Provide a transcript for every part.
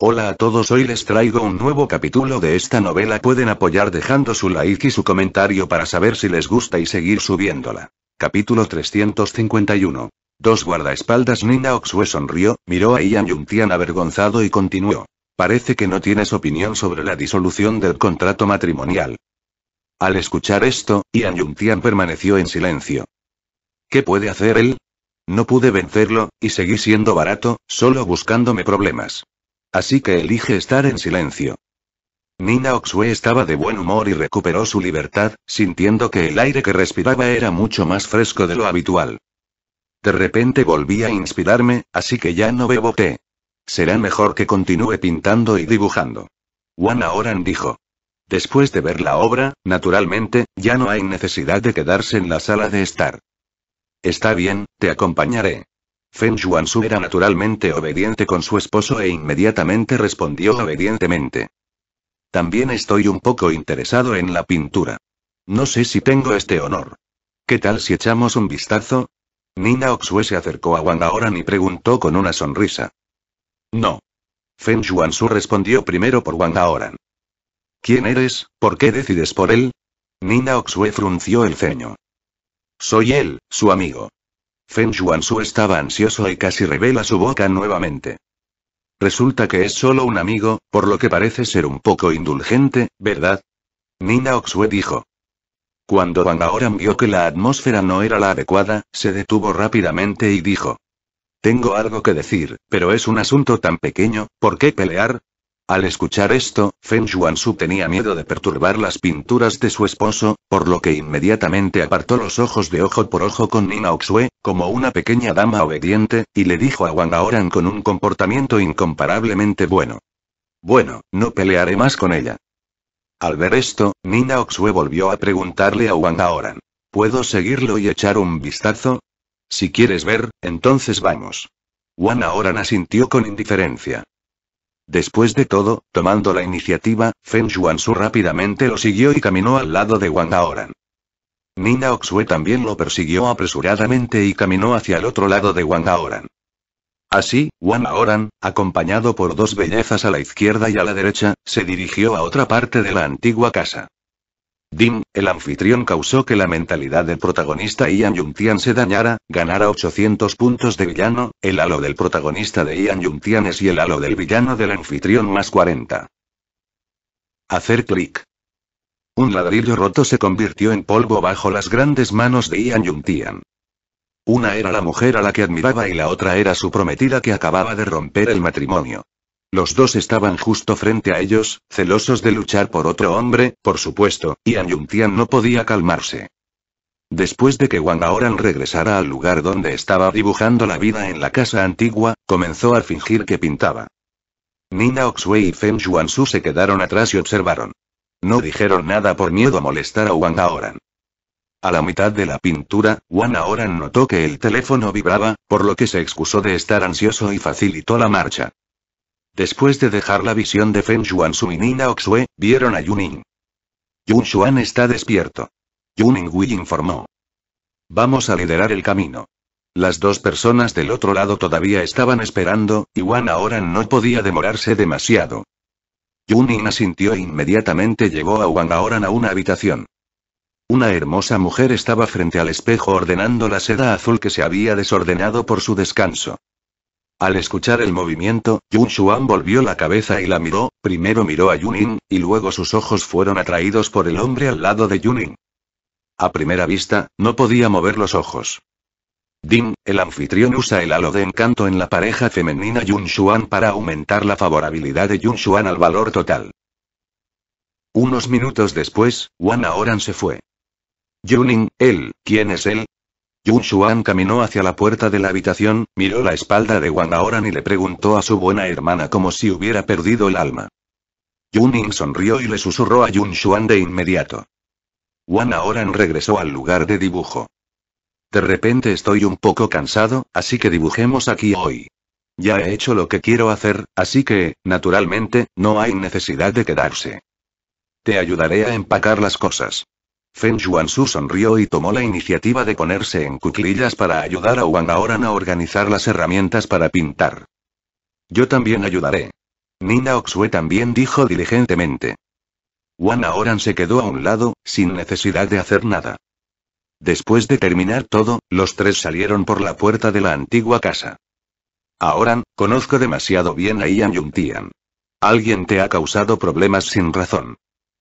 Hola a todos, hoy les traigo un nuevo capítulo de esta novela. Pueden apoyar dejando su like y su comentario para saber si les gusta y seguir subiéndola. Capítulo 351. Dos guardaespaldas Nina Oxue sonrió, miró a Ian Yuntian avergonzado y continuó. Parece que no tienes opinión sobre la disolución del contrato matrimonial. Al escuchar esto, Ian Yuntian permaneció en silencio. ¿Qué puede hacer él? No pude vencerlo, y seguí siendo barato, solo buscándome problemas. Así que elige estar en silencio. Nina Oxue estaba de buen humor y recuperó su libertad, sintiendo que el aire que respiraba era mucho más fresco de lo habitual. De repente volví a inspirarme, así que ya no bebo té. Será mejor que continúe pintando y dibujando. Wana Oran dijo. Después de ver la obra, naturalmente, ya no hay necesidad de quedarse en la sala de estar. Está bien, te acompañaré. Feng Su era naturalmente obediente con su esposo e inmediatamente respondió obedientemente. También estoy un poco interesado en la pintura. No sé si tengo este honor. ¿Qué tal si echamos un vistazo? Nina Oxue se acercó a Wang Aoran y preguntó con una sonrisa. No. Feng su respondió primero por Wang Aoran. ¿Quién eres? ¿Por qué decides por él? Nina Oxue frunció el ceño. Soy él, su amigo. Feng Xuanzhu estaba ansioso y casi revela su boca nuevamente. Resulta que es solo un amigo, por lo que parece ser un poco indulgente, ¿verdad? Nina Oxue dijo. Cuando Wang Aoran vio que la atmósfera no era la adecuada, se detuvo rápidamente y dijo. Tengo algo que decir, pero es un asunto tan pequeño, ¿por qué pelear? Al escuchar esto, Feng Shuansu tenía miedo de perturbar las pinturas de su esposo, por lo que inmediatamente apartó los ojos de ojo por ojo con Nina Oxue, como una pequeña dama obediente, y le dijo a Wang Aoran con un comportamiento incomparablemente bueno. Bueno, no pelearé más con ella. Al ver esto, Nina Oxue volvió a preguntarle a Wang Aoran. ¿Puedo seguirlo y echar un vistazo? Si quieres ver, entonces vamos. Wang Aoran asintió con indiferencia. Después de todo, tomando la iniciativa, Feng Shuansu rápidamente lo siguió y caminó al lado de Wang Aoran. Nina Oxue también lo persiguió apresuradamente y caminó hacia el otro lado de Wang Aoran. Así, Wang Aoran, acompañado por dos bellezas a la izquierda y a la derecha, se dirigió a otra parte de la antigua casa. Dim, el anfitrión causó que la mentalidad del protagonista Ian Yuntian se dañara, ganara 800 puntos de villano, el halo del protagonista de Ian Yuntian es y el halo del villano del anfitrión más 40. Hacer clic. Un ladrillo roto se convirtió en polvo bajo las grandes manos de Ian Yuntian. Una era la mujer a la que admiraba y la otra era su prometida que acababa de romper el matrimonio. Los dos estaban justo frente a ellos, celosos de luchar por otro hombre, por supuesto, y Tian no podía calmarse. Después de que Wang Aoran regresara al lugar donde estaba dibujando la vida en la casa antigua, comenzó a fingir que pintaba. Nina Oxway y Feng Xuansu se quedaron atrás y observaron. No dijeron nada por miedo a molestar a Wang Aoran. A la mitad de la pintura, Wang Aoran notó que el teléfono vibraba, por lo que se excusó de estar ansioso y facilitó la marcha. Después de dejar la visión de Feng Shuan y Nina Oxue, vieron a Yuning. Yun Shuan está despierto. Yunin Wei informó. Vamos a liderar el camino. Las dos personas del otro lado todavía estaban esperando, y Wan ahora no podía demorarse demasiado. Yunin asintió e inmediatamente llegó a Wang ahora a una habitación. Una hermosa mujer estaba frente al espejo ordenando la seda azul que se había desordenado por su descanso. Al escuchar el movimiento, Yun Shuan volvió la cabeza y la miró, primero miró a Yunin, y luego sus ojos fueron atraídos por el hombre al lado de Yunin. A primera vista, no podía mover los ojos. Ding, el anfitrión usa el halo de encanto en la pareja femenina Yun Shuan para aumentar la favorabilidad de Yun Shuan al valor total. Unos minutos después, Wan Aoran se fue. Yunin, él, ¿quién es él? Yun Shuan caminó hacia la puerta de la habitación, miró la espalda de Wang Aoran y le preguntó a su buena hermana como si hubiera perdido el alma. Ning sonrió y le susurró a Yun Shuan de inmediato. Wang Aoran regresó al lugar de dibujo. De repente estoy un poco cansado, así que dibujemos aquí hoy. Ya he hecho lo que quiero hacer, así que, naturalmente, no hay necesidad de quedarse. Te ayudaré a empacar las cosas. Feng Su sonrió y tomó la iniciativa de ponerse en cuclillas para ayudar a Wang Aoran a organizar las herramientas para pintar. Yo también ayudaré. Nina Oxue también dijo diligentemente. Wang Aoran se quedó a un lado, sin necesidad de hacer nada. Después de terminar todo, los tres salieron por la puerta de la antigua casa. Aoran, conozco demasiado bien a Ian Yuntian. Alguien te ha causado problemas sin razón.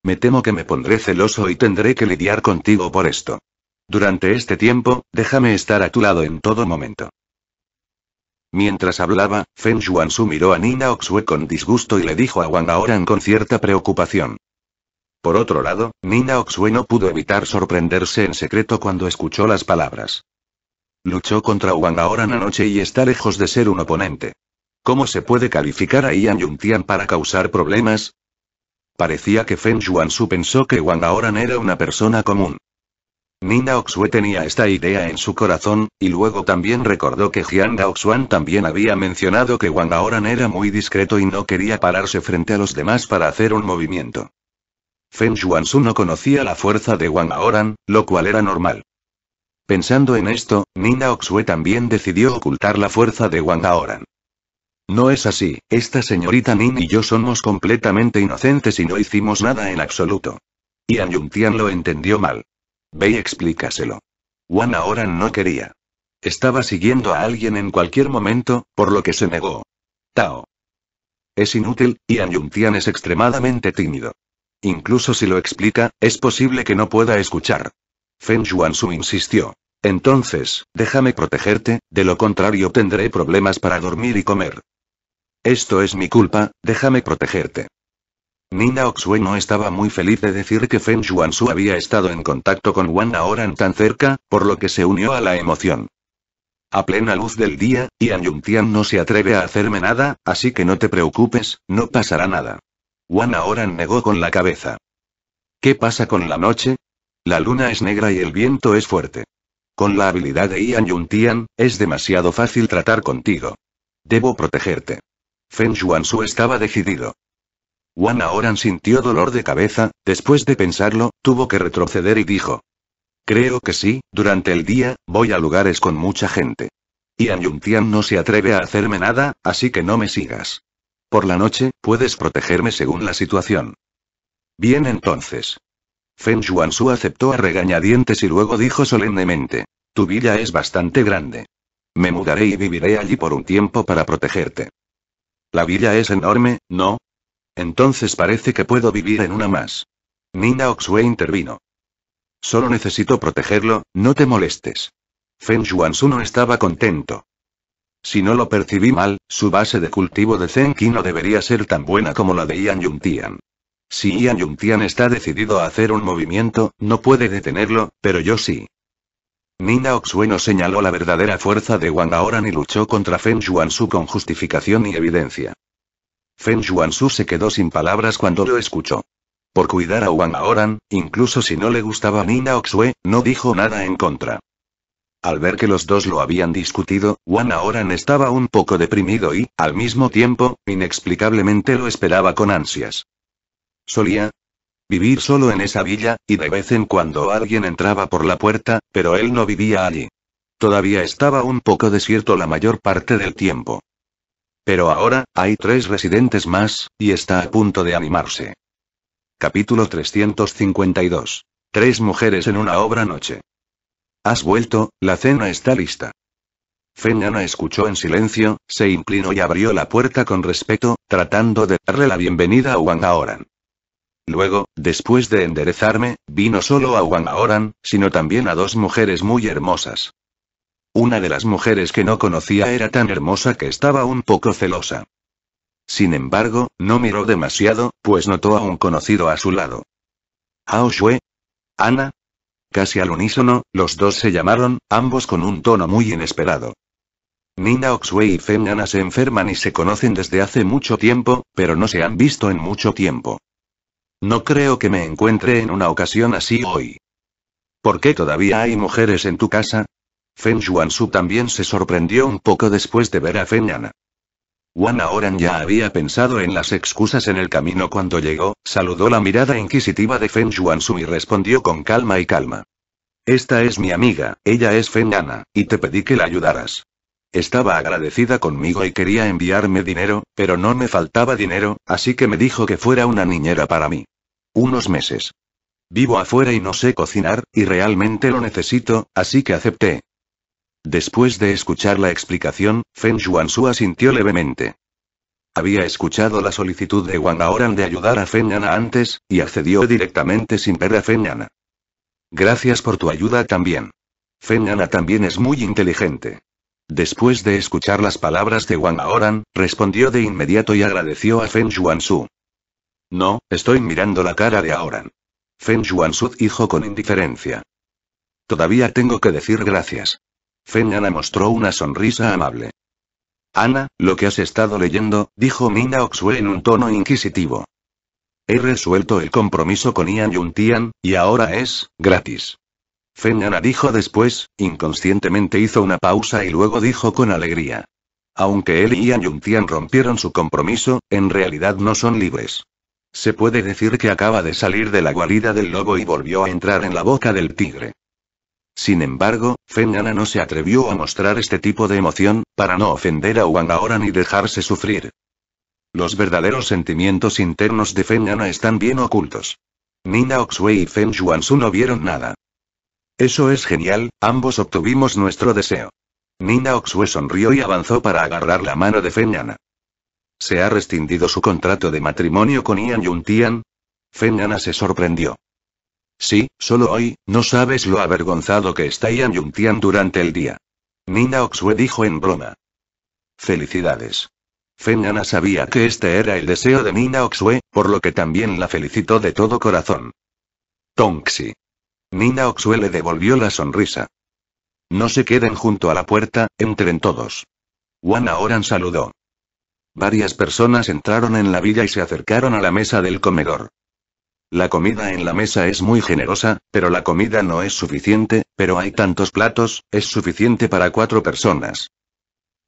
Me temo que me pondré celoso y tendré que lidiar contigo por esto. Durante este tiempo, déjame estar a tu lado en todo momento. Mientras hablaba, Feng Su miró a Nina Oxue con disgusto y le dijo a Wang Aoran con cierta preocupación. Por otro lado, Nina Oxue no pudo evitar sorprenderse en secreto cuando escuchó las palabras. Luchó contra Wang Aoran anoche y está lejos de ser un oponente. ¿Cómo se puede calificar a Ian Yuntian para causar problemas? Parecía que Feng Su pensó que Wang Aoran era una persona común. Nina Oxue tenía esta idea en su corazón, y luego también recordó que Jiang Daoxuan también había mencionado que Wang Aoran era muy discreto y no quería pararse frente a los demás para hacer un movimiento. Feng Su no conocía la fuerza de Wang Aoran, lo cual era normal. Pensando en esto, Nina Oxue también decidió ocultar la fuerza de Wang Aoran. No es así, esta señorita Nin y yo somos completamente inocentes y no hicimos nada en absoluto. Ian Yuntian lo entendió mal. Ve y explícaselo. Wan ahora no quería. Estaba siguiendo a alguien en cualquier momento, por lo que se negó. Tao. Es inútil, Ian Yuntian es extremadamente tímido. Incluso si lo explica, es posible que no pueda escuchar. Feng Su insistió. Entonces, déjame protegerte, de lo contrario tendré problemas para dormir y comer. Esto es mi culpa, déjame protegerte. Nina Oxue no estaba muy feliz de decir que Feng Shuanzhu había estado en contacto con Wan Aoran tan cerca, por lo que se unió a la emoción. A plena luz del día, Ian Yuntian no se atreve a hacerme nada, así que no te preocupes, no pasará nada. Wan Aoran negó con la cabeza. ¿Qué pasa con la noche? La luna es negra y el viento es fuerte. Con la habilidad de Ian Yuntian, es demasiado fácil tratar contigo. Debo protegerte. Feng Xuanzhu estaba decidido. Wan Aoran sintió dolor de cabeza, después de pensarlo, tuvo que retroceder y dijo. Creo que sí, durante el día, voy a lugares con mucha gente. Y Yuntian no se atreve a hacerme nada, así que no me sigas. Por la noche, puedes protegerme según la situación. Bien entonces. Feng Xuanzhu aceptó a regañadientes y luego dijo solemnemente. Tu villa es bastante grande. Me mudaré y viviré allí por un tiempo para protegerte. La villa es enorme, ¿no? Entonces parece que puedo vivir en una más. Nina Oxway intervino. Solo necesito protegerlo, no te molestes. Feng Shuansu no estaba contento. Si no lo percibí mal, su base de cultivo de Zenki no debería ser tan buena como la de Ian Yuntian. Si Ian Yuntian está decidido a hacer un movimiento, no puede detenerlo, pero yo sí. Nina no señaló la verdadera fuerza de Wang Aoran y luchó contra Feng Xuanzu con justificación y evidencia. Feng Xuanzu se quedó sin palabras cuando lo escuchó. Por cuidar a Wang Aoran, incluso si no le gustaba Nina Oxue, no dijo nada en contra. Al ver que los dos lo habían discutido, Wang Aoran estaba un poco deprimido y, al mismo tiempo, inexplicablemente lo esperaba con ansias. Solía, vivir solo en esa villa, y de vez en cuando alguien entraba por la puerta, pero él no vivía allí. Todavía estaba un poco desierto la mayor parte del tiempo. Pero ahora, hay tres residentes más, y está a punto de animarse. Capítulo 352. Tres mujeres en una obra noche. Has vuelto, la cena está lista. Feñana escuchó en silencio, se inclinó y abrió la puerta con respeto, tratando de darle la bienvenida a Wang Aoran. Luego, después de enderezarme, vi no solo a Aoran, sino también a dos mujeres muy hermosas. Una de las mujeres que no conocía era tan hermosa que estaba un poco celosa. Sin embargo, no miró demasiado, pues notó a un conocido a su lado. ¿Ao Shue? ¿Ana? Casi al unísono, los dos se llamaron, ambos con un tono muy inesperado. Nina Oxue y Feng Ana se enferman y se conocen desde hace mucho tiempo, pero no se han visto en mucho tiempo. No creo que me encuentre en una ocasión así hoy. ¿Por qué todavía hay mujeres en tu casa? Feng Xuansu también se sorprendió un poco después de ver a Feng Yana. Wan Aoran ya había pensado en las excusas en el camino cuando llegó, saludó la mirada inquisitiva de Feng Xuansu y respondió con calma y calma. Esta es mi amiga, ella es Feng Yana, y te pedí que la ayudaras. Estaba agradecida conmigo y quería enviarme dinero, pero no me faltaba dinero, así que me dijo que fuera una niñera para mí. Unos meses. Vivo afuera y no sé cocinar, y realmente lo necesito, así que acepté. Después de escuchar la explicación, Feng su asintió levemente. Había escuchado la solicitud de Wang Aoran de ayudar a Feng Yana antes, y accedió directamente sin ver a Feng Yana. Gracias por tu ayuda también. Feng Yana también es muy inteligente. Después de escuchar las palabras de Wang Aoran, respondió de inmediato y agradeció a Feng Su. No, estoy mirando la cara de Aoran. Feng Yuansud dijo con indiferencia. Todavía tengo que decir gracias. Feng Ana mostró una sonrisa amable. Ana, lo que has estado leyendo, dijo Mina Oxue en un tono inquisitivo. He resuelto el compromiso con Ian Yuntian, y ahora es, gratis. Feng Ana dijo después, inconscientemente hizo una pausa y luego dijo con alegría. Aunque él y Ian Yuntian rompieron su compromiso, en realidad no son libres. Se puede decir que acaba de salir de la guarida del lobo y volvió a entrar en la boca del tigre. Sin embargo, Ana no se atrevió a mostrar este tipo de emoción, para no ofender a Wang ahora ni dejarse sufrir. Los verdaderos sentimientos internos de Ana están bien ocultos. Nina Oxway y Feng Shuansu no vieron nada. Eso es genial, ambos obtuvimos nuestro deseo. Nina Oxue sonrió y avanzó para agarrar la mano de Fengana. ¿Se ha rescindido su contrato de matrimonio con Ian Yuntian? Fengana se sorprendió. Sí, solo hoy, no sabes lo avergonzado que está Ian Yuntian durante el día. Nina Oxue dijo en broma. Felicidades. Fengana sabía que este era el deseo de Nina Oxue, por lo que también la felicitó de todo corazón. Tongxi. Nina Oxue le devolvió la sonrisa. No se queden junto a la puerta, entren todos. Juana Aoran saludó. Varias personas entraron en la villa y se acercaron a la mesa del comedor. La comida en la mesa es muy generosa, pero la comida no es suficiente, pero hay tantos platos, es suficiente para cuatro personas.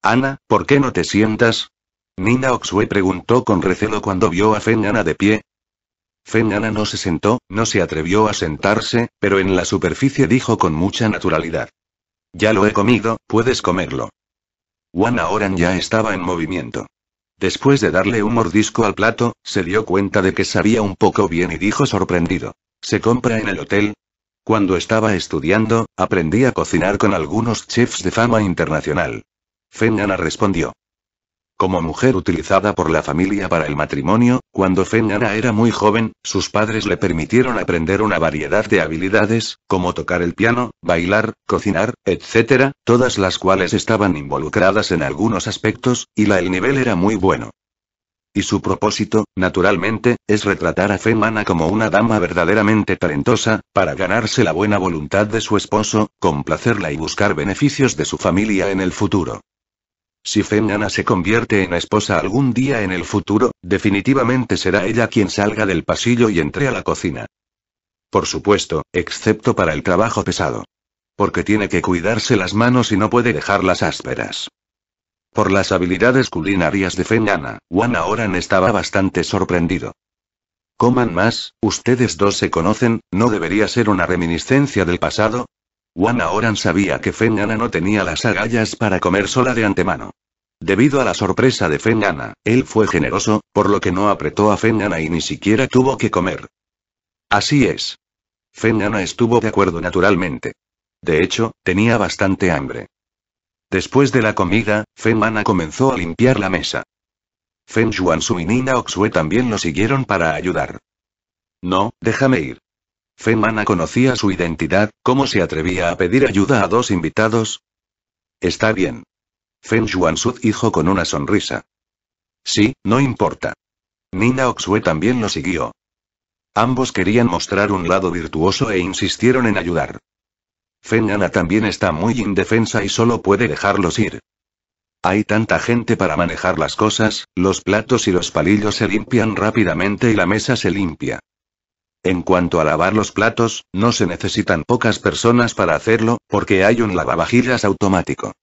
Ana, ¿por qué no te sientas? Nina Oxue preguntó con recelo cuando vio a Ana de pie. Ana no se sentó, no se atrevió a sentarse, pero en la superficie dijo con mucha naturalidad. Ya lo he comido, puedes comerlo. Juan Oran ya estaba en movimiento. Después de darle un mordisco al plato, se dio cuenta de que sabía un poco bien y dijo sorprendido. ¿Se compra en el hotel? Cuando estaba estudiando, aprendí a cocinar con algunos chefs de fama internacional. Fengana respondió. Como mujer utilizada por la familia para el matrimonio, cuando Fenara era muy joven, sus padres le permitieron aprender una variedad de habilidades, como tocar el piano, bailar, cocinar, etc., todas las cuales estaban involucradas en algunos aspectos, y la el nivel era muy bueno. Y su propósito, naturalmente, es retratar a Femana como una dama verdaderamente talentosa, para ganarse la buena voluntad de su esposo, complacerla y buscar beneficios de su familia en el futuro. Si Fenyana se convierte en esposa algún día en el futuro, definitivamente será ella quien salga del pasillo y entre a la cocina. Por supuesto, excepto para el trabajo pesado. Porque tiene que cuidarse las manos y no puede dejarlas ásperas. Por las habilidades culinarias de Fenyana, Juan Oran estaba bastante sorprendido. Coman más, ustedes dos se conocen, ¿no debería ser una reminiscencia del pasado? Juan Oran sabía que Fengana no tenía las agallas para comer sola de antemano. Debido a la sorpresa de Fengana, él fue generoso, por lo que no apretó a Fengana y ni siquiera tuvo que comer. Así es. Fengana estuvo de acuerdo naturalmente. De hecho, tenía bastante hambre. Después de la comida, Fengana comenzó a limpiar la mesa. Feng Su y Nina Oxue también lo siguieron para ayudar. No, déjame ir. Feng conocía su identidad, ¿cómo se atrevía a pedir ayuda a dos invitados? Está bien. Feng Sud dijo con una sonrisa. Sí, no importa. Nina Oxue también lo siguió. Ambos querían mostrar un lado virtuoso e insistieron en ayudar. Fen también está muy indefensa y solo puede dejarlos ir. Hay tanta gente para manejar las cosas, los platos y los palillos se limpian rápidamente y la mesa se limpia. En cuanto a lavar los platos, no se necesitan pocas personas para hacerlo, porque hay un lavavajillas automático.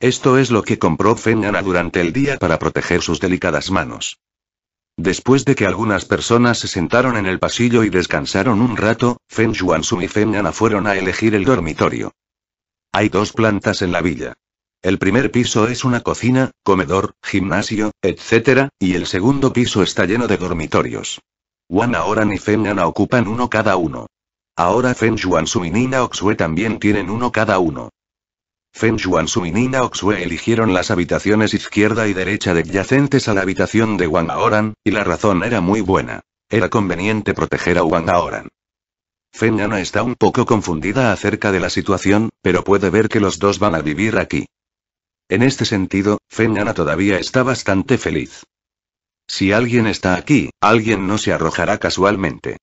Esto es lo que compró Fengana durante el día para proteger sus delicadas manos. Después de que algunas personas se sentaron en el pasillo y descansaron un rato, Feng Yuansun y Feng fueron a elegir el dormitorio. Hay dos plantas en la villa. El primer piso es una cocina, comedor, gimnasio, etc., y el segundo piso está lleno de dormitorios. Wan Aoran y Fen ocupan uno cada uno. Ahora Fen Suminina y Nina Oxue también tienen uno cada uno. Fen y Nina Oxue eligieron las habitaciones izquierda y derecha adyacentes a la habitación de Wang Aoran, y la razón era muy buena. Era conveniente proteger a Wang Aoran. Fen está un poco confundida acerca de la situación, pero puede ver que los dos van a vivir aquí. En este sentido, Fen todavía está bastante feliz. Si alguien está aquí, alguien no se arrojará casualmente.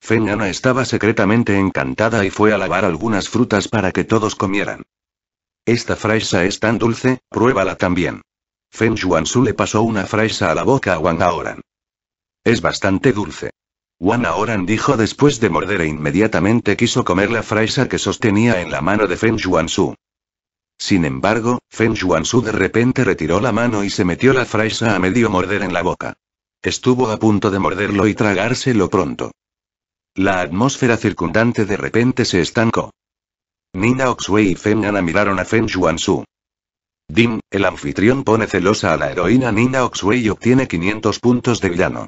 Fengana estaba secretamente encantada y fue a lavar algunas frutas para que todos comieran. Esta fraisa es tan dulce, pruébala también. Feng su le pasó una fraisa a la boca a Wang Aoran. Es bastante dulce. Wang Aoran dijo después de morder e inmediatamente quiso comer la fraisa que sostenía en la mano de Feng su sin embargo, Feng Shu de repente retiró la mano y se metió la fraisa a medio morder en la boca. Estuvo a punto de morderlo y tragárselo pronto. La atmósfera circundante de repente se estancó. Nina Oxway y Feng Ana miraron a Feng Shuansu. Dim, el anfitrión pone celosa a la heroína Nina Oxway y obtiene 500 puntos de villano.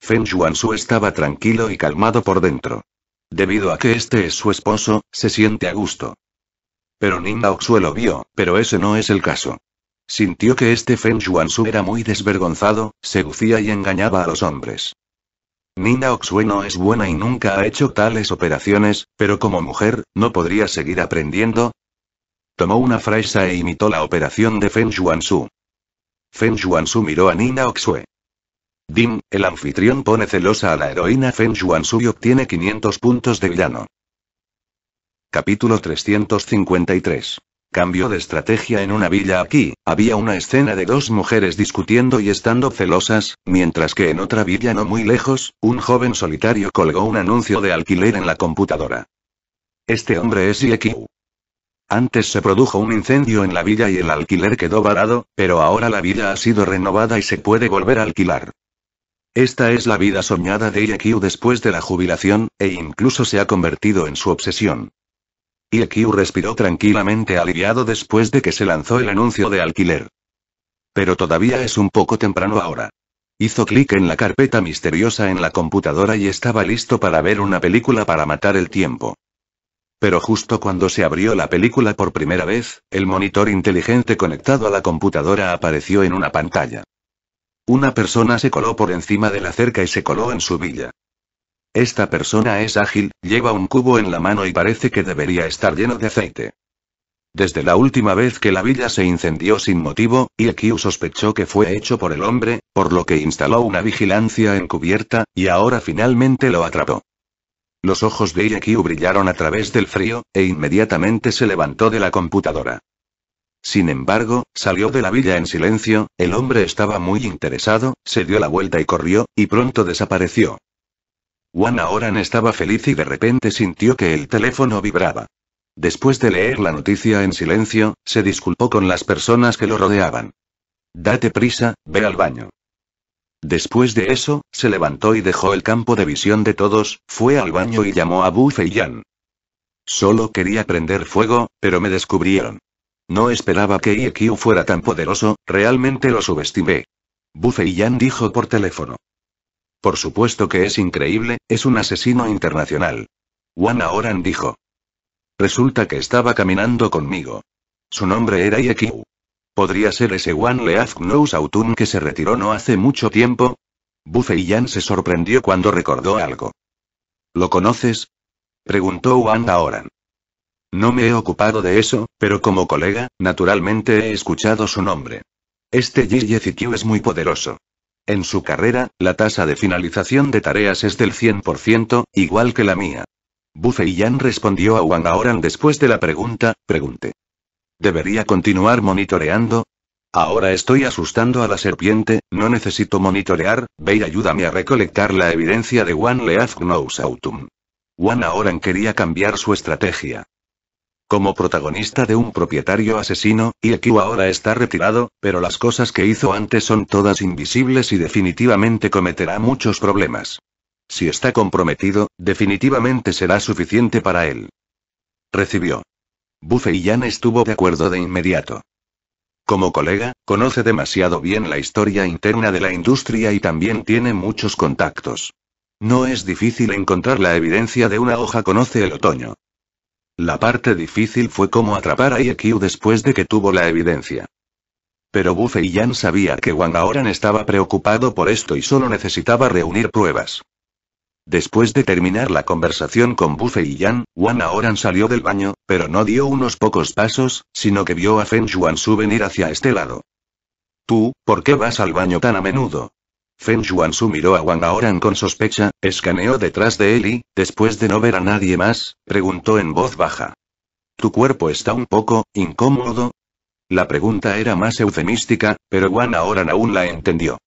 Feng Shuansu estaba tranquilo y calmado por dentro. Debido a que este es su esposo, se siente a gusto. Pero Nina Oxue lo vio, pero ese no es el caso. Sintió que este Feng su era muy desvergonzado, seducía y engañaba a los hombres. Nina Oxue no es buena y nunca ha hecho tales operaciones, pero como mujer, ¿no podría seguir aprendiendo? Tomó una fraisa e imitó la operación de Feng Shuansu. Feng Shuansu miró a Nina Oxue. Dim, el anfitrión pone celosa a la heroína Feng Shuansu y obtiene 500 puntos de villano. Capítulo 353. Cambio de estrategia en una villa aquí, había una escena de dos mujeres discutiendo y estando celosas, mientras que en otra villa no muy lejos, un joven solitario colgó un anuncio de alquiler en la computadora. Este hombre es Yekiu. Antes se produjo un incendio en la villa y el alquiler quedó varado, pero ahora la villa ha sido renovada y se puede volver a alquilar. Esta es la vida soñada de Yekiu después de la jubilación, e incluso se ha convertido en su obsesión. Q respiró tranquilamente aliviado después de que se lanzó el anuncio de alquiler. Pero todavía es un poco temprano ahora. Hizo clic en la carpeta misteriosa en la computadora y estaba listo para ver una película para matar el tiempo. Pero justo cuando se abrió la película por primera vez, el monitor inteligente conectado a la computadora apareció en una pantalla. Una persona se coló por encima de la cerca y se coló en su villa. Esta persona es ágil, lleva un cubo en la mano y parece que debería estar lleno de aceite. Desde la última vez que la villa se incendió sin motivo, Iekiu sospechó que fue hecho por el hombre, por lo que instaló una vigilancia encubierta, y ahora finalmente lo atrapó. Los ojos de Iekiu brillaron a través del frío, e inmediatamente se levantó de la computadora. Sin embargo, salió de la villa en silencio, el hombre estaba muy interesado, se dio la vuelta y corrió, y pronto desapareció. Juan Oran estaba feliz y de repente sintió que el teléfono vibraba. Después de leer la noticia en silencio, se disculpó con las personas que lo rodeaban. Date prisa, ve al baño. Después de eso, se levantó y dejó el campo de visión de todos, fue al baño y llamó a Bu Feiyan. Solo quería prender fuego, pero me descubrieron. No esperaba que Iekiu fuera tan poderoso, realmente lo subestimé. Bu Feiyan dijo por teléfono. Por supuesto que es increíble, es un asesino internacional. Juan Oran dijo. Resulta que estaba caminando conmigo. Su nombre era Yekiu. ¿Podría ser ese Wan Leaf que se retiró no hace mucho tiempo? Buffy Yan se sorprendió cuando recordó algo. ¿Lo conoces? Preguntó Juan Oran. No me he ocupado de eso, pero como colega, naturalmente he escuchado su nombre. Este Yi Yekiu es muy poderoso. En su carrera, la tasa de finalización de tareas es del 100%, igual que la mía. Buffet Yan respondió a Wang Aoran después de la pregunta, pregunte. ¿Debería continuar monitoreando? Ahora estoy asustando a la serpiente, no necesito monitorear, ve y ayúdame a recolectar la evidencia de Wan Leaf Knows Autumn. Wan Aoran quería cambiar su estrategia. Como protagonista de un propietario asesino, Ikyu ahora está retirado, pero las cosas que hizo antes son todas invisibles y definitivamente cometerá muchos problemas. Si está comprometido, definitivamente será suficiente para él. Recibió. Buffet y Jan estuvo de acuerdo de inmediato. Como colega, conoce demasiado bien la historia interna de la industria y también tiene muchos contactos. No es difícil encontrar la evidencia de una hoja conoce el otoño. La parte difícil fue cómo atrapar a Yekiu después de que tuvo la evidencia. Pero Bufei Yan sabía que Wang Aoran estaba preocupado por esto y solo necesitaba reunir pruebas. Después de terminar la conversación con Bufei Yan, Wang Aoran salió del baño, pero no dio unos pocos pasos, sino que vio a Feng Su venir hacia este lado. Tú, ¿por qué vas al baño tan a menudo? Feng Shuansu miró a Wang Aoran con sospecha, escaneó detrás de él y, después de no ver a nadie más, preguntó en voz baja. ¿Tu cuerpo está un poco incómodo? La pregunta era más eufemística, pero Wang Aoran aún la entendió.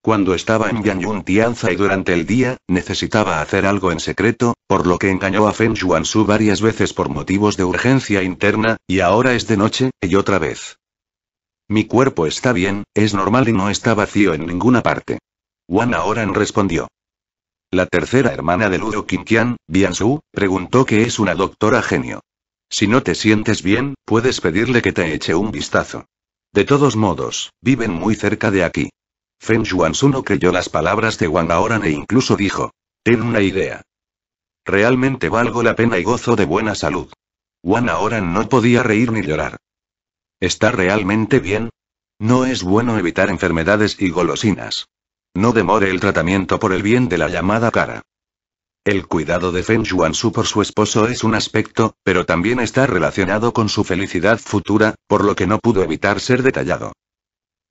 Cuando estaba en Yanyun Tianza y durante el día, necesitaba hacer algo en secreto, por lo que engañó a Feng Shuansu varias veces por motivos de urgencia interna, y ahora es de noche, y otra vez. Mi cuerpo está bien, es normal y no está vacío en ninguna parte. Wan Aoran respondió. La tercera hermana de Ludo Bian Su, preguntó que es una doctora genio. Si no te sientes bien, puedes pedirle que te eche un vistazo. De todos modos, viven muy cerca de aquí. Feng Su no creyó las palabras de Wana Oran e incluso dijo. Ten una idea. Realmente valgo la pena y gozo de buena salud. Wana Oran no podía reír ni llorar. ¿Está realmente bien? No es bueno evitar enfermedades y golosinas. No demore el tratamiento por el bien de la llamada cara. El cuidado de Feng Su por su esposo es un aspecto, pero también está relacionado con su felicidad futura, por lo que no pudo evitar ser detallado.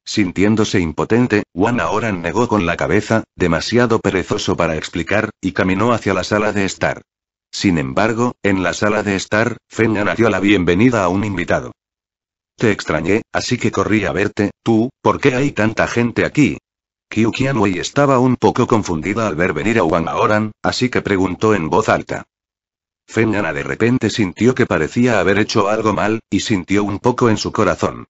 Sintiéndose impotente, Wan ahora negó con la cabeza, demasiado perezoso para explicar, y caminó hacia la sala de estar. Sin embargo, en la sala de estar, Feng Ana dio la bienvenida a un invitado. Te extrañé, así que corrí a verte, tú, ¿por qué hay tanta gente aquí? Kyu estaba un poco confundida al ver venir a Wang así que preguntó en voz alta. Fengana de repente sintió que parecía haber hecho algo mal, y sintió un poco en su corazón.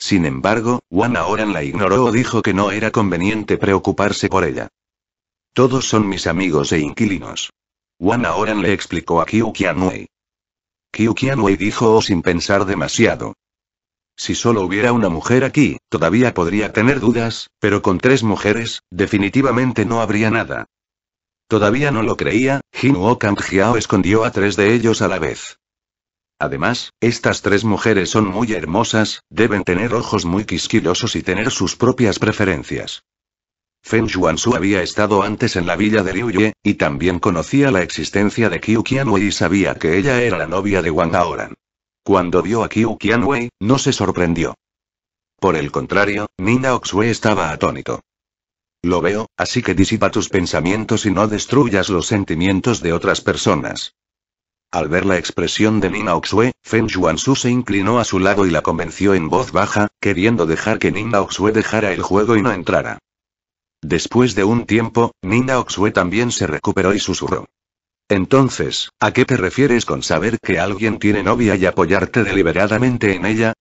Sin embargo, Wang Aoran la ignoró o dijo que no era conveniente preocuparse por ella. Todos son mis amigos e inquilinos. Wang Aoran le explicó a Kyu Kianwei. dijo o oh, sin pensar demasiado. Si solo hubiera una mujer aquí, todavía podría tener dudas, pero con tres mujeres, definitivamente no habría nada. Todavía no lo creía, Jinuo Kangjiao escondió a tres de ellos a la vez. Además, estas tres mujeres son muy hermosas, deben tener ojos muy quisquillosos y tener sus propias preferencias. Feng Xuanzu había estado antes en la villa de Liuye, y también conocía la existencia de Qiu y sabía que ella era la novia de Wang Aoran. Cuando vio a Qiu Qianwei, no se sorprendió. Por el contrario, Nina Oxue estaba atónito. Lo veo, así que disipa tus pensamientos y no destruyas los sentimientos de otras personas. Al ver la expresión de Nina Oxue, Feng Xuanzu se inclinó a su lado y la convenció en voz baja, queriendo dejar que Nina Oxue dejara el juego y no entrara. Después de un tiempo, Nina Oxue también se recuperó y susurró. Entonces, ¿a qué te refieres con saber que alguien tiene novia y apoyarte deliberadamente en ella?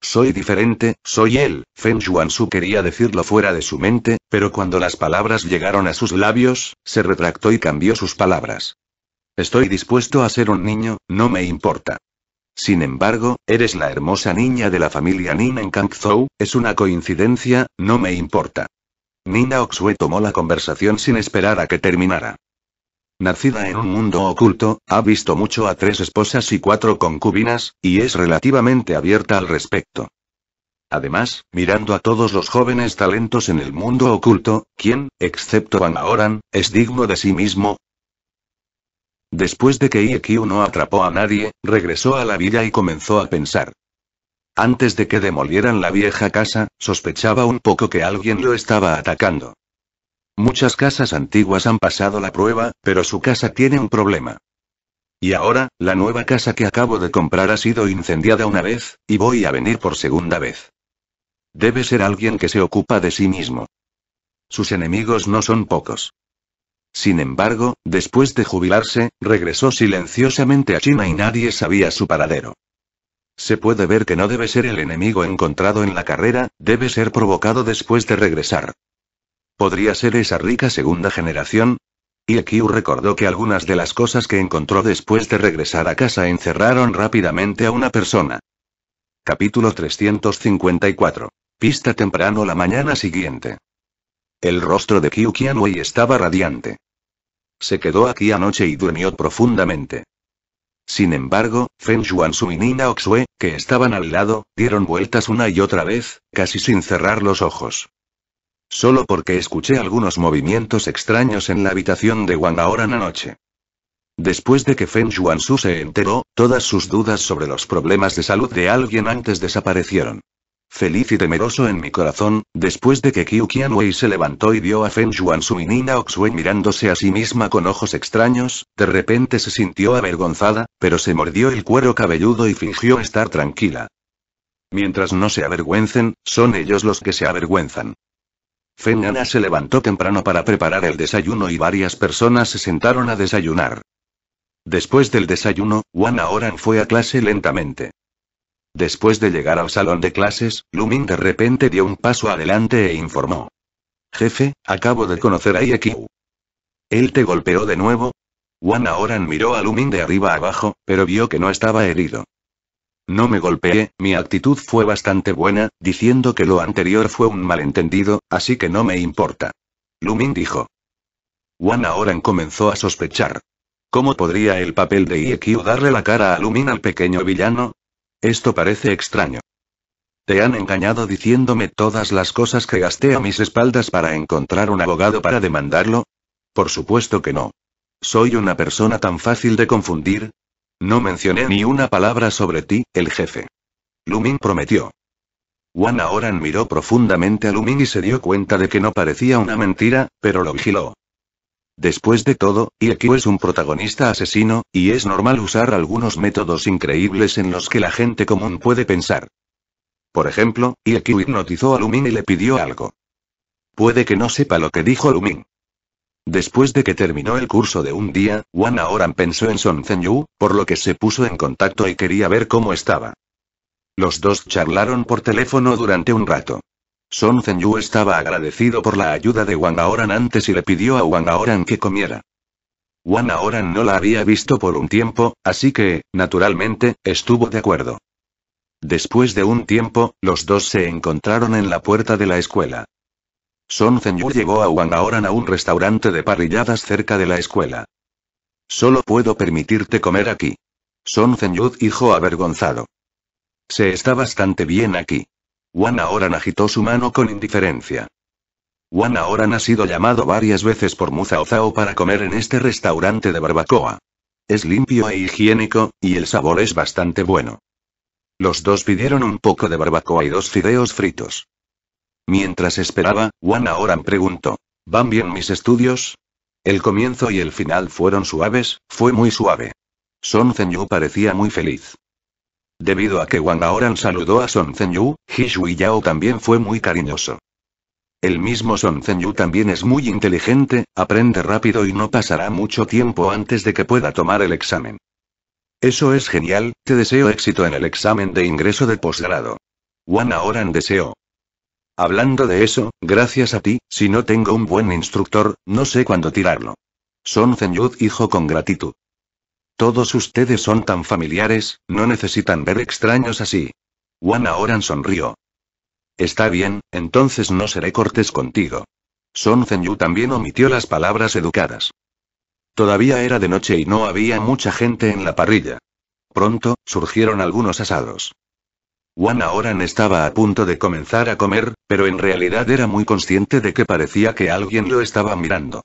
Soy diferente, soy él. Feng Xuanzu quería decirlo fuera de su mente, pero cuando las palabras llegaron a sus labios, se retractó y cambió sus palabras. Estoy dispuesto a ser un niño, no me importa. Sin embargo, eres la hermosa niña de la familia Nin en Kangzhou, es una coincidencia, no me importa. Nina Oxue tomó la conversación sin esperar a que terminara. Nacida en un mundo oculto, ha visto mucho a tres esposas y cuatro concubinas, y es relativamente abierta al respecto. Además, mirando a todos los jóvenes talentos en el mundo oculto, ¿quién, excepto Van Oran, es digno de sí mismo? Después de que Iekyu no atrapó a nadie, regresó a la villa y comenzó a pensar. Antes de que demolieran la vieja casa, sospechaba un poco que alguien lo estaba atacando. Muchas casas antiguas han pasado la prueba, pero su casa tiene un problema. Y ahora, la nueva casa que acabo de comprar ha sido incendiada una vez, y voy a venir por segunda vez. Debe ser alguien que se ocupa de sí mismo. Sus enemigos no son pocos. Sin embargo, después de jubilarse, regresó silenciosamente a China y nadie sabía su paradero. Se puede ver que no debe ser el enemigo encontrado en la carrera, debe ser provocado después de regresar. ¿Podría ser esa rica segunda generación? Y Qiu recordó que algunas de las cosas que encontró después de regresar a casa encerraron rápidamente a una persona. Capítulo 354. Pista temprano la mañana siguiente. El rostro de Kyu Kianwei estaba radiante. Se quedó aquí anoche y durmió profundamente. Sin embargo, Feng Su y Nina Oxue, que estaban al lado, dieron vueltas una y otra vez, casi sin cerrar los ojos. Solo porque escuché algunos movimientos extraños en la habitación de Wang ahora en la noche. Después de que Feng Xuansu se enteró, todas sus dudas sobre los problemas de salud de alguien antes desaparecieron. Feliz y temeroso en mi corazón, después de que Qiu Qianwei se levantó y vio a Feng Shuansu y Nina Oxue mirándose a sí misma con ojos extraños, de repente se sintió avergonzada, pero se mordió el cuero cabelludo y fingió estar tranquila. Mientras no se avergüencen, son ellos los que se avergüenzan. Fengana se levantó temprano para preparar el desayuno y varias personas se sentaron a desayunar. Después del desayuno, Wana Oran fue a clase lentamente. Después de llegar al salón de clases, Lumin de repente dio un paso adelante e informó. Jefe, acabo de conocer a Iekiu. Él te golpeó de nuevo, Wana Oran miró a Lumin de arriba abajo, pero vio que no estaba herido. No me golpeé, mi actitud fue bastante buena, diciendo que lo anterior fue un malentendido, así que no me importa. Lumin dijo. Wan ahora comenzó a sospechar. ¿Cómo podría el papel de Iekyu darle la cara a Lumin al pequeño villano? Esto parece extraño. Te han engañado diciéndome todas las cosas que gasté a mis espaldas para encontrar un abogado para demandarlo? Por supuesto que no. Soy una persona tan fácil de confundir, no mencioné ni una palabra sobre ti, el jefe. Lumin prometió. Juan ahora miró profundamente a Lumin y se dio cuenta de que no parecía una mentira, pero lo vigiló. Después de todo, Ikyu es un protagonista asesino, y es normal usar algunos métodos increíbles en los que la gente común puede pensar. Por ejemplo, Ikyu hipnotizó a Lumin y le pidió algo. Puede que no sepa lo que dijo Lumin, Después de que terminó el curso de un día, Wan Aoran pensó en Son Zhenyu, Yu, por lo que se puso en contacto y quería ver cómo estaba. Los dos charlaron por teléfono durante un rato. Son Zen Yu estaba agradecido por la ayuda de Wan Aoran antes y le pidió a Wan Aoran que comiera. Wan Aoran no la había visto por un tiempo, así que, naturalmente, estuvo de acuerdo. Después de un tiempo, los dos se encontraron en la puerta de la escuela. Son Zhenyu llegó a Wangaoran a un restaurante de parrilladas cerca de la escuela. Solo puedo permitirte comer aquí. Son Zhenyu dijo avergonzado. Se está bastante bien aquí. Wanahoran agitó su mano con indiferencia. Wan Aoran ha sido llamado varias veces por Muzao Zao para comer en este restaurante de barbacoa. Es limpio e higiénico, y el sabor es bastante bueno. Los dos pidieron un poco de barbacoa y dos fideos fritos. Mientras esperaba, Wanahoran Aoran preguntó. ¿Van bien mis estudios? El comienzo y el final fueron suaves, fue muy suave. Son Zenyu parecía muy feliz. Debido a que Wang Aoran saludó a Son Zenyu, Hishui Yao también fue muy cariñoso. El mismo Son Zenyu también es muy inteligente, aprende rápido y no pasará mucho tiempo antes de que pueda tomar el examen. Eso es genial, te deseo éxito en el examen de ingreso de posgrado. Wang Aoran deseó. Hablando de eso, gracias a ti, si no tengo un buen instructor, no sé cuándo tirarlo. Son Zenyud dijo con gratitud. Todos ustedes son tan familiares, no necesitan ver extraños así. Juan ahora sonrió. Está bien, entonces no seré cortés contigo. Son Zenyu también omitió las palabras educadas. Todavía era de noche y no había mucha gente en la parrilla. Pronto, surgieron algunos asados. Wana Oran estaba a punto de comenzar a comer, pero en realidad era muy consciente de que parecía que alguien lo estaba mirando.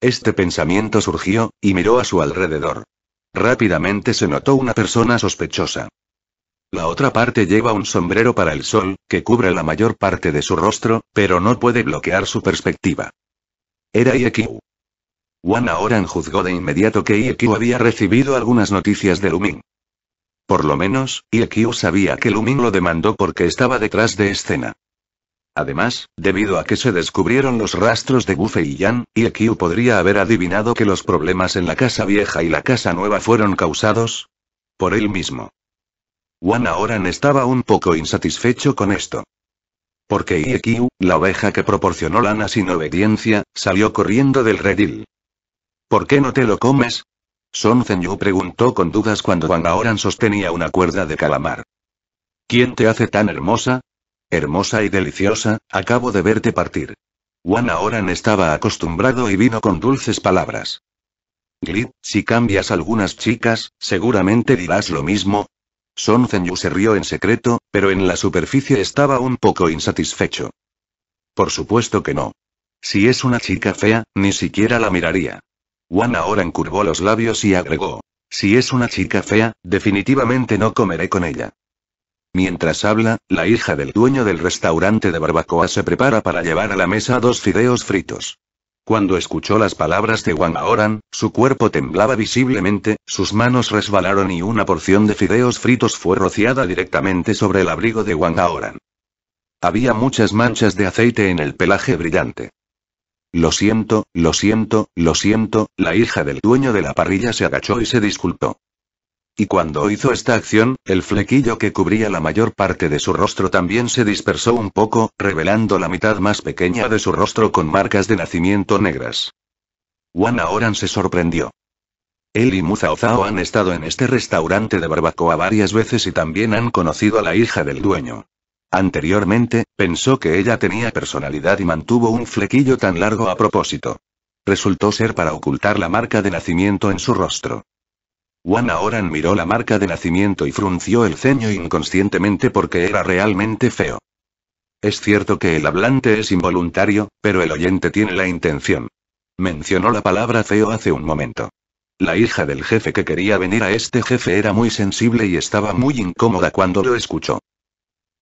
Este pensamiento surgió, y miró a su alrededor. Rápidamente se notó una persona sospechosa. La otra parte lleva un sombrero para el sol, que cubre la mayor parte de su rostro, pero no puede bloquear su perspectiva. Era Iekiu. Wana Oran juzgó de inmediato que Iekiu había recibido algunas noticias de Lumin. Por lo menos, Iekiu sabía que Lumin lo demandó porque estaba detrás de escena. Además, debido a que se descubrieron los rastros de Gufe y Jan, Iekiu podría haber adivinado que los problemas en la casa vieja y la casa nueva fueron causados por él mismo. Wan ahora estaba un poco insatisfecho con esto. Porque Iekiu, la oveja que proporcionó lana sin obediencia, salió corriendo del redil. ¿Por qué no te lo comes? Son Zenyu preguntó con dudas cuando Wang Aoran sostenía una cuerda de calamar. ¿Quién te hace tan hermosa? Hermosa y deliciosa, acabo de verte partir. Wang Aoran estaba acostumbrado y vino con dulces palabras. Glit, si cambias algunas chicas, seguramente dirás lo mismo. Son Zenyu se rió en secreto, pero en la superficie estaba un poco insatisfecho. Por supuesto que no. Si es una chica fea, ni siquiera la miraría. Juan ahora curvó los labios y agregó. Si es una chica fea, definitivamente no comeré con ella. Mientras habla, la hija del dueño del restaurante de barbacoa se prepara para llevar a la mesa dos fideos fritos. Cuando escuchó las palabras de Juan Aoran, su cuerpo temblaba visiblemente, sus manos resbalaron y una porción de fideos fritos fue rociada directamente sobre el abrigo de Juan Aoran. Había muchas manchas de aceite en el pelaje brillante. Lo siento, lo siento, lo siento, la hija del dueño de la parrilla se agachó y se disculpó. Y cuando hizo esta acción, el flequillo que cubría la mayor parte de su rostro también se dispersó un poco, revelando la mitad más pequeña de su rostro con marcas de nacimiento negras. Wana Oran se sorprendió. Él y Muzao Zao han estado en este restaurante de barbacoa varias veces y también han conocido a la hija del dueño. Anteriormente, pensó que ella tenía personalidad y mantuvo un flequillo tan largo a propósito. Resultó ser para ocultar la marca de nacimiento en su rostro. Juan ahora miró la marca de nacimiento y frunció el ceño inconscientemente porque era realmente feo. Es cierto que el hablante es involuntario, pero el oyente tiene la intención. Mencionó la palabra feo hace un momento. La hija del jefe que quería venir a este jefe era muy sensible y estaba muy incómoda cuando lo escuchó.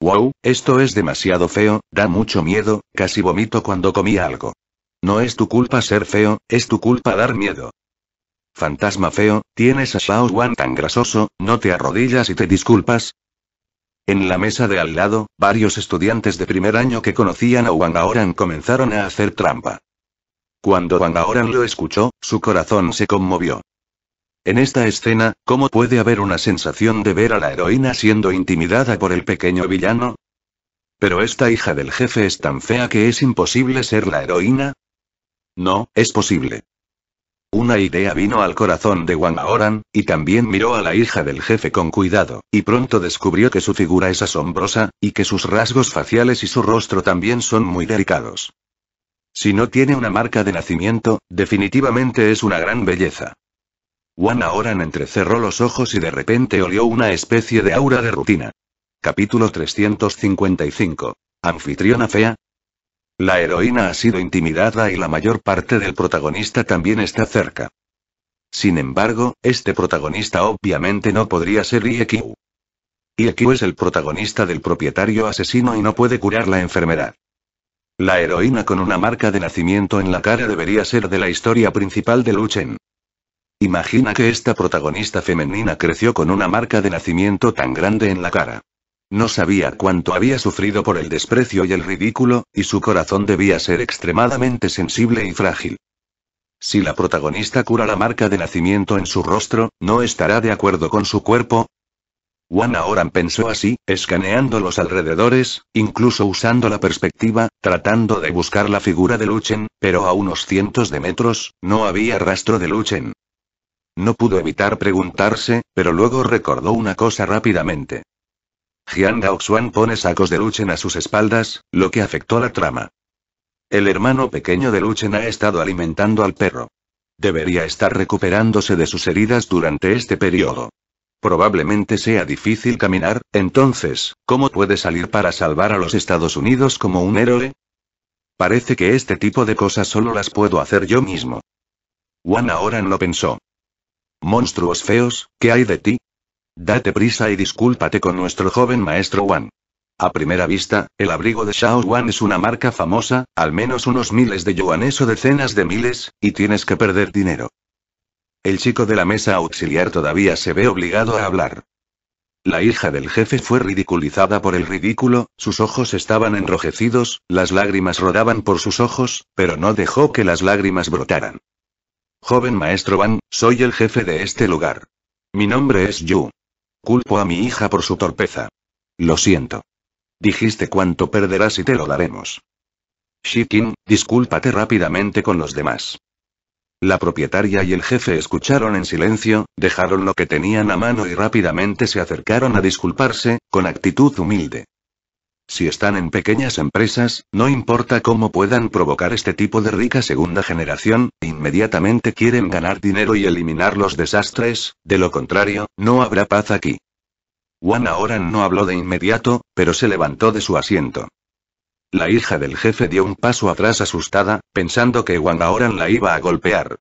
Wow, esto es demasiado feo, da mucho miedo, casi vomito cuando comí algo. No es tu culpa ser feo, es tu culpa dar miedo. Fantasma feo, tienes a Shao Wan tan grasoso, ¿no te arrodillas y te disculpas? En la mesa de al lado, varios estudiantes de primer año que conocían a Wang Aoran comenzaron a hacer trampa. Cuando Wang Aoran lo escuchó, su corazón se conmovió. En esta escena, ¿cómo puede haber una sensación de ver a la heroína siendo intimidada por el pequeño villano? Pero esta hija del jefe es tan fea que es imposible ser la heroína. No, es posible. Una idea vino al corazón de Wang Oran, y también miró a la hija del jefe con cuidado, y pronto descubrió que su figura es asombrosa, y que sus rasgos faciales y su rostro también son muy delicados. Si no tiene una marca de nacimiento, definitivamente es una gran belleza. Juan entrecerró los ojos y de repente olió una especie de aura de rutina. Capítulo 355. Anfitriona fea. La heroína ha sido intimidada y la mayor parte del protagonista también está cerca. Sin embargo, este protagonista obviamente no podría ser Iekiu. Iekiu es el protagonista del propietario asesino y no puede curar la enfermedad. La heroína con una marca de nacimiento en la cara debería ser de la historia principal de Luchen. Imagina que esta protagonista femenina creció con una marca de nacimiento tan grande en la cara. No sabía cuánto había sufrido por el desprecio y el ridículo, y su corazón debía ser extremadamente sensible y frágil. Si la protagonista cura la marca de nacimiento en su rostro, ¿no estará de acuerdo con su cuerpo? Juana Oran pensó así, escaneando los alrededores, incluso usando la perspectiva, tratando de buscar la figura de Luchen, pero a unos cientos de metros, no había rastro de Luchen. No pudo evitar preguntarse, pero luego recordó una cosa rápidamente. Jian Daoxuan pone sacos de Luchen a sus espaldas, lo que afectó la trama. El hermano pequeño de Luchen ha estado alimentando al perro. Debería estar recuperándose de sus heridas durante este periodo. Probablemente sea difícil caminar, entonces, ¿cómo puede salir para salvar a los Estados Unidos como un héroe? Parece que este tipo de cosas solo las puedo hacer yo mismo. Juan ahora no pensó. Monstruos feos, ¿qué hay de ti? Date prisa y discúlpate con nuestro joven maestro Wan. A primera vista, el abrigo de Shao Wan es una marca famosa, al menos unos miles de yuanes o decenas de miles, y tienes que perder dinero. El chico de la mesa auxiliar todavía se ve obligado a hablar. La hija del jefe fue ridiculizada por el ridículo, sus ojos estaban enrojecidos, las lágrimas rodaban por sus ojos, pero no dejó que las lágrimas brotaran. Joven maestro Van, soy el jefe de este lugar. Mi nombre es Yu. Culpo a mi hija por su torpeza. Lo siento. Dijiste cuánto perderás y te lo daremos. Shikin, discúlpate rápidamente con los demás. La propietaria y el jefe escucharon en silencio, dejaron lo que tenían a mano y rápidamente se acercaron a disculparse, con actitud humilde. Si están en pequeñas empresas, no importa cómo puedan provocar este tipo de rica segunda generación, inmediatamente quieren ganar dinero y eliminar los desastres, de lo contrario, no habrá paz aquí. Juan Oran no habló de inmediato, pero se levantó de su asiento. La hija del jefe dio un paso atrás asustada, pensando que Juan ahora la iba a golpear,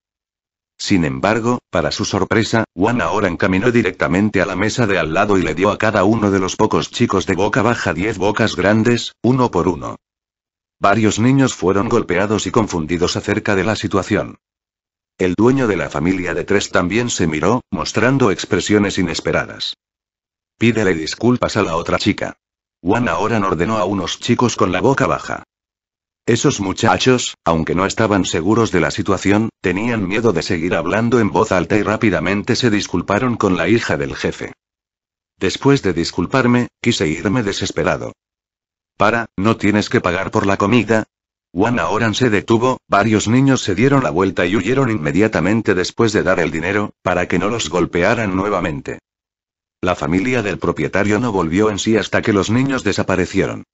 sin embargo, para su sorpresa, Juan ahora encaminó directamente a la mesa de al lado y le dio a cada uno de los pocos chicos de boca baja diez bocas grandes, uno por uno. Varios niños fueron golpeados y confundidos acerca de la situación. El dueño de la familia de tres también se miró, mostrando expresiones inesperadas. Pídele disculpas a la otra chica. Juan ahora ordenó a unos chicos con la boca baja. Esos muchachos, aunque no estaban seguros de la situación, tenían miedo de seguir hablando en voz alta y rápidamente se disculparon con la hija del jefe. Después de disculparme, quise irme desesperado. Para, ¿no tienes que pagar por la comida? Juan Oran se detuvo, varios niños se dieron la vuelta y huyeron inmediatamente después de dar el dinero, para que no los golpearan nuevamente. La familia del propietario no volvió en sí hasta que los niños desaparecieron.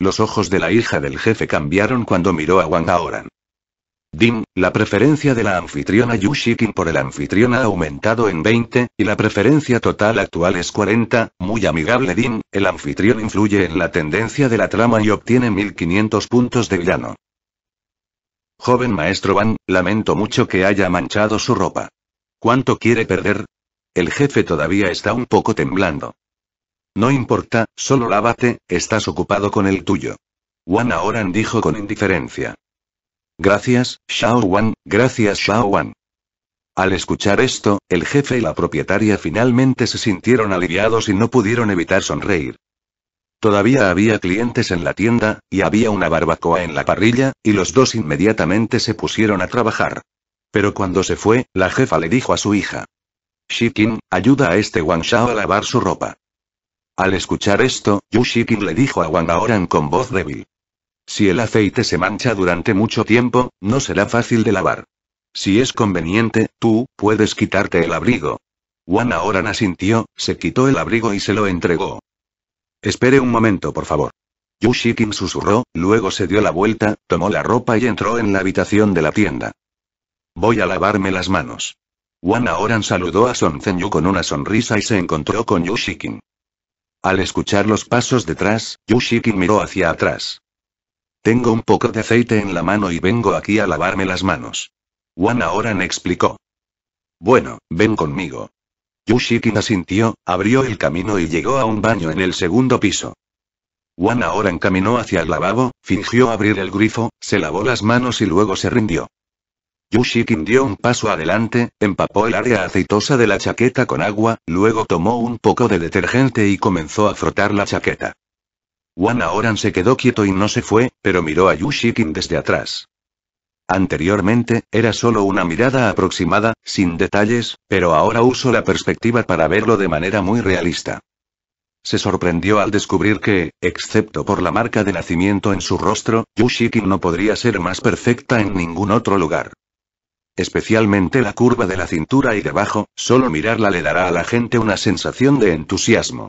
Los ojos de la hija del jefe cambiaron cuando miró a Wang Aoran. Dim, la preferencia de la anfitriona Yushikin por el anfitrión ha aumentado en 20, y la preferencia total actual es 40, muy amigable Dim, el anfitrión influye en la tendencia de la trama y obtiene 1500 puntos de villano. Joven maestro Wang, lamento mucho que haya manchado su ropa. ¿Cuánto quiere perder? El jefe todavía está un poco temblando. No importa, solo lávate, estás ocupado con el tuyo. Wan Aoran dijo con indiferencia. Gracias, Shao Wan, gracias Shao Wan. Al escuchar esto, el jefe y la propietaria finalmente se sintieron aliviados y no pudieron evitar sonreír. Todavía había clientes en la tienda, y había una barbacoa en la parrilla, y los dos inmediatamente se pusieron a trabajar. Pero cuando se fue, la jefa le dijo a su hija. Shikin, ayuda a este Wang Shao a lavar su ropa. Al escuchar esto, yushikin le dijo a Wangaoran con voz débil. Si el aceite se mancha durante mucho tiempo, no será fácil de lavar. Si es conveniente, tú, puedes quitarte el abrigo. Wangaoran asintió, se quitó el abrigo y se lo entregó. Espere un momento, por favor. Yushikin susurró, luego se dio la vuelta, tomó la ropa y entró en la habitación de la tienda. Voy a lavarme las manos. Wang saludó a Son Zenyu con una sonrisa y se encontró con Yushikin. Al escuchar los pasos detrás, Yushiki miró hacia atrás. Tengo un poco de aceite en la mano y vengo aquí a lavarme las manos. Wana Oran explicó. Bueno, ven conmigo. Yushiki asintió, abrió el camino y llegó a un baño en el segundo piso. Wana Oran caminó hacia el lavabo, fingió abrir el grifo, se lavó las manos y luego se rindió. Yushikin dio un paso adelante, empapó el área aceitosa de la chaqueta con agua, luego tomó un poco de detergente y comenzó a frotar la chaqueta. Wan Oran se quedó quieto y no se fue, pero miró a Yushikin desde atrás. Anteriormente, era solo una mirada aproximada, sin detalles, pero ahora uso la perspectiva para verlo de manera muy realista. Se sorprendió al descubrir que, excepto por la marca de nacimiento en su rostro, Yushikin no podría ser más perfecta en ningún otro lugar especialmente la curva de la cintura y debajo, solo mirarla le dará a la gente una sensación de entusiasmo.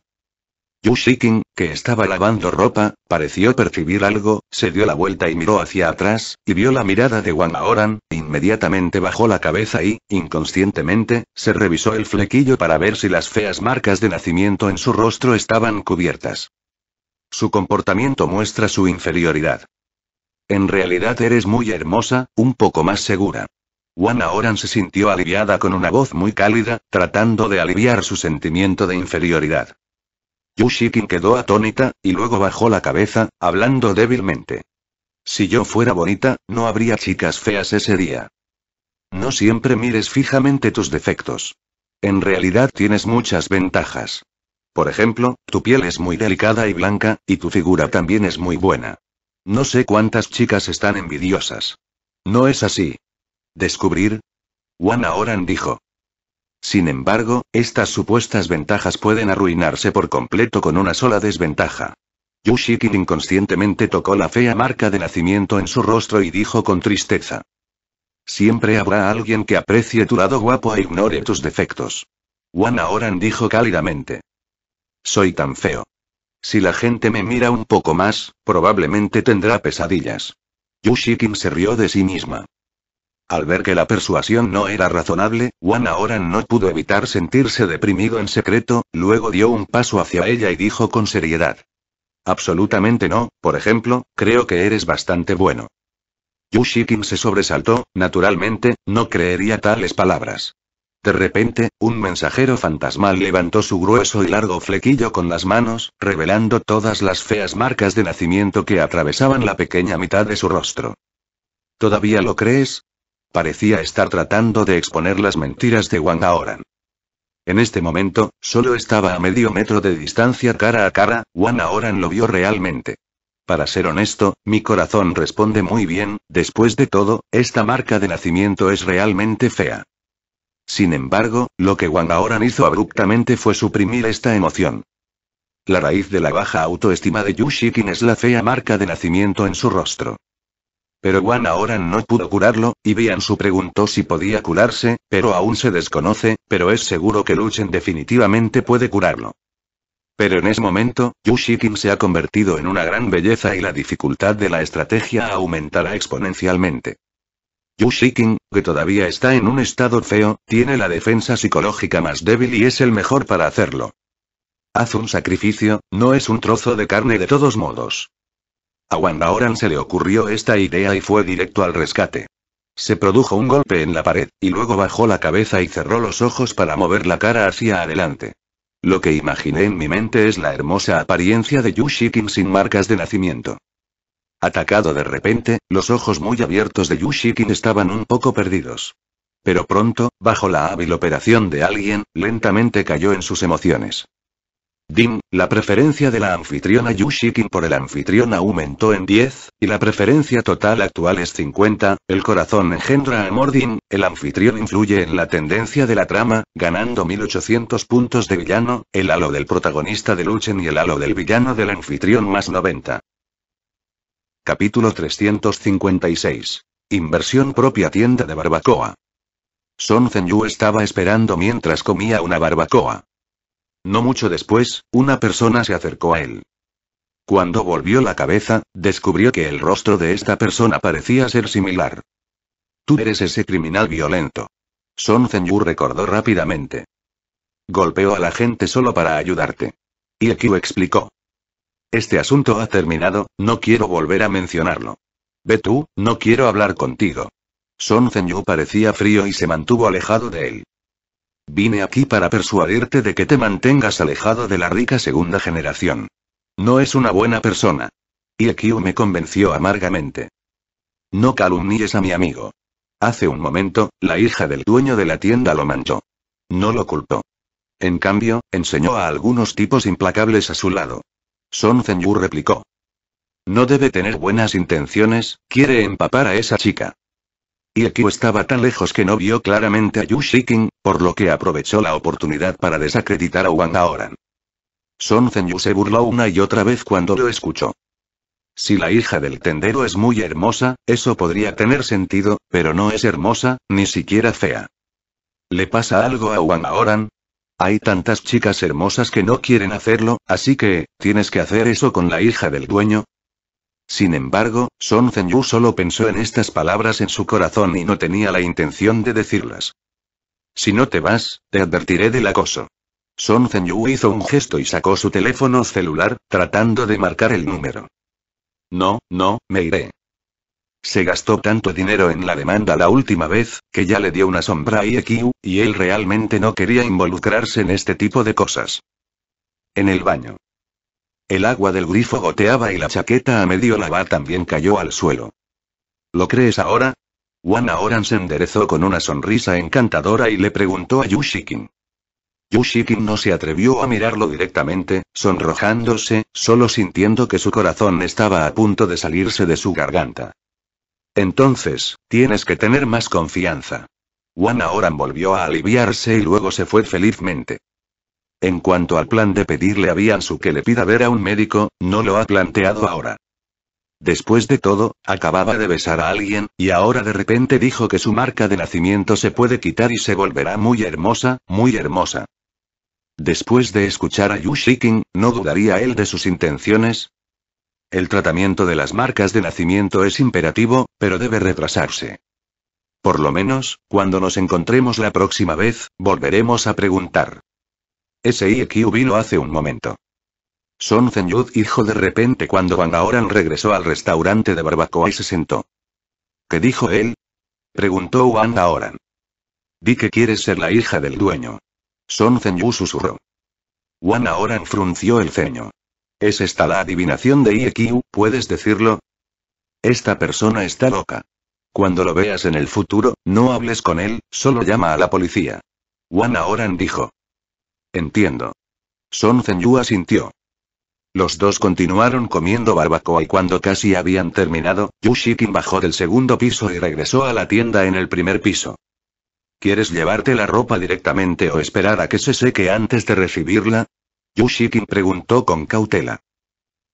Yu Shiking, que estaba lavando ropa, pareció percibir algo, se dio la vuelta y miró hacia atrás, y vio la mirada de Wang Aoran, inmediatamente bajó la cabeza y, inconscientemente, se revisó el flequillo para ver si las feas marcas de nacimiento en su rostro estaban cubiertas. Su comportamiento muestra su inferioridad. En realidad eres muy hermosa, un poco más segura. Juana Oran se sintió aliviada con una voz muy cálida, tratando de aliviar su sentimiento de inferioridad. Yushikin quedó atónita, y luego bajó la cabeza, hablando débilmente. Si yo fuera bonita, no habría chicas feas ese día. No siempre mires fijamente tus defectos. En realidad tienes muchas ventajas. Por ejemplo, tu piel es muy delicada y blanca, y tu figura también es muy buena. No sé cuántas chicas están envidiosas. No es así. Descubrir. Wanahoran dijo. Sin embargo, estas supuestas ventajas pueden arruinarse por completo con una sola desventaja. Yushikin inconscientemente tocó la fea marca de nacimiento en su rostro y dijo con tristeza. Siempre habrá alguien que aprecie tu lado guapo e ignore tus defectos. Wana Oran dijo cálidamente. Soy tan feo. Si la gente me mira un poco más, probablemente tendrá pesadillas. Yushikin se rió de sí misma. Al ver que la persuasión no era razonable, Juan ahora no pudo evitar sentirse deprimido en secreto, luego dio un paso hacia ella y dijo con seriedad. Absolutamente no, por ejemplo, creo que eres bastante bueno. Yushikin se sobresaltó, naturalmente, no creería tales palabras. De repente, un mensajero fantasmal levantó su grueso y largo flequillo con las manos, revelando todas las feas marcas de nacimiento que atravesaban la pequeña mitad de su rostro. ¿Todavía lo crees? Parecía estar tratando de exponer las mentiras de Wang Aoran. En este momento, solo estaba a medio metro de distancia cara a cara, Wang Aoran lo vio realmente. Para ser honesto, mi corazón responde muy bien, después de todo, esta marca de nacimiento es realmente fea. Sin embargo, lo que Wang Aoran hizo abruptamente fue suprimir esta emoción. La raíz de la baja autoestima de Yu es la fea marca de nacimiento en su rostro. Pero Wan ahora no pudo curarlo, y Su preguntó si podía curarse, pero aún se desconoce, pero es seguro que Luchen definitivamente puede curarlo. Pero en ese momento, Yushikin se ha convertido en una gran belleza y la dificultad de la estrategia aumentará exponencialmente. Yushikin, que todavía está en un estado feo, tiene la defensa psicológica más débil y es el mejor para hacerlo. Haz un sacrificio, no es un trozo de carne de todos modos. A Wandaoran se le ocurrió esta idea y fue directo al rescate. Se produjo un golpe en la pared, y luego bajó la cabeza y cerró los ojos para mover la cara hacia adelante. Lo que imaginé en mi mente es la hermosa apariencia de Yushikin sin marcas de nacimiento. Atacado de repente, los ojos muy abiertos de Yushikin estaban un poco perdidos. Pero pronto, bajo la hábil operación de alguien, lentamente cayó en sus emociones. Din, la preferencia de la anfitriona Yushikin por el anfitrión aumentó en 10, y la preferencia total actual es 50. El corazón engendra amor Dim, el anfitrión influye en la tendencia de la trama, ganando 1800 puntos de villano, el halo del protagonista de Luchen y el halo del villano del anfitrión más 90. Capítulo 356. Inversión propia tienda de barbacoa. Son Yu estaba esperando mientras comía una barbacoa. No mucho después, una persona se acercó a él. Cuando volvió la cabeza, descubrió que el rostro de esta persona parecía ser similar. Tú eres ese criminal violento. Son Zenyu recordó rápidamente. Golpeó a la gente solo para ayudarte. Y aquí explicó. Este asunto ha terminado, no quiero volver a mencionarlo. Ve tú, no quiero hablar contigo. Son Zenyu parecía frío y se mantuvo alejado de él. Vine aquí para persuadirte de que te mantengas alejado de la rica segunda generación. No es una buena persona. Y me convenció amargamente. No calumnies a mi amigo. Hace un momento, la hija del dueño de la tienda lo manchó. No lo culpó. En cambio, enseñó a algunos tipos implacables a su lado. Son Zenyu replicó. No debe tener buenas intenciones, quiere empapar a esa chica. Y aquí estaba tan lejos que no vio claramente a Yu Shiking, por lo que aprovechó la oportunidad para desacreditar a Wang Aoran. Son Yu se burló una y otra vez cuando lo escuchó. Si la hija del tendero es muy hermosa, eso podría tener sentido, pero no es hermosa, ni siquiera fea. ¿Le pasa algo a Wang Aoran? Hay tantas chicas hermosas que no quieren hacerlo, así que, tienes que hacer eso con la hija del dueño, sin embargo, Son Zenyu solo pensó en estas palabras en su corazón y no tenía la intención de decirlas. Si no te vas, te advertiré del acoso. Son Zenyu hizo un gesto y sacó su teléfono celular, tratando de marcar el número. No, no, me iré. Se gastó tanto dinero en la demanda la última vez, que ya le dio una sombra a IEQ, y él realmente no quería involucrarse en este tipo de cosas. En el baño. El agua del grifo goteaba y la chaqueta a medio lavar también cayó al suelo. ¿Lo crees ahora? Wana Oran se enderezó con una sonrisa encantadora y le preguntó a Yushikin. Yushikin no se atrevió a mirarlo directamente, sonrojándose, solo sintiendo que su corazón estaba a punto de salirse de su garganta. Entonces, tienes que tener más confianza. Wana volvió a aliviarse y luego se fue felizmente. En cuanto al plan de pedirle a Biansu que le pida ver a un médico, no lo ha planteado ahora. Después de todo, acababa de besar a alguien, y ahora de repente dijo que su marca de nacimiento se puede quitar y se volverá muy hermosa, muy hermosa. Después de escuchar a Yu Shiking, ¿no dudaría él de sus intenciones? El tratamiento de las marcas de nacimiento es imperativo, pero debe retrasarse. Por lo menos, cuando nos encontremos la próxima vez, volveremos a preguntar. Iekiu vino hace un momento. Son Zenyud dijo de repente cuando Van Aoran regresó al restaurante de barbacoa y se sentó. ¿Qué dijo él? Preguntó Van Aoran. Di que quieres ser la hija del dueño. Son Zenyut susurró. Wan Aoran frunció el ceño. ¿Es esta la adivinación de Iekiu, puedes decirlo? Esta persona está loca. Cuando lo veas en el futuro, no hables con él, solo llama a la policía. Wan Aoran dijo. Entiendo. Son Yu asintió. Los dos continuaron comiendo barbacoa y cuando casi habían terminado, Yushikin bajó del segundo piso y regresó a la tienda en el primer piso. ¿Quieres llevarte la ropa directamente o esperar a que se seque antes de recibirla? Yushikin preguntó con cautela.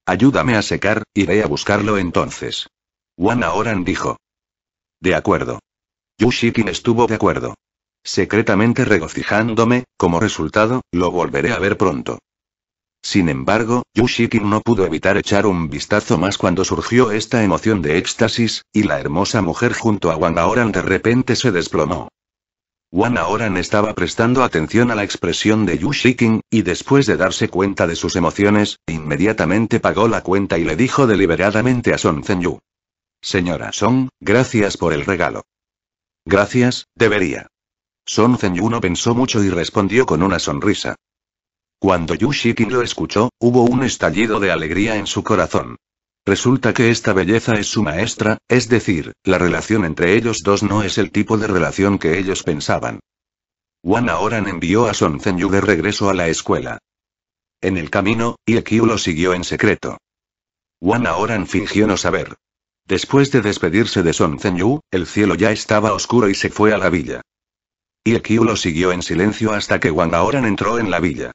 Ayúdame a secar, iré a buscarlo entonces. Wana Oran dijo. De acuerdo. Yushikin estuvo de acuerdo secretamente regocijándome, como resultado, lo volveré a ver pronto. Sin embargo, Yushikin no pudo evitar echar un vistazo más cuando surgió esta emoción de éxtasis, y la hermosa mujer junto a Wang Aoran de repente se desplomó. Wang Aoran estaba prestando atención a la expresión de Yushikin, y después de darse cuenta de sus emociones, inmediatamente pagó la cuenta y le dijo deliberadamente a Son Zenyu. Señora Song, gracias por el regalo. Gracias, debería. Son no pensó mucho y respondió con una sonrisa. Cuando Shikin lo escuchó, hubo un estallido de alegría en su corazón. Resulta que esta belleza es su maestra, es decir, la relación entre ellos dos no es el tipo de relación que ellos pensaban. Wan Aoran envió a Son Zenyu de regreso a la escuela. En el camino, Iekyu lo siguió en secreto. Wan Aoran fingió no saber. Después de despedirse de Son Zenyu, el cielo ya estaba oscuro y se fue a la villa. Y lo siguió en silencio hasta que Wangaoran entró en la villa.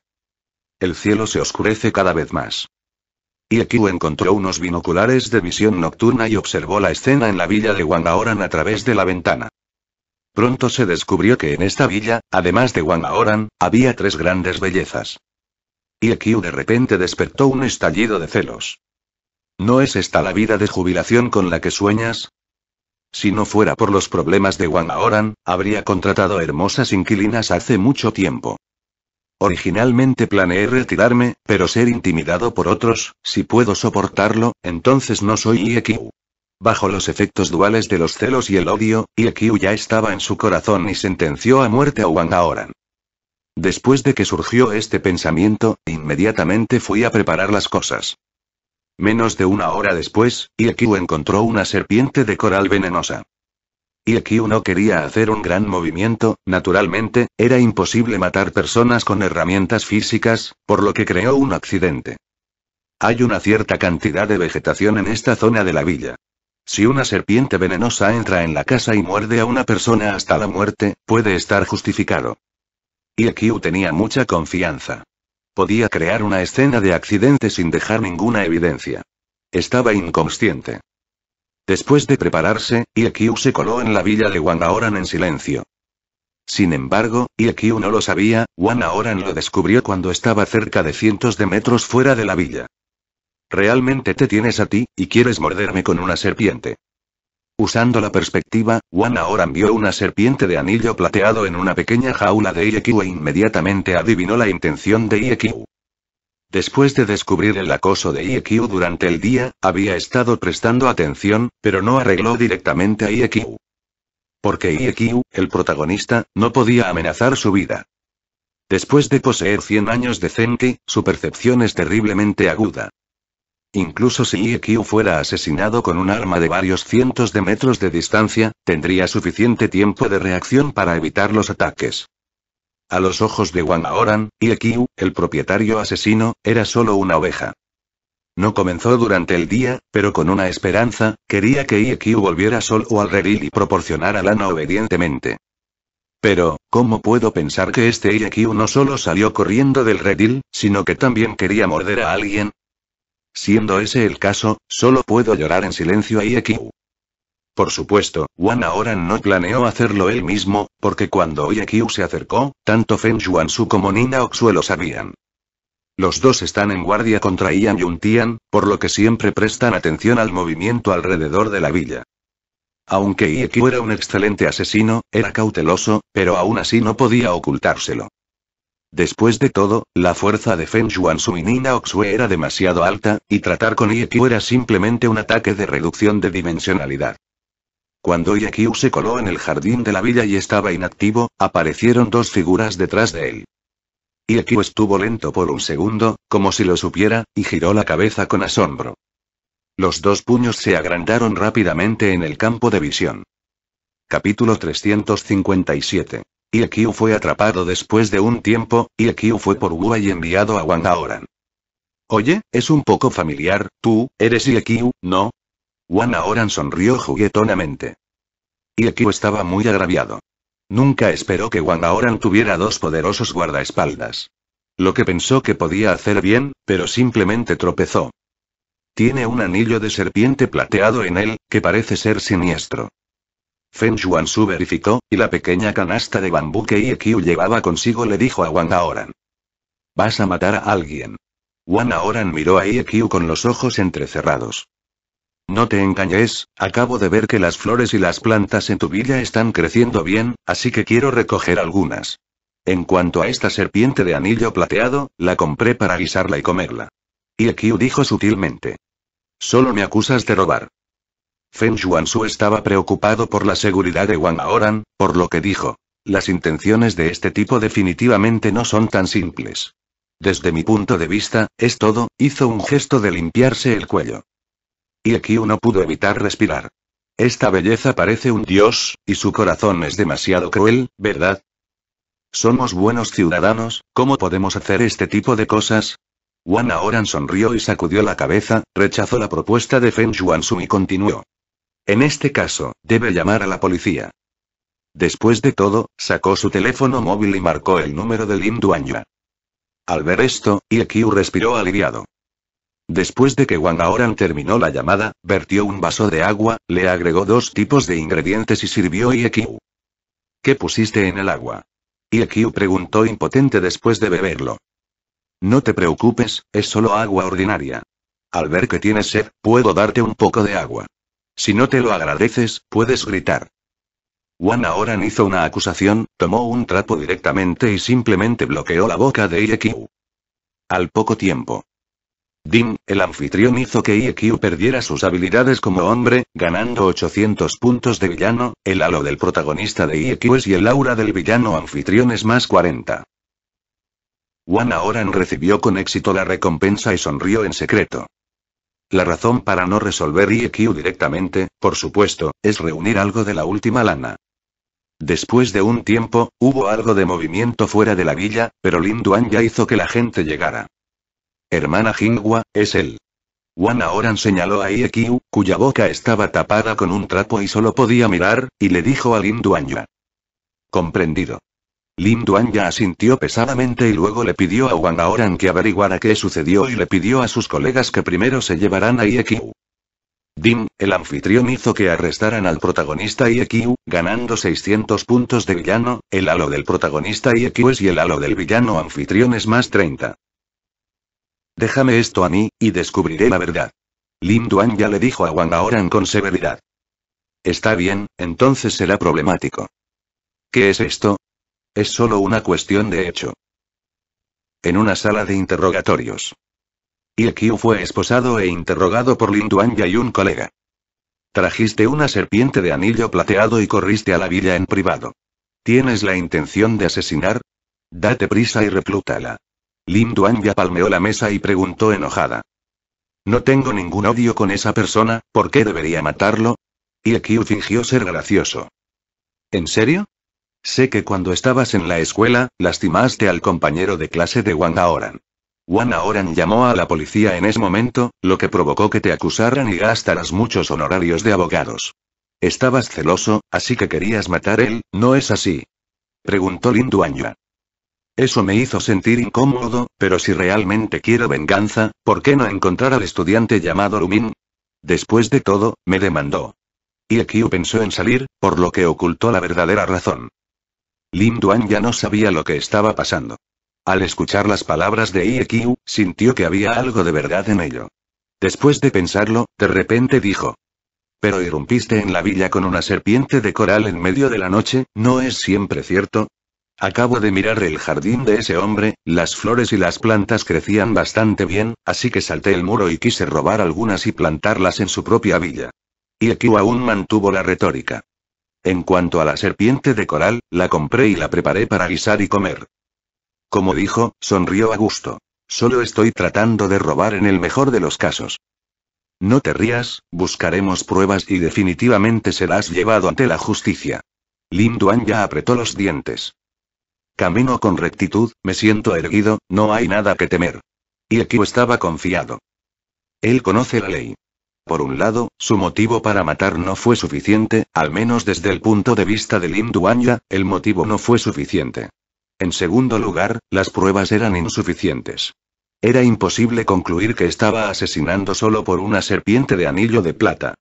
El cielo se oscurece cada vez más. Y Iekiu encontró unos binoculares de visión nocturna y observó la escena en la villa de Wangaoran a través de la ventana. Pronto se descubrió que en esta villa, además de Wangaoran, había tres grandes bellezas. Y Iekiu de repente despertó un estallido de celos. ¿No es esta la vida de jubilación con la que sueñas? Si no fuera por los problemas de Wang Aoran, habría contratado hermosas inquilinas hace mucho tiempo. Originalmente planeé retirarme, pero ser intimidado por otros, si puedo soportarlo, entonces no soy Iekiu. Bajo los efectos duales de los celos y el odio, Iekiu ya estaba en su corazón y sentenció a muerte a Wang Aoran. Después de que surgió este pensamiento, inmediatamente fui a preparar las cosas. Menos de una hora después, aquí encontró una serpiente de coral venenosa. aquí no quería hacer un gran movimiento, naturalmente, era imposible matar personas con herramientas físicas, por lo que creó un accidente. Hay una cierta cantidad de vegetación en esta zona de la villa. Si una serpiente venenosa entra en la casa y muerde a una persona hasta la muerte, puede estar justificado. Ikkyu tenía mucha confianza. Podía crear una escena de accidente sin dejar ninguna evidencia. Estaba inconsciente. Después de prepararse, Iekiu se coló en la villa de Wanaoran en silencio. Sin embargo, Iekiu no lo sabía, Wanaoran lo descubrió cuando estaba cerca de cientos de metros fuera de la villa. Realmente te tienes a ti, y quieres morderme con una serpiente. Usando la perspectiva, Wan ahora envió una serpiente de anillo plateado en una pequeña jaula de Iekiu e inmediatamente adivinó la intención de Iekiu. Después de descubrir el acoso de Iekiu durante el día, había estado prestando atención, pero no arregló directamente a Iekiu. Porque Iekiu, el protagonista, no podía amenazar su vida. Después de poseer 100 años de Zenki, su percepción es terriblemente aguda. Incluso si Iekiu fuera asesinado con un arma de varios cientos de metros de distancia, tendría suficiente tiempo de reacción para evitar los ataques. A los ojos de Aoran, Iekiu, el propietario asesino, era solo una oveja. No comenzó durante el día, pero con una esperanza, quería que Iekiu volviera sol o al redil y proporcionara lana obedientemente. Pero, ¿cómo puedo pensar que este Iekiu no solo salió corriendo del redil, sino que también quería morder a alguien? Siendo ese el caso, solo puedo llorar en silencio a Iekyu. Por supuesto, Wan ahora no planeó hacerlo él mismo, porque cuando Iekyu se acercó, tanto Feng Su como Nina Oksue lo sabían. Los dos están en guardia contra Ian Tian, por lo que siempre prestan atención al movimiento alrededor de la villa. Aunque Iekyu era un excelente asesino, era cauteloso, pero aún así no podía ocultárselo. Después de todo, la fuerza de Feng y Nina Oxue era demasiado alta, y tratar con Iekiu era simplemente un ataque de reducción de dimensionalidad. Cuando Iekiu se coló en el jardín de la villa y estaba inactivo, aparecieron dos figuras detrás de él. Iekiu estuvo lento por un segundo, como si lo supiera, y giró la cabeza con asombro. Los dos puños se agrandaron rápidamente en el campo de visión. Capítulo 357 Iekiu fue atrapado después de un tiempo, Iekiu fue por Wu y enviado a Oran Oye, es un poco familiar, tú, eres Iekiu, ¿no? Oran sonrió juguetonamente. Iekiu estaba muy agraviado. Nunca esperó que Oran tuviera dos poderosos guardaespaldas. Lo que pensó que podía hacer bien, pero simplemente tropezó. Tiene un anillo de serpiente plateado en él, que parece ser siniestro. Feng su verificó, y la pequeña canasta de bambú que Iekiu llevaba consigo le dijo a Wang Aoran. Vas a matar a alguien. Wang Aoran miró a Iekiu con los ojos entrecerrados. No te engañes, acabo de ver que las flores y las plantas en tu villa están creciendo bien, así que quiero recoger algunas. En cuanto a esta serpiente de anillo plateado, la compré para guisarla y comerla. Ye dijo sutilmente. Solo me acusas de robar. Feng Shuansu estaba preocupado por la seguridad de Wang Aoran, por lo que dijo. Las intenciones de este tipo definitivamente no son tan simples. Desde mi punto de vista, es todo, hizo un gesto de limpiarse el cuello. Y aquí uno pudo evitar respirar. Esta belleza parece un dios, y su corazón es demasiado cruel, ¿verdad? Somos buenos ciudadanos, ¿cómo podemos hacer este tipo de cosas? Wan Aoran sonrió y sacudió la cabeza, rechazó la propuesta de Feng Shuansu y continuó. En este caso, debe llamar a la policía. Después de todo, sacó su teléfono móvil y marcó el número del Lim Al ver esto, Iekiu respiró aliviado. Después de que Wang Aoran terminó la llamada, vertió un vaso de agua, le agregó dos tipos de ingredientes y sirvió Iekiu. ¿Qué pusiste en el agua? Iekiu preguntó impotente después de beberlo. No te preocupes, es solo agua ordinaria. Al ver que tienes sed, puedo darte un poco de agua. Si no te lo agradeces, puedes gritar. Juan Aoran hizo una acusación, tomó un trapo directamente y simplemente bloqueó la boca de Iekiu. Al poco tiempo. Dim, el anfitrión hizo que Iekiu perdiera sus habilidades como hombre, ganando 800 puntos de villano, el halo del protagonista de Iekiu es y el aura del villano anfitrión es más 40. Juan Oran recibió con éxito la recompensa y sonrió en secreto. La razón para no resolver IEQ directamente, por supuesto, es reunir algo de la última lana. Después de un tiempo, hubo algo de movimiento fuera de la villa, pero Lin Duan ya hizo que la gente llegara. Hermana Jingua, es él. Wan Aoran señaló a IEQ, cuya boca estaba tapada con un trapo y solo podía mirar, y le dijo a Lin ya. Comprendido. Lim Duan ya asintió pesadamente y luego le pidió a Wang Aoran que averiguara qué sucedió y le pidió a sus colegas que primero se llevaran a Iekiu. Dim, el anfitrión hizo que arrestaran al protagonista Iekiu, ganando 600 puntos de villano, el halo del protagonista Iekiu es y el halo del villano anfitrión es más 30. Déjame esto a mí, y descubriré la verdad. Lim Duan ya le dijo a Wang Aoran con severidad. Está bien, entonces será problemático. ¿Qué es esto? Es solo una cuestión de hecho. En una sala de interrogatorios. Ilkyu fue esposado e interrogado por Lin ya y un colega. Trajiste una serpiente de anillo plateado y corriste a la villa en privado. ¿Tienes la intención de asesinar? Date prisa y reclútala. Lin ya palmeó la mesa y preguntó enojada. No tengo ningún odio con esa persona, ¿por qué debería matarlo? Ilkyu fingió ser gracioso. ¿En serio? Sé que cuando estabas en la escuela, lastimaste al compañero de clase de Wang Aoran. Wang Aoran llamó a la policía en ese momento, lo que provocó que te acusaran y gastaras muchos honorarios de abogados. Estabas celoso, así que querías matar él, ¿no es así? Preguntó Lin Duanya. Eso me hizo sentir incómodo, pero si realmente quiero venganza, ¿por qué no encontrar al estudiante llamado Rumin? Después de todo, me demandó. Y Kyu pensó en salir, por lo que ocultó la verdadera razón. Lim Duan ya no sabía lo que estaba pasando. Al escuchar las palabras de Iekiu, sintió que había algo de verdad en ello. Después de pensarlo, de repente dijo. Pero irrumpiste en la villa con una serpiente de coral en medio de la noche, ¿no es siempre cierto? Acabo de mirar el jardín de ese hombre, las flores y las plantas crecían bastante bien, así que salté el muro y quise robar algunas y plantarlas en su propia villa. Iekiu aún mantuvo la retórica. En cuanto a la serpiente de coral, la compré y la preparé para guisar y comer. Como dijo, sonrió a gusto. Solo estoy tratando de robar en el mejor de los casos. No te rías, buscaremos pruebas y definitivamente serás llevado ante la justicia. Lim Duan ya apretó los dientes. Camino con rectitud, me siento erguido, no hay nada que temer. Y aquí estaba confiado. Él conoce la ley. Por un lado, su motivo para matar no fue suficiente, al menos desde el punto de vista del Lin el motivo no fue suficiente. En segundo lugar, las pruebas eran insuficientes. Era imposible concluir que estaba asesinando solo por una serpiente de anillo de plata.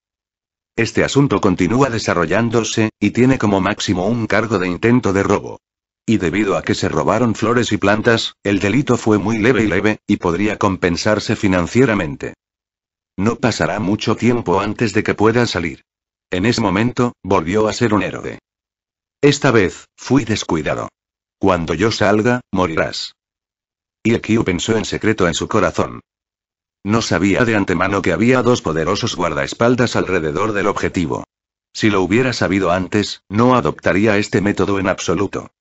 Este asunto continúa desarrollándose, y tiene como máximo un cargo de intento de robo. Y debido a que se robaron flores y plantas, el delito fue muy leve y leve, y podría compensarse financieramente. No pasará mucho tiempo antes de que pueda salir. En ese momento, volvió a ser un héroe. Esta vez, fui descuidado. Cuando yo salga, morirás. Y Ekyu pensó en secreto en su corazón. No sabía de antemano que había dos poderosos guardaespaldas alrededor del objetivo. Si lo hubiera sabido antes, no adoptaría este método en absoluto.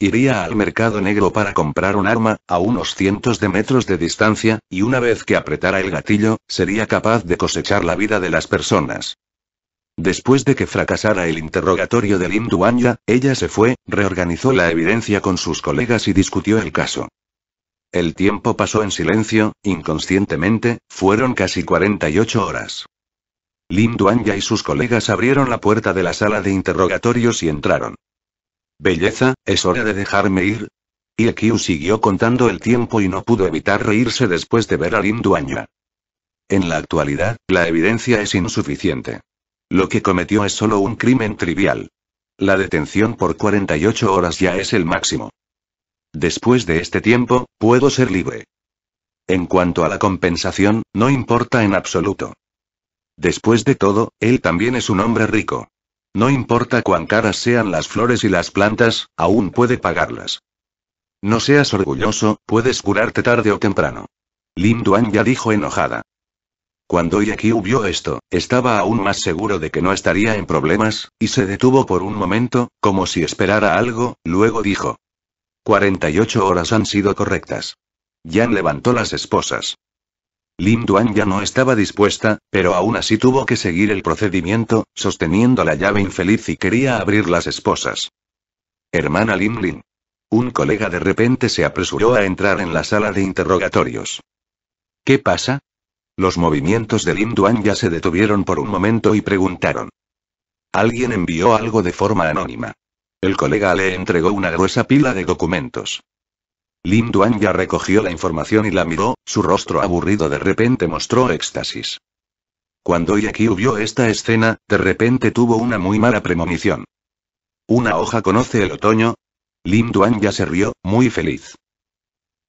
Iría al mercado negro para comprar un arma, a unos cientos de metros de distancia, y una vez que apretara el gatillo, sería capaz de cosechar la vida de las personas. Después de que fracasara el interrogatorio de Lin Duanya, ella se fue, reorganizó la evidencia con sus colegas y discutió el caso. El tiempo pasó en silencio, inconscientemente, fueron casi 48 horas. Lin Duanya y sus colegas abrieron la puerta de la sala de interrogatorios y entraron. Belleza, es hora de dejarme ir. Y siguió contando el tiempo y no pudo evitar reírse después de ver a Lin En la actualidad, la evidencia es insuficiente. Lo que cometió es solo un crimen trivial. La detención por 48 horas ya es el máximo. Después de este tiempo, puedo ser libre. En cuanto a la compensación, no importa en absoluto. Después de todo, él también es un hombre rico. No importa cuán caras sean las flores y las plantas, aún puede pagarlas. No seas orgulloso, puedes curarte tarde o temprano. Lin Duan ya dijo enojada. Cuando Yekiu vio esto, estaba aún más seguro de que no estaría en problemas, y se detuvo por un momento, como si esperara algo, luego dijo. 48 horas han sido correctas. Yan levantó las esposas. Lim Duan ya no estaba dispuesta, pero aún así tuvo que seguir el procedimiento, sosteniendo la llave infeliz y quería abrir las esposas. Hermana Lim Lin. Un colega de repente se apresuró a entrar en la sala de interrogatorios. ¿Qué pasa? Los movimientos de Lim Duan ya se detuvieron por un momento y preguntaron. Alguien envió algo de forma anónima. El colega le entregó una gruesa pila de documentos. Lim Duan ya recogió la información y la miró, su rostro aburrido de repente mostró éxtasis. Cuando Yekiu vio esta escena, de repente tuvo una muy mala premonición. ¿Una hoja conoce el otoño? Lim Duan ya se rió, muy feliz.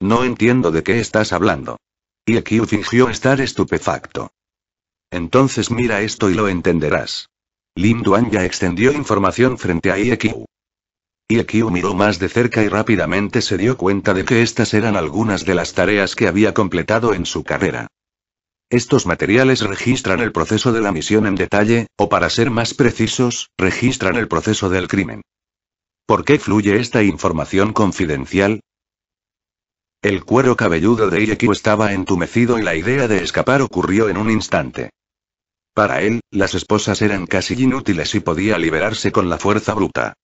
No entiendo de qué estás hablando. Qiu fingió estar estupefacto. Entonces mira esto y lo entenderás. Lim Duan ya extendió información frente a Qiu. Yekio miró más de cerca y rápidamente se dio cuenta de que estas eran algunas de las tareas que había completado en su carrera. Estos materiales registran el proceso de la misión en detalle, o para ser más precisos, registran el proceso del crimen. ¿Por qué fluye esta información confidencial? El cuero cabelludo de Yekio estaba entumecido y la idea de escapar ocurrió en un instante. Para él, las esposas eran casi inútiles y podía liberarse con la fuerza bruta.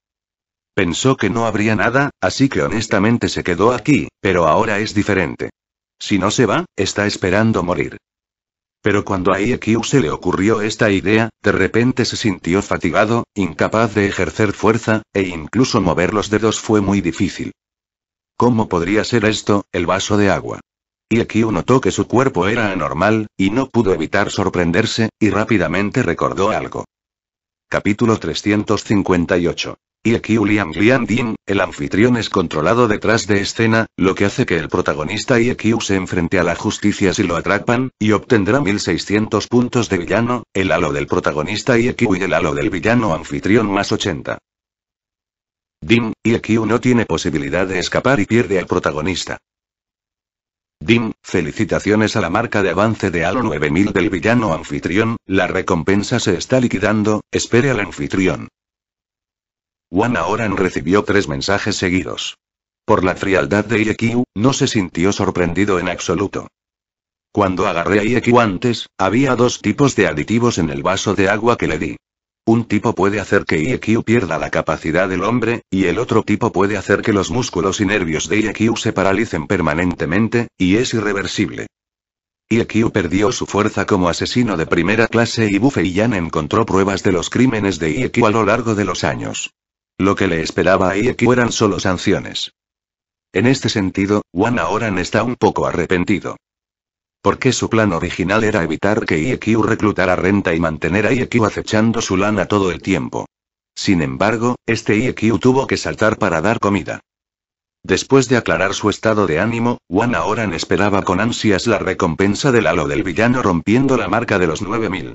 Pensó que no habría nada, así que honestamente se quedó aquí, pero ahora es diferente. Si no se va, está esperando morir. Pero cuando a Iekyu se le ocurrió esta idea, de repente se sintió fatigado, incapaz de ejercer fuerza, e incluso mover los dedos fue muy difícil. ¿Cómo podría ser esto, el vaso de agua? Iekyu notó que su cuerpo era anormal, y no pudo evitar sorprenderse, y rápidamente recordó algo. Capítulo 358 y aquí Liam Din, el anfitrión es controlado detrás de escena, lo que hace que el protagonista IEQ se enfrente a la justicia si lo atrapan, y obtendrá 1600 puntos de villano, el halo del protagonista IEQ y el halo del villano anfitrión más 80. Dim, IEQ no tiene posibilidad de escapar y pierde al protagonista. Dim, felicitaciones a la marca de avance de Halo 9000 del villano anfitrión, la recompensa se está liquidando, espere al anfitrión. Wan ahora recibió tres mensajes seguidos. Por la frialdad de Iekiu, no se sintió sorprendido en absoluto. Cuando agarré a Iekiu antes, había dos tipos de aditivos en el vaso de agua que le di. Un tipo puede hacer que Iekiu pierda la capacidad del hombre, y el otro tipo puede hacer que los músculos y nervios de Iekiu se paralicen permanentemente, y es irreversible. Iekiu perdió su fuerza como asesino de primera clase y Buffet Yan encontró pruebas de los crímenes de Iekiu a lo largo de los años. Lo que le esperaba a Iekiu eran solo sanciones. En este sentido, Wan Aoran está un poco arrepentido. Porque su plan original era evitar que Iekyu reclutara renta y mantener a Iekiu acechando su lana todo el tiempo. Sin embargo, este Iekiu tuvo que saltar para dar comida. Después de aclarar su estado de ánimo, Wan Aoran esperaba con ansias la recompensa del halo del villano rompiendo la marca de los 9000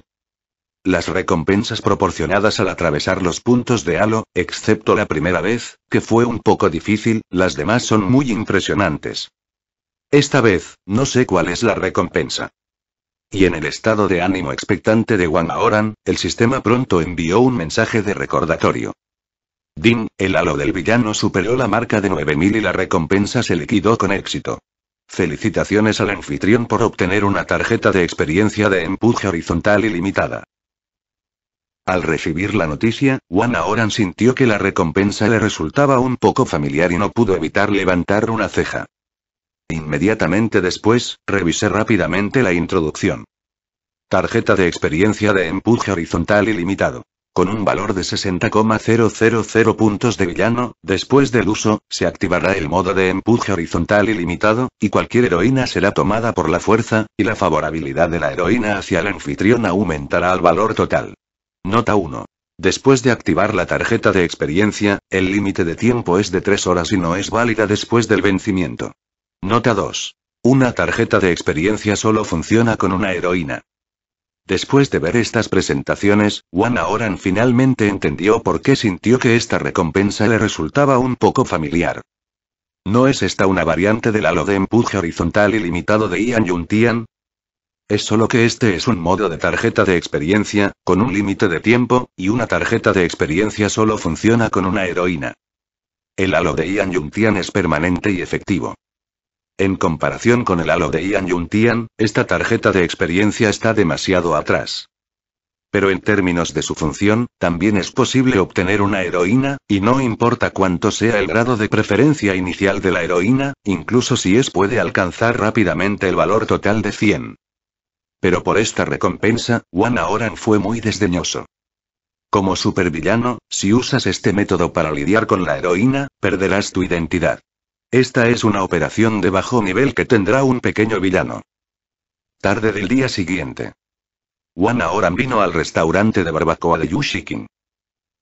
las recompensas proporcionadas al atravesar los puntos de halo, excepto la primera vez, que fue un poco difícil, las demás son muy impresionantes. Esta vez, no sé cuál es la recompensa. Y en el estado de ánimo expectante de Wang Aoran, el sistema pronto envió un mensaje de recordatorio. Din, el halo del villano superó la marca de 9000 y la recompensa se liquidó con éxito. Felicitaciones al anfitrión por obtener una tarjeta de experiencia de empuje horizontal ilimitada. Al recibir la noticia, Juan Oran sintió que la recompensa le resultaba un poco familiar y no pudo evitar levantar una ceja. Inmediatamente después, revisé rápidamente la introducción. Tarjeta de experiencia de empuje horizontal ilimitado. Con un valor de 60,000 puntos de villano, después del uso, se activará el modo de empuje horizontal ilimitado, y cualquier heroína será tomada por la fuerza, y la favorabilidad de la heroína hacia el anfitrión aumentará al valor total. Nota 1. Después de activar la tarjeta de experiencia, el límite de tiempo es de 3 horas y no es válida después del vencimiento. Nota 2. Una tarjeta de experiencia solo funciona con una heroína. Después de ver estas presentaciones, Wana Oran finalmente entendió por qué sintió que esta recompensa le resultaba un poco familiar. ¿No es esta una variante del halo de empuje horizontal ilimitado de Ian Yuntian? Es solo que este es un modo de tarjeta de experiencia, con un límite de tiempo, y una tarjeta de experiencia solo funciona con una heroína. El halo de Ian Yuntian es permanente y efectivo. En comparación con el halo de Ian Yuntian, esta tarjeta de experiencia está demasiado atrás. Pero en términos de su función, también es posible obtener una heroína, y no importa cuánto sea el grado de preferencia inicial de la heroína, incluso si es puede alcanzar rápidamente el valor total de 100. Pero por esta recompensa, Juan Oran fue muy desdeñoso. Como supervillano, si usas este método para lidiar con la heroína, perderás tu identidad. Esta es una operación de bajo nivel que tendrá un pequeño villano. Tarde del día siguiente. Juan Oran vino al restaurante de barbacoa de Yushikin.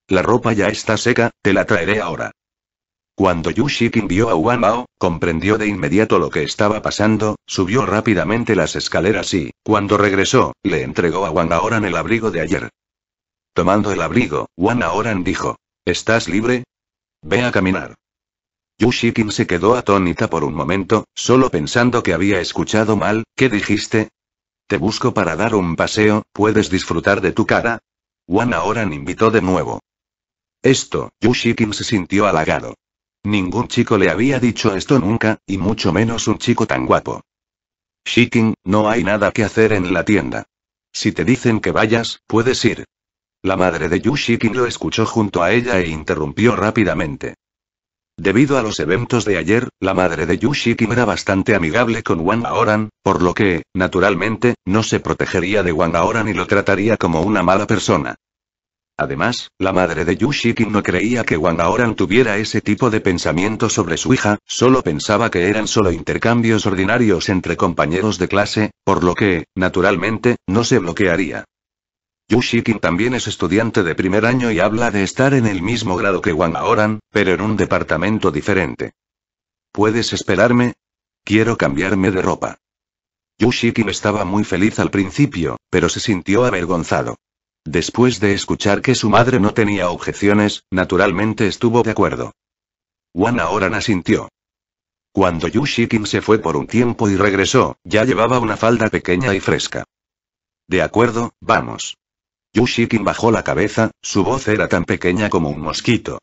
La ropa ya está seca, te la traeré ahora. Cuando Yushikin vio a Mao, comprendió de inmediato lo que estaba pasando, subió rápidamente las escaleras y, cuando regresó, le entregó a Wang Aoran el abrigo de ayer. Tomando el abrigo, Wang Aoran dijo, ¿Estás libre? Ve a caminar. Yushikin se quedó atónita por un momento, solo pensando que había escuchado mal, ¿qué dijiste? Te busco para dar un paseo, ¿puedes disfrutar de tu cara? Wang Aoran invitó de nuevo. Esto, Yushikin se sintió halagado. Ningún chico le había dicho esto nunca, y mucho menos un chico tan guapo. Shikin, no hay nada que hacer en la tienda. Si te dicen que vayas, puedes ir. La madre de Yu Shikin lo escuchó junto a ella e interrumpió rápidamente. Debido a los eventos de ayer, la madre de Yu Shikin era bastante amigable con Wang Aoran, por lo que, naturalmente, no se protegería de Wang Aoran y lo trataría como una mala persona. Además, la madre de Yushiki no creía que Wang Aoran tuviera ese tipo de pensamiento sobre su hija, solo pensaba que eran solo intercambios ordinarios entre compañeros de clase, por lo que, naturalmente, no se bloquearía. Yushikin también es estudiante de primer año y habla de estar en el mismo grado que Wang Aoran, pero en un departamento diferente. ¿Puedes esperarme? Quiero cambiarme de ropa. Yushiki estaba muy feliz al principio, pero se sintió avergonzado. Después de escuchar que su madre no tenía objeciones, naturalmente estuvo de acuerdo. Wan Oran asintió. Cuando Yushikin se fue por un tiempo y regresó, ya llevaba una falda pequeña y fresca. De acuerdo, vamos. Yushikin bajó la cabeza, su voz era tan pequeña como un mosquito.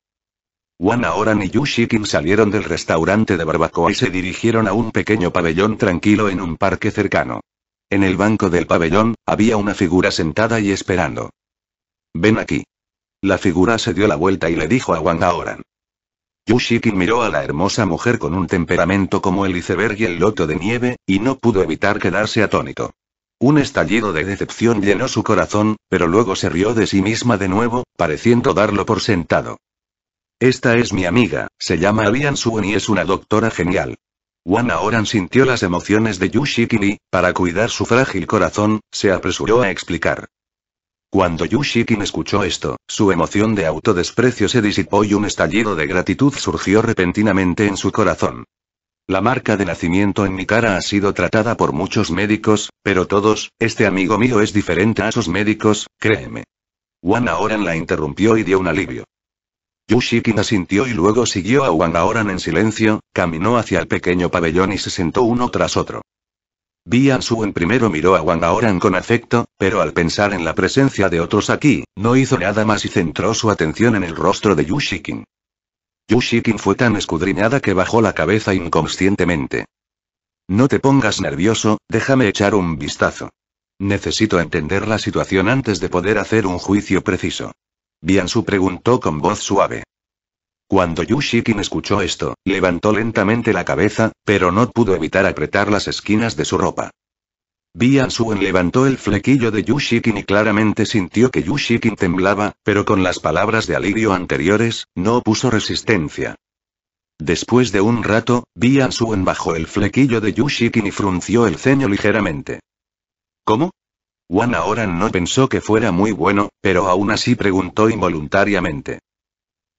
Wan Oran y Yushikin salieron del restaurante de barbacoa y se dirigieron a un pequeño pabellón tranquilo en un parque cercano. En el banco del pabellón, había una figura sentada y esperando. Ven aquí. La figura se dio la vuelta y le dijo a Wang Aoran. Yushiki miró a la hermosa mujer con un temperamento como el iceberg y el loto de nieve, y no pudo evitar quedarse atónito. Un estallido de decepción llenó su corazón, pero luego se rió de sí misma de nuevo, pareciendo darlo por sentado. Esta es mi amiga, se llama Avian Suen y es una doctora genial. Wana Oran sintió las emociones de y, para cuidar su frágil corazón, se apresuró a explicar. Cuando Yushikin escuchó esto, su emoción de autodesprecio se disipó y un estallido de gratitud surgió repentinamente en su corazón. La marca de nacimiento en mi cara ha sido tratada por muchos médicos, pero todos, este amigo mío es diferente a esos médicos, créeme. Wana Oran la interrumpió y dio un alivio. Yushikin asintió y luego siguió a Aoran en silencio, caminó hacia el pequeño pabellón y se sentó uno tras otro. Bian en primero miró a Aoran con afecto, pero al pensar en la presencia de otros aquí, no hizo nada más y centró su atención en el rostro de Yushikin. Yushikin fue tan escudriñada que bajó la cabeza inconscientemente. No te pongas nervioso, déjame echar un vistazo. Necesito entender la situación antes de poder hacer un juicio preciso. Biansu preguntó con voz suave. Cuando Yushikin escuchó esto, levantó lentamente la cabeza, pero no pudo evitar apretar las esquinas de su ropa. Biansu levantó el flequillo de Yushikin y claramente sintió que Yushikin temblaba, pero con las palabras de alivio anteriores, no puso resistencia. Después de un rato, Bian en bajó el flequillo de Yushikin y frunció el ceño ligeramente. ¿Cómo? Juan ahora no pensó que fuera muy bueno, pero aún así preguntó involuntariamente.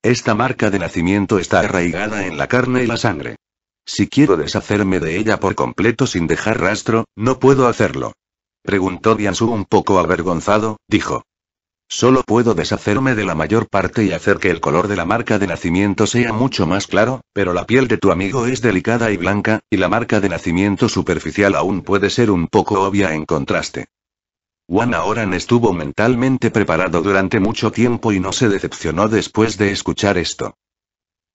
Esta marca de nacimiento está arraigada en la carne y la sangre. Si quiero deshacerme de ella por completo sin dejar rastro, no puedo hacerlo. Preguntó Diansu un poco avergonzado, dijo. Solo puedo deshacerme de la mayor parte y hacer que el color de la marca de nacimiento sea mucho más claro, pero la piel de tu amigo es delicada y blanca, y la marca de nacimiento superficial aún puede ser un poco obvia en contraste. Wana Oran estuvo mentalmente preparado durante mucho tiempo y no se decepcionó después de escuchar esto.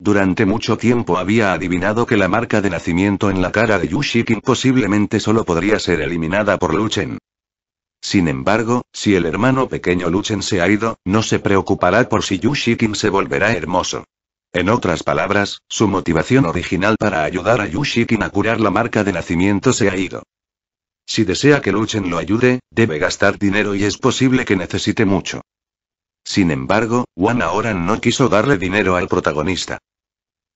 Durante mucho tiempo había adivinado que la marca de nacimiento en la cara de Yushikin posiblemente solo podría ser eliminada por Luchen. Sin embargo, si el hermano pequeño Luchen se ha ido, no se preocupará por si Yushikin se volverá hermoso. En otras palabras, su motivación original para ayudar a Yushikin a curar la marca de nacimiento se ha ido. Si desea que Luchen lo ayude, debe gastar dinero y es posible que necesite mucho. Sin embargo, Wan ahora no quiso darle dinero al protagonista.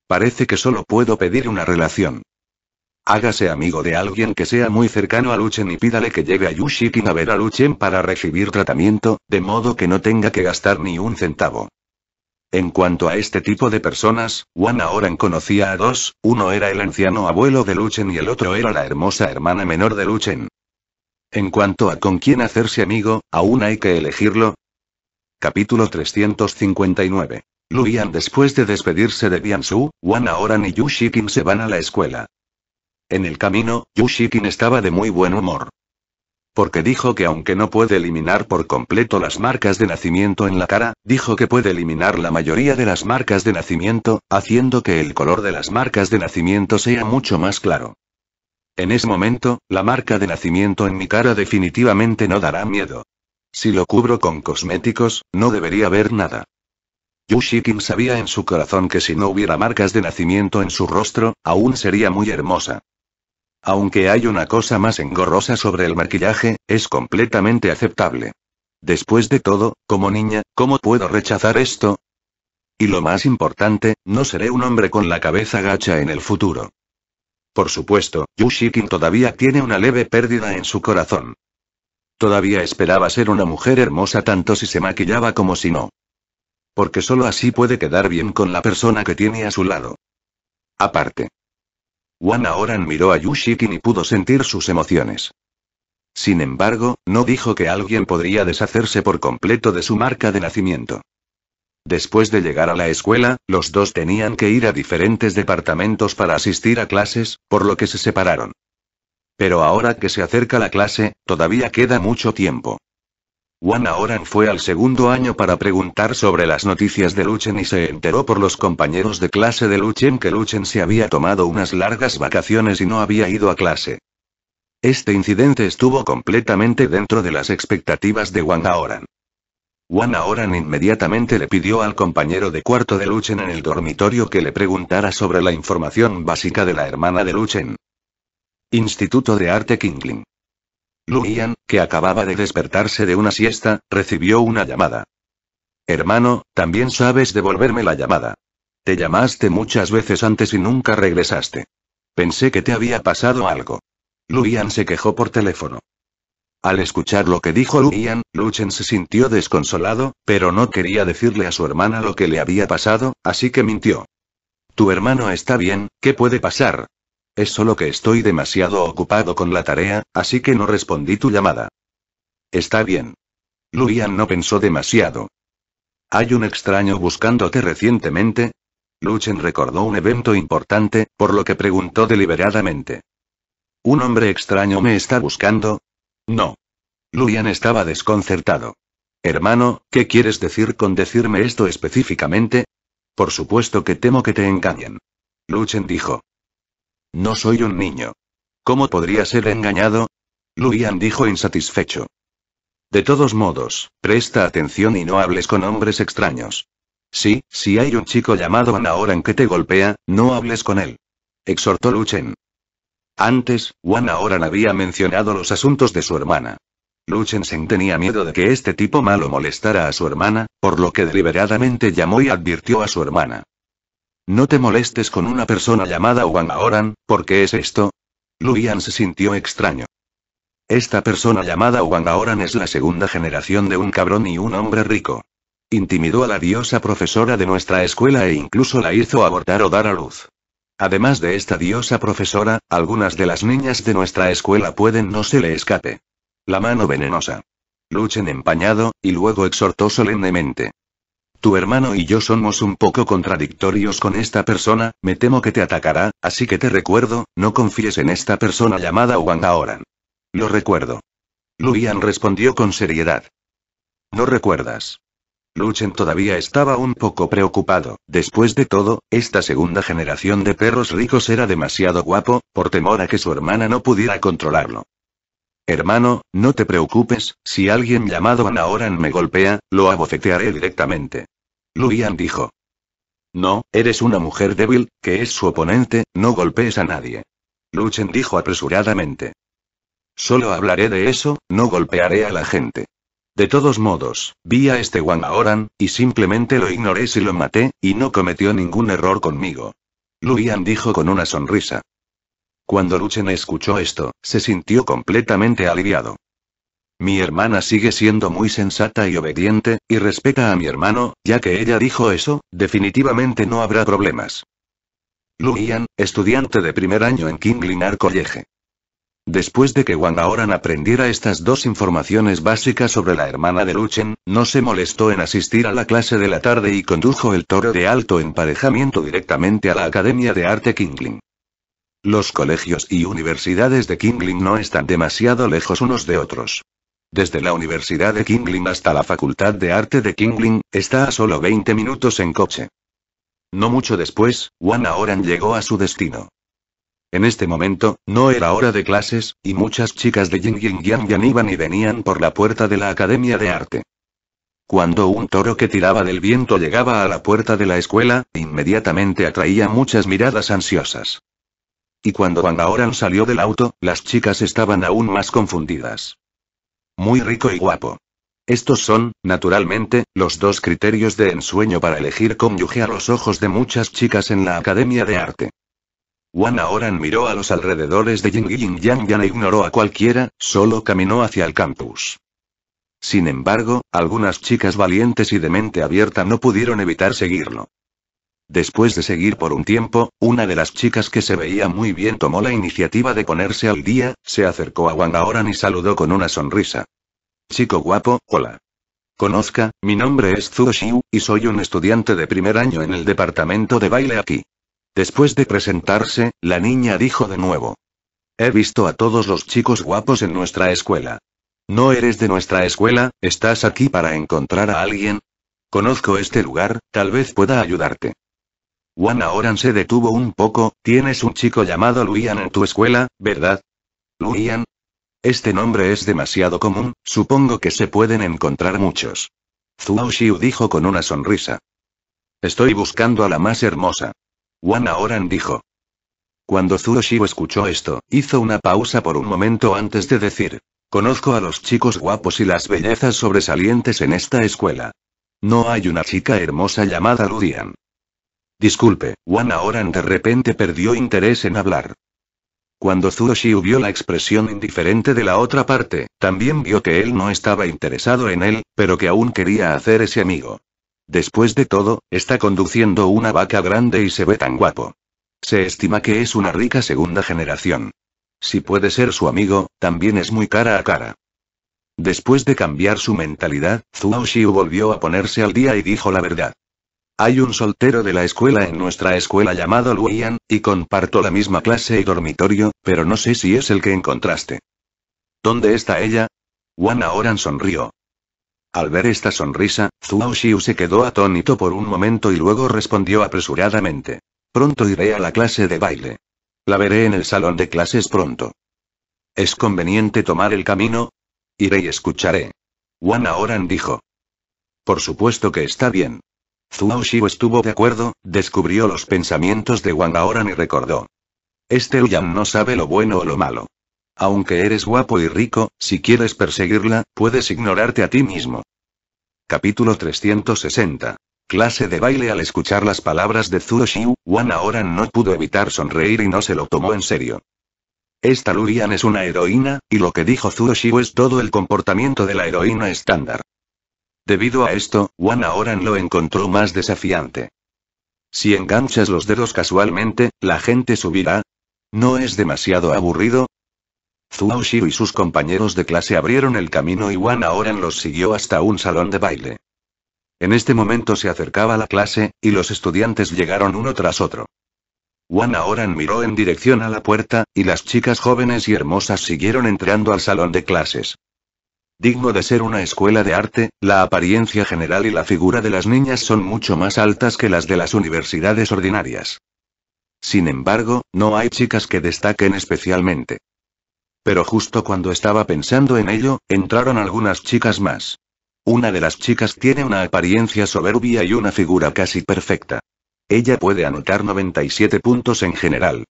Parece que solo puedo pedir una relación. Hágase amigo de alguien que sea muy cercano a Luchen y pídale que llegue a Yushikin a ver a Luchen para recibir tratamiento, de modo que no tenga que gastar ni un centavo. En cuanto a este tipo de personas, Wana Oran conocía a dos, uno era el anciano abuelo de Luchen y el otro era la hermosa hermana menor de Luchen. En cuanto a con quién hacerse amigo, aún hay que elegirlo. Capítulo 359. Luian después de despedirse de Bian Su, Wan Oran y Shikin se van a la escuela. En el camino, Shikin estaba de muy buen humor. Porque dijo que aunque no puede eliminar por completo las marcas de nacimiento en la cara, dijo que puede eliminar la mayoría de las marcas de nacimiento, haciendo que el color de las marcas de nacimiento sea mucho más claro. En ese momento, la marca de nacimiento en mi cara definitivamente no dará miedo. Si lo cubro con cosméticos, no debería ver nada. Yushikin sabía en su corazón que si no hubiera marcas de nacimiento en su rostro, aún sería muy hermosa. Aunque hay una cosa más engorrosa sobre el maquillaje, es completamente aceptable. Después de todo, como niña, ¿cómo puedo rechazar esto? Y lo más importante, no seré un hombre con la cabeza gacha en el futuro. Por supuesto, Yushikin todavía tiene una leve pérdida en su corazón. Todavía esperaba ser una mujer hermosa tanto si se maquillaba como si no. Porque solo así puede quedar bien con la persona que tiene a su lado. Aparte. Wan ahora miró a Yushiki y pudo sentir sus emociones. Sin embargo, no dijo que alguien podría deshacerse por completo de su marca de nacimiento. Después de llegar a la escuela, los dos tenían que ir a diferentes departamentos para asistir a clases, por lo que se separaron. Pero ahora que se acerca la clase, todavía queda mucho tiempo. Wang Oran fue al segundo año para preguntar sobre las noticias de Luchen y se enteró por los compañeros de clase de Luchen que Luchen se había tomado unas largas vacaciones y no había ido a clase. Este incidente estuvo completamente dentro de las expectativas de Wang Oran. Wang Oran inmediatamente le pidió al compañero de cuarto de Luchen en el dormitorio que le preguntara sobre la información básica de la hermana de Luchen. Instituto de Arte Kingling. Luian, que acababa de despertarse de una siesta, recibió una llamada. Hermano, también sabes devolverme la llamada. Te llamaste muchas veces antes y nunca regresaste. Pensé que te había pasado algo. Luian se quejó por teléfono. Al escuchar lo que dijo Luian, Luchen se sintió desconsolado, pero no quería decirle a su hermana lo que le había pasado, así que mintió. Tu hermano está bien, ¿qué puede pasar? Es solo que estoy demasiado ocupado con la tarea, así que no respondí tu llamada. Está bien. Luian no pensó demasiado. Hay un extraño buscándote recientemente, Luchen recordó un evento importante, por lo que preguntó deliberadamente. ¿Un hombre extraño me está buscando? No. Luian estaba desconcertado. Hermano, ¿qué quieres decir con decirme esto específicamente? Por supuesto que temo que te engañen. Luchen dijo. No soy un niño. ¿Cómo podría ser engañado? Luian dijo insatisfecho. De todos modos, presta atención y no hables con hombres extraños. Sí, si hay un chico llamado Anaoran que te golpea, no hables con él. Exhortó Luchen. Antes, Juan Oran había mencionado los asuntos de su hermana. Luchensen tenía miedo de que este tipo malo molestara a su hermana, por lo que deliberadamente llamó y advirtió a su hermana. No te molestes con una persona llamada Wang Aoran, ¿por qué es esto? Luian se sintió extraño. Esta persona llamada Wang Aoran es la segunda generación de un cabrón y un hombre rico. Intimidó a la diosa profesora de nuestra escuela e incluso la hizo abortar o dar a luz. Además de esta diosa profesora, algunas de las niñas de nuestra escuela pueden no se le escape. La mano venenosa. Luchen empañado, y luego exhortó solemnemente. Tu hermano y yo somos un poco contradictorios con esta persona, me temo que te atacará, así que te recuerdo, no confíes en esta persona llamada Wang Oran. Lo recuerdo. Luian respondió con seriedad. No recuerdas. Luchen todavía estaba un poco preocupado, después de todo, esta segunda generación de perros ricos era demasiado guapo, por temor a que su hermana no pudiera controlarlo. Hermano, no te preocupes, si alguien llamado Anaoran me golpea, lo abofetearé directamente. Luian dijo. No, eres una mujer débil, que es su oponente, no golpees a nadie. Luchen dijo apresuradamente. Solo hablaré de eso, no golpearé a la gente. De todos modos, vi a este Wang Aoran, y simplemente lo ignoré si lo maté, y no cometió ningún error conmigo. Luian dijo con una sonrisa. Cuando Luchen escuchó esto, se sintió completamente aliviado. Mi hermana sigue siendo muy sensata y obediente, y respeta a mi hermano, ya que ella dijo eso, definitivamente no habrá problemas. Luian, estudiante de primer año en King Art College. Después de que Wang Aoran aprendiera estas dos informaciones básicas sobre la hermana de Luchen, no se molestó en asistir a la clase de la tarde y condujo el toro de alto emparejamiento directamente a la Academia de Arte Kingling. Los colegios y universidades de Kingling no están demasiado lejos unos de otros. Desde la Universidad de Kingling hasta la Facultad de Arte de Kingling, está a solo 20 minutos en coche. No mucho después, Juan Oran llegó a su destino. En este momento, no era hora de clases, y muchas chicas de Ying Ying iban y venían por la puerta de la Academia de Arte. Cuando un toro que tiraba del viento llegaba a la puerta de la escuela, inmediatamente atraía muchas miradas ansiosas. Y cuando Juan Aoran salió del auto, las chicas estaban aún más confundidas muy rico y guapo. Estos son, naturalmente, los dos criterios de ensueño para elegir cónyuge a los ojos de muchas chicas en la Academia de Arte. Wan ahora miró a los alrededores de Ying Yang Yan e ignoró a cualquiera, solo caminó hacia el campus. Sin embargo, algunas chicas valientes y de mente abierta no pudieron evitar seguirlo. Después de seguir por un tiempo, una de las chicas que se veía muy bien tomó la iniciativa de ponerse al día, se acercó a Wang Aoran y saludó con una sonrisa. Chico guapo, hola. Conozca, mi nombre es Zhu Xiu, y soy un estudiante de primer año en el departamento de baile aquí. Después de presentarse, la niña dijo de nuevo. He visto a todos los chicos guapos en nuestra escuela. No eres de nuestra escuela, estás aquí para encontrar a alguien. Conozco este lugar, tal vez pueda ayudarte. Wana Oran se detuvo un poco, tienes un chico llamado Luian en tu escuela, ¿verdad? Luian. Este nombre es demasiado común, supongo que se pueden encontrar muchos. Zhuo Xiu dijo con una sonrisa. Estoy buscando a la más hermosa. Wana Oran dijo. Cuando Zhuo Xiu escuchó esto, hizo una pausa por un momento antes de decir, Conozco a los chicos guapos y las bellezas sobresalientes en esta escuela. No hay una chica hermosa llamada Luian. Disculpe, Wana ahora de repente perdió interés en hablar. Cuando Xiu vio la expresión indiferente de la otra parte, también vio que él no estaba interesado en él, pero que aún quería hacer ese amigo. Después de todo, está conduciendo una vaca grande y se ve tan guapo. Se estima que es una rica segunda generación. Si puede ser su amigo, también es muy cara a cara. Después de cambiar su mentalidad, Zuo Xiu volvió a ponerse al día y dijo la verdad. Hay un soltero de la escuela en nuestra escuela llamado Luian, y comparto la misma clase y dormitorio, pero no sé si es el que encontraste. ¿Dónde está ella? Wana Oran sonrió. Al ver esta sonrisa, Zhuo Xiu se quedó atónito por un momento y luego respondió apresuradamente. Pronto iré a la clase de baile. La veré en el salón de clases pronto. ¿Es conveniente tomar el camino? Iré y escucharé. Wanahoran Oran dijo. Por supuesto que está bien. Zuo Xiu estuvo de acuerdo, descubrió los pensamientos de Wang Aoran y recordó. Este Yuan no sabe lo bueno o lo malo. Aunque eres guapo y rico, si quieres perseguirla, puedes ignorarte a ti mismo. Capítulo 360. Clase de baile Al escuchar las palabras de Zuo Xiu, Wang Aoran no pudo evitar sonreír y no se lo tomó en serio. Esta Lurian es una heroína, y lo que dijo Zuo Xiu es todo el comportamiento de la heroína estándar. Debido a esto, Wan Oran lo encontró más desafiante. Si enganchas los dedos casualmente, la gente subirá. ¿No es demasiado aburrido? Zuo Xiu y sus compañeros de clase abrieron el camino y Wan Oran los siguió hasta un salón de baile. En este momento se acercaba la clase, y los estudiantes llegaron uno tras otro. Wan Oran miró en dirección a la puerta, y las chicas jóvenes y hermosas siguieron entrando al salón de clases digno de ser una escuela de arte, la apariencia general y la figura de las niñas son mucho más altas que las de las universidades ordinarias. Sin embargo, no hay chicas que destaquen especialmente. Pero justo cuando estaba pensando en ello, entraron algunas chicas más. Una de las chicas tiene una apariencia soberbia y una figura casi perfecta. Ella puede anotar 97 puntos en general.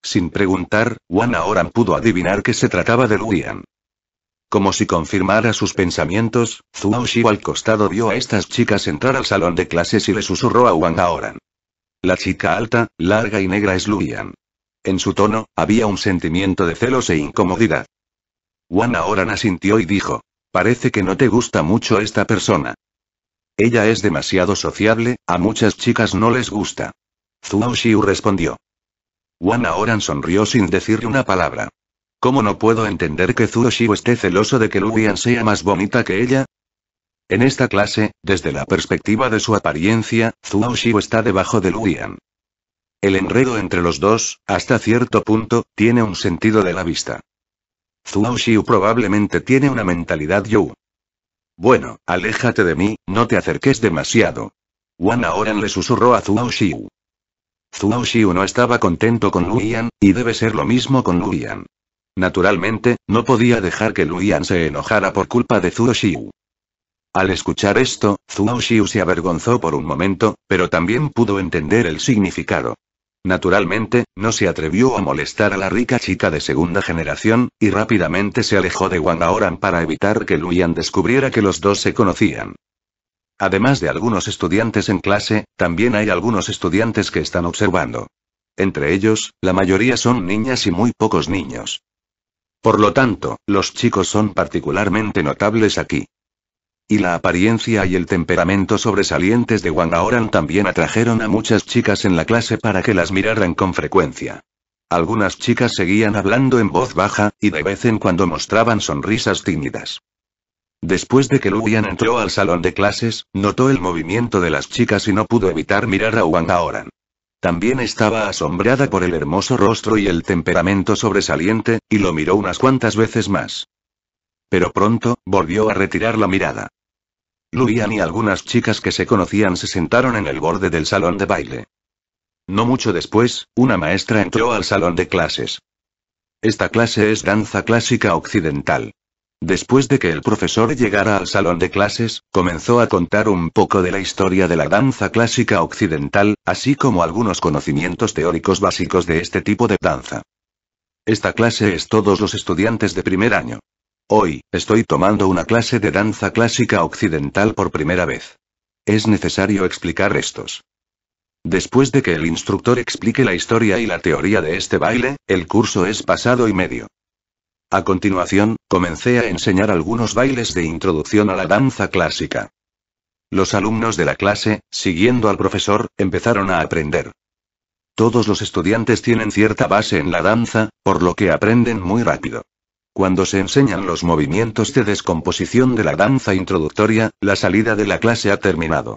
Sin preguntar, Juan ahora pudo adivinar que se trataba de Luian. Como si confirmara sus pensamientos, Zhuo Xiu al costado vio a estas chicas entrar al salón de clases y le susurró a Wang Aoran. La chica alta, larga y negra es Luyan. En su tono, había un sentimiento de celos e incomodidad. Wang Aoran asintió y dijo. Parece que no te gusta mucho esta persona. Ella es demasiado sociable, a muchas chicas no les gusta. Zhuo Xiu respondió. Wang Aoran sonrió sin decir una palabra. ¿Cómo no puedo entender que Xiu esté celoso de que Yan sea más bonita que ella? En esta clase, desde la perspectiva de su apariencia, Zuo Xiu está debajo de Yan. El enredo entre los dos, hasta cierto punto, tiene un sentido de la vista. Zuo Xiu probablemente tiene una mentalidad Yu. Bueno, aléjate de mí, no te acerques demasiado. Wan Aoran le susurró a Zuo Xiu. Zuo Xiu no estaba contento con Luian, y debe ser lo mismo con Luian. Naturalmente, no podía dejar que Luian se enojara por culpa de Zuo Xiu. Al escuchar esto, Zuo Xiu se avergonzó por un momento, pero también pudo entender el significado. Naturalmente, no se atrevió a molestar a la rica chica de segunda generación, y rápidamente se alejó de Wang Aoran para evitar que Luian descubriera que los dos se conocían. Además de algunos estudiantes en clase, también hay algunos estudiantes que están observando. Entre ellos, la mayoría son niñas y muy pocos niños. Por lo tanto, los chicos son particularmente notables aquí. Y la apariencia y el temperamento sobresalientes de Wang Aoran también atrajeron a muchas chicas en la clase para que las miraran con frecuencia. Algunas chicas seguían hablando en voz baja, y de vez en cuando mostraban sonrisas tímidas. Después de que Luian entró al salón de clases, notó el movimiento de las chicas y no pudo evitar mirar a Wang Aoran. También estaba asombrada por el hermoso rostro y el temperamento sobresaliente, y lo miró unas cuantas veces más. Pero pronto, volvió a retirar la mirada. Luian y algunas chicas que se conocían se sentaron en el borde del salón de baile. No mucho después, una maestra entró al salón de clases. Esta clase es danza clásica occidental. Después de que el profesor llegara al salón de clases, comenzó a contar un poco de la historia de la danza clásica occidental, así como algunos conocimientos teóricos básicos de este tipo de danza. Esta clase es todos los estudiantes de primer año. Hoy, estoy tomando una clase de danza clásica occidental por primera vez. Es necesario explicar estos. Después de que el instructor explique la historia y la teoría de este baile, el curso es pasado y medio. A continuación, comencé a enseñar algunos bailes de introducción a la danza clásica. Los alumnos de la clase, siguiendo al profesor, empezaron a aprender. Todos los estudiantes tienen cierta base en la danza, por lo que aprenden muy rápido. Cuando se enseñan los movimientos de descomposición de la danza introductoria, la salida de la clase ha terminado.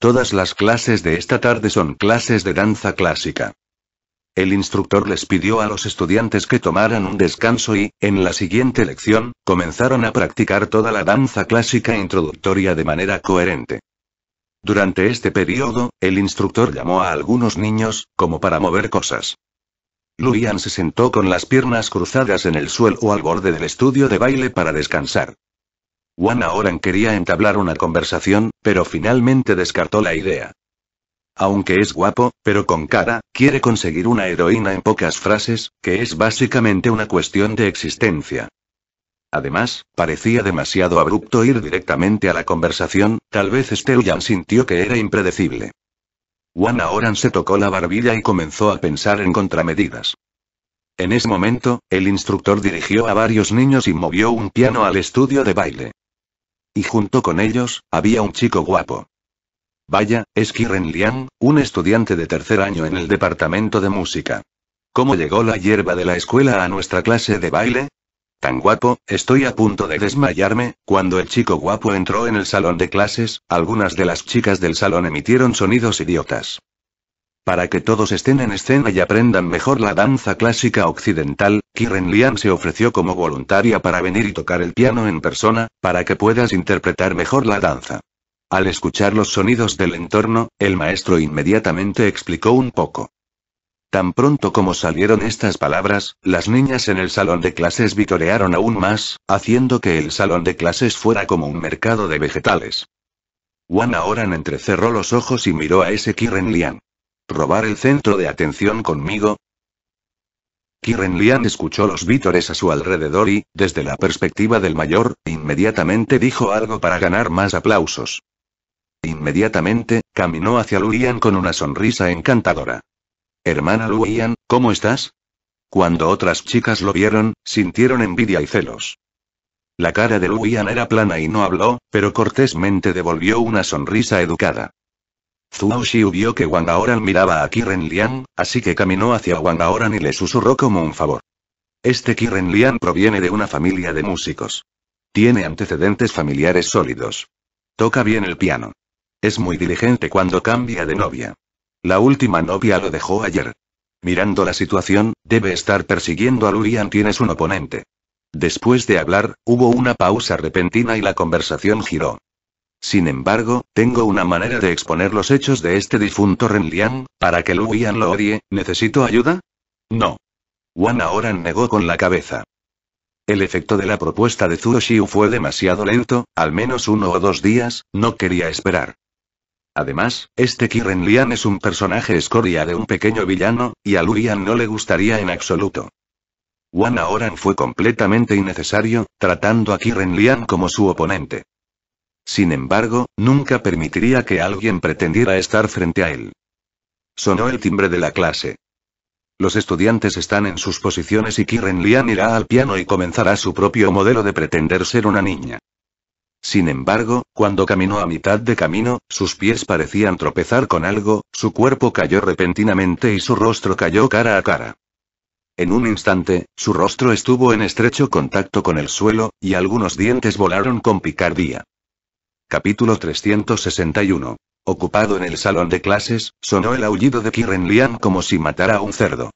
Todas las clases de esta tarde son clases de danza clásica. El instructor les pidió a los estudiantes que tomaran un descanso y, en la siguiente lección, comenzaron a practicar toda la danza clásica introductoria de manera coherente. Durante este periodo, el instructor llamó a algunos niños, como para mover cosas. Luian se sentó con las piernas cruzadas en el suelo o al borde del estudio de baile para descansar. Wan Aoran quería entablar una conversación, pero finalmente descartó la idea. Aunque es guapo, pero con cara, quiere conseguir una heroína en pocas frases, que es básicamente una cuestión de existencia. Además, parecía demasiado abrupto ir directamente a la conversación, tal vez Stellian sintió que era impredecible. Juana Oran se tocó la barbilla y comenzó a pensar en contramedidas. En ese momento, el instructor dirigió a varios niños y movió un piano al estudio de baile. Y junto con ellos, había un chico guapo. Vaya, es Kiren Liang, un estudiante de tercer año en el departamento de música. ¿Cómo llegó la hierba de la escuela a nuestra clase de baile? Tan guapo, estoy a punto de desmayarme, cuando el chico guapo entró en el salón de clases, algunas de las chicas del salón emitieron sonidos idiotas. Para que todos estén en escena y aprendan mejor la danza clásica occidental, Kiren Lian se ofreció como voluntaria para venir y tocar el piano en persona, para que puedas interpretar mejor la danza. Al escuchar los sonidos del entorno, el maestro inmediatamente explicó un poco. Tan pronto como salieron estas palabras, las niñas en el salón de clases vitorearon aún más, haciendo que el salón de clases fuera como un mercado de vegetales. Juan ahora entrecerró los ojos y miró a ese Kiren Lian. ¿Robar el centro de atención conmigo? Kiren Lian escuchó los vítores a su alrededor y, desde la perspectiva del mayor, inmediatamente dijo algo para ganar más aplausos. Inmediatamente, caminó hacia Luian con una sonrisa encantadora. Hermana Luian, ¿cómo estás? Cuando otras chicas lo vieron, sintieron envidia y celos. La cara de Luian era plana y no habló, pero cortésmente devolvió una sonrisa educada. Zhuo Xiu vio que Wang Aoran miraba a Kiren Liang, así que caminó hacia Wang Aoran y le susurró como un favor. Este Kiren Liang proviene de una familia de músicos. Tiene antecedentes familiares sólidos. Toca bien el piano. Es muy diligente cuando cambia de novia. La última novia lo dejó ayer. Mirando la situación, debe estar persiguiendo a Lurian tienes un oponente. Después de hablar, hubo una pausa repentina y la conversación giró. Sin embargo, tengo una manera de exponer los hechos de este difunto Renlian, para que Lurian lo odie, ¿necesito ayuda? No. Wan ahora negó con la cabeza. El efecto de la propuesta de Zhuo Xiu fue demasiado lento, al menos uno o dos días, no quería esperar. Además, este Kiren Lian es un personaje escoria de un pequeño villano, y a Lurian no le gustaría en absoluto. Wan Aoran fue completamente innecesario, tratando a Kiren Lian como su oponente. Sin embargo, nunca permitiría que alguien pretendiera estar frente a él. Sonó el timbre de la clase. Los estudiantes están en sus posiciones y Kiren Lian irá al piano y comenzará su propio modelo de pretender ser una niña. Sin embargo, cuando caminó a mitad de camino, sus pies parecían tropezar con algo, su cuerpo cayó repentinamente y su rostro cayó cara a cara. En un instante, su rostro estuvo en estrecho contacto con el suelo, y algunos dientes volaron con picardía. Capítulo 361. Ocupado en el salón de clases, sonó el aullido de Kiren Lian como si matara a un cerdo.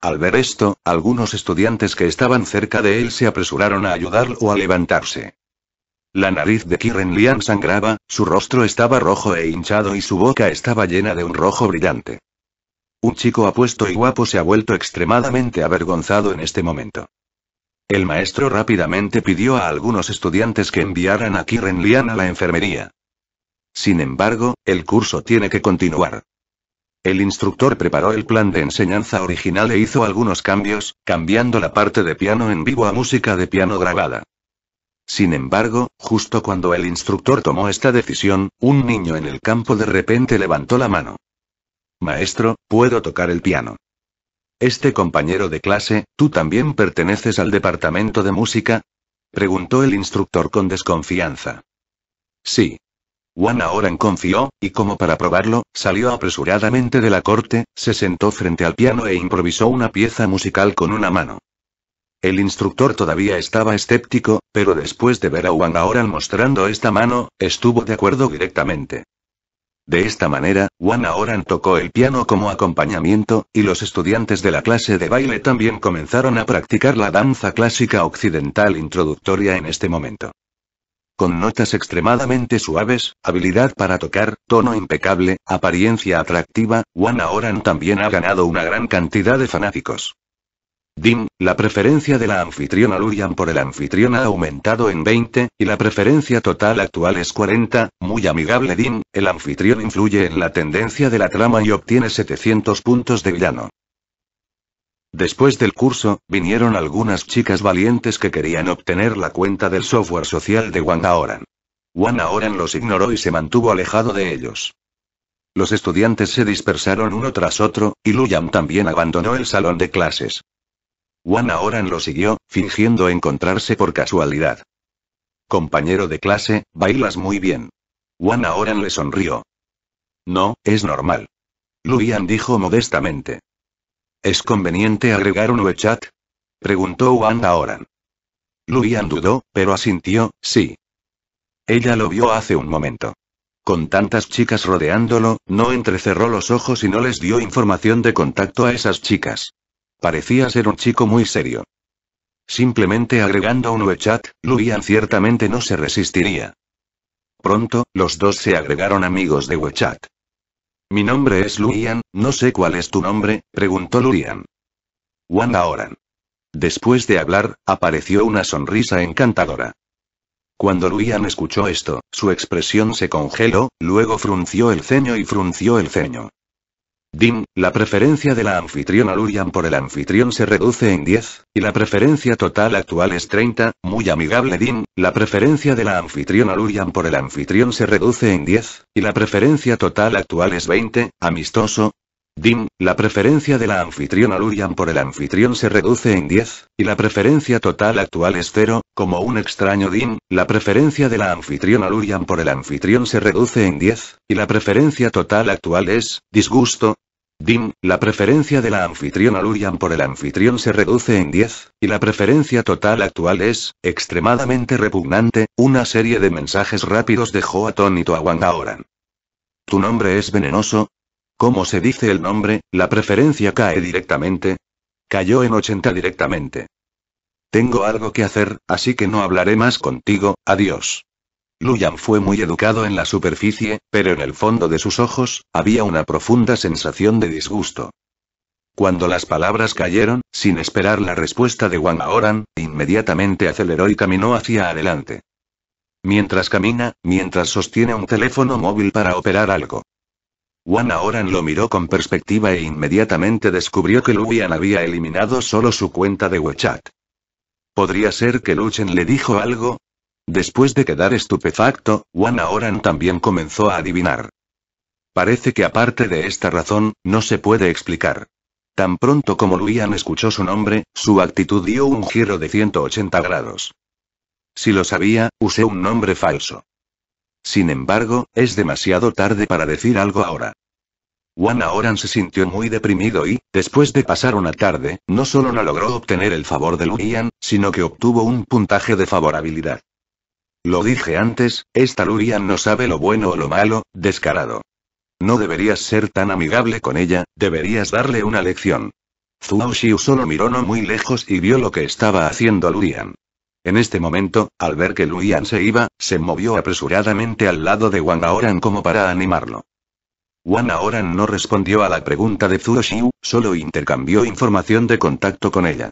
Al ver esto, algunos estudiantes que estaban cerca de él se apresuraron a ayudarlo a levantarse. La nariz de Kiren Lian sangraba, su rostro estaba rojo e hinchado y su boca estaba llena de un rojo brillante. Un chico apuesto y guapo se ha vuelto extremadamente avergonzado en este momento. El maestro rápidamente pidió a algunos estudiantes que enviaran a Kiren Lian a la enfermería. Sin embargo, el curso tiene que continuar. El instructor preparó el plan de enseñanza original e hizo algunos cambios, cambiando la parte de piano en vivo a música de piano grabada. Sin embargo, justo cuando el instructor tomó esta decisión, un niño en el campo de repente levantó la mano. Maestro, puedo tocar el piano. Este compañero de clase, ¿tú también perteneces al departamento de música? preguntó el instructor con desconfianza. Sí. Juan ahora confió, y como para probarlo, salió apresuradamente de la corte, se sentó frente al piano e improvisó una pieza musical con una mano. El instructor todavía estaba escéptico, pero después de ver a Wang Aoran mostrando esta mano, estuvo de acuerdo directamente. De esta manera, Wang Aoran tocó el piano como acompañamiento, y los estudiantes de la clase de baile también comenzaron a practicar la danza clásica occidental introductoria en este momento con notas extremadamente suaves, habilidad para tocar, tono impecable, apariencia atractiva, Juan Oran también ha ganado una gran cantidad de fanáticos. Dim, la preferencia de la anfitriona Luyan por el anfitrión ha aumentado en 20, y la preferencia total actual es 40, muy amigable Dim, el anfitrión influye en la tendencia de la trama y obtiene 700 puntos de villano. Después del curso, vinieron algunas chicas valientes que querían obtener la cuenta del software social de Wang Aoran los ignoró y se mantuvo alejado de ellos. Los estudiantes se dispersaron uno tras otro, y Luyan también abandonó el salón de clases. Juan Aoran lo siguió, fingiendo encontrarse por casualidad. Compañero de clase, bailas muy bien. Juan Aoran le sonrió. No, es normal. Luian dijo modestamente. ¿Es conveniente agregar un WeChat? Preguntó Juan Oran. Luian dudó, pero asintió, sí. Ella lo vio hace un momento. Con tantas chicas rodeándolo, no entrecerró los ojos y no les dio información de contacto a esas chicas. Parecía ser un chico muy serio. Simplemente agregando un WeChat, Luian ciertamente no se resistiría. Pronto, los dos se agregaron amigos de WeChat. Mi nombre es Luian, no sé cuál es tu nombre, preguntó Luian. Juan Oran. Después de hablar, apareció una sonrisa encantadora. Cuando Luian escuchó esto, su expresión se congeló, luego frunció el ceño y frunció el ceño. Dim, la preferencia de la anfitriona Lurian por el anfitrión se reduce en 10, y la preferencia total actual es 30, muy amigable Dim, la preferencia de la anfitriona Lurian por el anfitrión se reduce en 10, y la preferencia total actual es 20, amistoso. Dim, la preferencia de la anfitriona Lurian por el anfitrión se reduce en 10, y la preferencia total actual es 0, como un extraño Dim, la preferencia de la anfitriona Lurian por el anfitrión se reduce en 10, y la preferencia total actual es, disgusto, Dim, la preferencia de la anfitriona Lurian por el anfitrión se reduce en 10, y la preferencia total actual es, extremadamente repugnante, una serie de mensajes rápidos dejó atónito a Wang Aoran. ¿Tu nombre es venenoso? ¿Cómo se dice el nombre? La preferencia cae directamente. Cayó en 80 directamente. Tengo algo que hacer, así que no hablaré más contigo, adiós. Luyan fue muy educado en la superficie, pero en el fondo de sus ojos, había una profunda sensación de disgusto. Cuando las palabras cayeron, sin esperar la respuesta de Wang Aoran, inmediatamente aceleró y caminó hacia adelante. Mientras camina, mientras sostiene un teléfono móvil para operar algo. Wang Aoran lo miró con perspectiva e inmediatamente descubrió que Luyan había eliminado solo su cuenta de WeChat. Podría ser que Luchen le dijo algo, Después de quedar estupefacto, Juan Oran también comenzó a adivinar. Parece que aparte de esta razón, no se puede explicar. Tan pronto como Luian escuchó su nombre, su actitud dio un giro de 180 grados. Si lo sabía, usé un nombre falso. Sin embargo, es demasiado tarde para decir algo ahora. Juan Oran se sintió muy deprimido y, después de pasar una tarde, no solo no logró obtener el favor de Luian, sino que obtuvo un puntaje de favorabilidad. Lo dije antes, esta Lurian no sabe lo bueno o lo malo, descarado. No deberías ser tan amigable con ella, deberías darle una lección. Zhuo Xiu solo miró no muy lejos y vio lo que estaba haciendo Lurian. En este momento, al ver que Lurian se iba, se movió apresuradamente al lado de Wang Aoran como para animarlo. Wang Aoran no respondió a la pregunta de Zhuo Xiu, solo intercambió información de contacto con ella.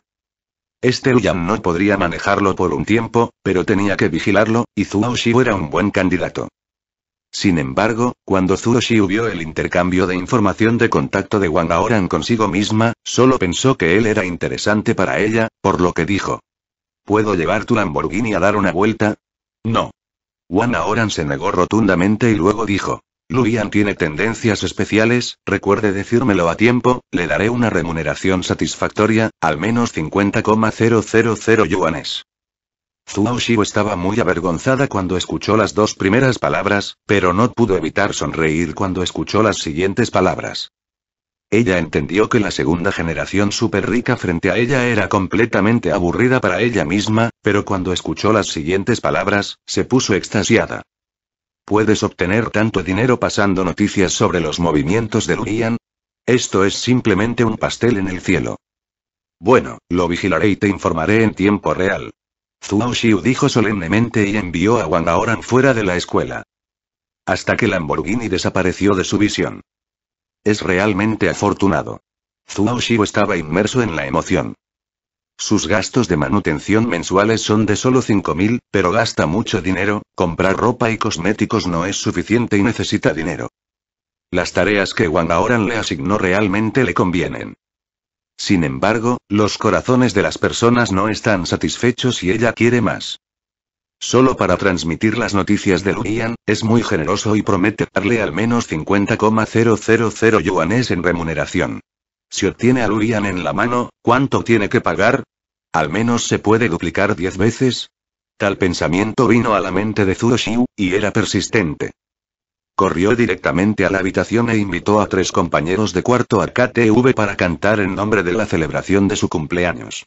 Este Yuan no podría manejarlo por un tiempo, pero tenía que vigilarlo, y Zuo Xiu era un buen candidato. Sin embargo, cuando Zuo Xiu vio el intercambio de información de contacto de Wang Aoran consigo misma, solo pensó que él era interesante para ella, por lo que dijo. ¿Puedo llevar tu Lamborghini a dar una vuelta? No. Wang Aoran se negó rotundamente y luego dijo. Yan tiene tendencias especiales, recuerde decírmelo a tiempo, le daré una remuneración satisfactoria, al menos 50,000 yuanes. Zhuo Xiu estaba muy avergonzada cuando escuchó las dos primeras palabras, pero no pudo evitar sonreír cuando escuchó las siguientes palabras. Ella entendió que la segunda generación súper rica frente a ella era completamente aburrida para ella misma, pero cuando escuchó las siguientes palabras, se puso extasiada. Puedes obtener tanto dinero pasando noticias sobre los movimientos de Luian. Esto es simplemente un pastel en el cielo. Bueno, lo vigilaré y te informaré en tiempo real. Zhuo Xiu dijo solemnemente y envió a Wang Aoran fuera de la escuela. Hasta que Lamborghini desapareció de su visión. Es realmente afortunado. Zhuo Xiu estaba inmerso en la emoción. Sus gastos de manutención mensuales son de solo 5.000, pero gasta mucho dinero, comprar ropa y cosméticos no es suficiente y necesita dinero. Las tareas que Wang Aoran le asignó realmente le convienen. Sin embargo, los corazones de las personas no están satisfechos y ella quiere más. Solo para transmitir las noticias de Luian, es muy generoso y promete darle al menos 50,000 yuanes en remuneración. Si obtiene a Luian en la mano, ¿cuánto tiene que pagar? Al menos se puede duplicar diez veces. Tal pensamiento vino a la mente de Zuo Xiu, y era persistente. Corrió directamente a la habitación e invitó a tres compañeros de cuarto a KTV para cantar en nombre de la celebración de su cumpleaños.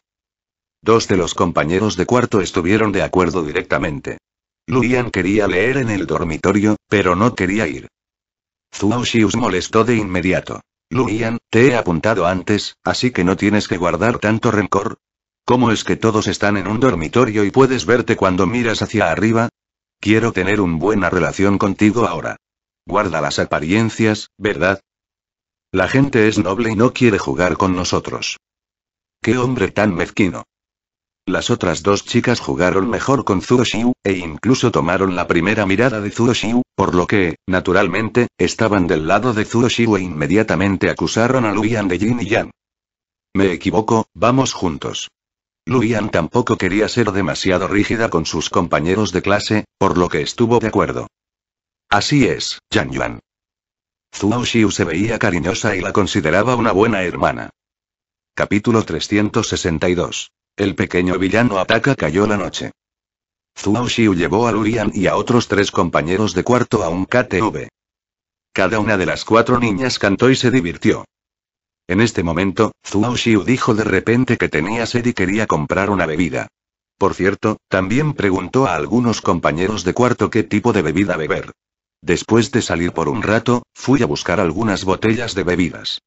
Dos de los compañeros de cuarto estuvieron de acuerdo directamente. Yan quería leer en el dormitorio, pero no quería ir. Zuo Xiu molestó de inmediato. Luian, te he apuntado antes, así que no tienes que guardar tanto rencor, ¿Cómo es que todos están en un dormitorio y puedes verte cuando miras hacia arriba? Quiero tener una buena relación contigo ahora. Guarda las apariencias, ¿verdad? La gente es noble y no quiere jugar con nosotros. ¡Qué hombre tan mezquino! Las otras dos chicas jugaron mejor con Zuo Xiu, e incluso tomaron la primera mirada de Zuo Xiu, por lo que, naturalmente, estaban del lado de Zuo Xiu e inmediatamente acusaron a Yan de Jin y Yang. Me equivoco, vamos juntos. Yan tampoco quería ser demasiado rígida con sus compañeros de clase, por lo que estuvo de acuerdo. Así es, Yan Yuan. Zhuo Xiu se veía cariñosa y la consideraba una buena hermana. Capítulo 362. El pequeño villano ataca cayó la noche. Zhuo Xiu llevó a Yan y a otros tres compañeros de cuarto a un KTV. Cada una de las cuatro niñas cantó y se divirtió. En este momento, Zhuo Xiu dijo de repente que tenía sed y quería comprar una bebida. Por cierto, también preguntó a algunos compañeros de cuarto qué tipo de bebida beber. Después de salir por un rato, fui a buscar algunas botellas de bebidas.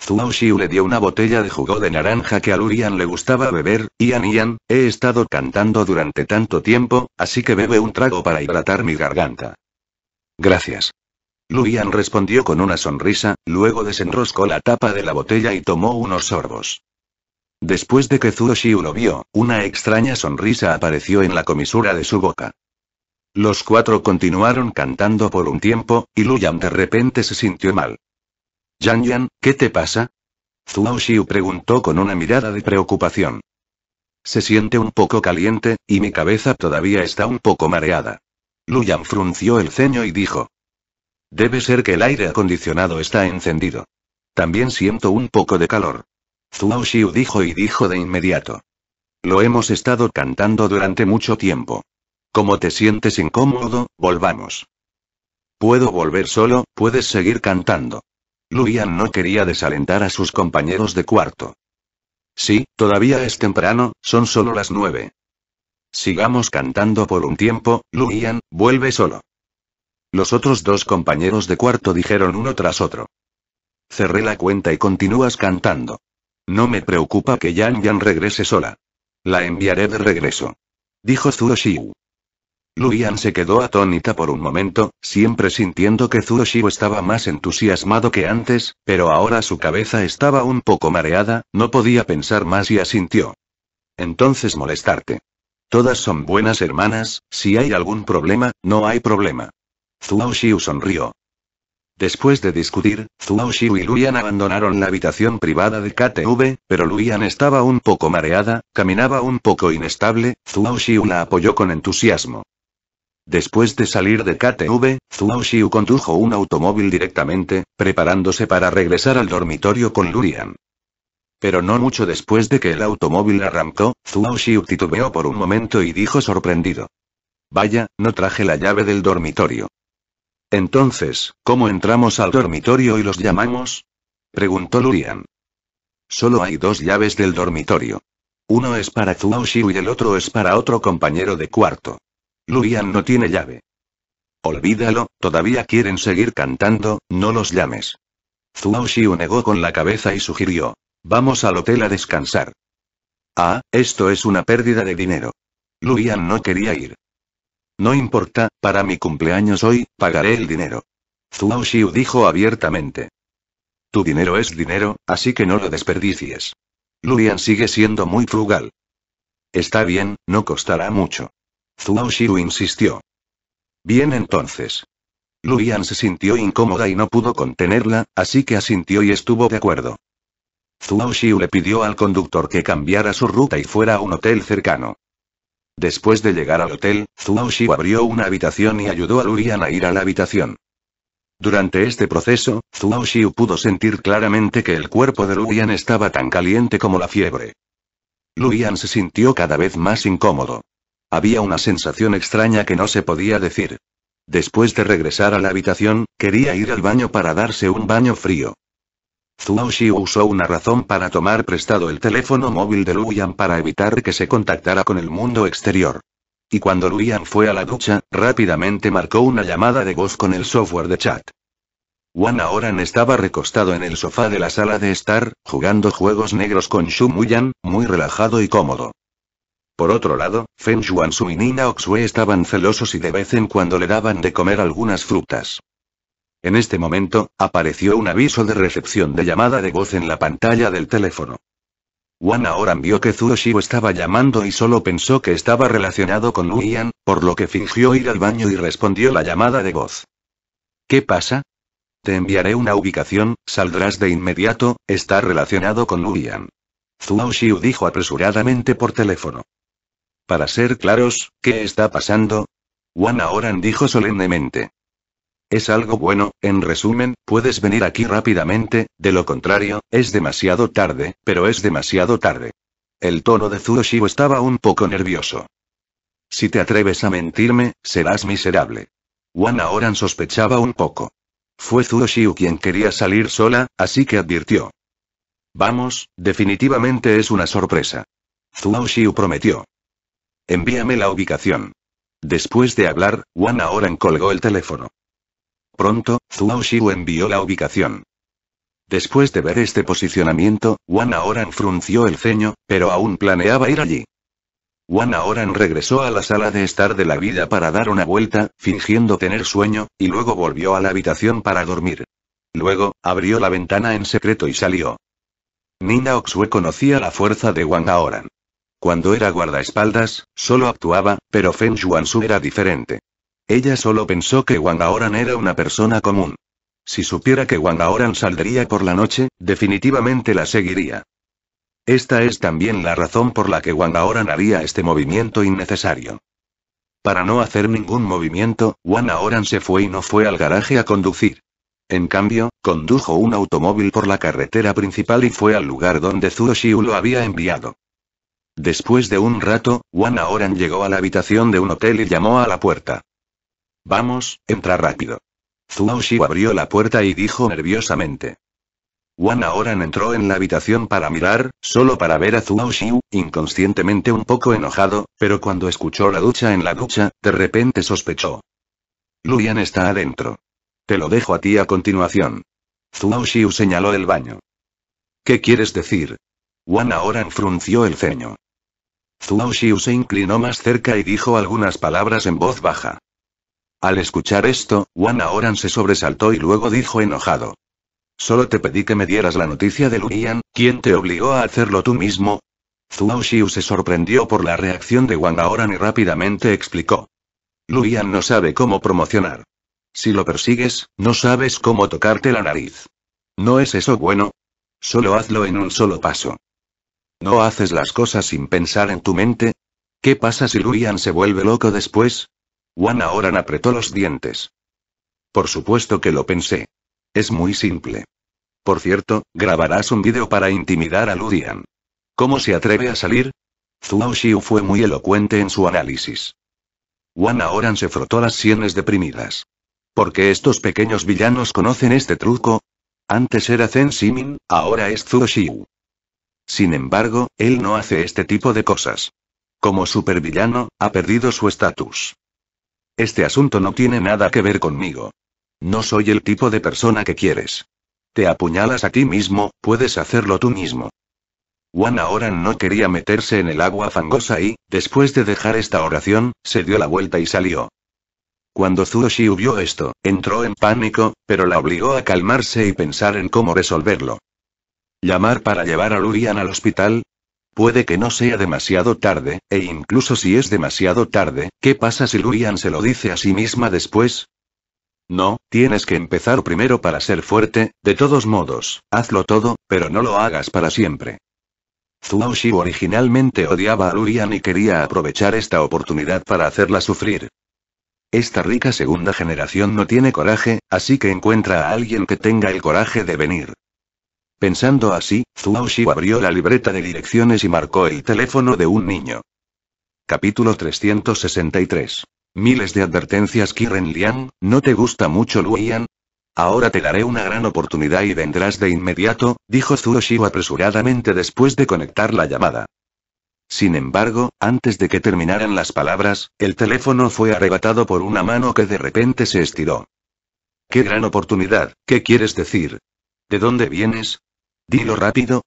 Zhuo Xiu le dio una botella de jugo de naranja que a Lurian le gustaba beber, a Nian, he estado cantando durante tanto tiempo, así que bebe un trago para hidratar mi garganta. Gracias. Yan respondió con una sonrisa, luego desenroscó la tapa de la botella y tomó unos sorbos. Después de que Xiu lo vio, una extraña sonrisa apareció en la comisura de su boca. Los cuatro continuaron cantando por un tiempo, y Luyan de repente se sintió mal. Yan Yan, ¿qué te pasa? Zuo Xiu preguntó con una mirada de preocupación. Se siente un poco caliente, y mi cabeza todavía está un poco mareada. Luyan frunció el ceño y dijo. Debe ser que el aire acondicionado está encendido. También siento un poco de calor. Zhuo Xiu dijo y dijo de inmediato. Lo hemos estado cantando durante mucho tiempo. Como te sientes incómodo, volvamos. Puedo volver solo, puedes seguir cantando. Yan no quería desalentar a sus compañeros de cuarto. Sí, todavía es temprano, son solo las nueve. Sigamos cantando por un tiempo, Luian, vuelve solo. Los otros dos compañeros de cuarto dijeron uno tras otro. Cerré la cuenta y continúas cantando. No me preocupa que Yan Yan regrese sola. La enviaré de regreso. Dijo Xiu. Lu Luian se quedó atónita por un momento, siempre sintiendo que Zuo Xiu estaba más entusiasmado que antes, pero ahora su cabeza estaba un poco mareada, no podía pensar más y asintió. Entonces molestarte. Todas son buenas hermanas, si hay algún problema, no hay problema. Zuo Xiu sonrió. Después de discutir, Zuo Xiu y Luian abandonaron la habitación privada de KTV, pero Luian estaba un poco mareada, caminaba un poco inestable, Zuo Xiu la apoyó con entusiasmo. Después de salir de KTV, Zuo Xiu condujo un automóvil directamente, preparándose para regresar al dormitorio con Luian. Pero no mucho después de que el automóvil arrancó, Zuo Xiu titubeó por un momento y dijo sorprendido. Vaya, no traje la llave del dormitorio. Entonces, ¿cómo entramos al dormitorio y los llamamos? preguntó Lurian. Solo hay dos llaves del dormitorio. Uno es para Zhuo Xiu y el otro es para otro compañero de cuarto. Lurian no tiene llave. Olvídalo, todavía quieren seguir cantando, no los llames. Zhuo Xiu negó con la cabeza y sugirió. Vamos al hotel a descansar. Ah, esto es una pérdida de dinero. Luian no quería ir. No importa, para mi cumpleaños hoy, pagaré el dinero. Zhao Xiu dijo abiertamente. Tu dinero es dinero, así que no lo desperdicies. Luyan sigue siendo muy frugal. Está bien, no costará mucho. Zhao Xiu insistió. Bien entonces. Luyan se sintió incómoda y no pudo contenerla, así que asintió y estuvo de acuerdo. Zhao Xiu le pidió al conductor que cambiara su ruta y fuera a un hotel cercano. Después de llegar al hotel, Zhuo Xiu abrió una habitación y ayudó a Luian a ir a la habitación. Durante este proceso, Zhuo Xiu pudo sentir claramente que el cuerpo de Yan estaba tan caliente como la fiebre. Luian se sintió cada vez más incómodo. Había una sensación extraña que no se podía decir. Después de regresar a la habitación, quería ir al baño para darse un baño frío. Zhuo Xiu usó una razón para tomar prestado el teléfono móvil de Luyan para evitar que se contactara con el mundo exterior. Y cuando Luyan fue a la ducha, rápidamente marcó una llamada de voz con el software de chat. Wan ahora estaba recostado en el sofá de la sala de estar, jugando juegos negros con Xu Muyan, muy relajado y cómodo. Por otro lado, Feng Shuansu y Nina Oxue estaban celosos y de vez en cuando le daban de comer algunas frutas. En este momento, apareció un aviso de recepción de llamada de voz en la pantalla del teléfono. Juan ahora vio que Xiu estaba llamando y solo pensó que estaba relacionado con Yan, por lo que fingió ir al baño y respondió la llamada de voz. ¿Qué pasa? Te enviaré una ubicación, saldrás de inmediato, está relacionado con Yan. Zuo Xiu dijo apresuradamente por teléfono. Para ser claros, ¿qué está pasando? Juan Aoran dijo solemnemente. Es algo bueno, en resumen, puedes venir aquí rápidamente, de lo contrario, es demasiado tarde, pero es demasiado tarde. El tono de Zuroshio estaba un poco nervioso. Si te atreves a mentirme, serás miserable. Wana ahora sospechaba un poco. Fue Zuroshio quien quería salir sola, así que advirtió. Vamos, definitivamente es una sorpresa. Zuo prometió. Envíame la ubicación. Después de hablar, Wan ahora colgó el teléfono. Pronto, Zuo Xiu envió la ubicación. Después de ver este posicionamiento, Wan Oran frunció el ceño, pero aún planeaba ir allí. Wan Oran regresó a la sala de estar de la vida para dar una vuelta, fingiendo tener sueño, y luego volvió a la habitación para dormir. Luego, abrió la ventana en secreto y salió. Nina Oxue conocía la fuerza de Wan Oran. Cuando era guardaespaldas, solo actuaba, pero Feng Yuansu era diferente. Ella solo pensó que Wang Aoran era una persona común. Si supiera que Wang Aoran saldría por la noche, definitivamente la seguiría. Esta es también la razón por la que Wang Aoran haría este movimiento innecesario. Para no hacer ningún movimiento, Wang Aoran se fue y no fue al garaje a conducir. En cambio, condujo un automóvil por la carretera principal y fue al lugar donde Zhuo Xiu lo había enviado. Después de un rato, Wang Aoran llegó a la habitación de un hotel y llamó a la puerta. Vamos, entra rápido. Zhuo Xiu abrió la puerta y dijo nerviosamente. Wan Aoran entró en la habitación para mirar, solo para ver a Zhuo Xiu, inconscientemente un poco enojado, pero cuando escuchó la ducha en la ducha, de repente sospechó. Yan está adentro. Te lo dejo a ti a continuación. Zhuo Xiu señaló el baño. ¿Qué quieres decir? Wan Aoran frunció el ceño. Zhuo Xiu se inclinó más cerca y dijo algunas palabras en voz baja. Al escuchar esto, Wana Oran se sobresaltó y luego dijo enojado. Solo te pedí que me dieras la noticia de Luian, ¿quién te obligó a hacerlo tú mismo? Zhuo Xiu se sorprendió por la reacción de Wang Oran y rápidamente explicó. Luian no sabe cómo promocionar. Si lo persigues, no sabes cómo tocarte la nariz. ¿No es eso bueno? Solo hazlo en un solo paso. ¿No haces las cosas sin pensar en tu mente? ¿Qué pasa si Luian se vuelve loco después? Wanahoran Oran apretó los dientes. Por supuesto que lo pensé. Es muy simple. Por cierto, grabarás un vídeo para intimidar a Ludian. ¿Cómo se atreve a salir? Zhuo Xiu fue muy elocuente en su análisis. Wana Oran se frotó las sienes deprimidas. ¿Por qué estos pequeños villanos conocen este truco? Antes era Zen Simin, ahora es Zhuo Xiu. Sin embargo, él no hace este tipo de cosas. Como supervillano, ha perdido su estatus. Este asunto no tiene nada que ver conmigo. No soy el tipo de persona que quieres. Te apuñalas a ti mismo, puedes hacerlo tú mismo. Juan ahora no quería meterse en el agua fangosa y, después de dejar esta oración, se dio la vuelta y salió. Cuando Zuoshi vio esto, entró en pánico, pero la obligó a calmarse y pensar en cómo resolverlo. Llamar para llevar a Lurian al hospital, Puede que no sea demasiado tarde, e incluso si es demasiado tarde, ¿qué pasa si lurian se lo dice a sí misma después? No, tienes que empezar primero para ser fuerte, de todos modos, hazlo todo, pero no lo hagas para siempre. Zhuo Shi originalmente odiaba a Lurian y quería aprovechar esta oportunidad para hacerla sufrir. Esta rica segunda generación no tiene coraje, así que encuentra a alguien que tenga el coraje de venir. Pensando así, Zuo Xiu abrió la libreta de direcciones y marcó el teléfono de un niño. Capítulo 363. Miles de advertencias Kiren Liang, ¿no te gusta mucho Luian? Ahora te daré una gran oportunidad y vendrás de inmediato, dijo Zuo Xiu apresuradamente después de conectar la llamada. Sin embargo, antes de que terminaran las palabras, el teléfono fue arrebatado por una mano que de repente se estiró. ¡Qué gran oportunidad! ¿Qué quieres decir? ¿De dónde vienes? Dilo rápido.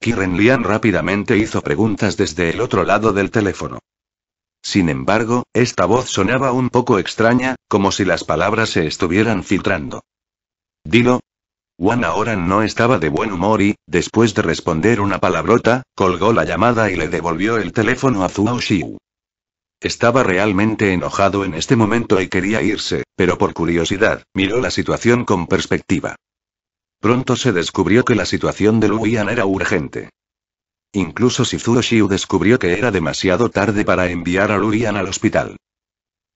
Kiren Lian rápidamente hizo preguntas desde el otro lado del teléfono. Sin embargo, esta voz sonaba un poco extraña, como si las palabras se estuvieran filtrando. Dilo. Wan ahora no estaba de buen humor y, después de responder una palabrota, colgó la llamada y le devolvió el teléfono a Zhuo Xiu. Estaba realmente enojado en este momento y quería irse, pero por curiosidad, miró la situación con perspectiva. Pronto se descubrió que la situación de Luian era urgente. Incluso si Zuo Xiu descubrió que era demasiado tarde para enviar a Luian al hospital.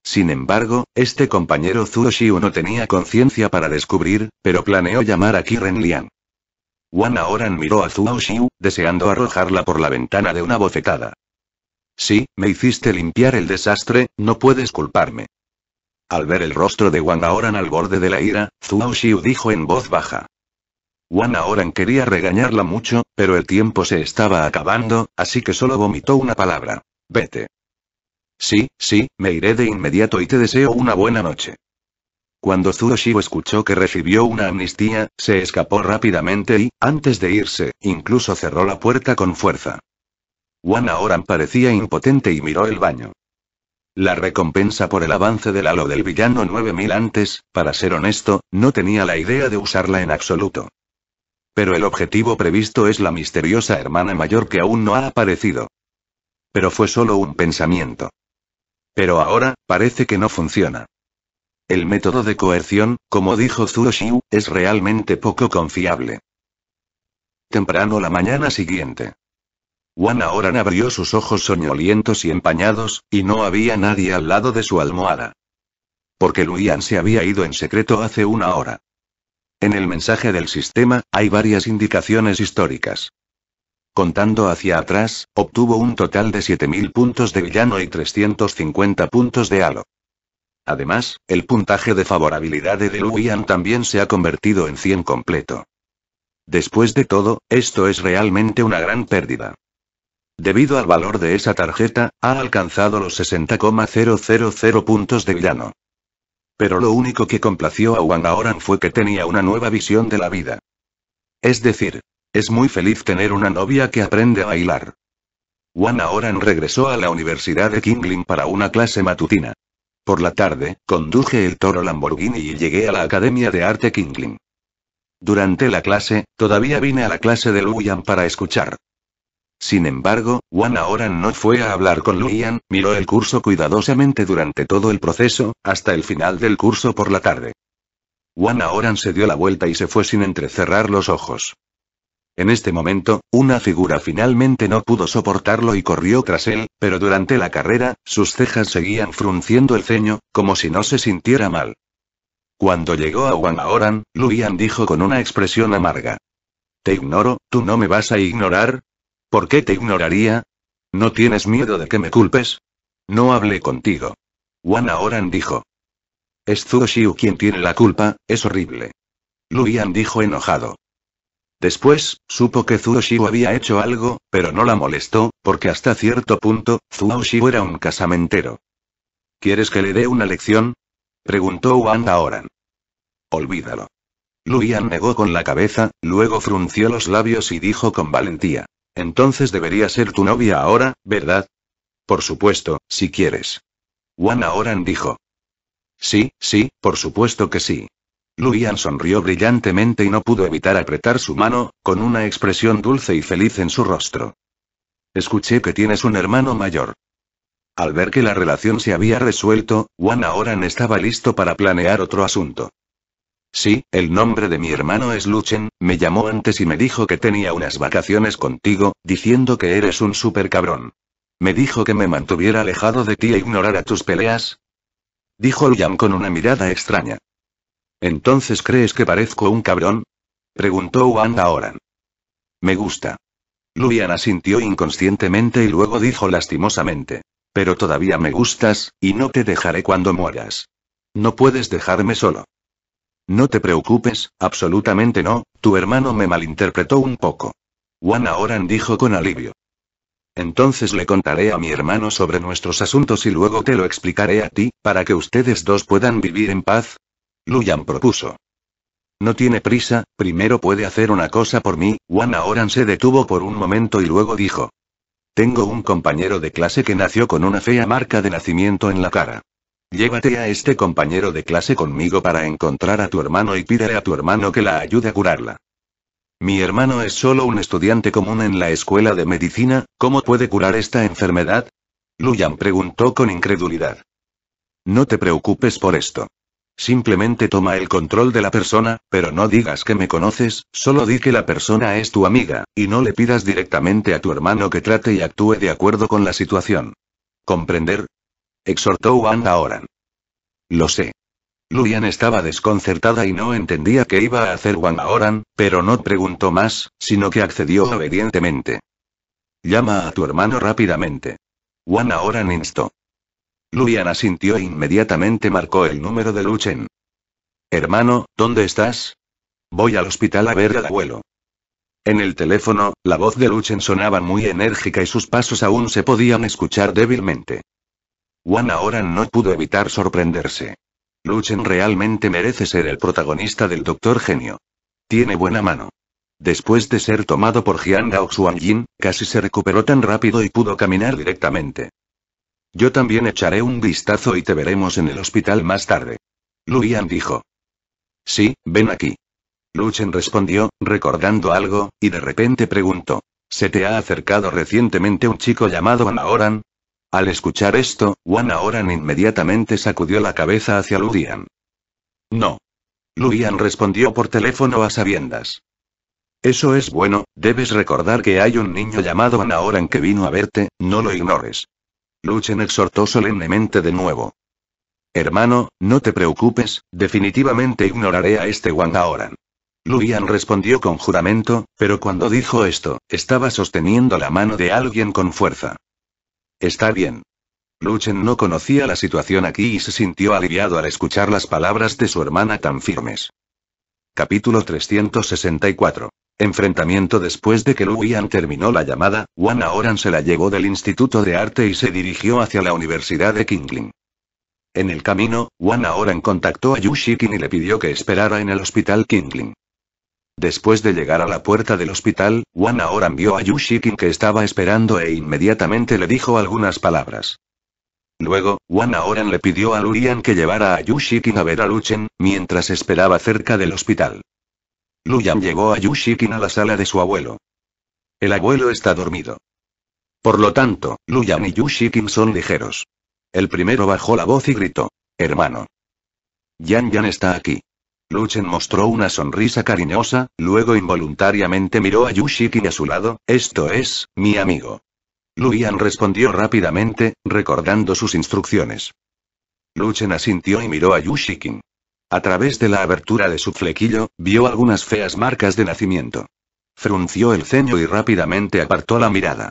Sin embargo, este compañero Zuo Xiu no tenía conciencia para descubrir, pero planeó llamar a Kiren Lian. Wan Aoran miró a Zuo Xiu, deseando arrojarla por la ventana de una bofetada. Sí, me hiciste limpiar el desastre, no puedes culparme. Al ver el rostro de Wan Aoran al borde de la ira, Zuo Xiu dijo en voz baja. Wana Oran quería regañarla mucho, pero el tiempo se estaba acabando, así que solo vomitó una palabra. Vete. Sí, sí, me iré de inmediato y te deseo una buena noche. Cuando Zuroshibo escuchó que recibió una amnistía, se escapó rápidamente y, antes de irse, incluso cerró la puerta con fuerza. Wana Oran parecía impotente y miró el baño. La recompensa por el avance del halo del villano 9000 antes, para ser honesto, no tenía la idea de usarla en absoluto. Pero el objetivo previsto es la misteriosa hermana mayor que aún no ha aparecido. Pero fue solo un pensamiento. Pero ahora, parece que no funciona. El método de coerción, como dijo Zuo Xiu, es realmente poco confiable. Temprano la mañana siguiente. Wan Oran abrió sus ojos soñolientos y empañados, y no había nadie al lado de su almohada. Porque Luian se había ido en secreto hace una hora. En el mensaje del sistema, hay varias indicaciones históricas. Contando hacia atrás, obtuvo un total de 7.000 puntos de villano y 350 puntos de halo. Además, el puntaje de favorabilidad de Deluian también se ha convertido en 100 completo. Después de todo, esto es realmente una gran pérdida. Debido al valor de esa tarjeta, ha alcanzado los 60,000 puntos de villano. Pero lo único que complació a Wang Aoran fue que tenía una nueva visión de la vida. Es decir, es muy feliz tener una novia que aprende a bailar. Wang Aoran regresó a la Universidad de Kingling para una clase matutina. Por la tarde, conduje el toro Lamborghini y llegué a la Academia de Arte Kingling. Durante la clase, todavía vine a la clase de Luyan para escuchar. Sin embargo, Juan ahora no fue a hablar con Luian, miró el curso cuidadosamente durante todo el proceso, hasta el final del curso por la tarde. Juan Oran se dio la vuelta y se fue sin entrecerrar los ojos. En este momento, una figura finalmente no pudo soportarlo y corrió tras él, pero durante la carrera, sus cejas seguían frunciendo el ceño, como si no se sintiera mal. Cuando llegó a Juan Oran, Luian dijo con una expresión amarga. Te ignoro, tú no me vas a ignorar, ¿Por qué te ignoraría? ¿No tienes miedo de que me culpes? No hablé contigo. Wan Oran dijo. Es Zuo Xiu quien tiene la culpa, es horrible. Luian dijo enojado. Después, supo que Zuo Xiu había hecho algo, pero no la molestó, porque hasta cierto punto, Zuo Xiu era un casamentero. ¿Quieres que le dé una lección? Preguntó Wan Oran. Olvídalo. Luian negó con la cabeza, luego frunció los labios y dijo con valentía. Entonces debería ser tu novia ahora, ¿verdad? Por supuesto, si quieres. Juana Oran dijo. Sí, sí, por supuesto que sí. Luian sonrió brillantemente y no pudo evitar apretar su mano, con una expresión dulce y feliz en su rostro. Escuché que tienes un hermano mayor. Al ver que la relación se había resuelto, Juan Oran estaba listo para planear otro asunto. Sí, el nombre de mi hermano es Luchen, me llamó antes y me dijo que tenía unas vacaciones contigo, diciendo que eres un super cabrón. Me dijo que me mantuviera alejado de ti e ignorara tus peleas. Dijo Liam con una mirada extraña. ¿Entonces crees que parezco un cabrón? Preguntó Wanda Oran. Me gusta. Luyan asintió inconscientemente y luego dijo lastimosamente. Pero todavía me gustas, y no te dejaré cuando mueras. No puedes dejarme solo. No te preocupes, absolutamente no, tu hermano me malinterpretó un poco. Juan Oran dijo con alivio. Entonces le contaré a mi hermano sobre nuestros asuntos y luego te lo explicaré a ti, para que ustedes dos puedan vivir en paz. Luyan propuso. No tiene prisa, primero puede hacer una cosa por mí. Juan Oran se detuvo por un momento y luego dijo. Tengo un compañero de clase que nació con una fea marca de nacimiento en la cara. Llévate a este compañero de clase conmigo para encontrar a tu hermano y pídele a tu hermano que la ayude a curarla. Mi hermano es solo un estudiante común en la escuela de medicina, ¿cómo puede curar esta enfermedad? Luyan preguntó con incredulidad. No te preocupes por esto. Simplemente toma el control de la persona, pero no digas que me conoces, solo di que la persona es tu amiga, y no le pidas directamente a tu hermano que trate y actúe de acuerdo con la situación. ¿Comprender? exhortó Wang a Lo sé. Luyan estaba desconcertada y no entendía qué iba a hacer Wang Oran, pero no preguntó más, sino que accedió obedientemente. Llama a tu hermano rápidamente. Wang a instó. Luyan asintió e inmediatamente marcó el número de Luchen. Hermano, ¿dónde estás? Voy al hospital a ver al abuelo. En el teléfono, la voz de Luchen sonaba muy enérgica y sus pasos aún se podían escuchar débilmente. Juan ahora no pudo evitar sorprenderse. Luchen realmente merece ser el protagonista del Doctor Genio. Tiene buena mano. Después de ser tomado por Jiang Dao casi se recuperó tan rápido y pudo caminar directamente. Yo también echaré un vistazo y te veremos en el hospital más tarde. Luian dijo. Sí, ven aquí. Luchen respondió, recordando algo, y de repente preguntó. ¿Se te ha acercado recientemente un chico llamado Anaoran? Al escuchar esto, Wan Oran inmediatamente sacudió la cabeza hacia Ludian. No. Ludian respondió por teléfono a sabiendas. Eso es bueno, debes recordar que hay un niño llamado Wan Oran que vino a verte, no lo ignores. Luchen exhortó solemnemente de nuevo. Hermano, no te preocupes, definitivamente ignoraré a este Wan Oran. Luian respondió con juramento, pero cuando dijo esto, estaba sosteniendo la mano de alguien con fuerza. Está bien. Luchen no conocía la situación aquí y se sintió aliviado al escuchar las palabras de su hermana tan firmes. Capítulo 364. Enfrentamiento Después de que Luian terminó la llamada, Wana Oran se la llevó del Instituto de Arte y se dirigió hacia la Universidad de Kingling. En el camino, Wana Oran contactó a Yushikin y le pidió que esperara en el Hospital Kingling. Después de llegar a la puerta del hospital, Wan ahora vio a Yushikin que estaba esperando e inmediatamente le dijo algunas palabras. Luego, Wan Aoran le pidió a Lurian que llevara a Yushikin a ver a Luchen, mientras esperaba cerca del hospital. Luyan llegó a Yushikin a la sala de su abuelo. El abuelo está dormido. Por lo tanto, Luyan y Yushikin son ligeros. El primero bajó la voz y gritó. Hermano. Yan Yan está aquí. Luchen mostró una sonrisa cariñosa, luego involuntariamente miró a Yushikin a su lado, esto es, mi amigo. Luian respondió rápidamente, recordando sus instrucciones. Luchen asintió y miró a Yushikin. A través de la abertura de su flequillo, vio algunas feas marcas de nacimiento. Frunció el ceño y rápidamente apartó la mirada.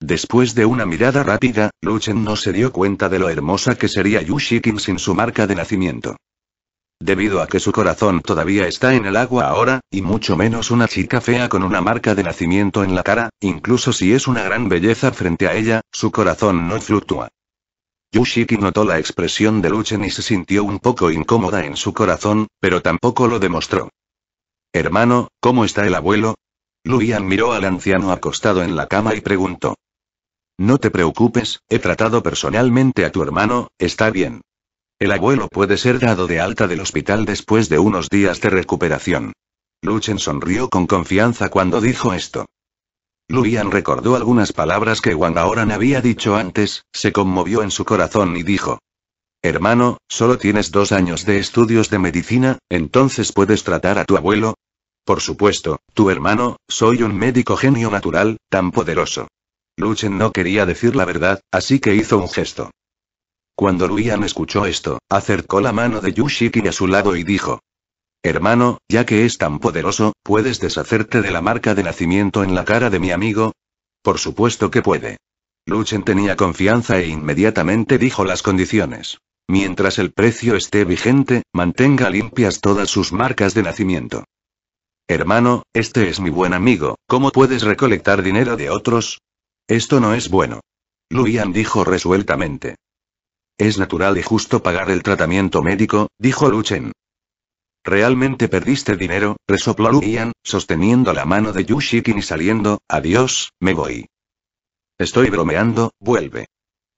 Después de una mirada rápida, Luchen no se dio cuenta de lo hermosa que sería Yushikin sin su marca de nacimiento. Debido a que su corazón todavía está en el agua ahora, y mucho menos una chica fea con una marca de nacimiento en la cara, incluso si es una gran belleza frente a ella, su corazón no fluctúa. Yushiki notó la expresión de Luchen y se sintió un poco incómoda en su corazón, pero tampoco lo demostró. Hermano, ¿cómo está el abuelo? Lui miró al anciano acostado en la cama y preguntó. No te preocupes, he tratado personalmente a tu hermano, está bien. El abuelo puede ser dado de alta del hospital después de unos días de recuperación. Luchen sonrió con confianza cuando dijo esto. Luian recordó algunas palabras que Wang Aoran había dicho antes, se conmovió en su corazón y dijo. Hermano, solo tienes dos años de estudios de medicina, entonces puedes tratar a tu abuelo. Por supuesto, tu hermano, soy un médico genio natural, tan poderoso. Luchen no quería decir la verdad, así que hizo un gesto. Cuando Yan escuchó esto, acercó la mano de Yushiki a su lado y dijo. Hermano, ya que es tan poderoso, ¿puedes deshacerte de la marca de nacimiento en la cara de mi amigo? Por supuesto que puede. Luchen tenía confianza e inmediatamente dijo las condiciones. Mientras el precio esté vigente, mantenga limpias todas sus marcas de nacimiento. Hermano, este es mi buen amigo, ¿cómo puedes recolectar dinero de otros? Esto no es bueno. Luian dijo resueltamente. Es natural y justo pagar el tratamiento médico, dijo Luchen. Realmente perdiste dinero, resopló Yan, sosteniendo la mano de Yushikin y saliendo, adiós, me voy. Estoy bromeando, vuelve.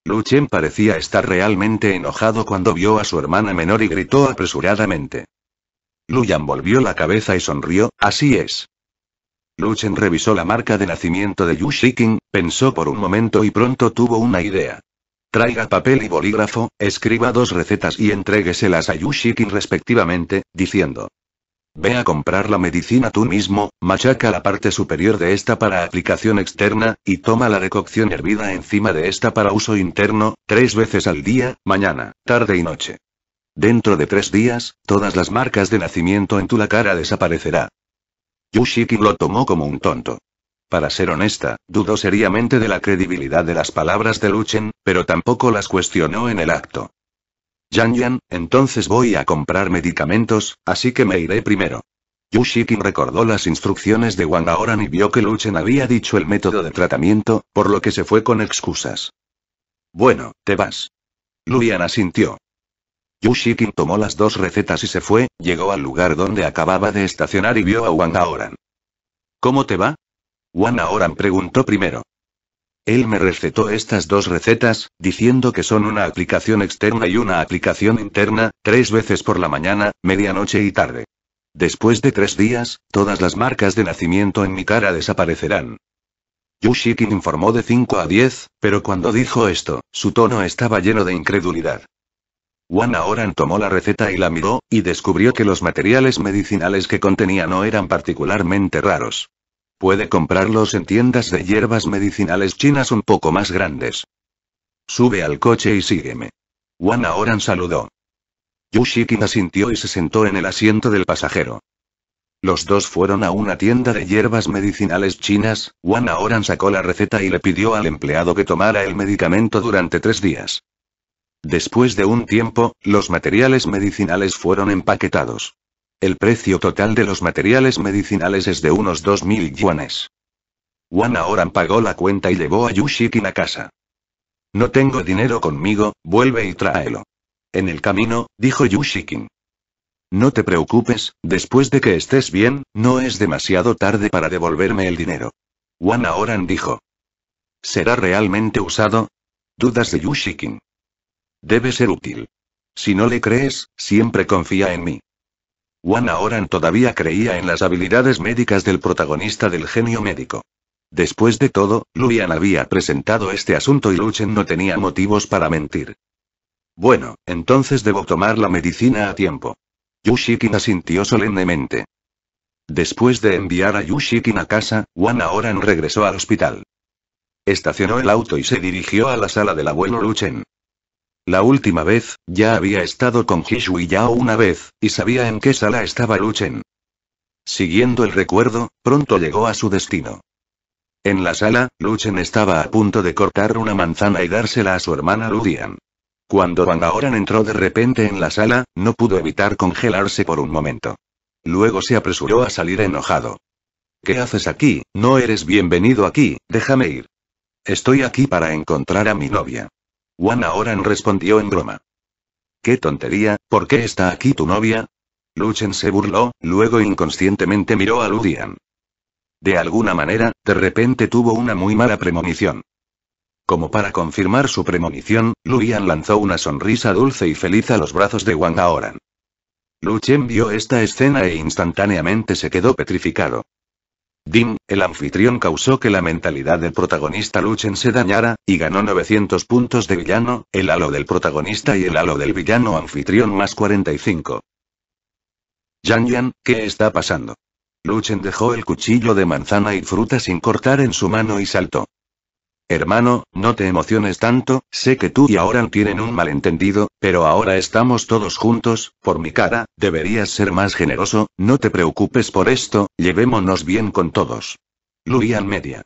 Luchen parecía estar realmente enojado cuando vio a su hermana menor y gritó apresuradamente. Luyan volvió la cabeza y sonrió, así es. Luchen revisó la marca de nacimiento de Yushikin, pensó por un momento y pronto tuvo una idea. Traiga papel y bolígrafo, escriba dos recetas y entrégueselas a Yushiki respectivamente, diciendo. Ve a comprar la medicina tú mismo, machaca la parte superior de esta para aplicación externa, y toma la recocción hervida encima de esta para uso interno, tres veces al día, mañana, tarde y noche. Dentro de tres días, todas las marcas de nacimiento en tu la cara desaparecerá. Yushiki lo tomó como un tonto. Para ser honesta, dudó seriamente de la credibilidad de las palabras de Luchen, pero tampoco las cuestionó en el acto. Yan Yan, entonces voy a comprar medicamentos, así que me iré primero. Yu Yushikin recordó las instrucciones de Wang Aoran y vio que Luchen había dicho el método de tratamiento, por lo que se fue con excusas. Bueno, te vas. Luian asintió. Yushikin tomó las dos recetas y se fue, llegó al lugar donde acababa de estacionar y vio a Wang Aoran. ¿Cómo te va? Wanahoran preguntó primero. Él me recetó estas dos recetas, diciendo que son una aplicación externa y una aplicación interna, tres veces por la mañana, medianoche y tarde. Después de tres días, todas las marcas de nacimiento en mi cara desaparecerán. Yushikin informó de 5 a 10, pero cuando dijo esto, su tono estaba lleno de incredulidad. Wan Oran tomó la receta y la miró, y descubrió que los materiales medicinales que contenía no eran particularmente raros. Puede comprarlos en tiendas de hierbas medicinales chinas un poco más grandes. Sube al coche y sígueme. Juan Aoran saludó. Yushikin asintió y se sentó en el asiento del pasajero. Los dos fueron a una tienda de hierbas medicinales chinas, Juan Aoran sacó la receta y le pidió al empleado que tomara el medicamento durante tres días. Después de un tiempo, los materiales medicinales fueron empaquetados. El precio total de los materiales medicinales es de unos 2.000 yuanes. Wan Aoran pagó la cuenta y llevó a Yushikin a casa. No tengo dinero conmigo, vuelve y tráelo. En el camino, dijo Yushikin. No te preocupes, después de que estés bien, no es demasiado tarde para devolverme el dinero. Wan Aoran dijo. ¿Será realmente usado? Dudas de Yushikin. Debe ser útil. Si no le crees, siempre confía en mí. Wana Oran todavía creía en las habilidades médicas del protagonista del genio médico. Después de todo, Luian había presentado este asunto y Luchen no tenía motivos para mentir. Bueno, entonces debo tomar la medicina a tiempo. Yushikin asintió solemnemente. Después de enviar a Yushikin a casa, Wana Oran regresó al hospital. Estacionó el auto y se dirigió a la sala del abuelo Luchen. La última vez, ya había estado con y Yao una vez, y sabía en qué sala estaba Luchen. Siguiendo el recuerdo, pronto llegó a su destino. En la sala, Luchen estaba a punto de cortar una manzana y dársela a su hermana Ludian. Cuando Van Gaoran entró de repente en la sala, no pudo evitar congelarse por un momento. Luego se apresuró a salir enojado. ¿Qué haces aquí? No eres bienvenido aquí, déjame ir. Estoy aquí para encontrar a mi novia. Wang Oran respondió en broma. ¡Qué tontería! ¿Por qué está aquí tu novia? Luchen se burló, luego inconscientemente miró a Ludian. De alguna manera, de repente tuvo una muy mala premonición. Como para confirmar su premonición, Luian lanzó una sonrisa dulce y feliz a los brazos de Wang Oran. Luchen vio esta escena e instantáneamente se quedó petrificado. Dim, el anfitrión causó que la mentalidad del protagonista Luchen se dañara, y ganó 900 puntos de villano, el halo del protagonista y el halo del villano anfitrión más 45. Yang Yan, ¿qué está pasando? Luchen dejó el cuchillo de manzana y fruta sin cortar en su mano y saltó. Hermano, no te emociones tanto, sé que tú y ahora tienen un malentendido, pero ahora estamos todos juntos, por mi cara, deberías ser más generoso, no te preocupes por esto, llevémonos bien con todos. Luian Media.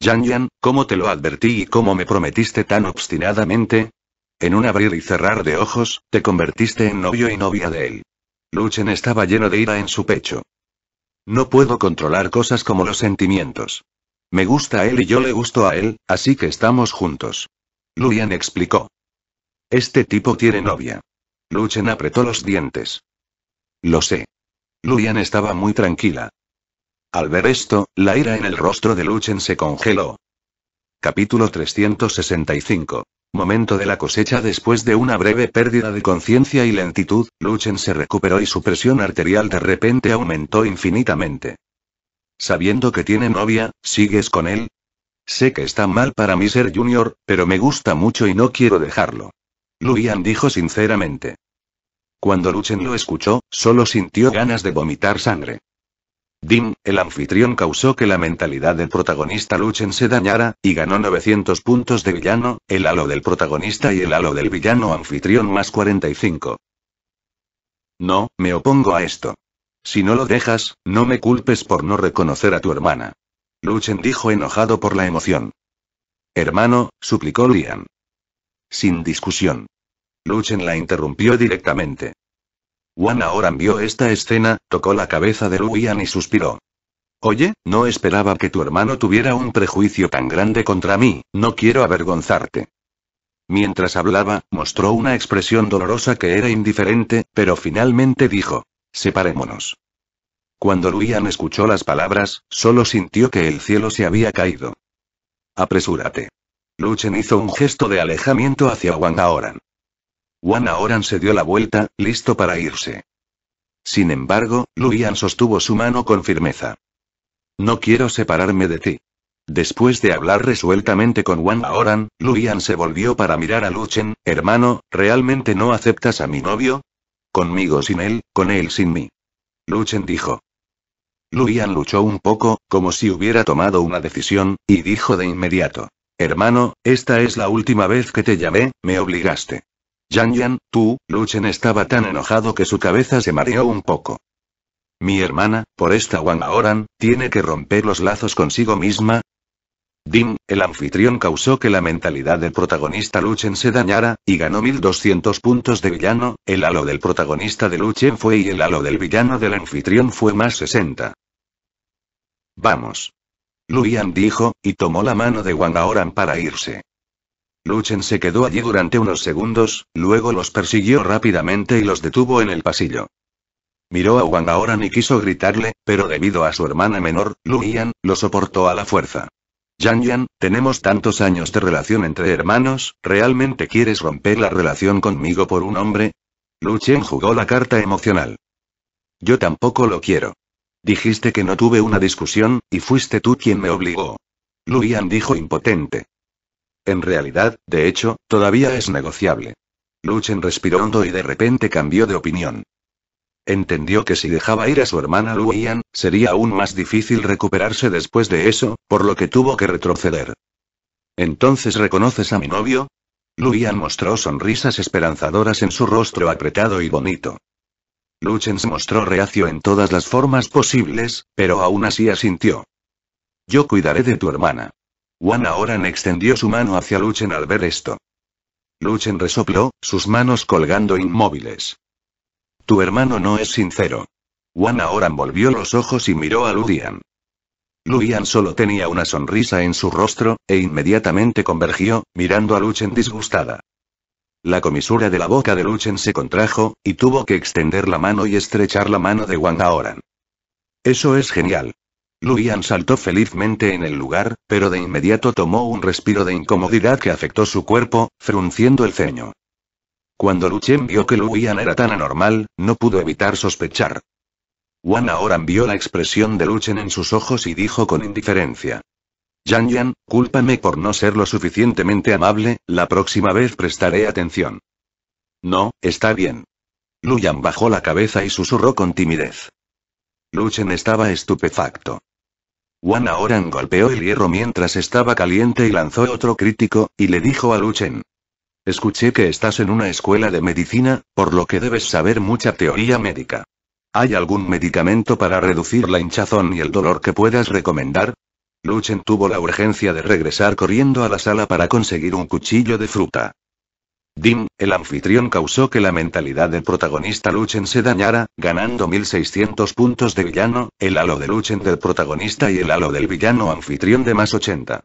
Yan Yan, ¿cómo te lo advertí y cómo me prometiste tan obstinadamente? En un abrir y cerrar de ojos, te convertiste en novio y novia de él. Luchen estaba lleno de ira en su pecho. No puedo controlar cosas como los sentimientos. Me gusta a él y yo le gusto a él, así que estamos juntos. Luian explicó. Este tipo tiene novia. Luchen apretó los dientes. Lo sé. Luian estaba muy tranquila. Al ver esto, la ira en el rostro de Luchen se congeló. Capítulo 365. Momento de la cosecha Después de una breve pérdida de conciencia y lentitud, Luchen se recuperó y su presión arterial de repente aumentó infinitamente. Sabiendo que tiene novia, ¿sigues con él? Sé que está mal para mí ser junior, pero me gusta mucho y no quiero dejarlo. Luian dijo sinceramente. Cuando Luchen lo escuchó, solo sintió ganas de vomitar sangre. Dim, el anfitrión causó que la mentalidad del protagonista Luchen se dañara, y ganó 900 puntos de villano, el halo del protagonista y el halo del villano anfitrión más 45. No, me opongo a esto. Si no lo dejas, no me culpes por no reconocer a tu hermana. Luchen dijo enojado por la emoción. Hermano, suplicó Lian. Sin discusión. Luchen la interrumpió directamente. Juan ahora vio esta escena, tocó la cabeza de Luian y suspiró. Oye, no esperaba que tu hermano tuviera un prejuicio tan grande contra mí, no quiero avergonzarte. Mientras hablaba, mostró una expresión dolorosa que era indiferente, pero finalmente dijo. Separémonos. Cuando Luian escuchó las palabras, solo sintió que el cielo se había caído. Apresúrate. Luchen hizo un gesto de alejamiento hacia Wang Aoran. Wang Aoran se dio la vuelta, listo para irse. Sin embargo, Luian sostuvo su mano con firmeza. No quiero separarme de ti. Después de hablar resueltamente con Wang Aoran, Luian se volvió para mirar a Luchen, hermano, ¿realmente no aceptas a mi novio? Conmigo sin él, con él sin mí. Luchen dijo. Yan luchó un poco, como si hubiera tomado una decisión, y dijo de inmediato. Hermano, esta es la última vez que te llamé, me obligaste. Yan Yan, tú, Luchen estaba tan enojado que su cabeza se mareó un poco. Mi hermana, por esta Wang Aoran, tiene que romper los lazos consigo misma, Dim, el anfitrión causó que la mentalidad del protagonista Luchen se dañara, y ganó 1200 puntos de villano, el halo del protagonista de Luchen fue y el halo del villano del anfitrión fue más 60. Vamos. Luian dijo, y tomó la mano de Wang Aoran para irse. Luchen se quedó allí durante unos segundos, luego los persiguió rápidamente y los detuvo en el pasillo. Miró a Wang Aoran y quiso gritarle, pero debido a su hermana menor, Luian, lo soportó a la fuerza. Yan Yan, tenemos tantos años de relación entre hermanos, ¿realmente quieres romper la relación conmigo por un hombre? Lu Chen jugó la carta emocional. Yo tampoco lo quiero. Dijiste que no tuve una discusión, y fuiste tú quien me obligó. Lu Yan dijo impotente. En realidad, de hecho, todavía es negociable. Luchen respiró hondo y de repente cambió de opinión. Entendió que si dejaba ir a su hermana Luian, sería aún más difícil recuperarse después de eso, por lo que tuvo que retroceder. ¿Entonces reconoces a mi novio? Luian mostró sonrisas esperanzadoras en su rostro apretado y bonito. Luchens mostró reacio en todas las formas posibles, pero aún así asintió. Yo cuidaré de tu hermana. Juan ahora extendió su mano hacia Luchen al ver esto. Luchen resopló, sus manos colgando inmóviles. Tu hermano no es sincero. Juan ahora volvió los ojos y miró a Ludian. Luian solo tenía una sonrisa en su rostro, e inmediatamente convergió, mirando a Luchen disgustada. La comisura de la boca de Luchen se contrajo, y tuvo que extender la mano y estrechar la mano de Wan Aoran. Eso es genial. Luian saltó felizmente en el lugar, pero de inmediato tomó un respiro de incomodidad que afectó su cuerpo, frunciendo el ceño. Cuando Luchen vio que Yan era tan anormal, no pudo evitar sospechar. Wan Oran vio la expresión de Luchen en sus ojos y dijo con indiferencia. Yan Yan, cúlpame por no ser lo suficientemente amable, la próxima vez prestaré atención. No, está bien. Luyan bajó la cabeza y susurró con timidez. Luchen estaba estupefacto. Wan ahora golpeó el hierro mientras estaba caliente y lanzó otro crítico, y le dijo a Luchen, Escuché que estás en una escuela de medicina, por lo que debes saber mucha teoría médica. ¿Hay algún medicamento para reducir la hinchazón y el dolor que puedas recomendar? Luchen tuvo la urgencia de regresar corriendo a la sala para conseguir un cuchillo de fruta. Dim, el anfitrión causó que la mentalidad del protagonista Luchen se dañara, ganando 1600 puntos de villano, el halo de Luchen del protagonista y el halo del villano anfitrión de más 80.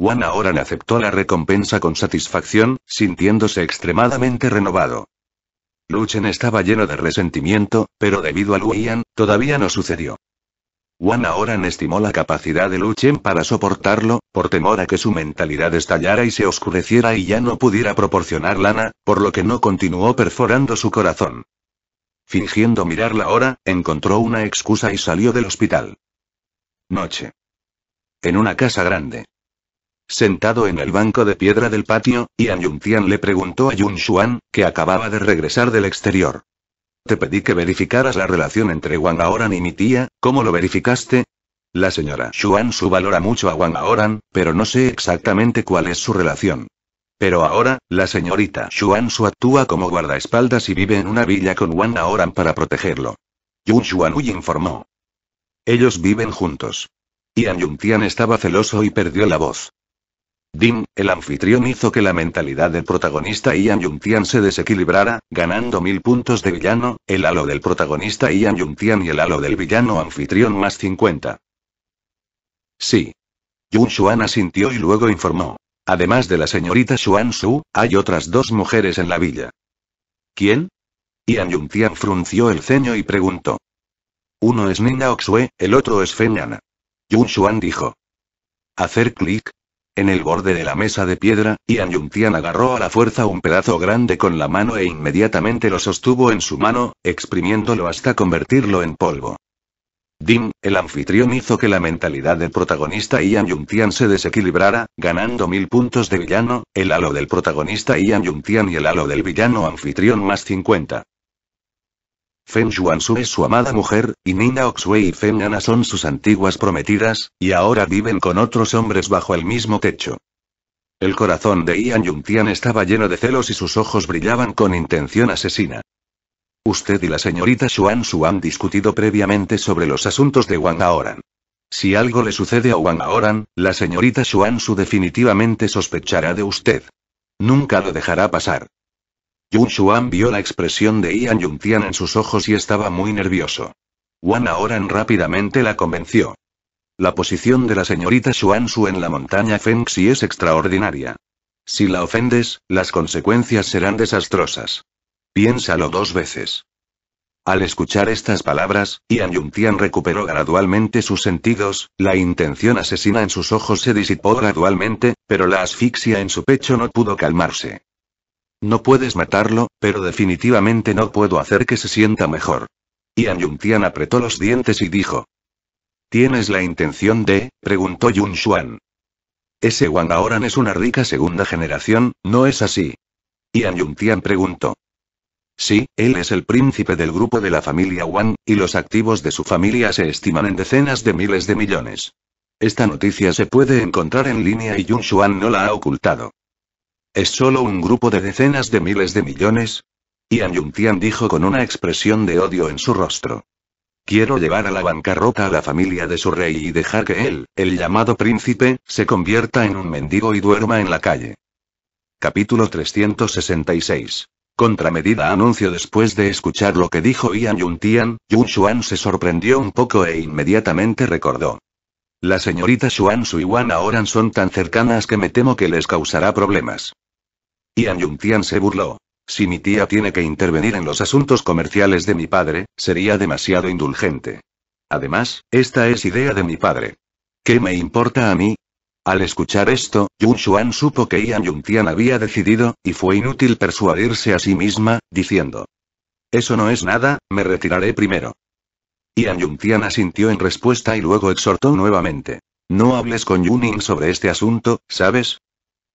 Wan Ahoran aceptó la recompensa con satisfacción, sintiéndose extremadamente renovado. Luchen estaba lleno de resentimiento, pero debido a Luian, todavía no sucedió. Wan ahora estimó la capacidad de Luchen para soportarlo, por temor a que su mentalidad estallara y se oscureciera y ya no pudiera proporcionar lana, por lo que no continuó perforando su corazón. Fingiendo mirar la hora, encontró una excusa y salió del hospital. Noche. En una casa grande sentado en el banco de piedra del patio, y Yuntian le preguntó a Yun Shuan, que acababa de regresar del exterior. Te pedí que verificaras la relación entre Wang Aoran y mi tía, ¿cómo lo verificaste? La señora Shuan Su valora mucho a Wang Aoran, pero no sé exactamente cuál es su relación. Pero ahora, la señorita Shuan Su actúa como guardaespaldas y vive en una villa con Wang Aoran para protegerlo. Yun le informó. Ellos viven juntos. Y Yuntian estaba celoso y perdió la voz. Dim, el anfitrión hizo que la mentalidad del protagonista Ian Yuntian se desequilibrara, ganando mil puntos de villano, el halo del protagonista Ian Yuntian y el halo del villano anfitrión más 50. Sí. Yun Xuan asintió y luego informó. Además de la señorita Xuan Su, hay otras dos mujeres en la villa. ¿Quién? Ian Yuntian frunció el ceño y preguntó. Uno es Nina Oxue, el otro es Fenyana. Yana. Yun Xuan dijo. Hacer clic, en el borde de la mesa de piedra, Ian Yuntian agarró a la fuerza un pedazo grande con la mano e inmediatamente lo sostuvo en su mano, exprimiéndolo hasta convertirlo en polvo. Dim, el anfitrión hizo que la mentalidad del protagonista Ian Yuntian se desequilibrara, ganando mil puntos de villano, el halo del protagonista Ian Yuntian y el halo del villano anfitrión más 50. Feng Xuanzu es su amada mujer, y Nina Oxway y Feng Ana son sus antiguas prometidas, y ahora viven con otros hombres bajo el mismo techo. El corazón de Ian Yuntian estaba lleno de celos y sus ojos brillaban con intención asesina. Usted y la señorita Xuan han discutido previamente sobre los asuntos de Wang Aoran. Si algo le sucede a Wang Aoran, la señorita Xuan definitivamente sospechará de usted. Nunca lo dejará pasar. Yu vio la expresión de Ian Yuntian en sus ojos y estaba muy nervioso. Wan Aoran rápidamente la convenció. La posición de la señorita su en la montaña Fengxi es extraordinaria. Si la ofendes, las consecuencias serán desastrosas. Piénsalo dos veces. Al escuchar estas palabras, Ian Yuntian recuperó gradualmente sus sentidos, la intención asesina en sus ojos se disipó gradualmente, pero la asfixia en su pecho no pudo calmarse. No puedes matarlo, pero definitivamente no puedo hacer que se sienta mejor. Ian Yuntian apretó los dientes y dijo. ¿Tienes la intención de? preguntó Yun Xuan. Ese Wang Aoran es una rica segunda generación, ¿no es así? Ian Yuntian preguntó. Sí, él es el príncipe del grupo de la familia Wang, y los activos de su familia se estiman en decenas de miles de millones. Esta noticia se puede encontrar en línea y Yun Xuan no la ha ocultado. ¿Es solo un grupo de decenas de miles de millones? Ian Yuntian dijo con una expresión de odio en su rostro. Quiero llevar a la bancarrota a la familia de su rey y dejar que él, el llamado príncipe, se convierta en un mendigo y duerma en la calle. Capítulo 366. Contramedida anuncio después de escuchar lo que dijo Ian Yuntian, Yun se sorprendió un poco e inmediatamente recordó. La señorita Su y Wan Aoran son tan cercanas que me temo que les causará problemas. Ian Yuntian se burló. Si mi tía tiene que intervenir en los asuntos comerciales de mi padre, sería demasiado indulgente. Además, esta es idea de mi padre. ¿Qué me importa a mí? Al escuchar esto, Yun Xuan supo que Ian Yuntian había decidido, y fue inútil persuadirse a sí misma, diciendo. Eso no es nada, me retiraré primero. Yan Yuntian asintió en respuesta y luego exhortó nuevamente. No hables con Yunin sobre este asunto, ¿sabes?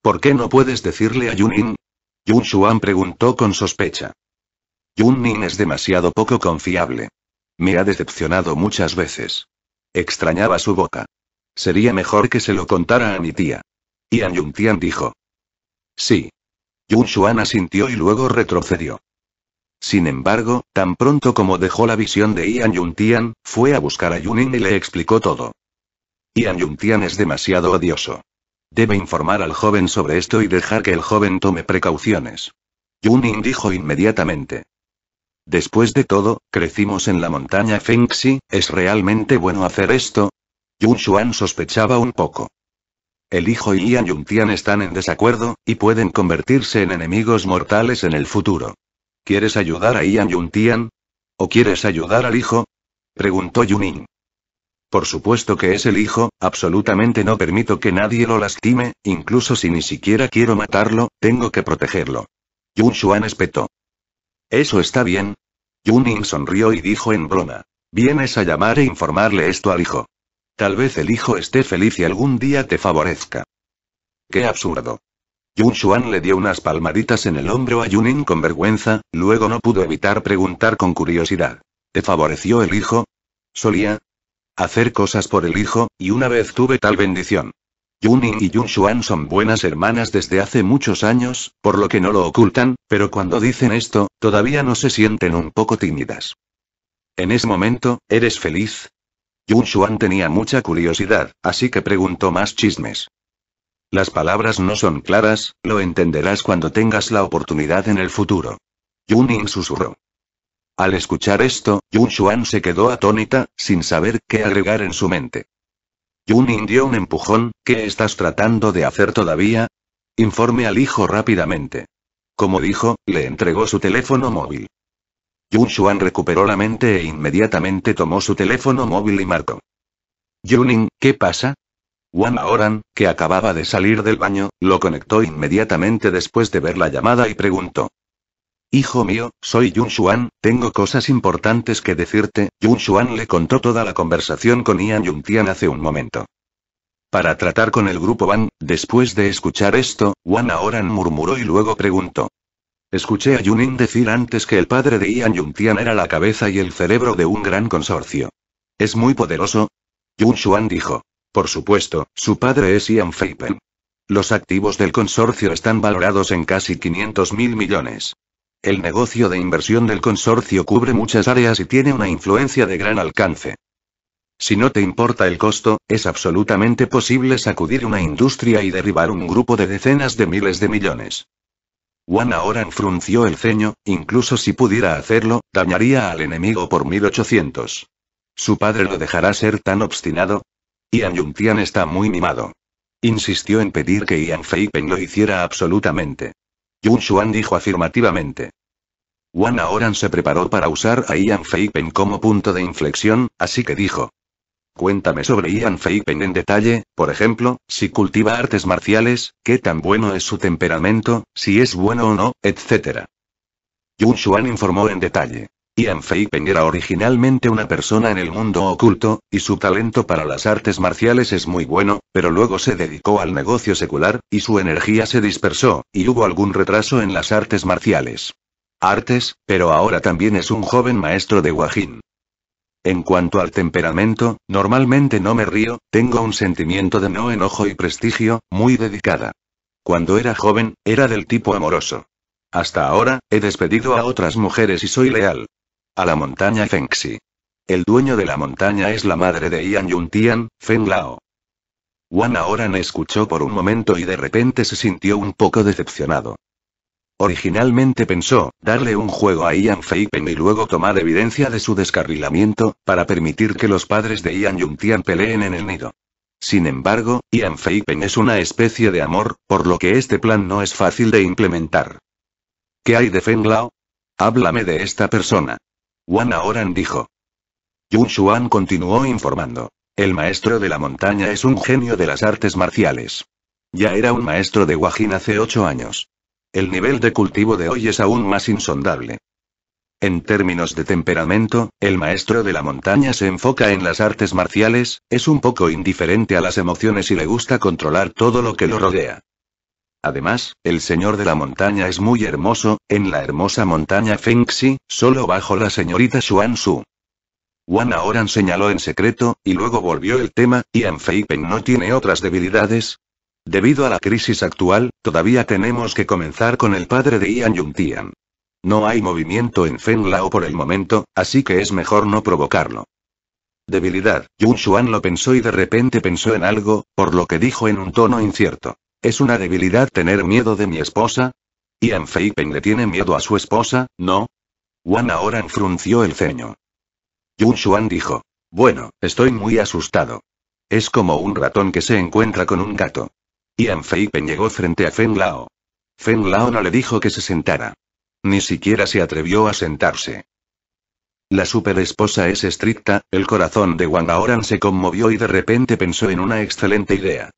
¿Por qué no puedes decirle a Yunin? Yun preguntó con sospecha. Yunin es demasiado poco confiable. Me ha decepcionado muchas veces. Extrañaba su boca. Sería mejor que se lo contara a mi tía. Yan Yuntian dijo. Sí. Yun asintió y luego retrocedió. Sin embargo, tan pronto como dejó la visión de Ian Yuntian, fue a buscar a Yunin y le explicó todo. Ian Yuntian es demasiado odioso. Debe informar al joven sobre esto y dejar que el joven tome precauciones. Yunin dijo inmediatamente. Después de todo, crecimos en la montaña Fengxi, ¿es realmente bueno hacer esto? Yun Xuan sospechaba un poco. El hijo y Ian Yuntian están en desacuerdo, y pueden convertirse en enemigos mortales en el futuro. ¿Quieres ayudar a Ian Tian? ¿O quieres ayudar al hijo? Preguntó Yunin. Por supuesto que es el hijo, absolutamente no permito que nadie lo lastime, incluso si ni siquiera quiero matarlo, tengo que protegerlo. Yun Xuan espetó. Eso está bien. Yunin sonrió y dijo en broma. Vienes a llamar e informarle esto al hijo. Tal vez el hijo esté feliz y algún día te favorezca. Qué absurdo. Yun Xuan le dio unas palmaditas en el hombro a Yunin con vergüenza, luego no pudo evitar preguntar con curiosidad. ¿Te favoreció el hijo? Solía hacer cosas por el hijo, y una vez tuve tal bendición. Yunin y Yun Xuan son buenas hermanas desde hace muchos años, por lo que no lo ocultan, pero cuando dicen esto, todavía no se sienten un poco tímidas. En ese momento, ¿eres feliz? Yun Xuan tenía mucha curiosidad, así que preguntó más chismes. Las palabras no son claras, lo entenderás cuando tengas la oportunidad en el futuro. Yunin susurró. Al escuchar esto, Yun Xuan se quedó atónita, sin saber qué agregar en su mente. Yunin dio un empujón, ¿qué estás tratando de hacer todavía? Informe al hijo rápidamente. Como dijo, le entregó su teléfono móvil. Yu Xuan recuperó la mente e inmediatamente tomó su teléfono móvil y marcó. Yunin, ¿qué pasa? Wang Oran, que acababa de salir del baño, lo conectó inmediatamente después de ver la llamada y preguntó. Hijo mío, soy Yun Xuan, tengo cosas importantes que decirte. Yun Xuan le contó toda la conversación con Ian Yuntian hace un momento. Para tratar con el grupo Van, después de escuchar esto, Wang Oran murmuró y luego preguntó. Escuché a Yunin decir antes que el padre de Ian Yuntian era la cabeza y el cerebro de un gran consorcio. ¿Es muy poderoso? Yun Xuan dijo. Por supuesto, su padre es Ian Frippen. Los activos del consorcio están valorados en casi 500 mil millones. El negocio de inversión del consorcio cubre muchas áreas y tiene una influencia de gran alcance. Si no te importa el costo, es absolutamente posible sacudir una industria y derribar un grupo de decenas de miles de millones. Juan ahora frunció el ceño, incluso si pudiera hacerlo, dañaría al enemigo por 1800. Su padre lo dejará ser tan obstinado, Ian Tian está muy mimado. Insistió en pedir que Ian Feipen lo hiciera absolutamente. Yun Xuan dijo afirmativamente. Wan Aoran se preparó para usar a Ian Feipen como punto de inflexión, así que dijo. Cuéntame sobre Ian Feipen en detalle, por ejemplo, si cultiva artes marciales, qué tan bueno es su temperamento, si es bueno o no, etc. Yun Xuan informó en detalle. Ian Feipen era originalmente una persona en el mundo oculto, y su talento para las artes marciales es muy bueno, pero luego se dedicó al negocio secular, y su energía se dispersó, y hubo algún retraso en las artes marciales. Artes, pero ahora también es un joven maestro de Wajin. En cuanto al temperamento, normalmente no me río, tengo un sentimiento de no enojo y prestigio, muy dedicada. Cuando era joven, era del tipo amoroso. Hasta ahora, he despedido a otras mujeres y soy leal, a la montaña Fengxi. El dueño de la montaña es la madre de Ian Yuntian, Feng Lao. Wan Aoran escuchó por un momento y de repente se sintió un poco decepcionado. Originalmente pensó, darle un juego a Ian Feipen y luego tomar evidencia de su descarrilamiento, para permitir que los padres de Ian Yuntian peleen en el nido. Sin embargo, Ian Feipen es una especie de amor, por lo que este plan no es fácil de implementar. ¿Qué hay de Feng Lao? Háblame de esta persona. Wan Aoran dijo. Yun continuó informando. El maestro de la montaña es un genio de las artes marciales. Ya era un maestro de Wajin hace ocho años. El nivel de cultivo de hoy es aún más insondable. En términos de temperamento, el maestro de la montaña se enfoca en las artes marciales, es un poco indiferente a las emociones y le gusta controlar todo lo que lo rodea. Además, el señor de la montaña es muy hermoso, en la hermosa montaña Fengxi, solo bajo la señorita Xuan Su. Wan Aoran señaló en secreto, y luego volvió el tema, Fei Pen no tiene otras debilidades? Debido a la crisis actual, todavía tenemos que comenzar con el padre de Ian Yuntian. No hay movimiento en Feng Lao por el momento, así que es mejor no provocarlo. Debilidad, Yun Xuan lo pensó y de repente pensó en algo, por lo que dijo en un tono incierto. Es una debilidad tener miedo de mi esposa. Ian Feipen le tiene miedo a su esposa, ¿no? Wan ahora frunció el ceño. Yun dijo. Bueno, estoy muy asustado. Es como un ratón que se encuentra con un gato. Ian Feipen llegó frente a Feng Lao. Feng Lao no le dijo que se sentara. Ni siquiera se atrevió a sentarse. La superesposa es estricta, el corazón de Wang Aoran se conmovió y de repente pensó en una excelente idea.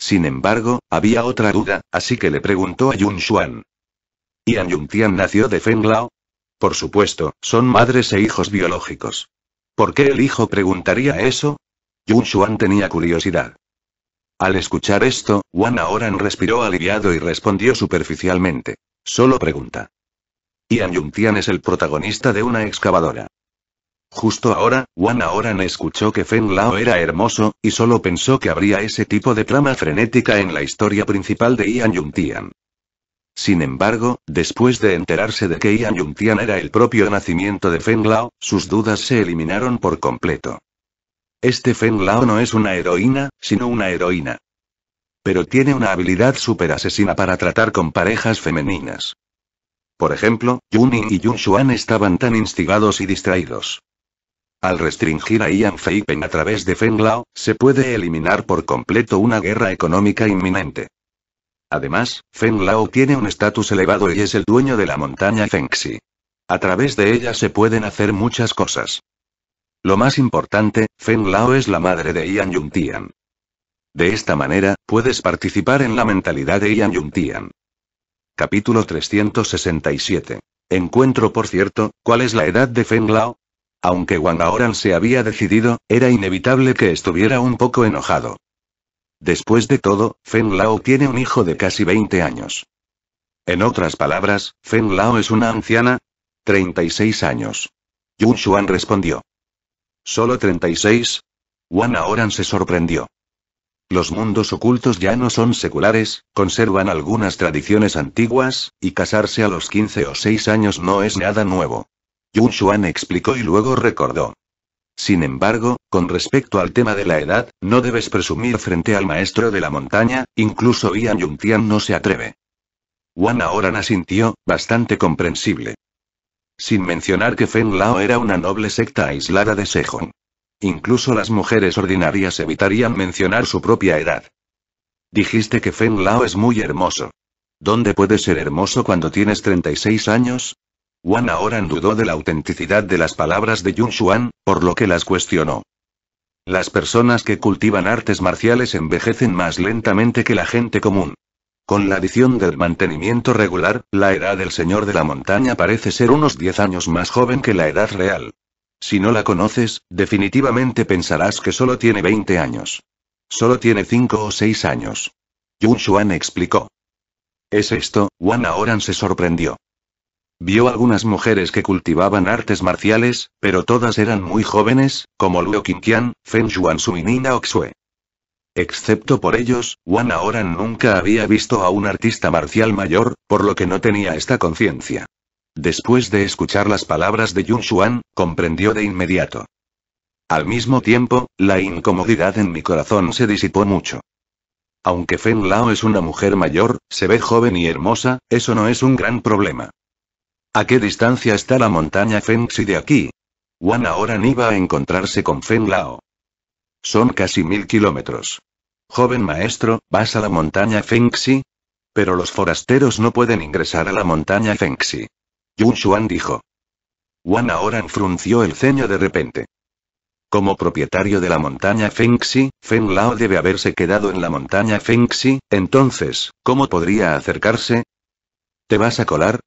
Sin embargo, había otra duda, así que le preguntó a Yun Xuan. ¿Yan Tian nació de Feng Lao? Por supuesto, son madres e hijos biológicos. ¿Por qué el hijo preguntaría eso? Yun Shuan tenía curiosidad. Al escuchar esto, Wan Aoran respiró aliviado y respondió superficialmente. Solo pregunta. Ian Yuntian es el protagonista de una excavadora. Justo ahora, Wan Aoran escuchó que Feng Lao era hermoso, y solo pensó que habría ese tipo de trama frenética en la historia principal de Ian Yuntian. Sin embargo, después de enterarse de que Ian Tian era el propio nacimiento de Feng Lao, sus dudas se eliminaron por completo. Este Feng Lao no es una heroína, sino una heroína. Pero tiene una habilidad súper asesina para tratar con parejas femeninas. Por ejemplo, Yuning y Yun Xuan estaban tan instigados y distraídos. Al restringir a Ian Feipen a través de Lao, se puede eliminar por completo una guerra económica inminente. Además, Fen Lao tiene un estatus elevado y es el dueño de la montaña Fengxi. A través de ella se pueden hacer muchas cosas. Lo más importante, Fen Lao es la madre de Ian Yuntian. De esta manera, puedes participar en la mentalidad de Ian Yuntian. Capítulo 367. Encuentro por cierto, ¿cuál es la edad de Feng Lao? Aunque Aoran se había decidido, era inevitable que estuviera un poco enojado. Después de todo, Fen Lao tiene un hijo de casi 20 años. En otras palabras, Fen Lao es una anciana. 36 años. Yun Xuan respondió. ¿Solo 36? Wang Aoran se sorprendió. Los mundos ocultos ya no son seculares, conservan algunas tradiciones antiguas, y casarse a los 15 o 6 años no es nada nuevo. Yun explicó y luego recordó. Sin embargo, con respecto al tema de la edad, no debes presumir frente al maestro de la montaña, incluso Ian Yuntian no se atreve. Wan ahora sintió, bastante comprensible. Sin mencionar que Fen Lao era una noble secta aislada de Sejong. Incluso las mujeres ordinarias evitarían mencionar su propia edad. Dijiste que Fen Lao es muy hermoso. ¿Dónde puede ser hermoso cuando tienes 36 años? Wan Oran dudó de la autenticidad de las palabras de Yun Shuan, por lo que las cuestionó. Las personas que cultivan artes marciales envejecen más lentamente que la gente común. Con la adición del mantenimiento regular, la edad del señor de la montaña parece ser unos 10 años más joven que la edad real. Si no la conoces, definitivamente pensarás que solo tiene 20 años. Solo tiene 5 o 6 años. Yun Shuan explicó. ¿Es esto? Wan Aoran se sorprendió. Vio algunas mujeres que cultivaban artes marciales, pero todas eran muy jóvenes, como Luo Qingqian, Feng Su y Nina Oxue. Excepto por ellos, Wan ahora nunca había visto a un artista marcial mayor, por lo que no tenía esta conciencia. Después de escuchar las palabras de Yun Xuan, comprendió de inmediato. Al mismo tiempo, la incomodidad en mi corazón se disipó mucho. Aunque Feng Lao es una mujer mayor, se ve joven y hermosa, eso no es un gran problema. ¿A qué distancia está la montaña Fengxi de aquí? Wan ahora iba a encontrarse con Feng Lao. Son casi mil kilómetros. Joven maestro, ¿vas a la montaña Fengxi? Pero los forasteros no pueden ingresar a la montaña Fengxi. Yun dijo. Wan ahora frunció el ceño de repente. Como propietario de la montaña Fengxi, Feng Lao debe haberse quedado en la montaña Fengxi, entonces, ¿cómo podría acercarse? ¿Te vas a colar?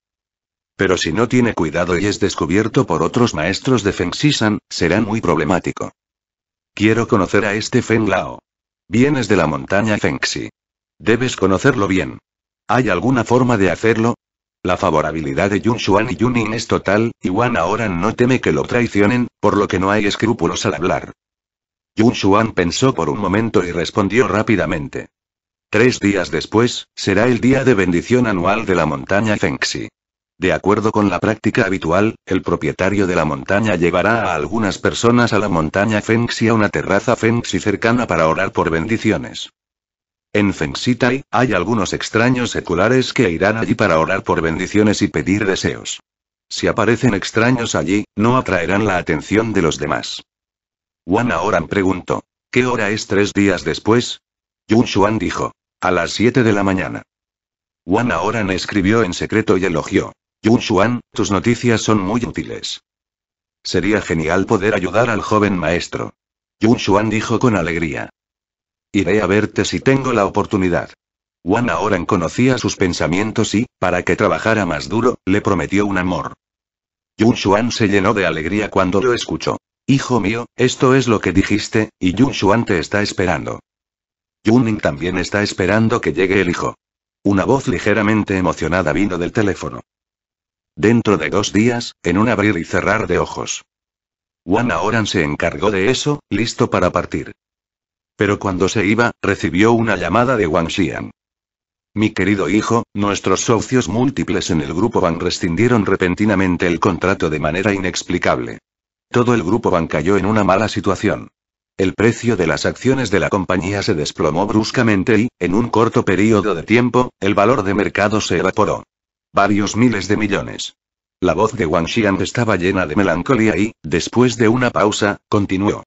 Pero si no tiene cuidado y es descubierto por otros maestros de Feng san será muy problemático. Quiero conocer a este Feng Lao. Vienes de la montaña Fengxi. Debes conocerlo bien. ¿Hay alguna forma de hacerlo? La favorabilidad de Yun Xuan y Yunin es total, y Wan ahora no teme que lo traicionen, por lo que no hay escrúpulos al hablar. Yun Xuan pensó por un momento y respondió rápidamente. Tres días después, será el día de bendición anual de la montaña Fengxi. De acuerdo con la práctica habitual, el propietario de la montaña llevará a algunas personas a la montaña Fengxi a una terraza Fengxi cercana para orar por bendiciones. En Tai, hay algunos extraños seculares que irán allí para orar por bendiciones y pedir deseos. Si aparecen extraños allí, no atraerán la atención de los demás. Juan Oran preguntó. ¿Qué hora es tres días después? Yunshuan dijo. A las 7 de la mañana. Juan Oran escribió en secreto y elogió. Yu tus noticias son muy útiles. Sería genial poder ayudar al joven maestro. Yu dijo con alegría. Iré a verte si tengo la oportunidad. Wan ahora conocía sus pensamientos y, para que trabajara más duro, le prometió un amor. Yun se llenó de alegría cuando lo escuchó. Hijo mío, esto es lo que dijiste, y Yun te está esperando. Yunning también está esperando que llegue el hijo. Una voz ligeramente emocionada vino del teléfono. Dentro de dos días, en un abrir y cerrar de ojos. Wan aoran se encargó de eso, listo para partir. Pero cuando se iba, recibió una llamada de Wang Xian. Mi querido hijo, nuestros socios múltiples en el grupo Van rescindieron repentinamente el contrato de manera inexplicable. Todo el grupo Van cayó en una mala situación. El precio de las acciones de la compañía se desplomó bruscamente y, en un corto periodo de tiempo, el valor de mercado se evaporó. Varios miles de millones. La voz de Wang Xian estaba llena de melancolía y, después de una pausa, continuó.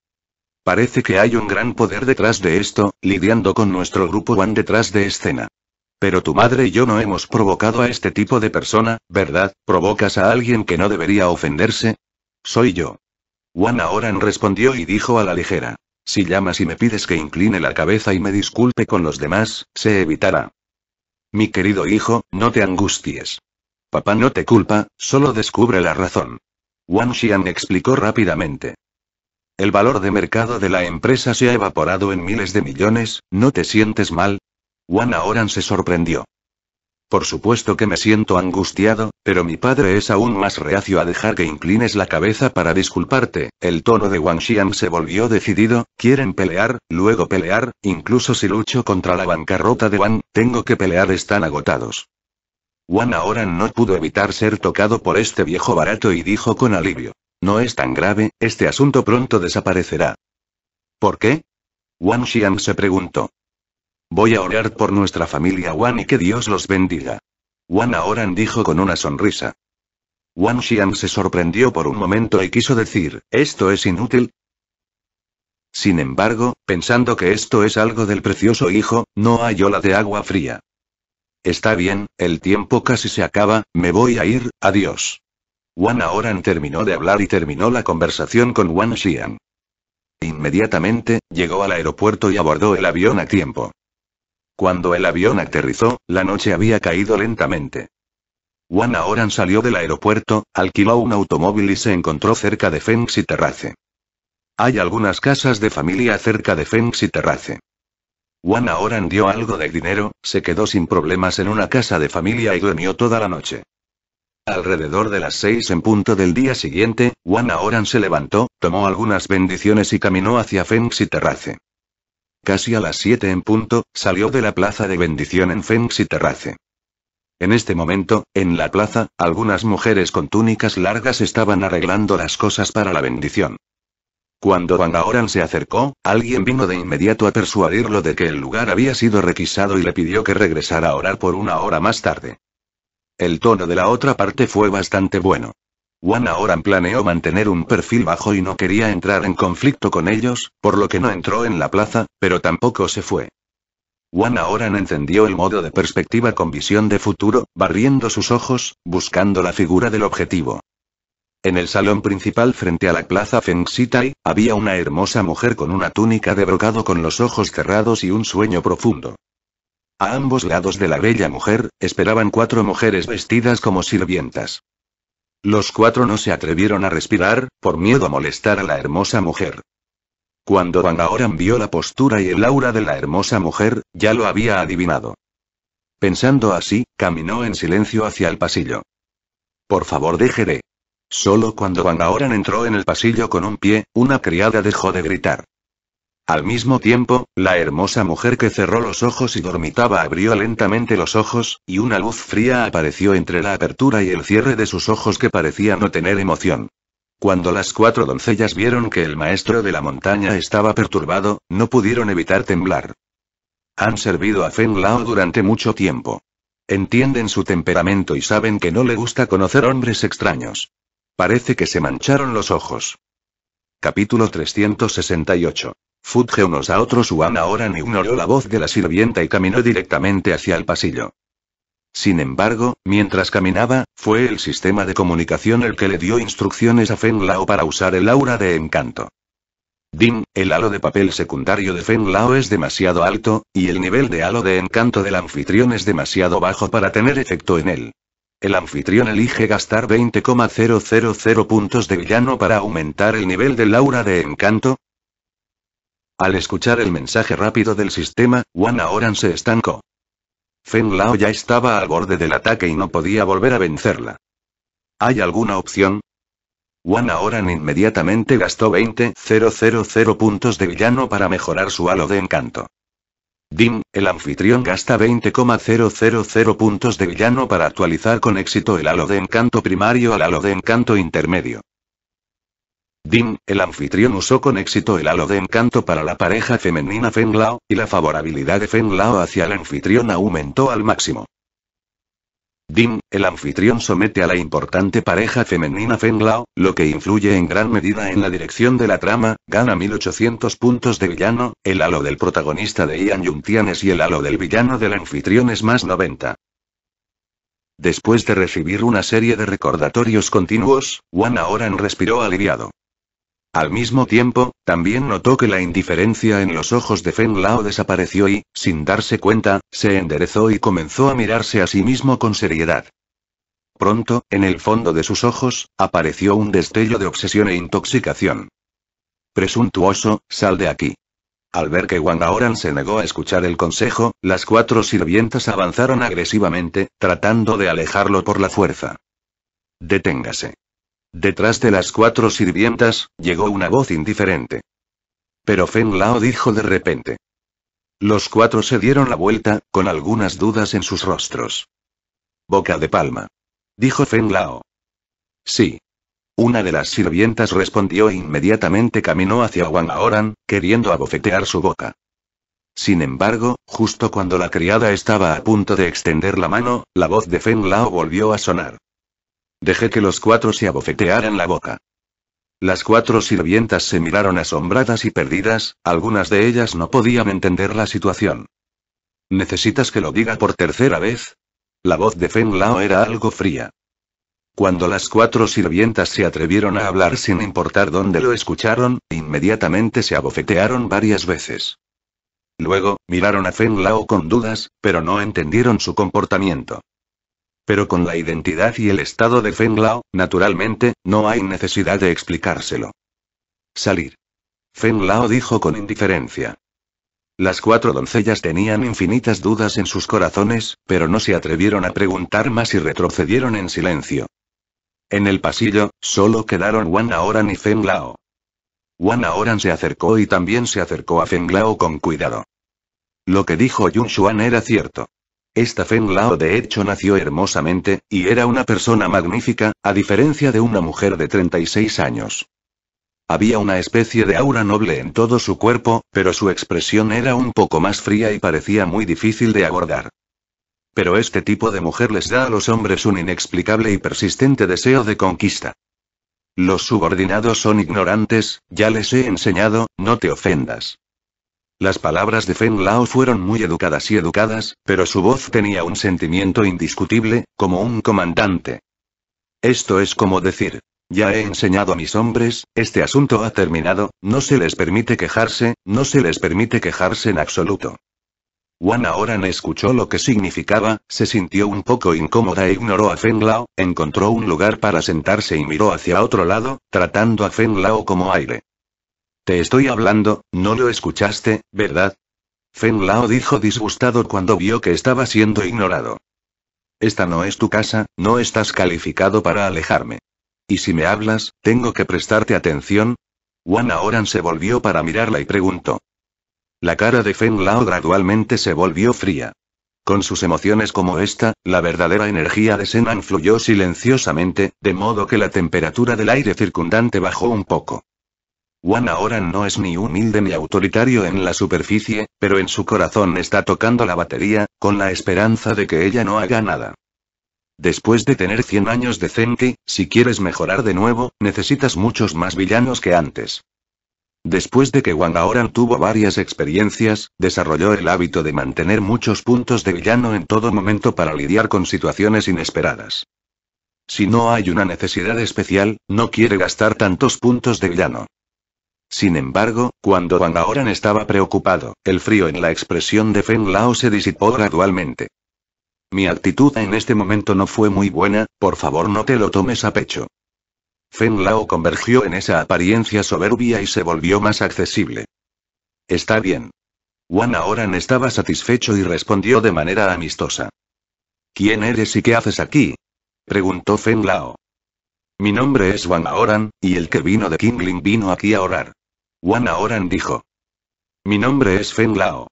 Parece que hay un gran poder detrás de esto, lidiando con nuestro grupo Wang detrás de escena. Pero tu madre y yo no hemos provocado a este tipo de persona, ¿verdad? ¿Provocas a alguien que no debería ofenderse? Soy yo. Wang ahora respondió y dijo a la ligera. Si llamas y me pides que incline la cabeza y me disculpe con los demás, se evitará. Mi querido hijo, no te angusties. Papá no te culpa, solo descubre la razón. Wang Xian explicó rápidamente. El valor de mercado de la empresa se ha evaporado en miles de millones, ¿no te sientes mal? Wang Aoran se sorprendió. Por supuesto que me siento angustiado, pero mi padre es aún más reacio a dejar que inclines la cabeza para disculparte. El tono de Wang Xian se volvió decidido, quieren pelear, luego pelear, incluso si lucho contra la bancarrota de Wang, tengo que pelear están agotados. Wang ahora no pudo evitar ser tocado por este viejo barato y dijo con alivio. No es tan grave, este asunto pronto desaparecerá. ¿Por qué? Wang Xian se preguntó. Voy a orar por nuestra familia Wan y que Dios los bendiga. Wan Aoran dijo con una sonrisa. Wan Xian se sorprendió por un momento y quiso decir, ¿esto es inútil? Sin embargo, pensando que esto es algo del precioso hijo, no hay la de agua fría. Está bien, el tiempo casi se acaba, me voy a ir, adiós. Wan Aoran terminó de hablar y terminó la conversación con Wan Xian. Inmediatamente, llegó al aeropuerto y abordó el avión a tiempo. Cuando el avión aterrizó, la noche había caído lentamente. Juana Oran salió del aeropuerto, alquiló un automóvil y se encontró cerca de Fengxi Terrace. Hay algunas casas de familia cerca de Fengxi Terrace. Juana Oran dio algo de dinero, se quedó sin problemas en una casa de familia y durmió toda la noche. Alrededor de las seis en punto del día siguiente, Juana Oran se levantó, tomó algunas bendiciones y caminó hacia Fengxi Terrace. Casi a las siete en punto, salió de la plaza de bendición en Fenxi Terrace. En este momento, en la plaza, algunas mujeres con túnicas largas estaban arreglando las cosas para la bendición. Cuando Van Aoran se acercó, alguien vino de inmediato a persuadirlo de que el lugar había sido requisado y le pidió que regresara a orar por una hora más tarde. El tono de la otra parte fue bastante bueno. Juan Oran planeó mantener un perfil bajo y no quería entrar en conflicto con ellos, por lo que no entró en la plaza, pero tampoco se fue. Juan Oran encendió el modo de perspectiva con visión de futuro, barriendo sus ojos, buscando la figura del objetivo. En el salón principal frente a la plaza Shitai, había una hermosa mujer con una túnica de brocado con los ojos cerrados y un sueño profundo. A ambos lados de la bella mujer, esperaban cuatro mujeres vestidas como sirvientas. Los cuatro no se atrevieron a respirar, por miedo a molestar a la hermosa mujer. Cuando Van Ahoran vio la postura y el aura de la hermosa mujer, ya lo había adivinado. Pensando así, caminó en silencio hacia el pasillo. Por favor, déjeme. Solo cuando Van Gaoran entró en el pasillo con un pie, una criada dejó de gritar. Al mismo tiempo, la hermosa mujer que cerró los ojos y dormitaba abrió lentamente los ojos, y una luz fría apareció entre la apertura y el cierre de sus ojos que parecía no tener emoción. Cuando las cuatro doncellas vieron que el maestro de la montaña estaba perturbado, no pudieron evitar temblar. Han servido a Feng Lao durante mucho tiempo. Entienden su temperamento y saben que no le gusta conocer hombres extraños. Parece que se mancharon los ojos. Capítulo 368 Fudge unos a otros Juan ahora ni ignoró la voz de la sirvienta y caminó directamente hacia el pasillo. Sin embargo, mientras caminaba, fue el sistema de comunicación el que le dio instrucciones a Fen Lao para usar el aura de encanto. Din, el halo de papel secundario de Fen Lao es demasiado alto, y el nivel de halo de encanto del anfitrión es demasiado bajo para tener efecto en él. El anfitrión elige gastar 20,000 puntos de villano para aumentar el nivel del aura de encanto, al escuchar el mensaje rápido del sistema, Wan se estancó. Fen Lao ya estaba al borde del ataque y no podía volver a vencerla. ¿Hay alguna opción? Wan inmediatamente gastó 20.000 puntos de villano para mejorar su halo de encanto. Dim, el anfitrión gasta 20,000 puntos de villano para actualizar con éxito el halo de encanto primario al halo de encanto intermedio. Dim, el anfitrión usó con éxito el halo de encanto para la pareja femenina Lao, y la favorabilidad de Lao hacia el anfitrión aumentó al máximo. Dim, el anfitrión somete a la importante pareja femenina Lao, lo que influye en gran medida en la dirección de la trama, gana 1800 puntos de villano, el halo del protagonista de Ian Yuntian y el halo del villano del anfitrión es más 90. Después de recibir una serie de recordatorios continuos, Wan ahora respiró aliviado. Al mismo tiempo, también notó que la indiferencia en los ojos de Feng Lao desapareció y, sin darse cuenta, se enderezó y comenzó a mirarse a sí mismo con seriedad. Pronto, en el fondo de sus ojos, apareció un destello de obsesión e intoxicación. Presuntuoso, sal de aquí. Al ver que Wang Aoran se negó a escuchar el consejo, las cuatro sirvientas avanzaron agresivamente, tratando de alejarlo por la fuerza. Deténgase. Detrás de las cuatro sirvientas, llegó una voz indiferente. Pero Feng Lao dijo de repente. Los cuatro se dieron la vuelta, con algunas dudas en sus rostros. Boca de palma. Dijo Feng Lao. Sí. Una de las sirvientas respondió e inmediatamente caminó hacia Wang Aoran, queriendo abofetear su boca. Sin embargo, justo cuando la criada estaba a punto de extender la mano, la voz de Feng Lao volvió a sonar. Dejé que los cuatro se abofetearan la boca. Las cuatro sirvientas se miraron asombradas y perdidas, algunas de ellas no podían entender la situación. ¿Necesitas que lo diga por tercera vez? La voz de Feng Lao era algo fría. Cuando las cuatro sirvientas se atrevieron a hablar sin importar dónde lo escucharon, inmediatamente se abofetearon varias veces. Luego, miraron a Feng Lao con dudas, pero no entendieron su comportamiento. Pero con la identidad y el estado de Feng Lao, naturalmente, no hay necesidad de explicárselo. Salir. Lao dijo con indiferencia. Las cuatro doncellas tenían infinitas dudas en sus corazones, pero no se atrevieron a preguntar más y retrocedieron en silencio. En el pasillo, solo quedaron Wan Aoran y Lao. Wan Aoran se acercó y también se acercó a Feng Lao con cuidado. Lo que dijo Yun Shuan era cierto. Esta Feng Lao de hecho nació hermosamente, y era una persona magnífica, a diferencia de una mujer de 36 años. Había una especie de aura noble en todo su cuerpo, pero su expresión era un poco más fría y parecía muy difícil de abordar. Pero este tipo de mujer les da a los hombres un inexplicable y persistente deseo de conquista. Los subordinados son ignorantes, ya les he enseñado, no te ofendas. Las palabras de Feng Lao fueron muy educadas y educadas, pero su voz tenía un sentimiento indiscutible, como un comandante. Esto es como decir, ya he enseñado a mis hombres, este asunto ha terminado, no se les permite quejarse, no se les permite quejarse en absoluto. ahora no escuchó lo que significaba, se sintió un poco incómoda e ignoró a Feng Lao, encontró un lugar para sentarse y miró hacia otro lado, tratando a Feng Lao como aire. Te estoy hablando, no lo escuchaste, ¿verdad? Feng Lao dijo disgustado cuando vio que estaba siendo ignorado. Esta no es tu casa, no estás calificado para alejarme. Y si me hablas, tengo que prestarte atención. Wan Aoran se volvió para mirarla y preguntó. La cara de Feng Lao gradualmente se volvió fría. Con sus emociones como esta, la verdadera energía de Senan fluyó silenciosamente, de modo que la temperatura del aire circundante bajó un poco. Juan ahora no es ni humilde ni autoritario en la superficie, pero en su corazón está tocando la batería, con la esperanza de que ella no haga nada. Después de tener 100 años de Zenki, si quieres mejorar de nuevo, necesitas muchos más villanos que antes. Después de que Wang Aoran tuvo varias experiencias, desarrolló el hábito de mantener muchos puntos de villano en todo momento para lidiar con situaciones inesperadas. Si no hay una necesidad especial, no quiere gastar tantos puntos de villano. Sin embargo, cuando Wang Aoran estaba preocupado, el frío en la expresión de Feng Lao se disipó gradualmente. Mi actitud en este momento no fue muy buena, por favor no te lo tomes a pecho. Feng Lao convergió en esa apariencia soberbia y se volvió más accesible. Está bien. Wang Aoran estaba satisfecho y respondió de manera amistosa. ¿Quién eres y qué haces aquí? preguntó Feng Lao. Mi nombre es Wang Oran, y el que vino de Kingling vino aquí a orar. Wang Aoran dijo. Mi nombre es Feng Lao.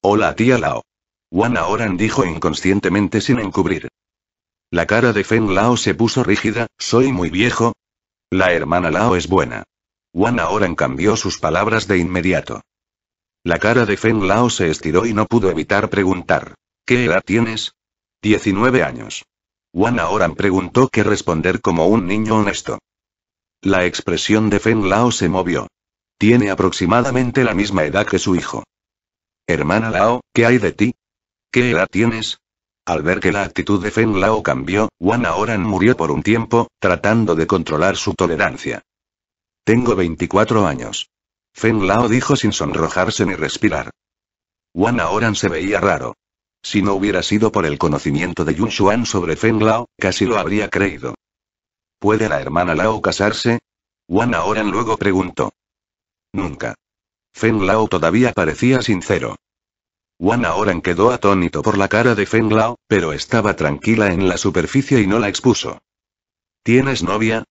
Hola tía Lao. Wang Oran dijo inconscientemente sin encubrir. La cara de Feng Lao se puso rígida, soy muy viejo. La hermana Lao es buena. Wang Oran cambió sus palabras de inmediato. La cara de Feng Lao se estiró y no pudo evitar preguntar. ¿Qué edad tienes? 19 años. Wan Oran preguntó qué responder como un niño honesto. La expresión de Fen Lao se movió. Tiene aproximadamente la misma edad que su hijo. Hermana Lao, ¿qué hay de ti? ¿Qué edad tienes? Al ver que la actitud de Fen Lao cambió, Wan Oran murió por un tiempo, tratando de controlar su tolerancia. Tengo 24 años. Fen Lao dijo sin sonrojarse ni respirar. Wan Oran se veía raro. Si no hubiera sido por el conocimiento de Yun Shuan sobre Feng Lao, casi lo habría creído. ¿Puede la hermana Lao casarse? Wan Aoran luego preguntó. Nunca. Feng Lao todavía parecía sincero. Wan Aoran quedó atónito por la cara de Feng Lao, pero estaba tranquila en la superficie y no la expuso. ¿Tienes novia?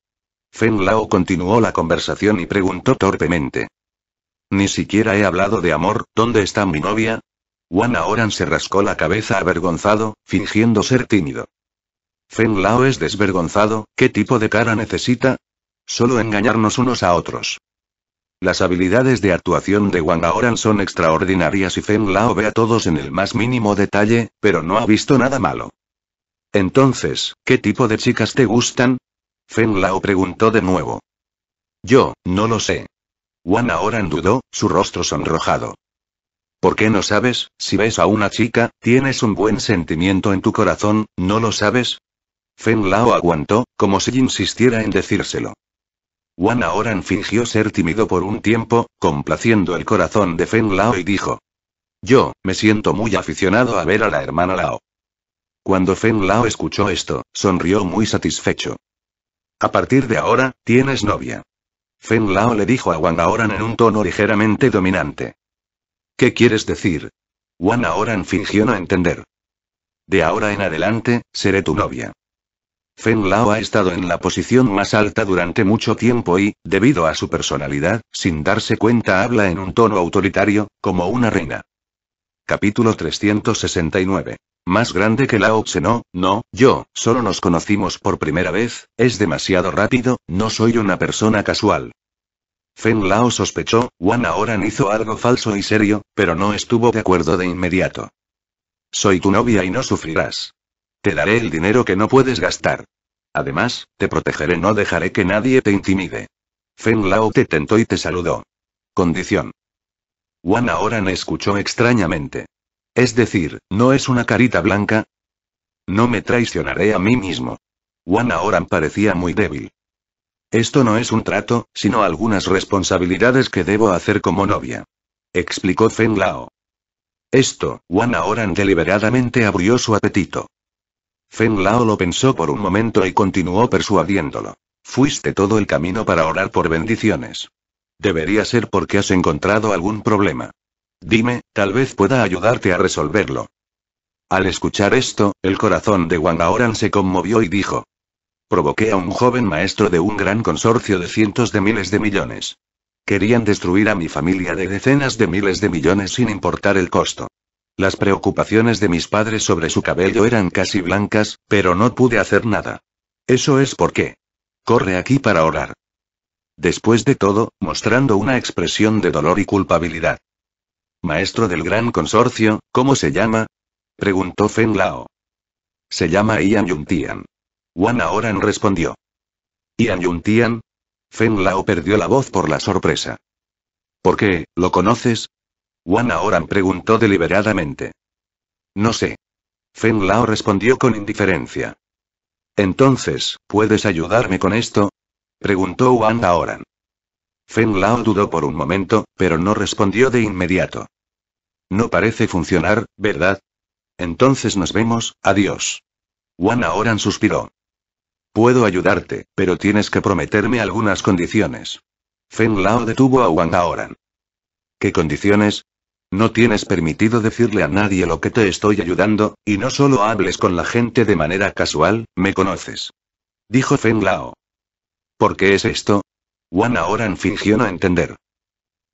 Feng Lao continuó la conversación y preguntó torpemente. Ni siquiera he hablado de amor, ¿dónde está mi novia? Wana Oran se rascó la cabeza avergonzado, fingiendo ser tímido. Fen Lao es desvergonzado, ¿qué tipo de cara necesita? Solo engañarnos unos a otros. Las habilidades de actuación de Wang Oran son extraordinarias y Fen Lao ve a todos en el más mínimo detalle, pero no ha visto nada malo. Entonces, ¿qué tipo de chicas te gustan? Fen Lao preguntó de nuevo. Yo, no lo sé. Wang Oran dudó, su rostro sonrojado. ¿Por qué no sabes, si ves a una chica, tienes un buen sentimiento en tu corazón, no lo sabes? Fen Lao aguantó, como si insistiera en decírselo. Wan Aoran fingió ser tímido por un tiempo, complaciendo el corazón de Fen Lao y dijo. Yo, me siento muy aficionado a ver a la hermana Lao. Cuando Fen Lao escuchó esto, sonrió muy satisfecho. A partir de ahora, tienes novia. Fen Lao le dijo a Wang Aoran en un tono ligeramente dominante. ¿Qué quieres decir? Wan ahora fingió no entender. De ahora en adelante, seré tu novia. Fen Lao ha estado en la posición más alta durante mucho tiempo y, debido a su personalidad, sin darse cuenta habla en un tono autoritario, como una reina. Capítulo 369. Más grande que Lao Xeno, no, yo, solo nos conocimos por primera vez, es demasiado rápido, no soy una persona casual. Feng Lao sospechó, Wan Aoran hizo algo falso y serio, pero no estuvo de acuerdo de inmediato. Soy tu novia y no sufrirás. Te daré el dinero que no puedes gastar. Además, te protegeré, no dejaré que nadie te intimide. Feng Lao te tentó y te saludó. Condición. Wan Aoran escuchó extrañamente. Es decir, ¿no es una carita blanca? No me traicionaré a mí mismo. Wan Aoran parecía muy débil. Esto no es un trato, sino algunas responsabilidades que debo hacer como novia. Explicó Feng Lao. Esto, Wan Aoran deliberadamente abrió su apetito. Feng Lao lo pensó por un momento y continuó persuadiéndolo. Fuiste todo el camino para orar por bendiciones. Debería ser porque has encontrado algún problema. Dime, tal vez pueda ayudarte a resolverlo. Al escuchar esto, el corazón de Wang Aoran se conmovió y dijo, Provoqué a un joven maestro de un gran consorcio de cientos de miles de millones. Querían destruir a mi familia de decenas de miles de millones sin importar el costo. Las preocupaciones de mis padres sobre su cabello eran casi blancas, pero no pude hacer nada. Eso es por qué. Corre aquí para orar. Después de todo, mostrando una expresión de dolor y culpabilidad. Maestro del gran consorcio, ¿cómo se llama? Preguntó Feng Lao. Se llama Ian Yuntian. Wan Aoran respondió. y Yuntian. Fen Lao perdió la voz por la sorpresa. ¿Por qué, lo conoces? Wan Aoran preguntó deliberadamente. No sé. Feng Lao respondió con indiferencia. Entonces, ¿puedes ayudarme con esto? preguntó Wan Aoran. Feng Lao dudó por un momento, pero no respondió de inmediato. No parece funcionar, ¿verdad? Entonces nos vemos, adiós. Wan Aoran suspiró. Puedo ayudarte, pero tienes que prometerme algunas condiciones. Feng Lao detuvo a Wang Aoran. ¿Qué condiciones? No tienes permitido decirle a nadie lo que te estoy ayudando, y no solo hables con la gente de manera casual, me conoces. Dijo Feng Lao. ¿Por qué es esto? Wang Aoran fingió no entender.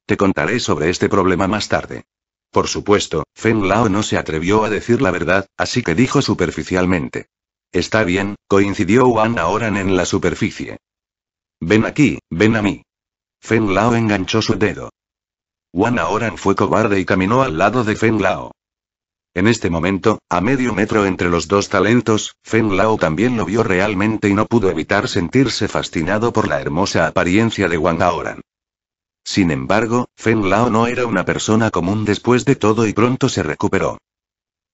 Te contaré sobre este problema más tarde. Por supuesto, Feng Lao no se atrevió a decir la verdad, así que dijo superficialmente. Está bien, coincidió Wan Oran en la superficie. Ven aquí, ven a mí. Feng Lao enganchó su dedo. Wan Aoran fue cobarde y caminó al lado de Feng Lao. En este momento, a medio metro entre los dos talentos, Feng Lao también lo vio realmente y no pudo evitar sentirse fascinado por la hermosa apariencia de Wang Aoran. Sin embargo, Feng Lao no era una persona común después de todo y pronto se recuperó.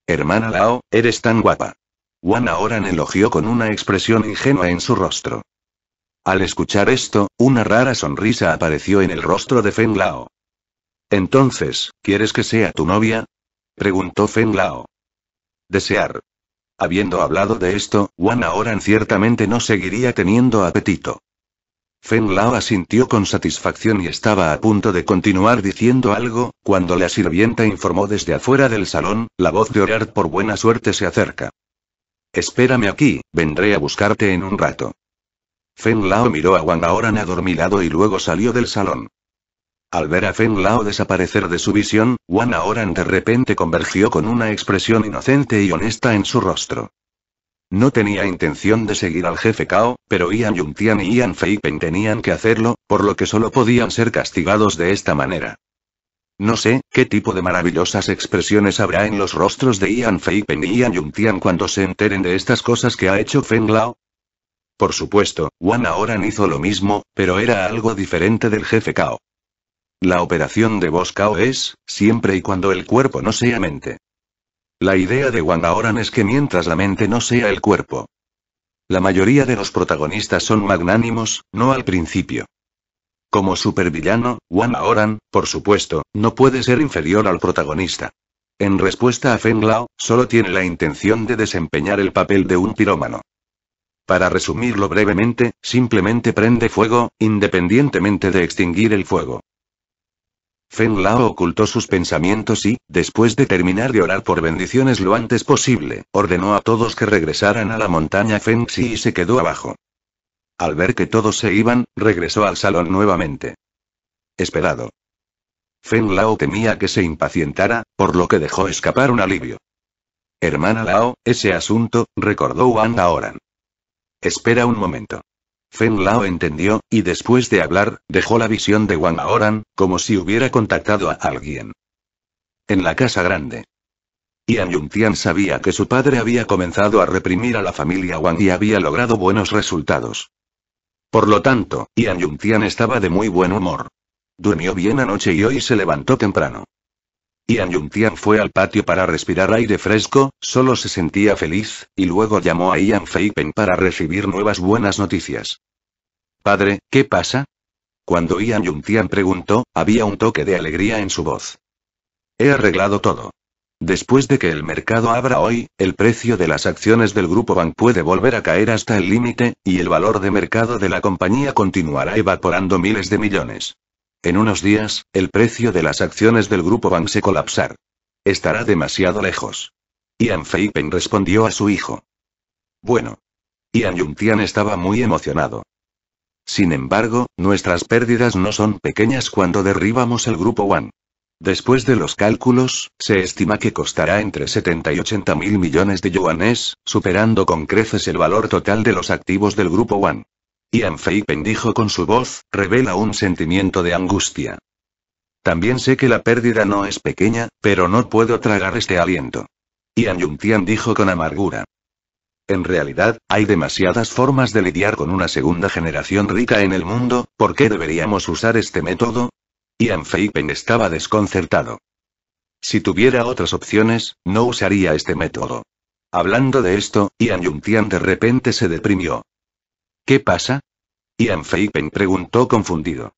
Hermana Lao, eres tan guapa. Wana Oran elogió con una expresión ingenua en su rostro. Al escuchar esto, una rara sonrisa apareció en el rostro de Feng Lao. Entonces, ¿quieres que sea tu novia? preguntó Feng Lao. Desear. Habiendo hablado de esto, Juan Oran ciertamente no seguiría teniendo apetito. Feng Lao asintió con satisfacción y estaba a punto de continuar diciendo algo, cuando la sirvienta informó desde afuera del salón, la voz de orar por buena suerte se acerca. Espérame aquí, vendré a buscarte en un rato. Feng Lao miró a Wang Aoran adormilado y luego salió del salón. Al ver a Feng Lao desaparecer de su visión, Wang Aoran de repente convergió con una expresión inocente y honesta en su rostro. No tenía intención de seguir al jefe Cao, pero Ian Yuntian y Ian Feipen tenían que hacerlo, por lo que solo podían ser castigados de esta manera. No sé, qué tipo de maravillosas expresiones habrá en los rostros de Ian Feipen y Ian Yuntian cuando se enteren de estas cosas que ha hecho Feng Lao? Por supuesto, Wan Aoran hizo lo mismo, pero era algo diferente del jefe Kao. La operación de Bos Kao es, siempre y cuando el cuerpo no sea mente. La idea de Wan Aoran es que mientras la mente no sea el cuerpo. La mayoría de los protagonistas son magnánimos, no al principio. Como supervillano, Wan Oran, por supuesto, no puede ser inferior al protagonista. En respuesta a Lao, solo tiene la intención de desempeñar el papel de un pirómano. Para resumirlo brevemente, simplemente prende fuego, independientemente de extinguir el fuego. Feng Lao ocultó sus pensamientos y, después de terminar de orar por bendiciones lo antes posible, ordenó a todos que regresaran a la montaña Xi y se quedó abajo. Al ver que todos se iban, regresó al salón nuevamente. Esperado. Fen Lao temía que se impacientara, por lo que dejó escapar un alivio. Hermana Lao, ese asunto, recordó Wang Aoran. Espera un momento. Fen Lao entendió, y después de hablar, dejó la visión de Wang Aoran, como si hubiera contactado a alguien. En la casa grande. Ian Yuntian sabía que su padre había comenzado a reprimir a la familia Wang y había logrado buenos resultados. Por lo tanto, Ian Yuntian estaba de muy buen humor. Durmió bien anoche y hoy se levantó temprano. Ian Yuntian fue al patio para respirar aire fresco, solo se sentía feliz, y luego llamó a Ian Feipen para recibir nuevas buenas noticias. Padre, ¿qué pasa? Cuando Ian Yuntian preguntó, había un toque de alegría en su voz. He arreglado todo. Después de que el mercado abra hoy, el precio de las acciones del Grupo Bank puede volver a caer hasta el límite, y el valor de mercado de la compañía continuará evaporando miles de millones. En unos días, el precio de las acciones del Grupo Bank se colapsará. Estará demasiado lejos. Ian Feipen respondió a su hijo. Bueno. Ian Yuntian estaba muy emocionado. Sin embargo, nuestras pérdidas no son pequeñas cuando derribamos el Grupo One. Después de los cálculos, se estima que costará entre 70 y 80 mil millones de yuanes, superando con creces el valor total de los activos del grupo One. Ian Feipen dijo con su voz, revela un sentimiento de angustia. También sé que la pérdida no es pequeña, pero no puedo tragar este aliento. Ian Yuntian dijo con amargura. En realidad, hay demasiadas formas de lidiar con una segunda generación rica en el mundo, ¿por qué deberíamos usar este método? Ian Feipen estaba desconcertado. Si tuviera otras opciones, no usaría este método. Hablando de esto, Ian Yuntian de repente se deprimió. ¿Qué pasa? Ian Feipen preguntó confundido.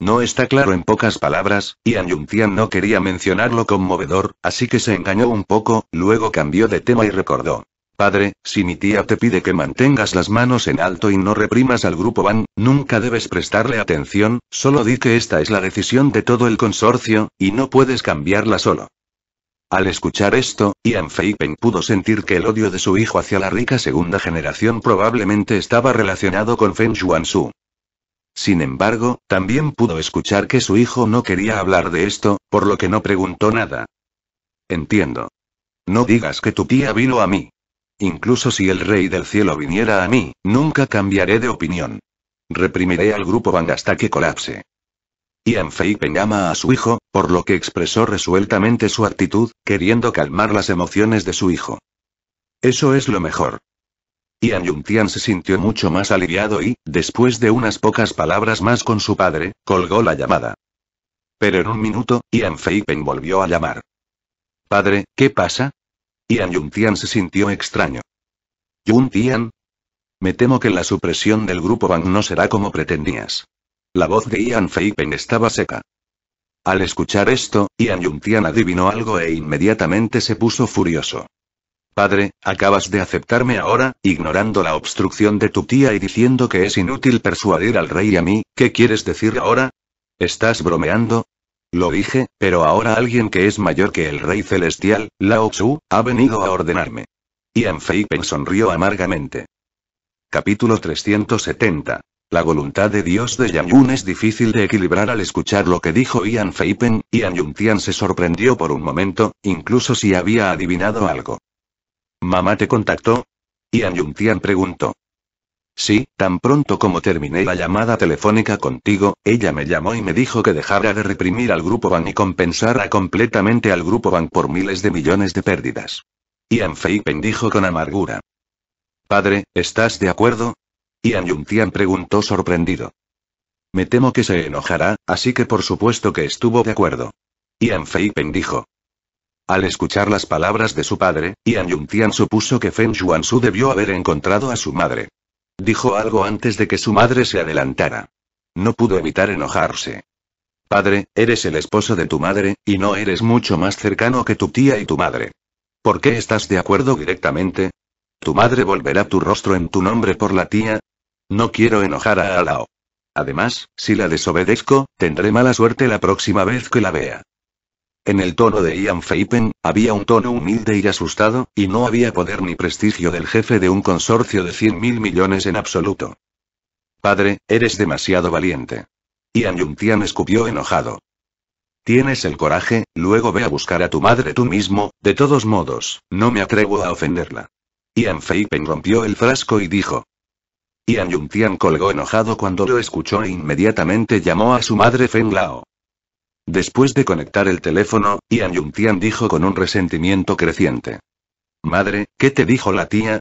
No está claro en pocas palabras, Ian Yuntian no quería mencionarlo conmovedor, así que se engañó un poco, luego cambió de tema y recordó. Padre, si mi tía te pide que mantengas las manos en alto y no reprimas al grupo Van, nunca debes prestarle atención, solo di que esta es la decisión de todo el consorcio, y no puedes cambiarla solo. Al escuchar esto, Ian Feipen pudo sentir que el odio de su hijo hacia la rica segunda generación probablemente estaba relacionado con Feng su Sin embargo, también pudo escuchar que su hijo no quería hablar de esto, por lo que no preguntó nada. Entiendo. No digas que tu tía vino a mí. Incluso si el rey del cielo viniera a mí, nunca cambiaré de opinión. Reprimiré al grupo Bang hasta que colapse. Ian Feipen llama a su hijo, por lo que expresó resueltamente su actitud, queriendo calmar las emociones de su hijo. Eso es lo mejor. Ian Yuntian se sintió mucho más aliviado y, después de unas pocas palabras más con su padre, colgó la llamada. Pero en un minuto, Ian Feipen volvió a llamar. Padre, ¿qué pasa? Ian Tian se sintió extraño. Tian? Me temo que la supresión del grupo Bang no será como pretendías. La voz de Ian Peng estaba seca. Al escuchar esto, Ian Tian adivinó algo e inmediatamente se puso furioso. Padre, acabas de aceptarme ahora, ignorando la obstrucción de tu tía y diciendo que es inútil persuadir al rey y a mí, ¿qué quieres decir ahora? ¿Estás bromeando? Lo dije, pero ahora alguien que es mayor que el rey celestial, Lao Tzu, ha venido a ordenarme. Ian Feipen sonrió amargamente. Capítulo 370. La voluntad de Dios de Yang es difícil de equilibrar al escuchar lo que dijo Ian Feipen, Ian Tian se sorprendió por un momento, incluso si había adivinado algo. ¿Mamá te contactó? Ian Tian preguntó. Sí, tan pronto como terminé la llamada telefónica contigo, ella me llamó y me dijo que dejara de reprimir al Grupo Bank y compensara completamente al Grupo Bank por miles de millones de pérdidas. Ian Fei dijo con amargura. Padre, ¿estás de acuerdo? Ian Yuntian preguntó sorprendido. Me temo que se enojará, así que por supuesto que estuvo de acuerdo. Ian Fei dijo. Al escuchar las palabras de su padre, Ian Yuntian supuso que Feng su debió haber encontrado a su madre. Dijo algo antes de que su madre se adelantara. No pudo evitar enojarse. Padre, eres el esposo de tu madre, y no eres mucho más cercano que tu tía y tu madre. ¿Por qué estás de acuerdo directamente? ¿Tu madre volverá tu rostro en tu nombre por la tía? No quiero enojar a Alao. Además, si la desobedezco, tendré mala suerte la próxima vez que la vea. En el tono de Ian Feipen, había un tono humilde y asustado, y no había poder ni prestigio del jefe de un consorcio de 100 mil millones en absoluto. Padre, eres demasiado valiente. Ian Yuntian escupió enojado. Tienes el coraje, luego ve a buscar a tu madre tú mismo, de todos modos, no me atrevo a ofenderla. Ian Feipen rompió el frasco y dijo. Ian Yuntian colgó enojado cuando lo escuchó e inmediatamente llamó a su madre Feng Lao. Después de conectar el teléfono, Ian Yuntian dijo con un resentimiento creciente. Madre, ¿qué te dijo la tía?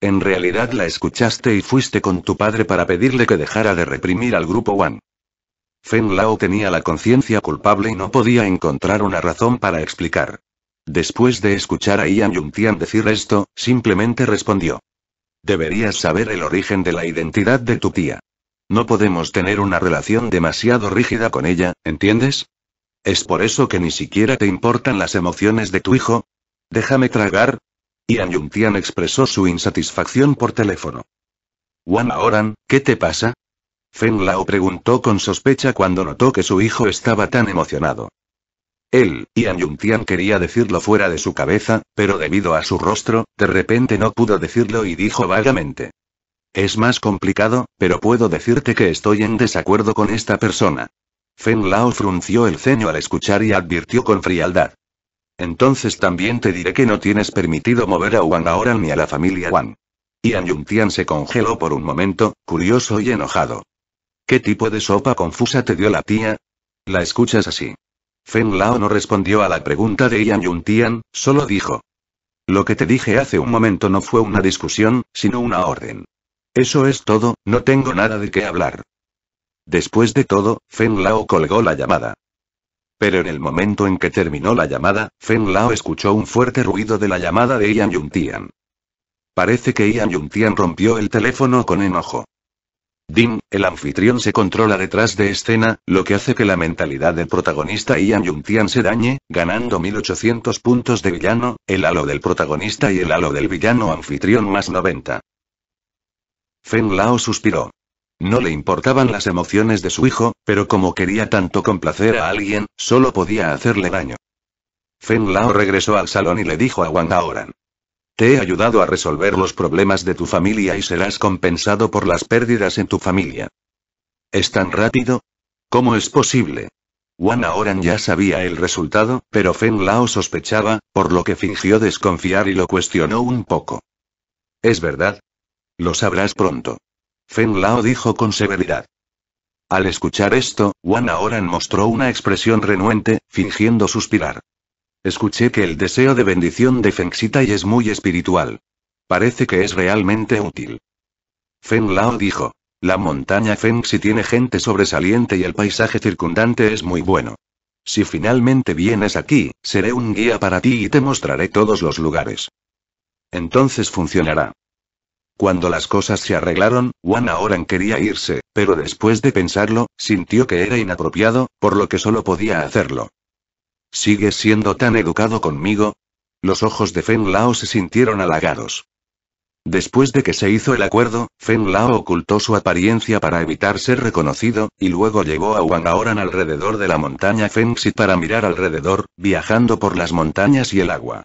En realidad la escuchaste y fuiste con tu padre para pedirle que dejara de reprimir al grupo Wan. Fen Lao tenía la conciencia culpable y no podía encontrar una razón para explicar. Después de escuchar a Ian Yuntian decir esto, simplemente respondió. Deberías saber el origen de la identidad de tu tía. No podemos tener una relación demasiado rígida con ella, ¿entiendes? ¿Es por eso que ni siquiera te importan las emociones de tu hijo? Déjame tragar. Ian Yuntian expresó su insatisfacción por teléfono. Wan Aoran, ¿qué te pasa? Fen Lao preguntó con sospecha cuando notó que su hijo estaba tan emocionado. Él, Ian Yuntian quería decirlo fuera de su cabeza, pero debido a su rostro, de repente no pudo decirlo y dijo vagamente. Es más complicado, pero puedo decirte que estoy en desacuerdo con esta persona. Feng Lao frunció el ceño al escuchar y advirtió con frialdad. Entonces también te diré que no tienes permitido mover a Wang ahora ni a la familia Wang. Ian Yuntian se congeló por un momento, curioso y enojado. ¿Qué tipo de sopa confusa te dio la tía? La escuchas así. Feng Lao no respondió a la pregunta de Ian Yuntian, solo dijo. Lo que te dije hace un momento no fue una discusión, sino una orden. Eso es todo, no tengo nada de qué hablar. Después de todo, Fen Lao colgó la llamada. Pero en el momento en que terminó la llamada, Fen Lao escuchó un fuerte ruido de la llamada de Ian Yuntian. Parece que Ian Yuntian rompió el teléfono con enojo. Din, el anfitrión se controla detrás de escena, lo que hace que la mentalidad del protagonista Ian Yuntian se dañe, ganando 1800 puntos de villano, el halo del protagonista y el halo del villano anfitrión más 90. Fen Lao suspiró. No le importaban las emociones de su hijo, pero como quería tanto complacer a alguien, solo podía hacerle daño. Fen Lao regresó al salón y le dijo a Wang Aoran. Te he ayudado a resolver los problemas de tu familia y serás compensado por las pérdidas en tu familia. ¿Es tan rápido? ¿Cómo es posible? Wang Aoran ya sabía el resultado, pero Fen Lao sospechaba, por lo que fingió desconfiar y lo cuestionó un poco. ¿Es verdad? Lo sabrás pronto. Feng Lao dijo con severidad. Al escuchar esto, Wan Aoran mostró una expresión renuente, fingiendo suspirar. Escuché que el deseo de bendición de Feng y es muy espiritual. Parece que es realmente útil. Feng Lao dijo. La montaña Fengxi tiene gente sobresaliente y el paisaje circundante es muy bueno. Si finalmente vienes aquí, seré un guía para ti y te mostraré todos los lugares. Entonces funcionará. Cuando las cosas se arreglaron, Wan Aoran quería irse, pero después de pensarlo, sintió que era inapropiado, por lo que solo podía hacerlo. ¿Sigues siendo tan educado conmigo? Los ojos de Feng Lao se sintieron halagados. Después de que se hizo el acuerdo, Feng Lao ocultó su apariencia para evitar ser reconocido, y luego llegó a Aoran alrededor de la montaña Fenxi para mirar alrededor, viajando por las montañas y el agua.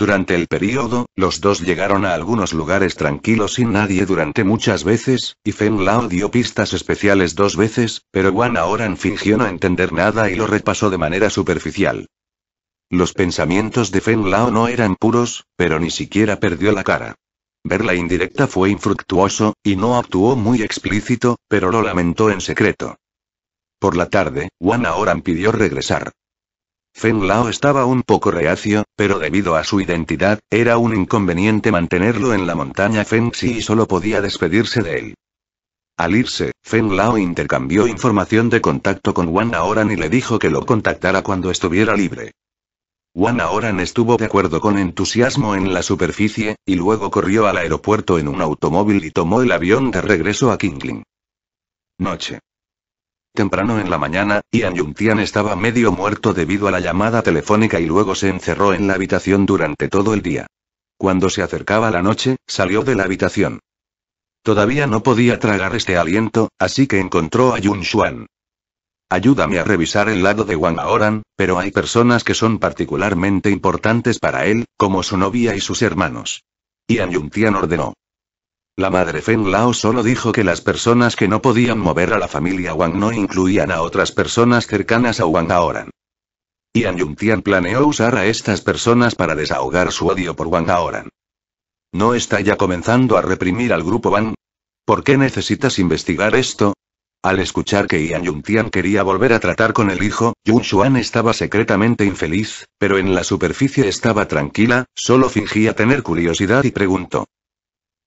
Durante el período, los dos llegaron a algunos lugares tranquilos sin nadie durante muchas veces, y Feng Lao dio pistas especiales dos veces, pero Wan Aoran fingió no entender nada y lo repasó de manera superficial. Los pensamientos de Feng Lao no eran puros, pero ni siquiera perdió la cara. Verla indirecta fue infructuoso, y no actuó muy explícito, pero lo lamentó en secreto. Por la tarde, Wan Aoran pidió regresar. Feng Lao estaba un poco reacio, pero debido a su identidad, era un inconveniente mantenerlo en la montaña Fengxi y solo podía despedirse de él. Al irse, Feng Lao intercambió información de contacto con Wan Aoran y le dijo que lo contactara cuando estuviera libre. Wan Aoran estuvo de acuerdo con entusiasmo en la superficie, y luego corrió al aeropuerto en un automóvil y tomó el avión de regreso a Kingling. Noche. Temprano en la mañana, Ian Yuntian estaba medio muerto debido a la llamada telefónica y luego se encerró en la habitación durante todo el día. Cuando se acercaba la noche, salió de la habitación. Todavía no podía tragar este aliento, así que encontró a Yun Xuan. Ayúdame a revisar el lado de Wang Aoran, pero hay personas que son particularmente importantes para él, como su novia y sus hermanos. Ian Yuntian ordenó. La madre Feng Lao solo dijo que las personas que no podían mover a la familia Wang no incluían a otras personas cercanas a Wang Aoran. Ian Yuntian planeó usar a estas personas para desahogar su odio por Wang Aoran. ¿No está ya comenzando a reprimir al grupo Wang? ¿Por qué necesitas investigar esto? Al escuchar que Ian Yuntian quería volver a tratar con el hijo, Yun Xuan estaba secretamente infeliz, pero en la superficie estaba tranquila, solo fingía tener curiosidad y preguntó.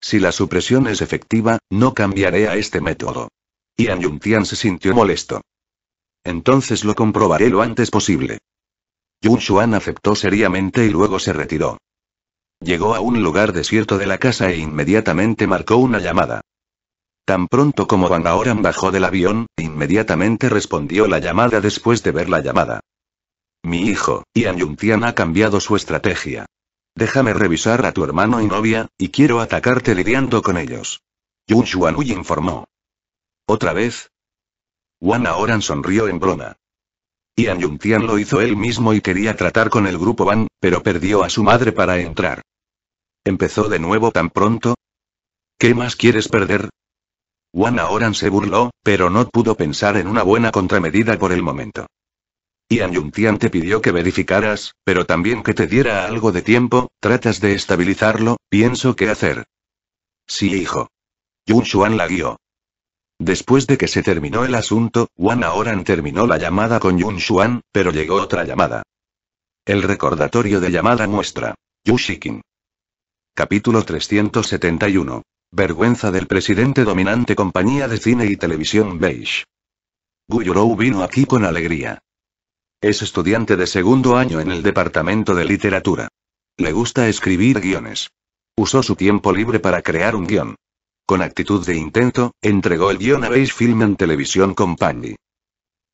Si la supresión es efectiva, no cambiaré a este método. Ian Yuntian se sintió molesto. Entonces lo comprobaré lo antes posible. Yun Xuan aceptó seriamente y luego se retiró. Llegó a un lugar desierto de la casa e inmediatamente marcó una llamada. Tan pronto como Van Aoran bajó del avión, inmediatamente respondió la llamada después de ver la llamada. Mi hijo, Ian Yuntian ha cambiado su estrategia. Déjame revisar a tu hermano y novia, y quiero atacarte lidiando con ellos. Yu informó. ¿Otra vez? Wan Oran sonrió en broma. Ian Yuntian lo hizo él mismo y quería tratar con el grupo Van, pero perdió a su madre para entrar. ¿Empezó de nuevo tan pronto? ¿Qué más quieres perder? Wan Aoran se burló, pero no pudo pensar en una buena contramedida por el momento. Yun Tian te pidió que verificaras, pero también que te diera algo de tiempo, tratas de estabilizarlo, pienso qué hacer. Sí, hijo. Yun Shuan la guió. Después de que se terminó el asunto, Wan Aoran terminó la llamada con Yun Shuan, pero llegó otra llamada. El recordatorio de llamada muestra. Yushikin. Capítulo 371. Vergüenza del presidente dominante compañía de cine y televisión beige. Guyurou vino aquí con alegría. Es estudiante de segundo año en el Departamento de Literatura. Le gusta escribir guiones. Usó su tiempo libre para crear un guión. Con actitud de intento, entregó el guión a Base Film and Television Company.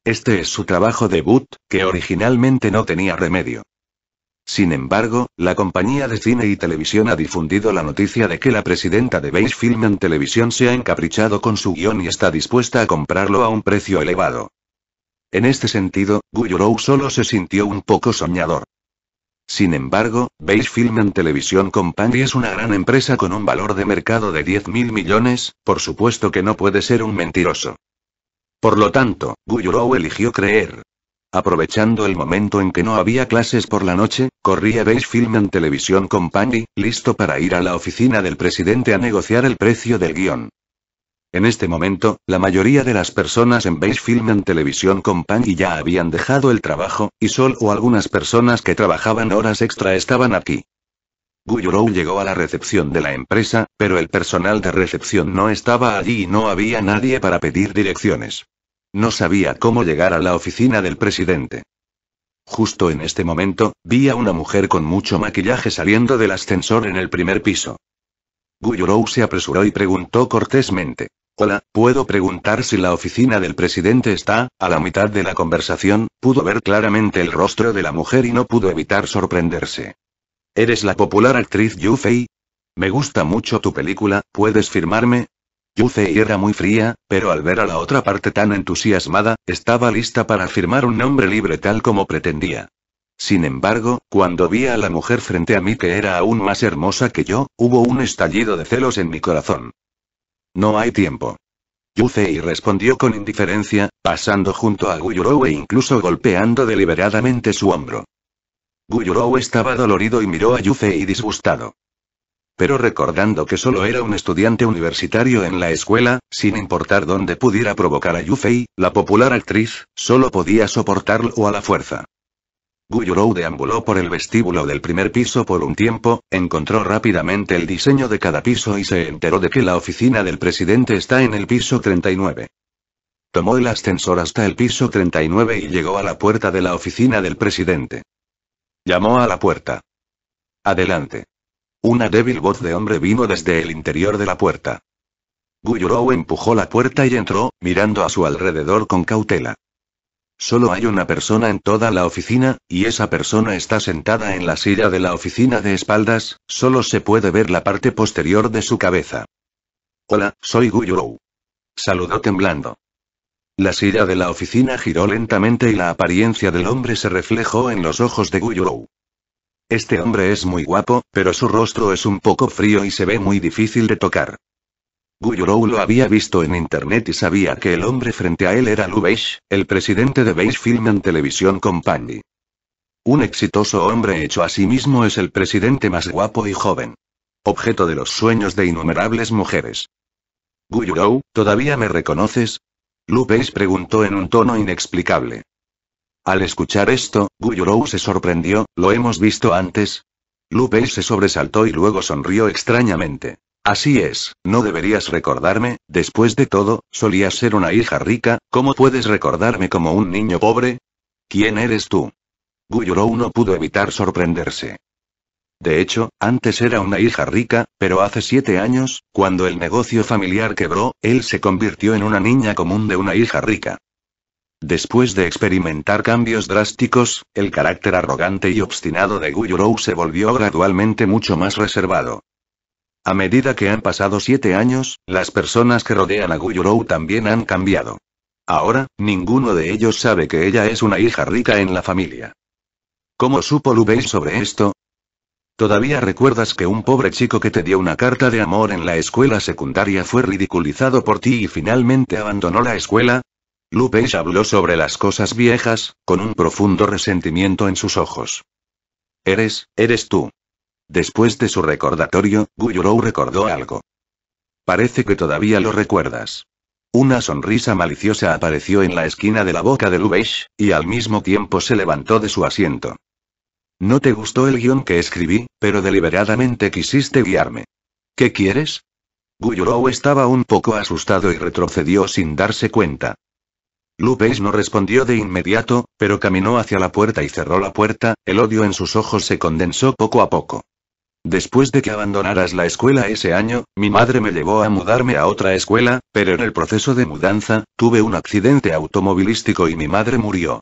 Este es su trabajo debut, que originalmente no tenía remedio. Sin embargo, la compañía de cine y televisión ha difundido la noticia de que la presidenta de Base Film and Television se ha encaprichado con su guión y está dispuesta a comprarlo a un precio elevado. En este sentido, Guyurou solo se sintió un poco soñador. Sin embargo, Beige Film Television Company es una gran empresa con un valor de mercado de 10 mil millones, por supuesto que no puede ser un mentiroso. Por lo tanto, Guyurou eligió creer. Aprovechando el momento en que no había clases por la noche, corría Beige Film Television Company, listo para ir a la oficina del presidente a negociar el precio del guión. En este momento, la mayoría de las personas en Base Film and Television Company ya habían dejado el trabajo, y solo algunas personas que trabajaban horas extra estaban aquí. Guyurou llegó a la recepción de la empresa, pero el personal de recepción no estaba allí y no había nadie para pedir direcciones. No sabía cómo llegar a la oficina del presidente. Justo en este momento, vi a una mujer con mucho maquillaje saliendo del ascensor en el primer piso. Guyurou se apresuró y preguntó cortésmente. Hola, ¿puedo preguntar si la oficina del presidente está? A la mitad de la conversación, pudo ver claramente el rostro de la mujer y no pudo evitar sorprenderse. ¿Eres la popular actriz Yu Me gusta mucho tu película, ¿puedes firmarme? Yu era muy fría, pero al ver a la otra parte tan entusiasmada, estaba lista para firmar un nombre libre tal como pretendía. Sin embargo, cuando vi a la mujer frente a mí que era aún más hermosa que yo, hubo un estallido de celos en mi corazón. No hay tiempo. Yufei respondió con indiferencia, pasando junto a Guyurou e incluso golpeando deliberadamente su hombro. Guyurou estaba dolorido y miró a Yufei disgustado. Pero recordando que solo era un estudiante universitario en la escuela, sin importar dónde pudiera provocar a Yufei, la popular actriz, solo podía soportarlo a la fuerza. Guyurou deambuló por el vestíbulo del primer piso por un tiempo, encontró rápidamente el diseño de cada piso y se enteró de que la oficina del presidente está en el piso 39. Tomó el ascensor hasta el piso 39 y llegó a la puerta de la oficina del presidente. Llamó a la puerta. Adelante. Una débil voz de hombre vino desde el interior de la puerta. Guyurou empujó la puerta y entró, mirando a su alrededor con cautela. Solo hay una persona en toda la oficina, y esa persona está sentada en la silla de la oficina de espaldas, solo se puede ver la parte posterior de su cabeza. Hola, soy Guyurou. Saludó temblando. La silla de la oficina giró lentamente y la apariencia del hombre se reflejó en los ojos de Guyurou. Este hombre es muy guapo, pero su rostro es un poco frío y se ve muy difícil de tocar. Guyurou lo había visto en internet y sabía que el hombre frente a él era Lou el presidente de Base Film and Television Company. Un exitoso hombre hecho a sí mismo es el presidente más guapo y joven. Objeto de los sueños de innumerables mujeres. Guyurou, ¿todavía me reconoces? Lou preguntó en un tono inexplicable. Al escuchar esto, Guyurou se sorprendió, ¿lo hemos visto antes? Lupe se sobresaltó y luego sonrió extrañamente. Así es, no deberías recordarme, después de todo, solías ser una hija rica, ¿cómo puedes recordarme como un niño pobre? ¿Quién eres tú? Guyurou no pudo evitar sorprenderse. De hecho, antes era una hija rica, pero hace siete años, cuando el negocio familiar quebró, él se convirtió en una niña común de una hija rica. Después de experimentar cambios drásticos, el carácter arrogante y obstinado de Guyurou se volvió gradualmente mucho más reservado. A medida que han pasado siete años, las personas que rodean a Guyurou también han cambiado. Ahora, ninguno de ellos sabe que ella es una hija rica en la familia. ¿Cómo supo Lubei sobre esto? ¿Todavía recuerdas que un pobre chico que te dio una carta de amor en la escuela secundaria fue ridiculizado por ti y finalmente abandonó la escuela? Lupe habló sobre las cosas viejas, con un profundo resentimiento en sus ojos. Eres, eres tú. Después de su recordatorio, Guyurou recordó algo. Parece que todavía lo recuerdas. Una sonrisa maliciosa apareció en la esquina de la boca de Lubesh, y al mismo tiempo se levantó de su asiento. No te gustó el guión que escribí, pero deliberadamente quisiste guiarme. ¿Qué quieres? Guyurou estaba un poco asustado y retrocedió sin darse cuenta. Lubesh no respondió de inmediato, pero caminó hacia la puerta y cerró la puerta, el odio en sus ojos se condensó poco a poco. Después de que abandonaras la escuela ese año, mi madre me llevó a mudarme a otra escuela, pero en el proceso de mudanza, tuve un accidente automovilístico y mi madre murió.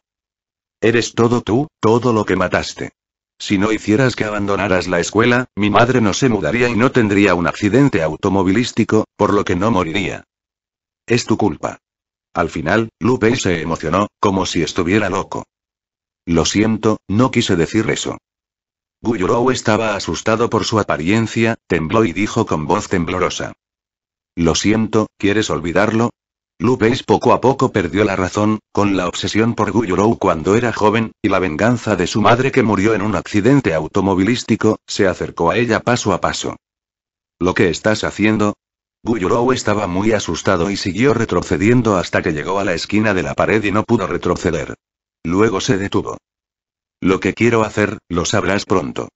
Eres todo tú, todo lo que mataste. Si no hicieras que abandonaras la escuela, mi madre no se mudaría y no tendría un accidente automovilístico, por lo que no moriría. Es tu culpa. Al final, Lupe se emocionó, como si estuviera loco. Lo siento, no quise decir eso. Guyurou estaba asustado por su apariencia, tembló y dijo con voz temblorosa. Lo siento, ¿quieres olvidarlo? Lupéis poco a poco perdió la razón, con la obsesión por Guyurou cuando era joven, y la venganza de su madre que murió en un accidente automovilístico, se acercó a ella paso a paso. ¿Lo que estás haciendo? Guyurou estaba muy asustado y siguió retrocediendo hasta que llegó a la esquina de la pared y no pudo retroceder. Luego se detuvo. Lo que quiero hacer, lo sabrás pronto.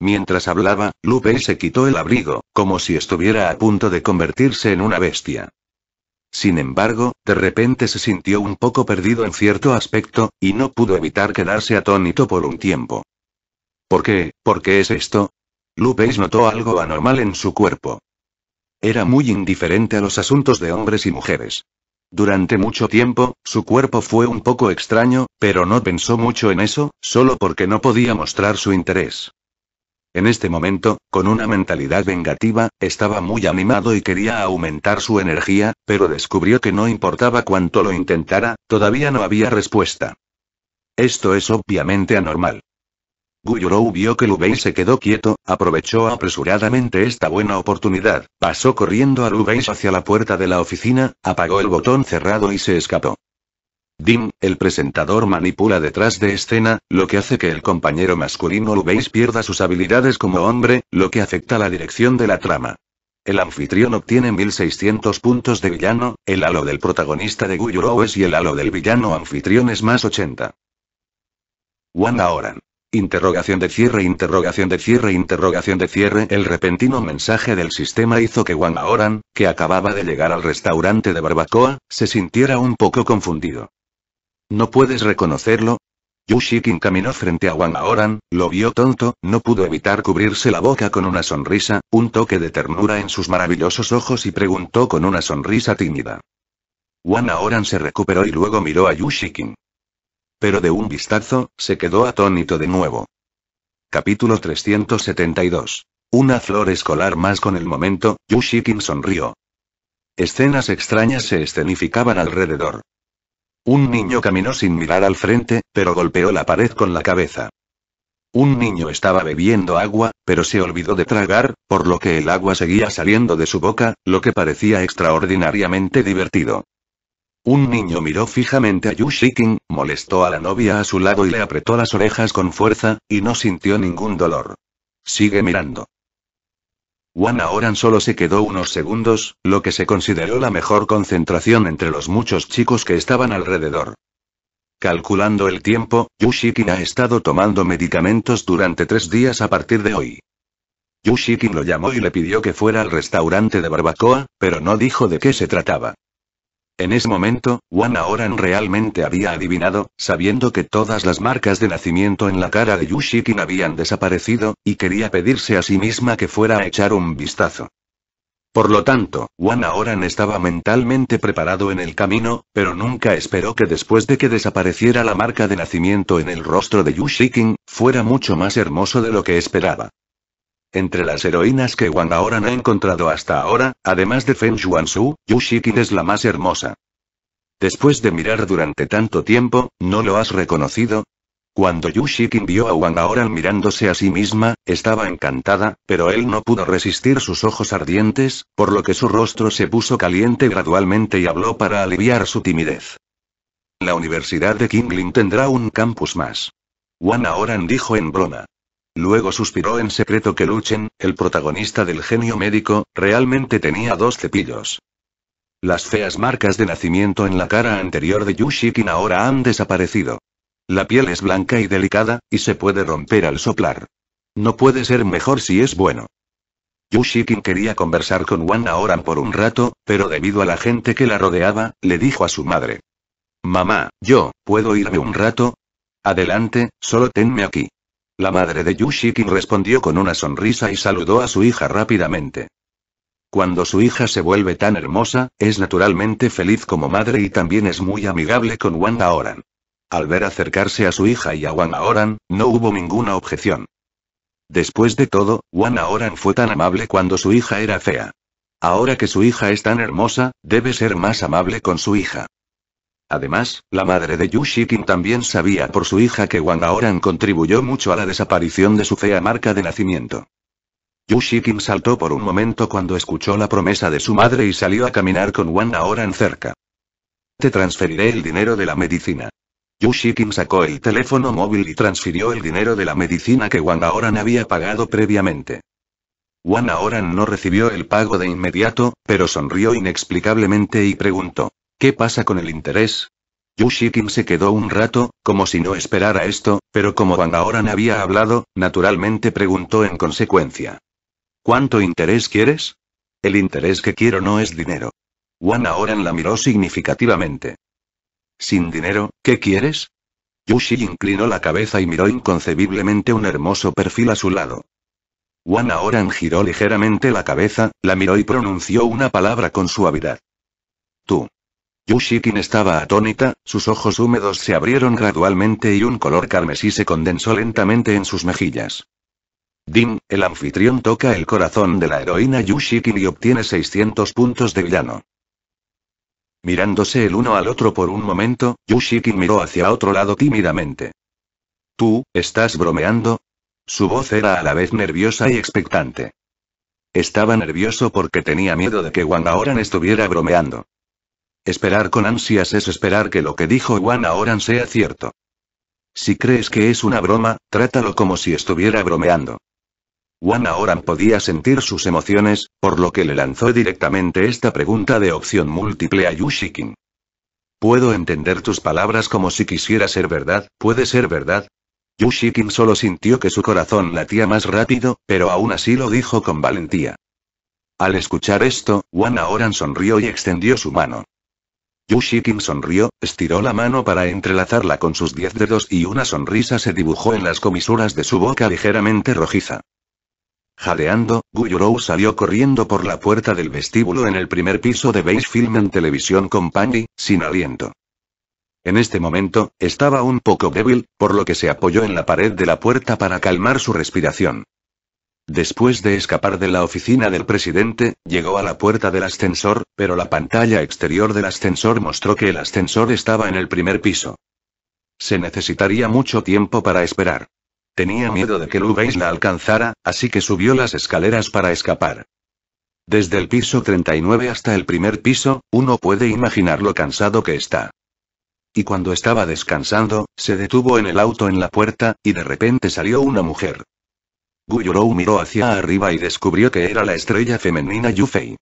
Mientras hablaba, Lupe se quitó el abrigo, como si estuviera a punto de convertirse en una bestia. Sin embargo, de repente se sintió un poco perdido en cierto aspecto, y no pudo evitar quedarse atónito por un tiempo. ¿Por qué? ¿Por qué es esto? Lupe notó algo anormal en su cuerpo. Era muy indiferente a los asuntos de hombres y mujeres. Durante mucho tiempo, su cuerpo fue un poco extraño, pero no pensó mucho en eso, solo porque no podía mostrar su interés. En este momento, con una mentalidad vengativa, estaba muy animado y quería aumentar su energía, pero descubrió que no importaba cuánto lo intentara, todavía no había respuesta. Esto es obviamente anormal. Guyurou vio que Lubei se quedó quieto, aprovechó apresuradamente esta buena oportunidad, pasó corriendo a Lubei hacia la puerta de la oficina, apagó el botón cerrado y se escapó. Dim, el presentador manipula detrás de escena, lo que hace que el compañero masculino Lubeis pierda sus habilidades como hombre, lo que afecta la dirección de la trama. El anfitrión obtiene 1600 puntos de villano, el halo del protagonista de Guyurou es y el halo del villano anfitrión es más 80. One ahora. Interrogación de cierre, interrogación de cierre, interrogación de cierre. El repentino mensaje del sistema hizo que Wang Aoran, que acababa de llegar al restaurante de Barbacoa, se sintiera un poco confundido. ¿No puedes reconocerlo? Yushikin caminó frente a Wang Aoran, lo vio tonto, no pudo evitar cubrirse la boca con una sonrisa, un toque de ternura en sus maravillosos ojos y preguntó con una sonrisa tímida. Wang Aoran se recuperó y luego miró a Yushikin. Pero de un vistazo, se quedó atónito de nuevo. Capítulo 372. Una flor escolar más con el momento, Yushikin sonrió. Escenas extrañas se escenificaban alrededor. Un niño caminó sin mirar al frente, pero golpeó la pared con la cabeza. Un niño estaba bebiendo agua, pero se olvidó de tragar, por lo que el agua seguía saliendo de su boca, lo que parecía extraordinariamente divertido. Un niño miró fijamente a Yu molestó a la novia a su lado y le apretó las orejas con fuerza, y no sintió ningún dolor. Sigue mirando. Wan Oran solo se quedó unos segundos, lo que se consideró la mejor concentración entre los muchos chicos que estaban alrededor. Calculando el tiempo, Yushikin ha estado tomando medicamentos durante tres días a partir de hoy. Yushikin lo llamó y le pidió que fuera al restaurante de barbacoa, pero no dijo de qué se trataba. En ese momento, Wana Aoran realmente había adivinado, sabiendo que todas las marcas de nacimiento en la cara de Yushikin habían desaparecido, y quería pedirse a sí misma que fuera a echar un vistazo. Por lo tanto, Wana Aoran estaba mentalmente preparado en el camino, pero nunca esperó que después de que desapareciera la marca de nacimiento en el rostro de Yushikin, fuera mucho más hermoso de lo que esperaba. Entre las heroínas que Wang Aoran ha encontrado hasta ahora, además de Feng Xuanzhu, Yu es la más hermosa. Después de mirar durante tanto tiempo, ¿no lo has reconocido? Cuando Yu vio a Wang Aoran mirándose a sí misma, estaba encantada, pero él no pudo resistir sus ojos ardientes, por lo que su rostro se puso caliente gradualmente y habló para aliviar su timidez. La Universidad de Kingling tendrá un campus más. Wang Aoran dijo en broma. Luego suspiró en secreto que Luchen, el protagonista del genio médico, realmente tenía dos cepillos. Las feas marcas de nacimiento en la cara anterior de Yushikin ahora han desaparecido. La piel es blanca y delicada, y se puede romper al soplar. No puede ser mejor si es bueno. Yushikin quería conversar con Wan ahora por un rato, pero debido a la gente que la rodeaba, le dijo a su madre. Mamá, yo, ¿puedo irme un rato? Adelante, solo tenme aquí. La madre de Yushiki respondió con una sonrisa y saludó a su hija rápidamente. Cuando su hija se vuelve tan hermosa, es naturalmente feliz como madre y también es muy amigable con Wanda Oran. Al ver acercarse a su hija y a Wanda Oran, no hubo ninguna objeción. Después de todo, Wanda Oran fue tan amable cuando su hija era fea. Ahora que su hija es tan hermosa, debe ser más amable con su hija. Además, la madre de Yu Shikin también sabía por su hija que Wang Aoran contribuyó mucho a la desaparición de su fea marca de nacimiento. Yu Shikin saltó por un momento cuando escuchó la promesa de su madre y salió a caminar con Wang Aoran cerca. Te transferiré el dinero de la medicina. Yu Shikin sacó el teléfono móvil y transfirió el dinero de la medicina que Wang Aoran había pagado previamente. Wang Aoran no recibió el pago de inmediato, pero sonrió inexplicablemente y preguntó. ¿Qué pasa con el interés? Yushikin se quedó un rato, como si no esperara esto, pero como Van no había hablado, naturalmente preguntó en consecuencia. ¿Cuánto interés quieres? El interés que quiero no es dinero. Wang Aoran la miró significativamente. ¿Sin dinero, qué quieres? Yushi inclinó la cabeza y miró inconcebiblemente un hermoso perfil a su lado. Wang Aoran giró ligeramente la cabeza, la miró y pronunció una palabra con suavidad. Tú. Yushikin estaba atónita, sus ojos húmedos se abrieron gradualmente y un color carmesí se condensó lentamente en sus mejillas. Dim, el anfitrión toca el corazón de la heroína Yushikin y obtiene 600 puntos de villano. Mirándose el uno al otro por un momento, Yushikin miró hacia otro lado tímidamente. ¿Tú, estás bromeando? Su voz era a la vez nerviosa y expectante. Estaba nervioso porque tenía miedo de que Wang estuviera bromeando. Esperar con ansias es esperar que lo que dijo Juan Oran sea cierto. Si crees que es una broma, trátalo como si estuviera bromeando. Juan Oran podía sentir sus emociones, por lo que le lanzó directamente esta pregunta de opción múltiple a Yushikin. Puedo entender tus palabras como si quisiera ser verdad, puede ser verdad. Yushikin solo sintió que su corazón latía más rápido, pero aún así lo dijo con valentía. Al escuchar esto, Juan Oran sonrió y extendió su mano. Yushikin sonrió, estiró la mano para entrelazarla con sus diez dedos y una sonrisa se dibujó en las comisuras de su boca ligeramente rojiza. Jadeando, Guyurou salió corriendo por la puerta del vestíbulo en el primer piso de Base Film en Televisión Company, sin aliento. En este momento, estaba un poco débil, por lo que se apoyó en la pared de la puerta para calmar su respiración. Después de escapar de la oficina del presidente, llegó a la puerta del ascensor, pero la pantalla exterior del ascensor mostró que el ascensor estaba en el primer piso. Se necesitaría mucho tiempo para esperar. Tenía miedo de que Lubeis la alcanzara, así que subió las escaleras para escapar. Desde el piso 39 hasta el primer piso, uno puede imaginar lo cansado que está. Y cuando estaba descansando, se detuvo en el auto en la puerta, y de repente salió una mujer. Guyurou miró hacia arriba y descubrió que era la estrella femenina Yufei.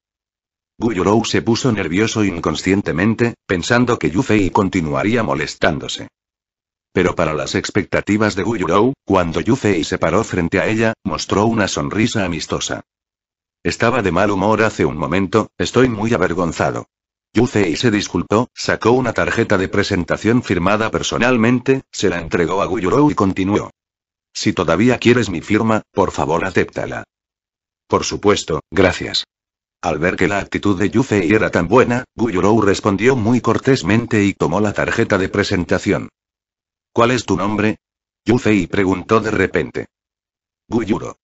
Guyurou se puso nervioso inconscientemente, pensando que Yufei continuaría molestándose. Pero para las expectativas de Guyurou, cuando Yufei se paró frente a ella, mostró una sonrisa amistosa. Estaba de mal humor hace un momento, estoy muy avergonzado. Yufei se disculpó, sacó una tarjeta de presentación firmada personalmente, se la entregó a Guyurou y continuó. Si todavía quieres mi firma, por favor acéptala. Por supuesto, gracias. Al ver que la actitud de Yufei era tan buena, Guyuro respondió muy cortésmente y tomó la tarjeta de presentación. ¿Cuál es tu nombre? Yufei preguntó de repente. Guyuro.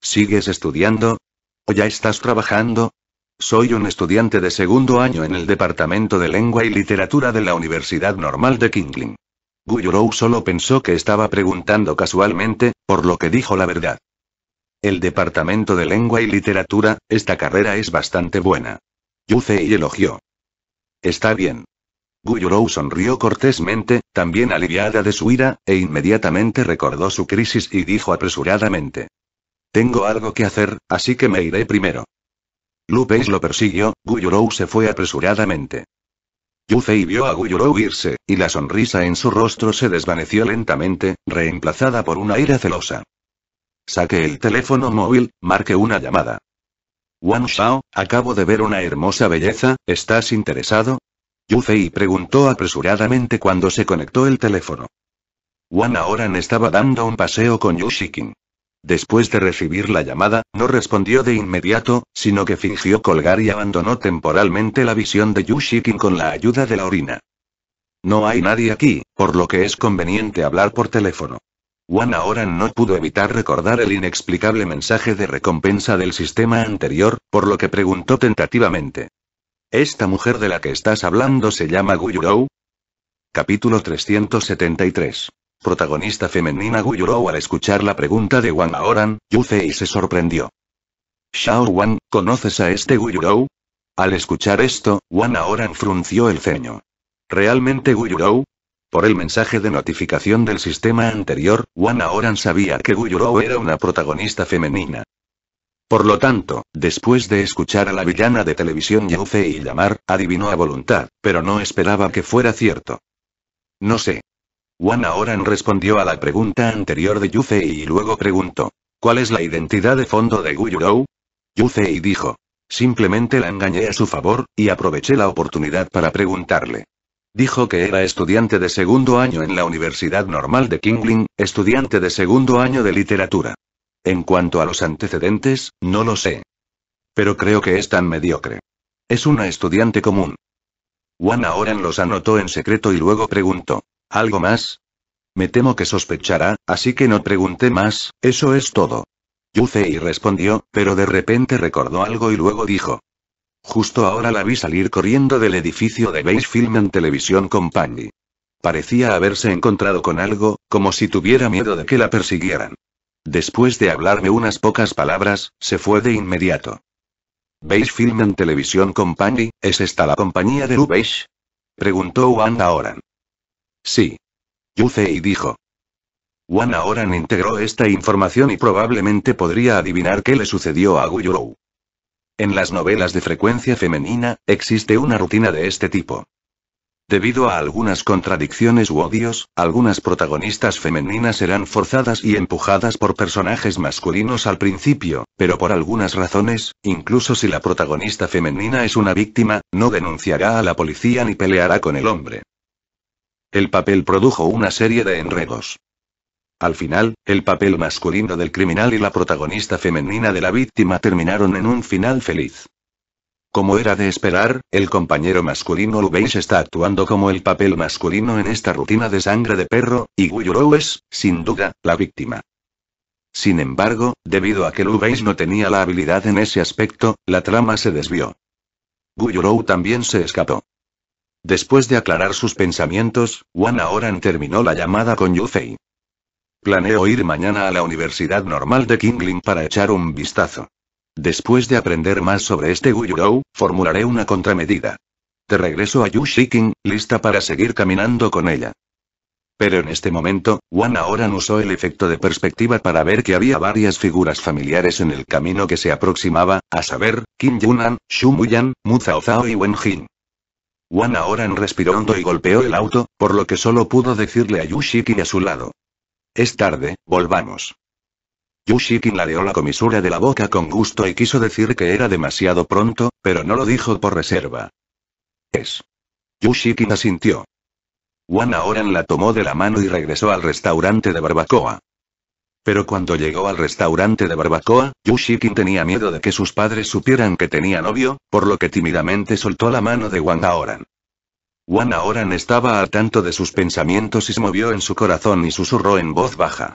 ¿Sigues estudiando? ¿O ya estás trabajando? Soy un estudiante de segundo año en el Departamento de Lengua y Literatura de la Universidad Normal de Kingling. Guyurou solo pensó que estaba preguntando casualmente, por lo que dijo la verdad. El departamento de lengua y literatura, esta carrera es bastante buena. Yucei elogió. Está bien. Guyurou sonrió cortésmente, también aliviada de su ira, e inmediatamente recordó su crisis y dijo apresuradamente. Tengo algo que hacer, así que me iré primero. Lupeis lo persiguió, Guyurou se fue apresuradamente. Yufei vio a Guyurou irse, y la sonrisa en su rostro se desvaneció lentamente, reemplazada por una ira celosa. Saque el teléfono móvil, marque una llamada. Wan Shao, acabo de ver una hermosa belleza, ¿estás interesado? Yufei preguntó apresuradamente cuando se conectó el teléfono. Wan ahora estaba dando un paseo con Yushikin. Después de recibir la llamada, no respondió de inmediato, sino que fingió colgar y abandonó temporalmente la visión de Yushikin con la ayuda de la orina. No hay nadie aquí, por lo que es conveniente hablar por teléfono. Wan ahora no pudo evitar recordar el inexplicable mensaje de recompensa del sistema anterior, por lo que preguntó tentativamente. ¿Esta mujer de la que estás hablando se llama Guyurou? Capítulo 373 Protagonista femenina Guyurou al escuchar la pregunta de Wang Aoran, Yufei se sorprendió. Shao Wan, ¿conoces a este Guyurou? Al escuchar esto, Wang Aoran frunció el ceño. ¿Realmente Guyurou? Por el mensaje de notificación del sistema anterior, Wang Aoran sabía que Guyurou era una protagonista femenina. Por lo tanto, después de escuchar a la villana de televisión Yufei Fei llamar, adivinó a voluntad, pero no esperaba que fuera cierto. No sé, Wan Aoran respondió a la pregunta anterior de Yufei y luego preguntó. ¿Cuál es la identidad de fondo de Guyurou? Yufei dijo. Simplemente la engañé a su favor, y aproveché la oportunidad para preguntarle. Dijo que era estudiante de segundo año en la Universidad Normal de Kingling, estudiante de segundo año de literatura. En cuanto a los antecedentes, no lo sé. Pero creo que es tan mediocre. Es una estudiante común. Wan Aoran los anotó en secreto y luego preguntó. ¿Algo más? Me temo que sospechará, así que no pregunté más, eso es todo. Yusei respondió, pero de repente recordó algo y luego dijo. Justo ahora la vi salir corriendo del edificio de Base Film Television Company. Parecía haberse encontrado con algo, como si tuviera miedo de que la persiguieran. Después de hablarme unas pocas palabras, se fue de inmediato. Base Film Television Company, ¿es esta la compañía de rubes Preguntó Wanda Oran. Sí. Fei dijo. Wan Aoran integró esta información y probablemente podría adivinar qué le sucedió a Guyurou. En las novelas de frecuencia femenina, existe una rutina de este tipo. Debido a algunas contradicciones u odios, algunas protagonistas femeninas serán forzadas y empujadas por personajes masculinos al principio, pero por algunas razones, incluso si la protagonista femenina es una víctima, no denunciará a la policía ni peleará con el hombre. El papel produjo una serie de enredos. Al final, el papel masculino del criminal y la protagonista femenina de la víctima terminaron en un final feliz. Como era de esperar, el compañero masculino Lubeis está actuando como el papel masculino en esta rutina de sangre de perro, y Guyuro es, sin duda, la víctima. Sin embargo, debido a que Lubeis no tenía la habilidad en ese aspecto, la trama se desvió. Guyurou también se escapó. Después de aclarar sus pensamientos, Wan Aoran terminó la llamada con Yufei. Planeo ir mañana a la Universidad Normal de Kingling para echar un vistazo. Después de aprender más sobre este Guyurou, formularé una contramedida. Te regreso a Yu Shiking, lista para seguir caminando con ella. Pero en este momento, Wan Aoran usó el efecto de perspectiva para ver que había varias figuras familiares en el camino que se aproximaba, a saber, Kim Yunan, Shu Muyan, Mu Zao y Wen Wan Aoran respiró hondo y golpeó el auto, por lo que solo pudo decirle a Yushikin a su lado. Es tarde, volvamos. Yushikin ladeó la comisura de la boca con gusto y quiso decir que era demasiado pronto, pero no lo dijo por reserva. Es. Yushiki asintió. Wan Aoran la tomó de la mano y regresó al restaurante de barbacoa. Pero cuando llegó al restaurante de barbacoa, Yushikin tenía miedo de que sus padres supieran que tenía novio, por lo que tímidamente soltó la mano de Wang Aoran. Wang Aoran estaba a tanto de sus pensamientos y se movió en su corazón y susurró en voz baja.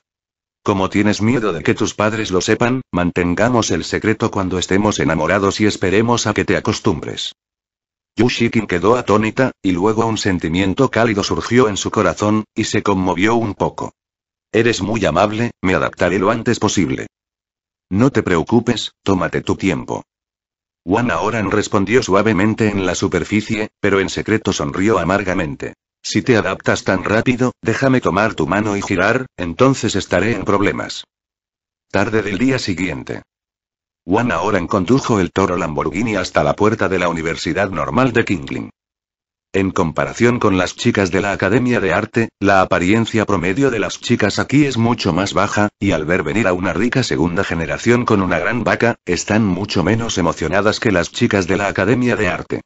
Como tienes miedo de que tus padres lo sepan, mantengamos el secreto cuando estemos enamorados y esperemos a que te acostumbres. Yushikin quedó atónita, y luego un sentimiento cálido surgió en su corazón, y se conmovió un poco. Eres muy amable, me adaptaré lo antes posible. No te preocupes, tómate tu tiempo. Juan Oran respondió suavemente en la superficie, pero en secreto sonrió amargamente. Si te adaptas tan rápido, déjame tomar tu mano y girar, entonces estaré en problemas. Tarde del día siguiente. Juan Oran condujo el toro Lamborghini hasta la puerta de la Universidad Normal de Kingling. En comparación con las chicas de la Academia de Arte, la apariencia promedio de las chicas aquí es mucho más baja, y al ver venir a una rica segunda generación con una gran vaca, están mucho menos emocionadas que las chicas de la Academia de Arte.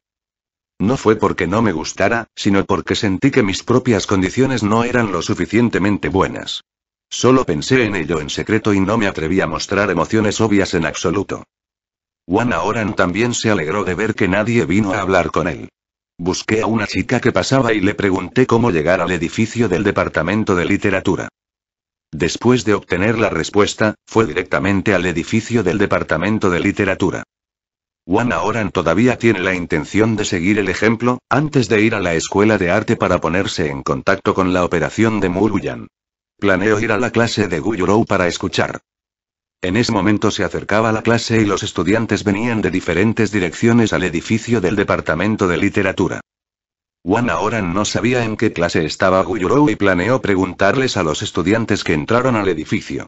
No fue porque no me gustara, sino porque sentí que mis propias condiciones no eran lo suficientemente buenas. Solo pensé en ello en secreto y no me atreví a mostrar emociones obvias en absoluto. Juana Oran también se alegró de ver que nadie vino a hablar con él. Busqué a una chica que pasaba y le pregunté cómo llegar al edificio del Departamento de Literatura. Después de obtener la respuesta, fue directamente al edificio del Departamento de Literatura. Juan Oran todavía tiene la intención de seguir el ejemplo, antes de ir a la escuela de arte para ponerse en contacto con la operación de Muruyan. Planeo ir a la clase de Guyurou para escuchar. En ese momento se acercaba la clase y los estudiantes venían de diferentes direcciones al edificio del Departamento de Literatura. Juan ahora no sabía en qué clase estaba Guyurou y planeó preguntarles a los estudiantes que entraron al edificio.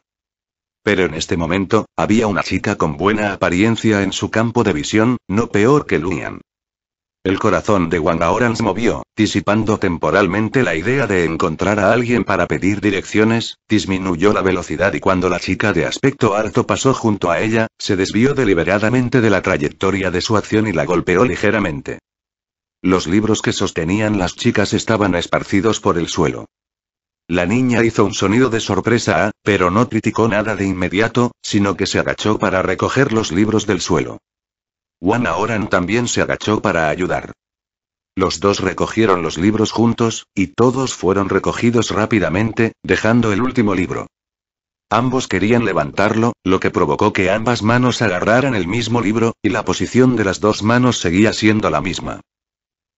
Pero en este momento, había una chica con buena apariencia en su campo de visión, no peor que Luian. El corazón de Wang Oran se movió, disipando temporalmente la idea de encontrar a alguien para pedir direcciones, disminuyó la velocidad y cuando la chica de aspecto alto pasó junto a ella, se desvió deliberadamente de la trayectoria de su acción y la golpeó ligeramente. Los libros que sostenían las chicas estaban esparcidos por el suelo. La niña hizo un sonido de sorpresa, pero no criticó nada de inmediato, sino que se agachó para recoger los libros del suelo. Wana Oran también se agachó para ayudar. Los dos recogieron los libros juntos, y todos fueron recogidos rápidamente, dejando el último libro. Ambos querían levantarlo, lo que provocó que ambas manos agarraran el mismo libro, y la posición de las dos manos seguía siendo la misma.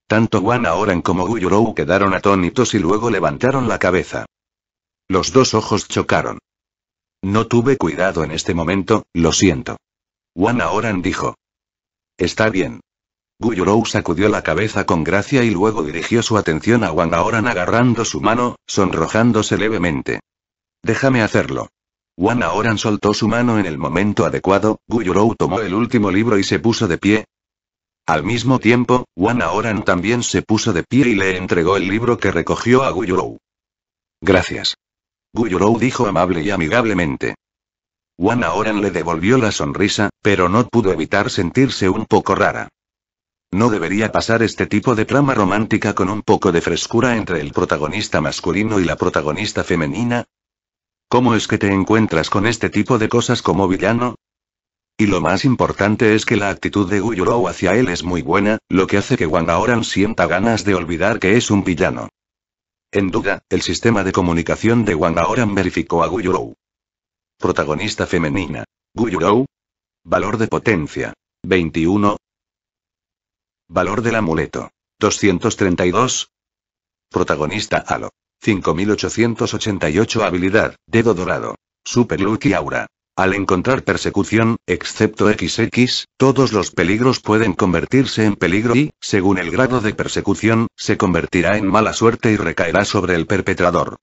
Tanto Wana Oran como Guyurou quedaron atónitos y luego levantaron la cabeza. Los dos ojos chocaron. No tuve cuidado en este momento, lo siento. Wana Oran dijo. Está bien. Guyurou sacudió la cabeza con gracia y luego dirigió su atención a Wang Aoran agarrando su mano, sonrojándose levemente. Déjame hacerlo. Wana Oran soltó su mano en el momento adecuado, Guyurou tomó el último libro y se puso de pie. Al mismo tiempo, Wana Oran también se puso de pie y le entregó el libro que recogió a Guyurou. Gracias. Guyurou dijo amable y amigablemente. Juana Oran le devolvió la sonrisa, pero no pudo evitar sentirse un poco rara. No debería pasar este tipo de trama romántica con un poco de frescura entre el protagonista masculino y la protagonista femenina. ¿Cómo es que te encuentras con este tipo de cosas como villano? Y lo más importante es que la actitud de Guyurou hacia él es muy buena, lo que hace que Wang Aoran sienta ganas de olvidar que es un villano. En duda, el sistema de comunicación de Wang Aoran verificó a Guyurou. Protagonista femenina. Guyurou. Valor de potencia. 21. Valor del amuleto. 232. Protagonista Halo. 5888 Habilidad, Dedo Dorado. Super Lucky Aura. Al encontrar persecución, excepto XX, todos los peligros pueden convertirse en peligro y, según el grado de persecución, se convertirá en mala suerte y recaerá sobre el perpetrador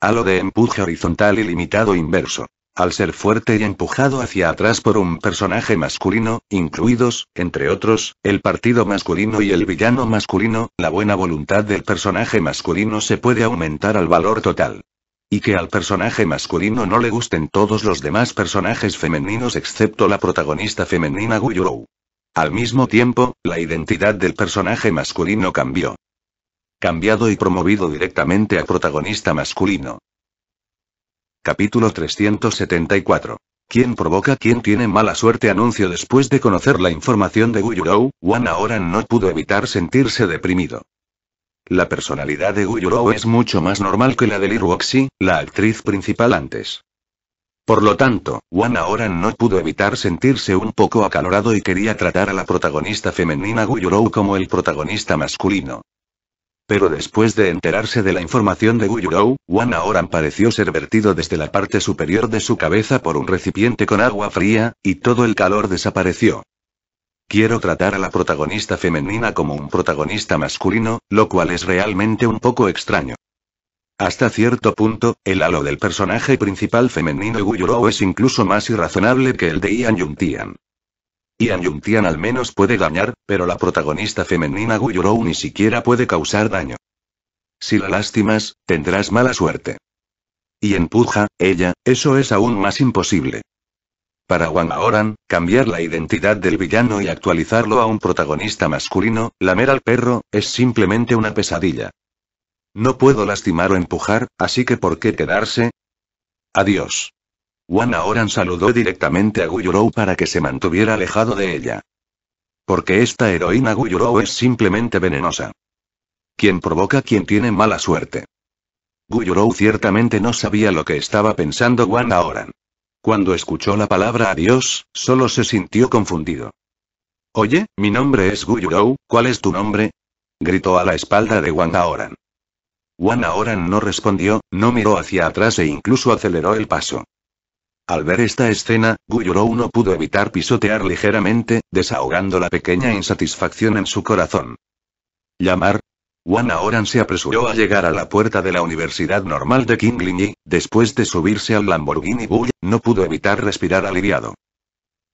a lo de empuje horizontal y limitado inverso. Al ser fuerte y empujado hacia atrás por un personaje masculino, incluidos, entre otros, el partido masculino y el villano masculino, la buena voluntad del personaje masculino se puede aumentar al valor total. Y que al personaje masculino no le gusten todos los demás personajes femeninos excepto la protagonista femenina Guyurou. Al mismo tiempo, la identidad del personaje masculino cambió cambiado y promovido directamente a protagonista masculino. Capítulo 374. ¿Quién provoca quién tiene mala suerte? Anuncio después de conocer la información de Guyurou, Wan ahora no pudo evitar sentirse deprimido. La personalidad de Guyurou es mucho más normal que la de Lee la actriz principal antes. Por lo tanto, Wan ahora no pudo evitar sentirse un poco acalorado y quería tratar a la protagonista femenina Guyurou como el protagonista masculino. Pero después de enterarse de la información de Guyurou, Wan Aoran pareció ser vertido desde la parte superior de su cabeza por un recipiente con agua fría, y todo el calor desapareció. Quiero tratar a la protagonista femenina como un protagonista masculino, lo cual es realmente un poco extraño. Hasta cierto punto, el halo del personaje principal femenino Guyurou es incluso más irrazonable que el de Ian Tian. Y Yumtian al menos puede dañar, pero la protagonista femenina Guyurou ni siquiera puede causar daño. Si la lastimas, tendrás mala suerte. Y empuja, ella, eso es aún más imposible. Para Wang Aoran, cambiar la identidad del villano y actualizarlo a un protagonista masculino, lamer al perro, es simplemente una pesadilla. No puedo lastimar o empujar, así que ¿por qué quedarse? Adiós. Wana Oran saludó directamente a Guyurou para que se mantuviera alejado de ella. Porque esta heroína Guyurou es simplemente venenosa. Quien provoca quien tiene mala suerte. Guyurou ciertamente no sabía lo que estaba pensando Wana Oran. Cuando escuchó la palabra adiós, solo se sintió confundido. Oye, mi nombre es Guyurou, ¿cuál es tu nombre? gritó a la espalda de Wana Oran. Wana Oran no respondió, no miró hacia atrás e incluso aceleró el paso. Al ver esta escena, Guyurou no pudo evitar pisotear ligeramente, desahogando la pequeña insatisfacción en su corazón. ¿Llamar? Juana Oran se apresuró a llegar a la puerta de la Universidad Normal de Kingling y, después de subirse al Lamborghini Bull, no pudo evitar respirar aliviado.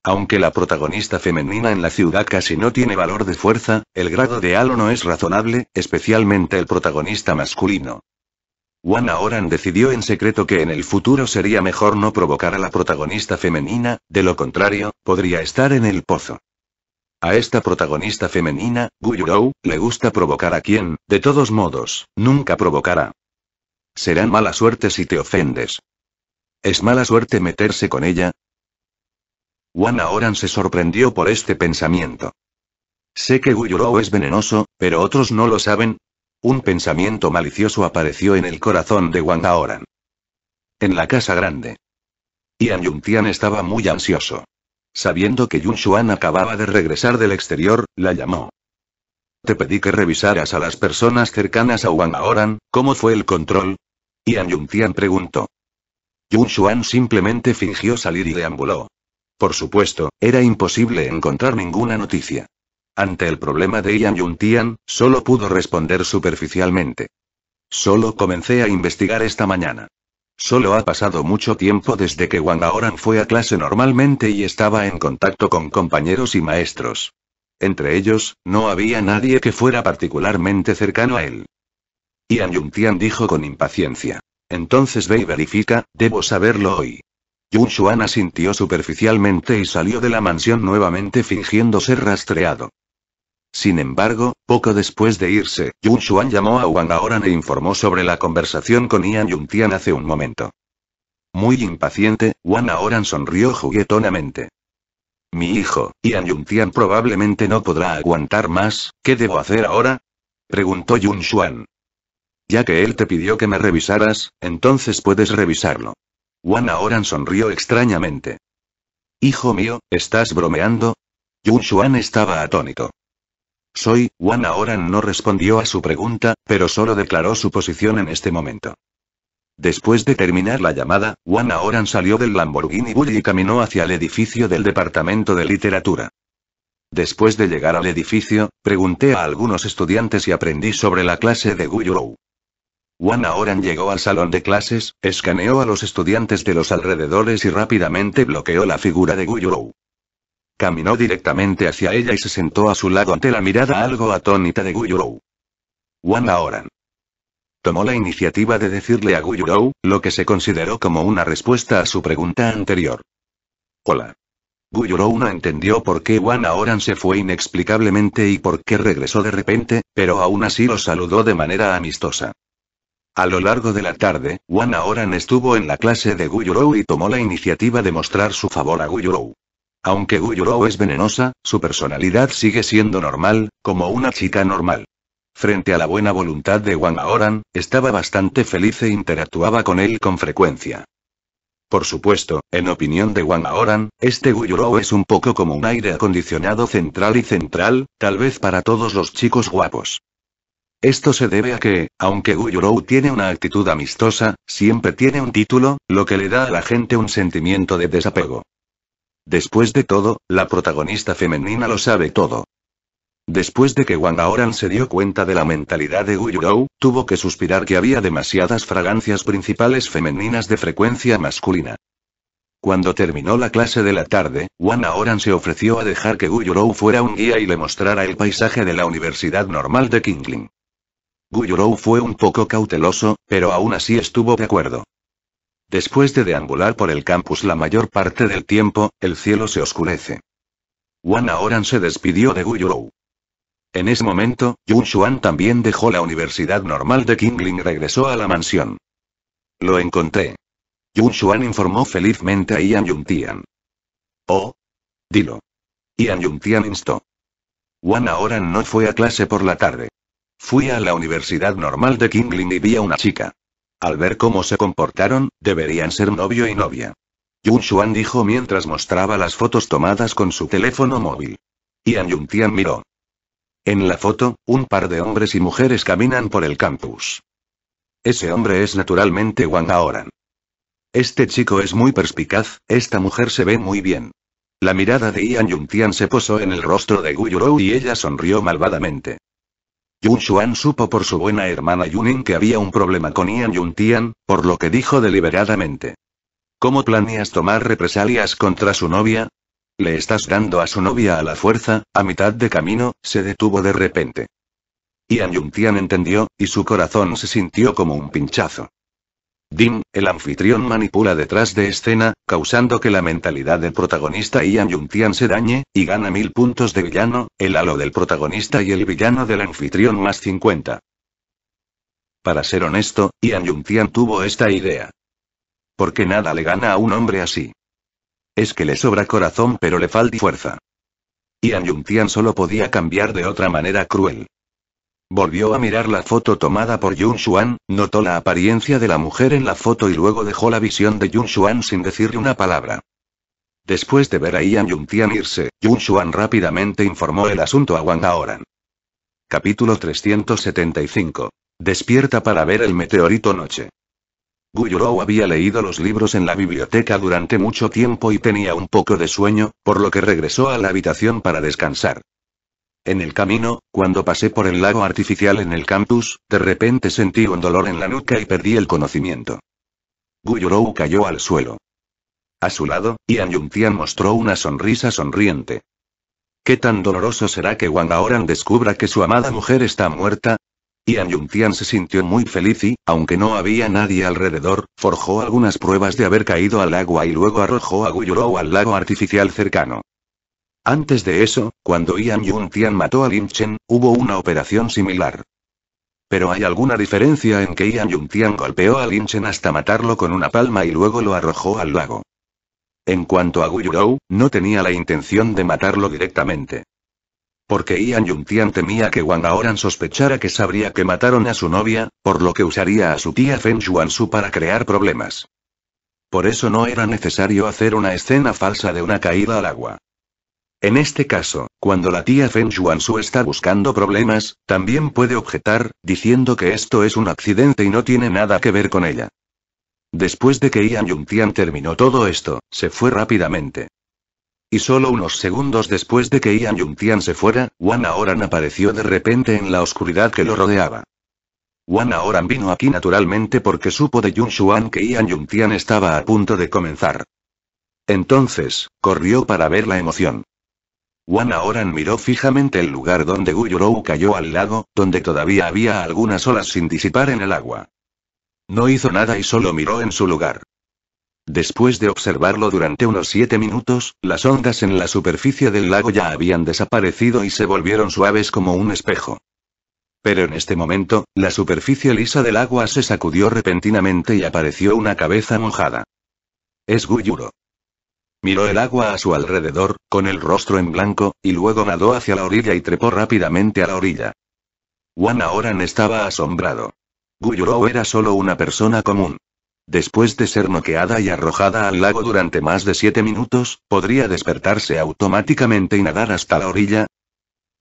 Aunque la protagonista femenina en la ciudad casi no tiene valor de fuerza, el grado de halo no es razonable, especialmente el protagonista masculino. Wan Oran decidió en secreto que en el futuro sería mejor no provocar a la protagonista femenina, de lo contrario, podría estar en el pozo. A esta protagonista femenina, Guyurou, le gusta provocar a quien, de todos modos, nunca provocará. Serán mala suerte si te ofendes. ¿Es mala suerte meterse con ella? Wan Oran se sorprendió por este pensamiento. Sé que Guyurou es venenoso, pero otros no lo saben, un pensamiento malicioso apareció en el corazón de Wang Aoran. En la casa grande. Ian Yuntian estaba muy ansioso. Sabiendo que Yun Xuan acababa de regresar del exterior, la llamó. Te pedí que revisaras a las personas cercanas a Wang Aoran, ¿cómo fue el control? Ian Yuntian preguntó. Yun Xuan simplemente fingió salir y deambuló. Por supuesto, era imposible encontrar ninguna noticia. Ante el problema de Ian Tian, solo pudo responder superficialmente. Solo comencé a investigar esta mañana. Solo ha pasado mucho tiempo desde que Wang Aoran fue a clase normalmente y estaba en contacto con compañeros y maestros. Entre ellos, no había nadie que fuera particularmente cercano a él. Ian Tian dijo con impaciencia. Entonces ve y verifica, debo saberlo hoy. Yun Xuan asintió superficialmente y salió de la mansión nuevamente fingiendo ser rastreado. Sin embargo, poco después de irse, Yun llamó a Wang Aoran e informó sobre la conversación con Ian Yuntian hace un momento. Muy impaciente, Wang Aoran sonrió juguetonamente. Mi hijo, Ian Yuntian probablemente no podrá aguantar más, ¿qué debo hacer ahora? preguntó Yun Xuan. Ya que él te pidió que me revisaras, entonces puedes revisarlo. Wang Aoran sonrió extrañamente. Hijo mío, ¿estás bromeando? Yun estaba atónito. Soy, Juan Oran no respondió a su pregunta, pero solo declaró su posición en este momento. Después de terminar la llamada, Juan Oran salió del Lamborghini Bull y caminó hacia el edificio del Departamento de Literatura. Después de llegar al edificio, pregunté a algunos estudiantes y aprendí sobre la clase de Guyurou. Juan Oran llegó al salón de clases, escaneó a los estudiantes de los alrededores y rápidamente bloqueó la figura de Guyurou. Caminó directamente hacia ella y se sentó a su lado ante la mirada algo atónita de Guyurou. Wan Oran. Tomó la iniciativa de decirle a Guyurou, lo que se consideró como una respuesta a su pregunta anterior. Hola. Guyurou no entendió por qué Wan Oran se fue inexplicablemente y por qué regresó de repente, pero aún así lo saludó de manera amistosa. A lo largo de la tarde, Wan Oran estuvo en la clase de Guyurou y tomó la iniciativa de mostrar su favor a Guyurou. Aunque Yurou es venenosa, su personalidad sigue siendo normal, como una chica normal. Frente a la buena voluntad de Wang Aoran, estaba bastante feliz e interactuaba con él con frecuencia. Por supuesto, en opinión de Wang Aoran, este Yurou es un poco como un aire acondicionado central y central, tal vez para todos los chicos guapos. Esto se debe a que, aunque Yurou tiene una actitud amistosa, siempre tiene un título, lo que le da a la gente un sentimiento de desapego. Después de todo, la protagonista femenina lo sabe todo. Después de que Wang Aoran se dio cuenta de la mentalidad de Guyurou, tuvo que suspirar que había demasiadas fragancias principales femeninas de frecuencia masculina. Cuando terminó la clase de la tarde, Wang Aoran se ofreció a dejar que Yurou fuera un guía y le mostrara el paisaje de la Universidad Normal de Kingling. Yurou fue un poco cauteloso, pero aún así estuvo de acuerdo. Después de deambular por el campus la mayor parte del tiempo, el cielo se oscurece. Wan Oran se despidió de Guyurou. En ese momento, Yun Shuan también dejó la universidad normal de Kingling y regresó a la mansión. Lo encontré. Yun Shuan informó felizmente a Ian Yuntian. Oh. Dilo. Ian Yuntian instó. Wan Oran no fue a clase por la tarde. Fui a la universidad normal de Kingling y vi a una chica. Al ver cómo se comportaron, deberían ser novio y novia. Yun Xuan dijo mientras mostraba las fotos tomadas con su teléfono móvil. Ian Yuntian miró. En la foto, un par de hombres y mujeres caminan por el campus. Ese hombre es naturalmente Wang Aoran. Este chico es muy perspicaz, esta mujer se ve muy bien. La mirada de Ian Yuntian se posó en el rostro de Yurou y ella sonrió malvadamente. Yu supo por su buena hermana Yunin que había un problema con Ian Yuntian, por lo que dijo deliberadamente. ¿Cómo planeas tomar represalias contra su novia? ¿Le estás dando a su novia a la fuerza? A mitad de camino, se detuvo de repente. Ian Yun entendió, y su corazón se sintió como un pinchazo. Dim, el anfitrión manipula detrás de escena, causando que la mentalidad del protagonista Ian Yuntian se dañe, y gana mil puntos de villano, el halo del protagonista y el villano del anfitrión más 50. Para ser honesto, Ian Yuntian tuvo esta idea. Porque nada le gana a un hombre así. Es que le sobra corazón pero le falta fuerza. Ian Yuntian solo podía cambiar de otra manera cruel. Volvió a mirar la foto tomada por Yun Xuan, notó la apariencia de la mujer en la foto y luego dejó la visión de Yun Xuan sin decirle una palabra. Después de ver a Ian Yuntian irse, Yun Xuan rápidamente informó el asunto a Wang Haoran. Capítulo 375. Despierta para ver el meteorito noche. Guyurou había leído los libros en la biblioteca durante mucho tiempo y tenía un poco de sueño, por lo que regresó a la habitación para descansar. En el camino, cuando pasé por el lago artificial en el campus, de repente sentí un dolor en la nuca y perdí el conocimiento. Guyurou cayó al suelo. A su lado, Ian Yuntian mostró una sonrisa sonriente. ¿Qué tan doloroso será que Wang Aoran descubra que su amada mujer está muerta? Ian Yuntian se sintió muy feliz y, aunque no había nadie alrededor, forjó algunas pruebas de haber caído al agua y luego arrojó a Guyurou al lago artificial cercano. Antes de eso, cuando Ian Yung Tian mató a Lin Chen, hubo una operación similar. Pero hay alguna diferencia en que Ian Yung Tian golpeó a Lin Chen hasta matarlo con una palma y luego lo arrojó al lago. En cuanto a Guyurou, no tenía la intención de matarlo directamente. Porque Ian Tian temía que Wang Aoran sospechara que sabría que mataron a su novia, por lo que usaría a su tía Feng su para crear problemas. Por eso no era necesario hacer una escena falsa de una caída al agua. En este caso, cuando la tía Feng su está buscando problemas, también puede objetar, diciendo que esto es un accidente y no tiene nada que ver con ella. Después de que Ian Yuntian terminó todo esto, se fue rápidamente. Y solo unos segundos después de que Ian Yuntian se fuera, Wan Aoran apareció de repente en la oscuridad que lo rodeaba. Wan Aoran vino aquí naturalmente porque supo de Yun que Ian Yuntian estaba a punto de comenzar. Entonces, corrió para ver la emoción. Wan Aoran miró fijamente el lugar donde Guyurou cayó al lago, donde todavía había algunas olas sin disipar en el agua. No hizo nada y solo miró en su lugar. Después de observarlo durante unos siete minutos, las ondas en la superficie del lago ya habían desaparecido y se volvieron suaves como un espejo. Pero en este momento, la superficie lisa del agua se sacudió repentinamente y apareció una cabeza mojada. Es Guyuro. Miró el agua a su alrededor, con el rostro en blanco, y luego nadó hacia la orilla y trepó rápidamente a la orilla. Juan Oran estaba asombrado. Guyurou era solo una persona común. Después de ser noqueada y arrojada al lago durante más de siete minutos, ¿podría despertarse automáticamente y nadar hasta la orilla?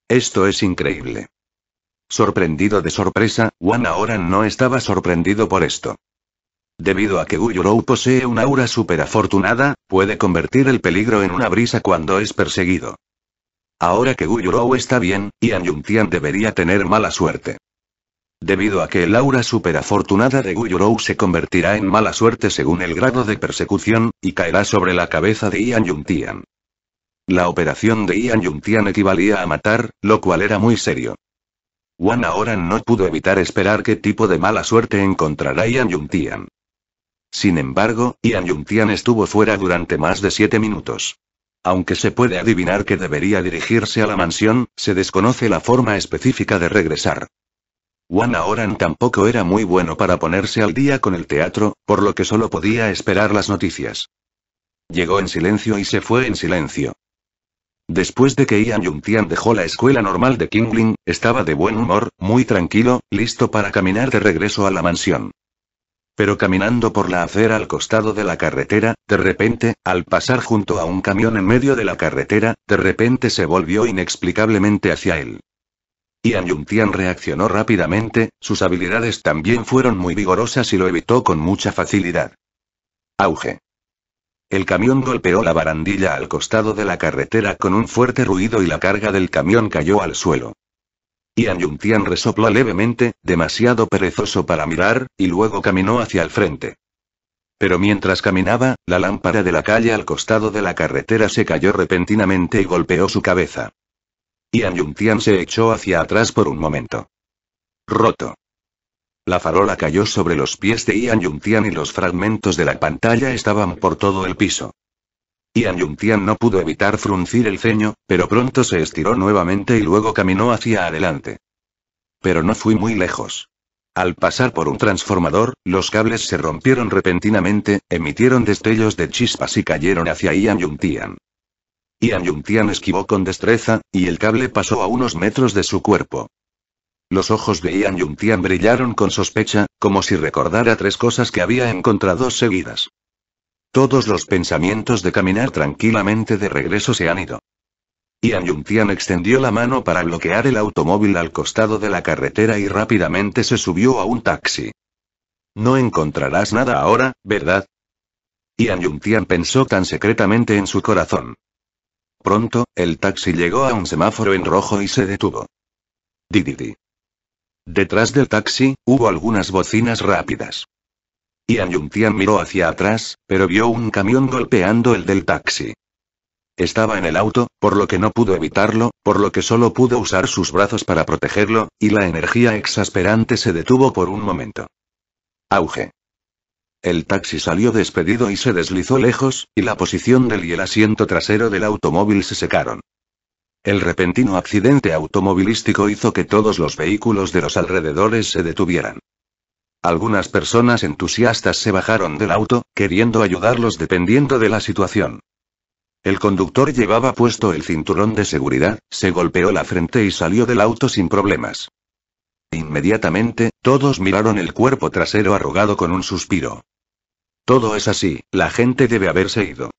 Esto es increíble. Sorprendido de sorpresa, Juan Aoran no estaba sorprendido por esto. Debido a que Guyurou posee una aura superafortunada, puede convertir el peligro en una brisa cuando es perseguido. Ahora que Guyurou está bien, Ian Yuntian debería tener mala suerte. Debido a que el aura superafortunada de Guyurou se convertirá en mala suerte según el grado de persecución, y caerá sobre la cabeza de Ian Yuntian. La operación de Ian Yuntian equivalía a matar, lo cual era muy serio. Wan ahora no pudo evitar esperar qué tipo de mala suerte encontrará Ian Yuntian. Sin embargo, Ian Yuntian estuvo fuera durante más de siete minutos. Aunque se puede adivinar que debería dirigirse a la mansión, se desconoce la forma específica de regresar. Juan Oran tampoco era muy bueno para ponerse al día con el teatro, por lo que solo podía esperar las noticias. Llegó en silencio y se fue en silencio. Después de que Ian Yuntian dejó la escuela normal de Kingling, estaba de buen humor, muy tranquilo, listo para caminar de regreso a la mansión. Pero caminando por la acera al costado de la carretera, de repente, al pasar junto a un camión en medio de la carretera, de repente se volvió inexplicablemente hacia él. Ian Yuntian reaccionó rápidamente, sus habilidades también fueron muy vigorosas y lo evitó con mucha facilidad. Auge. El camión golpeó la barandilla al costado de la carretera con un fuerte ruido y la carga del camión cayó al suelo. Ian Yuntian resopló levemente, demasiado perezoso para mirar, y luego caminó hacia el frente. Pero mientras caminaba, la lámpara de la calle al costado de la carretera se cayó repentinamente y golpeó su cabeza. Ian Yuntian se echó hacia atrás por un momento. Roto. La farola cayó sobre los pies de Ian Yuntian y los fragmentos de la pantalla estaban por todo el piso. Ian Yuntian no pudo evitar fruncir el ceño, pero pronto se estiró nuevamente y luego caminó hacia adelante. Pero no fui muy lejos. Al pasar por un transformador, los cables se rompieron repentinamente, emitieron destellos de chispas y cayeron hacia Ian Yuntian. Ian Yuntian esquivó con destreza, y el cable pasó a unos metros de su cuerpo. Los ojos de Ian Yuntian brillaron con sospecha, como si recordara tres cosas que había encontrado seguidas. Todos los pensamientos de caminar tranquilamente de regreso se han ido. Ian Yuntian extendió la mano para bloquear el automóvil al costado de la carretera y rápidamente se subió a un taxi. No encontrarás nada ahora, ¿verdad? Ian Yuntian pensó tan secretamente en su corazón. Pronto, el taxi llegó a un semáforo en rojo y se detuvo. Dididi. Detrás del taxi, hubo algunas bocinas rápidas. Y Yuntian miró hacia atrás, pero vio un camión golpeando el del taxi. Estaba en el auto, por lo que no pudo evitarlo, por lo que solo pudo usar sus brazos para protegerlo, y la energía exasperante se detuvo por un momento. Auge. El taxi salió despedido y se deslizó lejos, y la posición del y el asiento trasero del automóvil se secaron. El repentino accidente automovilístico hizo que todos los vehículos de los alrededores se detuvieran. Algunas personas entusiastas se bajaron del auto, queriendo ayudarlos dependiendo de la situación. El conductor llevaba puesto el cinturón de seguridad, se golpeó la frente y salió del auto sin problemas. Inmediatamente, todos miraron el cuerpo trasero arrugado con un suspiro. Todo es así, la gente debe haberse ido.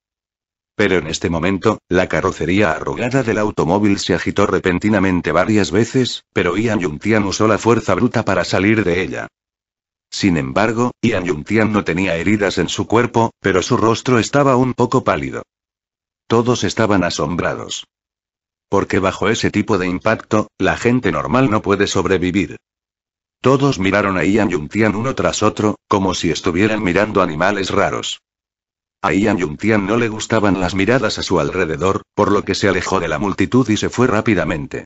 Pero en este momento, la carrocería arrugada del automóvil se agitó repentinamente varias veces, pero Ian Yuntian usó la fuerza bruta para salir de ella. Sin embargo, Ian Yuntian no tenía heridas en su cuerpo, pero su rostro estaba un poco pálido. Todos estaban asombrados. Porque bajo ese tipo de impacto, la gente normal no puede sobrevivir. Todos miraron a Ian Yuntian uno tras otro, como si estuvieran mirando animales raros. A Ian Yuntian no le gustaban las miradas a su alrededor, por lo que se alejó de la multitud y se fue rápidamente.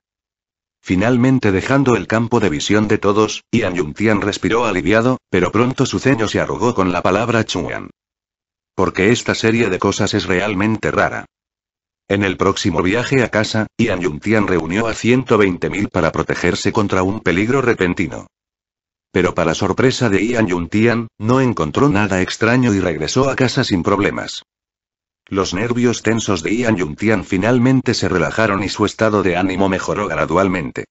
Finalmente dejando el campo de visión de todos, Ian Yuntian respiró aliviado, pero pronto su ceño se arrugó con la palabra Chuan. Porque esta serie de cosas es realmente rara. En el próximo viaje a casa, Ian Yuntian reunió a 120.000 para protegerse contra un peligro repentino. Pero para sorpresa de Ian Yuntian, no encontró nada extraño y regresó a casa sin problemas. Los nervios tensos de Ian Yuntian finalmente se relajaron y su estado de ánimo mejoró gradualmente.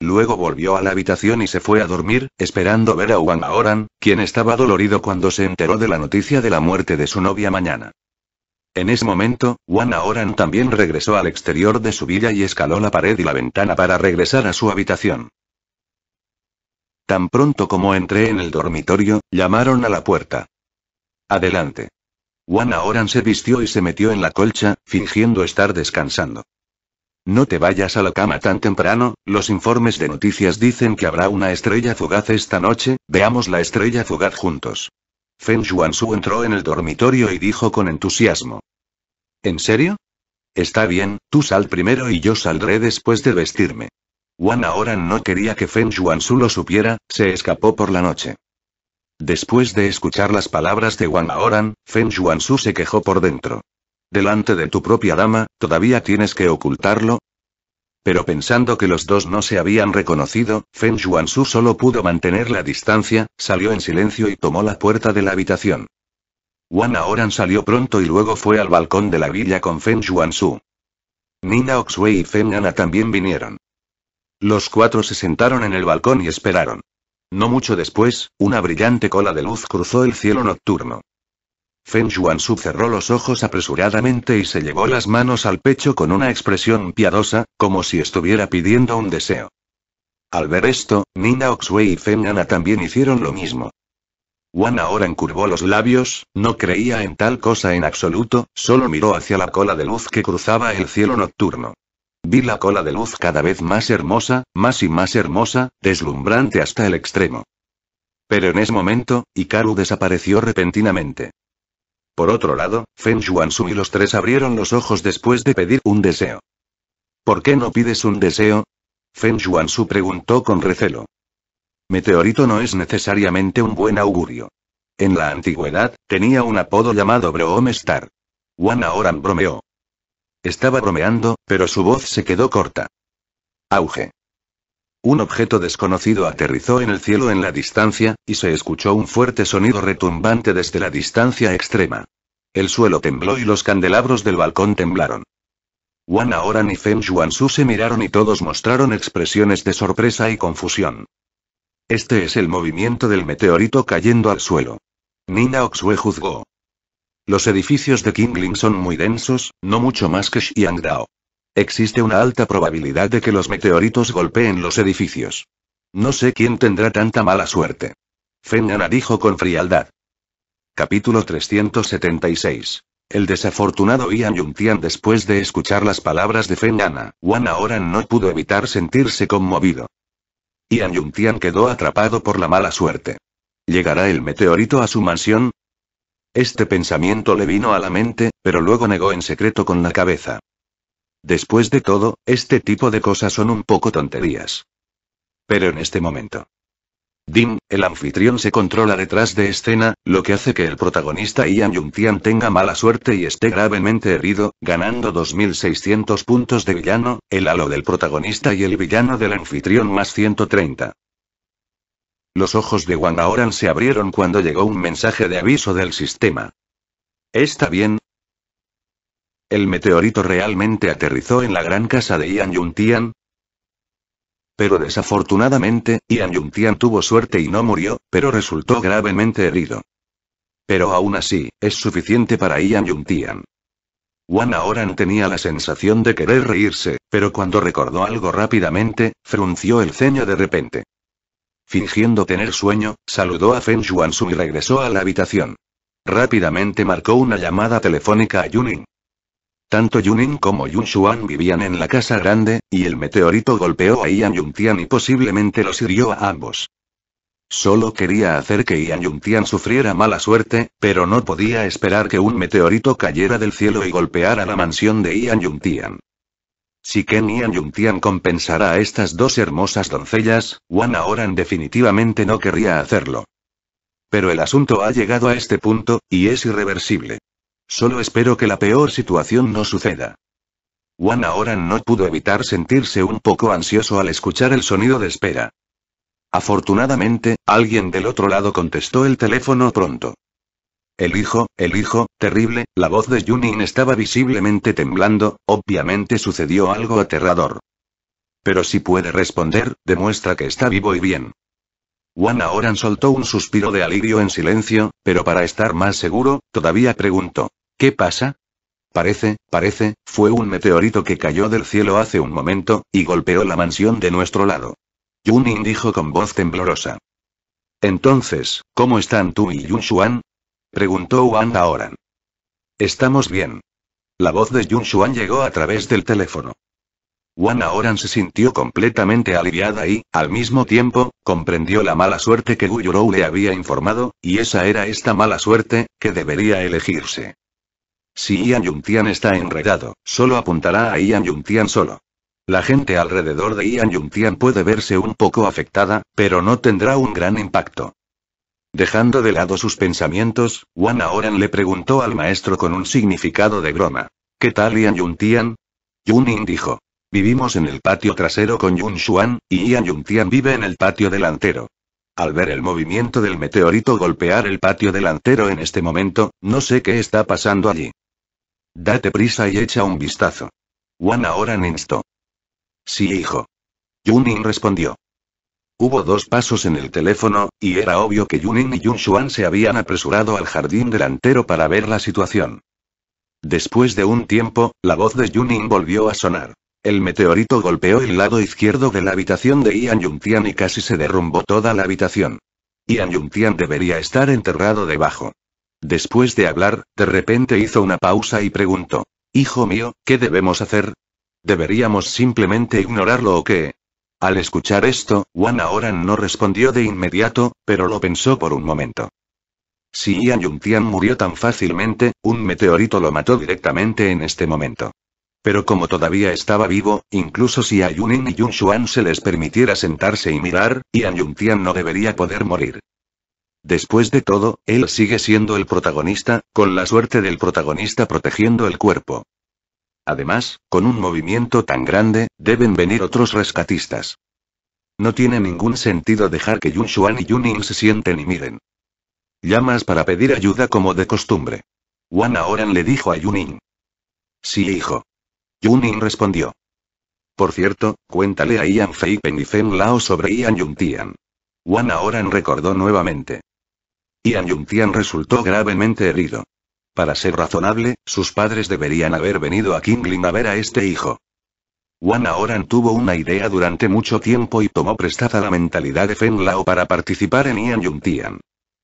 Luego volvió a la habitación y se fue a dormir, esperando ver a Wang Aoran, quien estaba dolorido cuando se enteró de la noticia de la muerte de su novia mañana. En ese momento, Wang Aoran también regresó al exterior de su villa y escaló la pared y la ventana para regresar a su habitación. Tan pronto como entré en el dormitorio, llamaron a la puerta. Adelante. Wan Oran se vistió y se metió en la colcha, fingiendo estar descansando. No te vayas a la cama tan temprano, los informes de noticias dicen que habrá una estrella fugaz esta noche, veamos la estrella fugaz juntos. Feng Su entró en el dormitorio y dijo con entusiasmo. ¿En serio? Está bien, tú sal primero y yo saldré después de vestirme. Wan ahora no quería que Feng su lo supiera, se escapó por la noche. Después de escuchar las palabras de Wang Aoran, Feng Shuansu se quejó por dentro. Delante de tu propia dama, ¿todavía tienes que ocultarlo? Pero pensando que los dos no se habían reconocido, Feng su solo pudo mantener la distancia, salió en silencio y tomó la puerta de la habitación. Wang Aoran salió pronto y luego fue al balcón de la villa con Feng su Nina Oxway y Feng Ana también vinieron. Los cuatro se sentaron en el balcón y esperaron. No mucho después, una brillante cola de luz cruzó el cielo nocturno. Feng su cerró los ojos apresuradamente y se llevó las manos al pecho con una expresión piadosa, como si estuviera pidiendo un deseo. Al ver esto, Nina Oxway y Feng Ana también hicieron lo mismo. Wan ahora encurvó los labios, no creía en tal cosa en absoluto, solo miró hacia la cola de luz que cruzaba el cielo nocturno. Vi la cola de luz cada vez más hermosa, más y más hermosa, deslumbrante hasta el extremo. Pero en ese momento, Ikaru desapareció repentinamente. Por otro lado, Feng Shui y los tres abrieron los ojos después de pedir un deseo. ¿Por qué no pides un deseo? Feng Shui preguntó con recelo. Meteorito no es necesariamente un buen augurio. En la antigüedad, tenía un apodo llamado Star. One ahora bromeó. Estaba bromeando, pero su voz se quedó corta. Auge. Un objeto desconocido aterrizó en el cielo en la distancia, y se escuchó un fuerte sonido retumbante desde la distancia extrema. El suelo tembló y los candelabros del balcón temblaron. Wan ahora y Feng su se miraron y todos mostraron expresiones de sorpresa y confusión. Este es el movimiento del meteorito cayendo al suelo. Nina Oxue juzgó. Los edificios de Kingling son muy densos, no mucho más que Xiangdao. Existe una alta probabilidad de que los meteoritos golpeen los edificios. No sé quién tendrá tanta mala suerte. Fengana dijo con frialdad. Capítulo 376. El desafortunado Ian Yuntian después de escuchar las palabras de Fengana, Wan ahora no pudo evitar sentirse conmovido. Ian Yuntian quedó atrapado por la mala suerte. ¿Llegará el meteorito a su mansión? Este pensamiento le vino a la mente, pero luego negó en secreto con la cabeza. Después de todo, este tipo de cosas son un poco tonterías. Pero en este momento. Dim, el anfitrión se controla detrás de escena, lo que hace que el protagonista Ian yun tian tenga mala suerte y esté gravemente herido, ganando 2600 puntos de villano, el halo del protagonista y el villano del anfitrión más 130. Los ojos de Oran se abrieron cuando llegó un mensaje de aviso del sistema. ¿Está bien? ¿El meteorito realmente aterrizó en la gran casa de Ian Yuntian? Pero desafortunadamente, Ian Yuntian tuvo suerte y no murió, pero resultó gravemente herido. Pero aún así, es suficiente para Ian Yuntian. Wang Oran tenía la sensación de querer reírse, pero cuando recordó algo rápidamente, frunció el ceño de repente. Fingiendo tener sueño, saludó a Feng Shuansu y regresó a la habitación. Rápidamente marcó una llamada telefónica a Yunin. Tanto Yunin como Yun Xuan vivían en la casa grande, y el meteorito golpeó a Ian Yuntian y posiblemente los hirió a ambos. Solo quería hacer que Ian Yuntian sufriera mala suerte, pero no podía esperar que un meteorito cayera del cielo y golpeara la mansión de Ian Yuntian. Si y An Yuntian compensará a estas dos hermosas doncellas, Wana Oran definitivamente no querría hacerlo. Pero el asunto ha llegado a este punto, y es irreversible. Solo espero que la peor situación no suceda. Juan Oran no pudo evitar sentirse un poco ansioso al escuchar el sonido de espera. Afortunadamente, alguien del otro lado contestó el teléfono pronto. El hijo, el hijo, terrible, la voz de Junin estaba visiblemente temblando, obviamente sucedió algo aterrador. Pero si puede responder, demuestra que está vivo y bien. Juan Oran soltó un suspiro de alivio en silencio, pero para estar más seguro, todavía preguntó. ¿Qué pasa? Parece, parece, fue un meteorito que cayó del cielo hace un momento, y golpeó la mansión de nuestro lado. Junin dijo con voz temblorosa. Entonces, ¿cómo están tú y Yun Preguntó Wang a Estamos bien. La voz de Yun Xuan llegó a través del teléfono. Wang Oran se sintió completamente aliviada y, al mismo tiempo, comprendió la mala suerte que Yurou le había informado, y esa era esta mala suerte, que debería elegirse. Si Ian Yuntian está enredado, solo apuntará a Ian Yuntian solo. La gente alrededor de Ian Yuntian puede verse un poco afectada, pero no tendrá un gran impacto. Dejando de lado sus pensamientos, Wan Aoran le preguntó al maestro con un significado de broma. ¿Qué tal Ian Yuntian? Ning dijo. Vivimos en el patio trasero con Yun Shuan, y Ian Tian vive en el patio delantero. Al ver el movimiento del meteorito golpear el patio delantero en este momento, no sé qué está pasando allí. Date prisa y echa un vistazo. Wan Aoran instó. Sí, hijo. Ning respondió. Hubo dos pasos en el teléfono, y era obvio que Yunin y Yunshuan se habían apresurado al jardín delantero para ver la situación. Después de un tiempo, la voz de Yunin volvió a sonar. El meteorito golpeó el lado izquierdo de la habitación de Ian Yuntian y casi se derrumbó toda la habitación. Ian Yuntian debería estar enterrado debajo. Después de hablar, de repente hizo una pausa y preguntó: Hijo mío, ¿qué debemos hacer? ¿Deberíamos simplemente ignorarlo o qué? Al escuchar esto, Wan ahora no respondió de inmediato, pero lo pensó por un momento. Si Ian Yuntian murió tan fácilmente, un meteorito lo mató directamente en este momento. Pero como todavía estaba vivo, incluso si a Yunin y Yun Xuan se les permitiera sentarse y mirar, Ian Yuntian no debería poder morir. Después de todo, él sigue siendo el protagonista, con la suerte del protagonista protegiendo el cuerpo. Además, con un movimiento tan grande, deben venir otros rescatistas. No tiene ningún sentido dejar que Yun Shuan y Yunin se sienten y miren. Llamas para pedir ayuda como de costumbre. Wan Aoran le dijo a Yunin. Sí, hijo. Yunin respondió. Por cierto, cuéntale a Ian Fei y Lao sobre Ian Yuntian. Wan Aoran recordó nuevamente. Ian Yuntian resultó gravemente herido. Para ser razonable, sus padres deberían haber venido a Kingling a ver a este hijo. Wan ahora tuvo una idea durante mucho tiempo y tomó prestada la mentalidad de Fen Lao para participar en Ian Yuntian.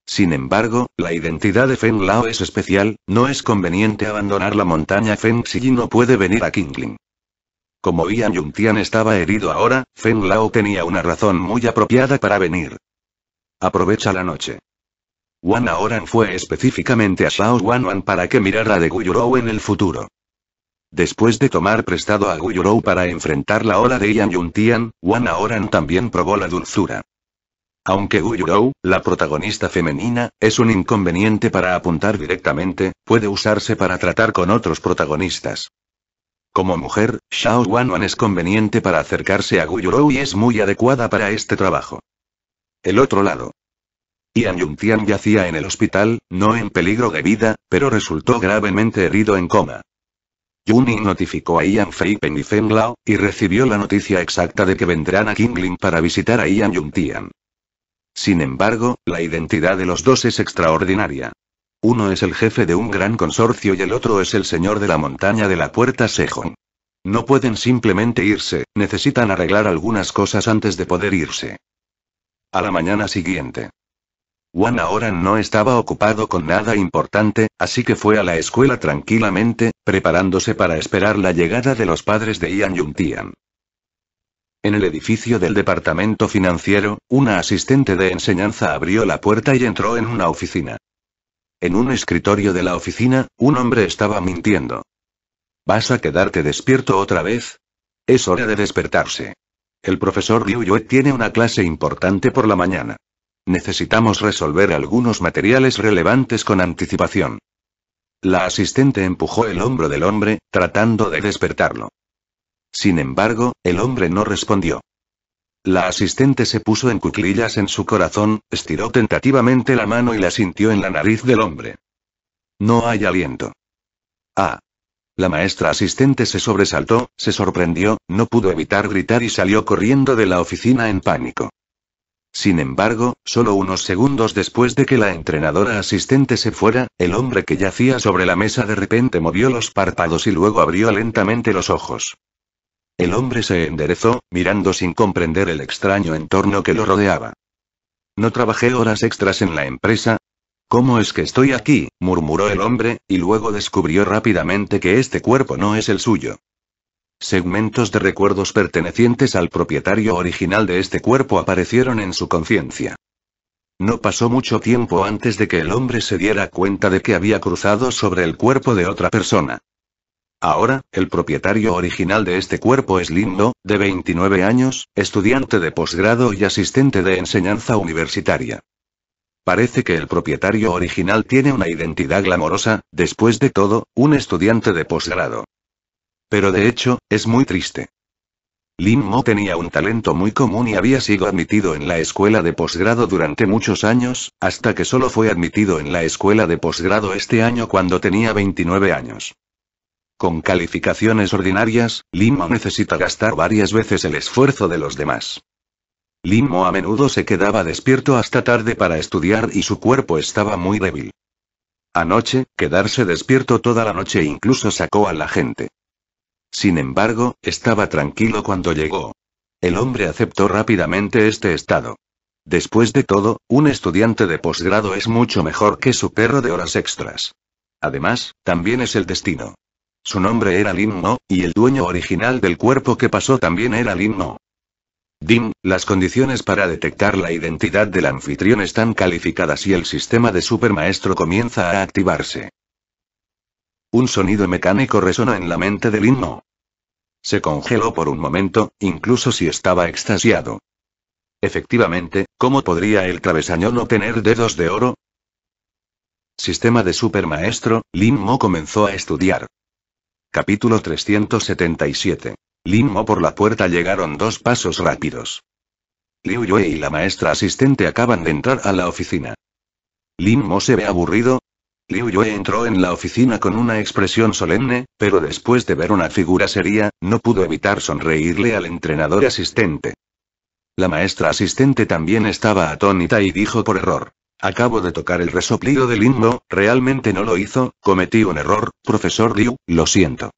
Sin embargo, la identidad de Fen Lao es especial, no es conveniente abandonar la montaña Fen Xi no puede venir a Kingling. Como Ian Yuntian estaba herido ahora, Fen Lao tenía una razón muy apropiada para venir. Aprovecha la noche. Wan Aoran fue específicamente a Shao Wanwan para que mirara de Guyurou en el futuro. Después de tomar prestado a Guyurou para enfrentar la ola de Yan Yuntian, Wan Aoran también probó la dulzura. Aunque Guyurou, la protagonista femenina, es un inconveniente para apuntar directamente, puede usarse para tratar con otros protagonistas. Como mujer, Shao Wanwan es conveniente para acercarse a Guyurou y es muy adecuada para este trabajo. El otro lado. Ian Yuntian yacía en el hospital, no en peligro de vida, pero resultó gravemente herido en coma. Yuning notificó a Ian Fei y Feng Lao, y recibió la noticia exacta de que vendrán a Kingling para visitar a Ian Yuntian. Sin embargo, la identidad de los dos es extraordinaria. Uno es el jefe de un gran consorcio y el otro es el señor de la montaña de la puerta Sejong. No pueden simplemente irse, necesitan arreglar algunas cosas antes de poder irse. A la mañana siguiente. Juan ahora no estaba ocupado con nada importante, así que fue a la escuela tranquilamente, preparándose para esperar la llegada de los padres de Ian Yuntian. En el edificio del departamento financiero, una asistente de enseñanza abrió la puerta y entró en una oficina. En un escritorio de la oficina, un hombre estaba mintiendo. ¿Vas a quedarte despierto otra vez? Es hora de despertarse. El profesor Liu Yue tiene una clase importante por la mañana. Necesitamos resolver algunos materiales relevantes con anticipación. La asistente empujó el hombro del hombre, tratando de despertarlo. Sin embargo, el hombre no respondió. La asistente se puso en cuclillas en su corazón, estiró tentativamente la mano y la sintió en la nariz del hombre. No hay aliento. Ah. La maestra asistente se sobresaltó, se sorprendió, no pudo evitar gritar y salió corriendo de la oficina en pánico. Sin embargo, solo unos segundos después de que la entrenadora asistente se fuera, el hombre que yacía sobre la mesa de repente movió los párpados y luego abrió lentamente los ojos. El hombre se enderezó, mirando sin comprender el extraño entorno que lo rodeaba. No trabajé horas extras en la empresa, ¿Cómo es que estoy aquí? murmuró el hombre, y luego descubrió rápidamente que este cuerpo no es el suyo. Segmentos de recuerdos pertenecientes al propietario original de este cuerpo aparecieron en su conciencia. No pasó mucho tiempo antes de que el hombre se diera cuenta de que había cruzado sobre el cuerpo de otra persona. Ahora, el propietario original de este cuerpo es Lindo, de 29 años, estudiante de posgrado y asistente de enseñanza universitaria. Parece que el propietario original tiene una identidad glamorosa, después de todo, un estudiante de posgrado. Pero de hecho, es muy triste. Lin Mo tenía un talento muy común y había sido admitido en la escuela de posgrado durante muchos años, hasta que solo fue admitido en la escuela de posgrado este año cuando tenía 29 años. Con calificaciones ordinarias, Lin Mo necesita gastar varias veces el esfuerzo de los demás. Lin Mo a menudo se quedaba despierto hasta tarde para estudiar y su cuerpo estaba muy débil. Anoche, quedarse despierto toda la noche incluso sacó a la gente. Sin embargo, estaba tranquilo cuando llegó. El hombre aceptó rápidamente este estado. Después de todo, un estudiante de posgrado es mucho mejor que su perro de horas extras. Además, también es el destino. Su nombre era Lin No, y el dueño original del cuerpo que pasó también era Lin No. Dim, las condiciones para detectar la identidad del anfitrión están calificadas y el sistema de supermaestro comienza a activarse. Un sonido mecánico resonó en la mente de Lin Mo. Se congeló por un momento, incluso si estaba extasiado. Efectivamente, ¿cómo podría el no tener dedos de oro? Sistema de supermaestro, Lin Mo comenzó a estudiar. Capítulo 377. Lin Mo por la puerta llegaron dos pasos rápidos. Liu Yue y la maestra asistente acaban de entrar a la oficina. Lin Mo se ve aburrido, Liu Yue entró en la oficina con una expresión solemne, pero después de ver una figura seria, no pudo evitar sonreírle al entrenador asistente. La maestra asistente también estaba atónita y dijo por error. Acabo de tocar el resoplido del himno, realmente no lo hizo, cometí un error, profesor Liu, lo siento.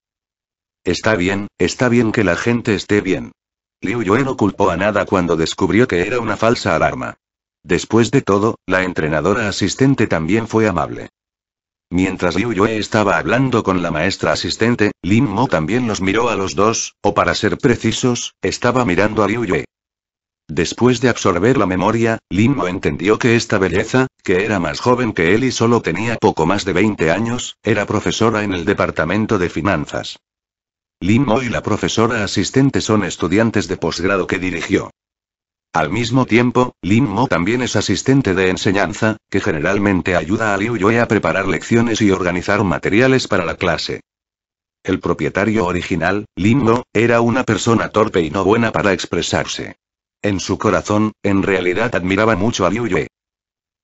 Está bien, está bien que la gente esté bien. Liu Yue no culpó a nada cuando descubrió que era una falsa alarma. Después de todo, la entrenadora asistente también fue amable. Mientras Liu Yue estaba hablando con la maestra asistente, Lin Mo también los miró a los dos, o para ser precisos, estaba mirando a Liu Yue. Después de absorber la memoria, Lin Mo entendió que esta belleza, que era más joven que él y solo tenía poco más de 20 años, era profesora en el departamento de finanzas. Lin Mo y la profesora asistente son estudiantes de posgrado que dirigió. Al mismo tiempo, Lin Mo también es asistente de enseñanza, que generalmente ayuda a Liu Yue a preparar lecciones y organizar materiales para la clase. El propietario original, Lin Mo, era una persona torpe y no buena para expresarse. En su corazón, en realidad admiraba mucho a Liu Yue.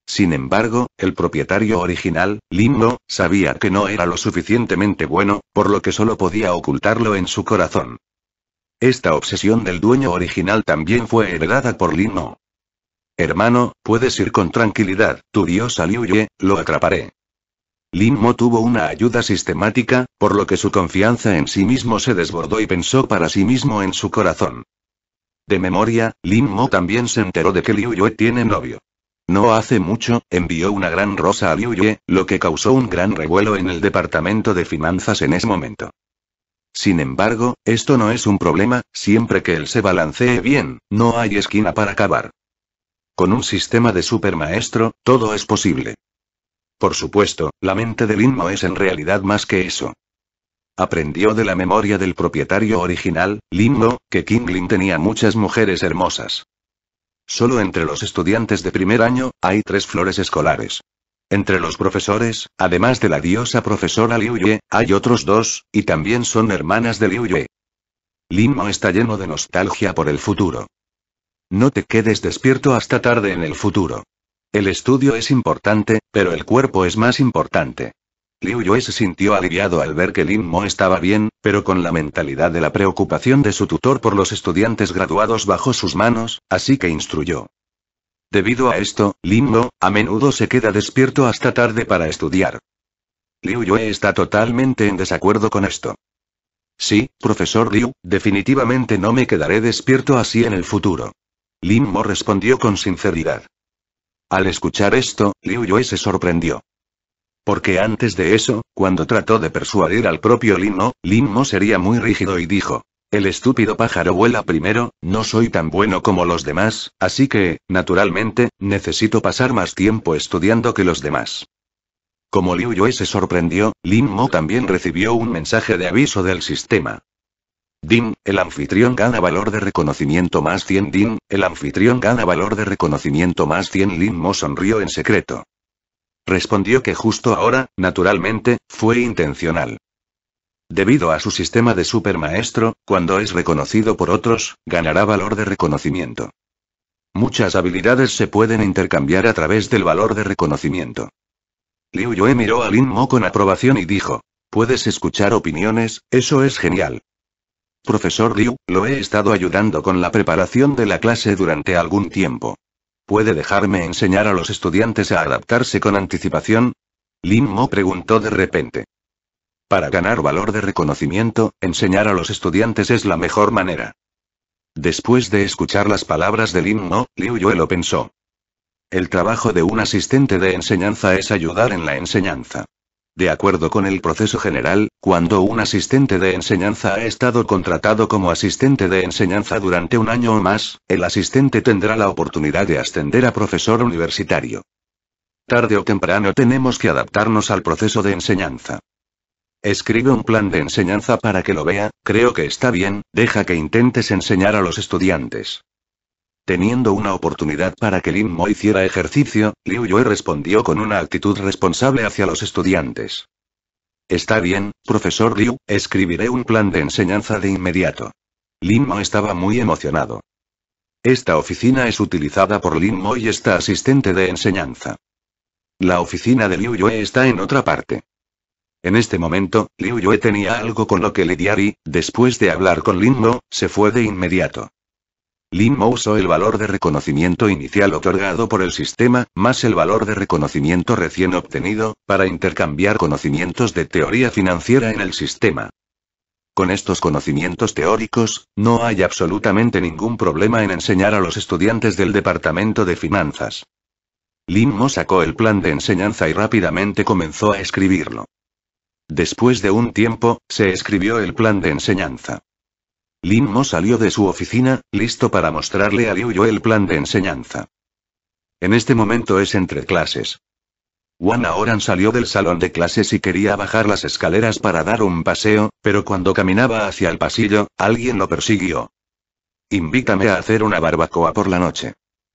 Sin embargo, el propietario original, Lin Mo, sabía que no era lo suficientemente bueno, por lo que solo podía ocultarlo en su corazón. Esta obsesión del dueño original también fue heredada por Lin Mo. Hermano, puedes ir con tranquilidad, tu diosa Liu Ye, lo atraparé. Lin Mo tuvo una ayuda sistemática, por lo que su confianza en sí mismo se desbordó y pensó para sí mismo en su corazón. De memoria, Lin Mo también se enteró de que Liu Yue tiene novio. No hace mucho, envió una gran rosa a Liu Yue, lo que causó un gran revuelo en el departamento de finanzas en ese momento. Sin embargo, esto no es un problema, siempre que él se balancee bien, no hay esquina para acabar. Con un sistema de supermaestro, todo es posible. Por supuesto, la mente de Inmo es en realidad más que eso. Aprendió de la memoria del propietario original, Linmo, que Kinglin tenía muchas mujeres hermosas. Solo entre los estudiantes de primer año, hay tres flores escolares. Entre los profesores, además de la diosa profesora Liu Yue, hay otros dos, y también son hermanas de Liu Yue. Lin Mo está lleno de nostalgia por el futuro. No te quedes despierto hasta tarde en el futuro. El estudio es importante, pero el cuerpo es más importante. Liu Yue se sintió aliviado al ver que Lin Mo estaba bien, pero con la mentalidad de la preocupación de su tutor por los estudiantes graduados bajo sus manos, así que instruyó. Debido a esto, Mo, a menudo se queda despierto hasta tarde para estudiar. Liu Yue está totalmente en desacuerdo con esto. Sí, profesor Liu, definitivamente no me quedaré despierto así en el futuro. Mo respondió con sinceridad. Al escuchar esto, Liu Yue se sorprendió. Porque antes de eso, cuando trató de persuadir al propio Limo, Mo sería muy rígido y dijo, el estúpido pájaro vuela primero, no soy tan bueno como los demás, así que, naturalmente, necesito pasar más tiempo estudiando que los demás. Como Liu Yue se sorprendió, Lin Mo también recibió un mensaje de aviso del sistema. Din, el anfitrión gana valor de reconocimiento más 100 Din, el anfitrión gana valor de reconocimiento más 100 Lin Mo sonrió en secreto. Respondió que justo ahora, naturalmente, fue intencional. Debido a su sistema de supermaestro, cuando es reconocido por otros, ganará valor de reconocimiento. Muchas habilidades se pueden intercambiar a través del valor de reconocimiento. Liu Yue miró a Lin Mo con aprobación y dijo, puedes escuchar opiniones, eso es genial. Profesor Liu, lo he estado ayudando con la preparación de la clase durante algún tiempo. ¿Puede dejarme enseñar a los estudiantes a adaptarse con anticipación? Lin Mo preguntó de repente. Para ganar valor de reconocimiento, enseñar a los estudiantes es la mejor manera. Después de escuchar las palabras del himno, Liu Yue lo pensó. El trabajo de un asistente de enseñanza es ayudar en la enseñanza. De acuerdo con el proceso general, cuando un asistente de enseñanza ha estado contratado como asistente de enseñanza durante un año o más, el asistente tendrá la oportunidad de ascender a profesor universitario. Tarde o temprano tenemos que adaptarnos al proceso de enseñanza. Escribe un plan de enseñanza para que lo vea, creo que está bien, deja que intentes enseñar a los estudiantes. Teniendo una oportunidad para que Lin Mo hiciera ejercicio, Liu Yue respondió con una actitud responsable hacia los estudiantes. Está bien, profesor Liu, escribiré un plan de enseñanza de inmediato. Lin Mo estaba muy emocionado. Esta oficina es utilizada por Lin Mo y está asistente de enseñanza. La oficina de Liu Yue está en otra parte. En este momento, Liu Yue tenía algo con lo que lidiar y, después de hablar con Lin Mo, se fue de inmediato. Lin Mo usó el valor de reconocimiento inicial otorgado por el sistema, más el valor de reconocimiento recién obtenido, para intercambiar conocimientos de teoría financiera en el sistema. Con estos conocimientos teóricos, no hay absolutamente ningún problema en enseñar a los estudiantes del Departamento de Finanzas. Lin Mo sacó el plan de enseñanza y rápidamente comenzó a escribirlo. Después de un tiempo, se escribió el plan de enseñanza. Lin Mo salió de su oficina, listo para mostrarle a Liu el plan de enseñanza. En este momento es entre clases. Wan Oran salió del salón de clases y quería bajar las escaleras para dar un paseo, pero cuando caminaba hacia el pasillo, alguien lo persiguió. Invítame a hacer una barbacoa por la noche.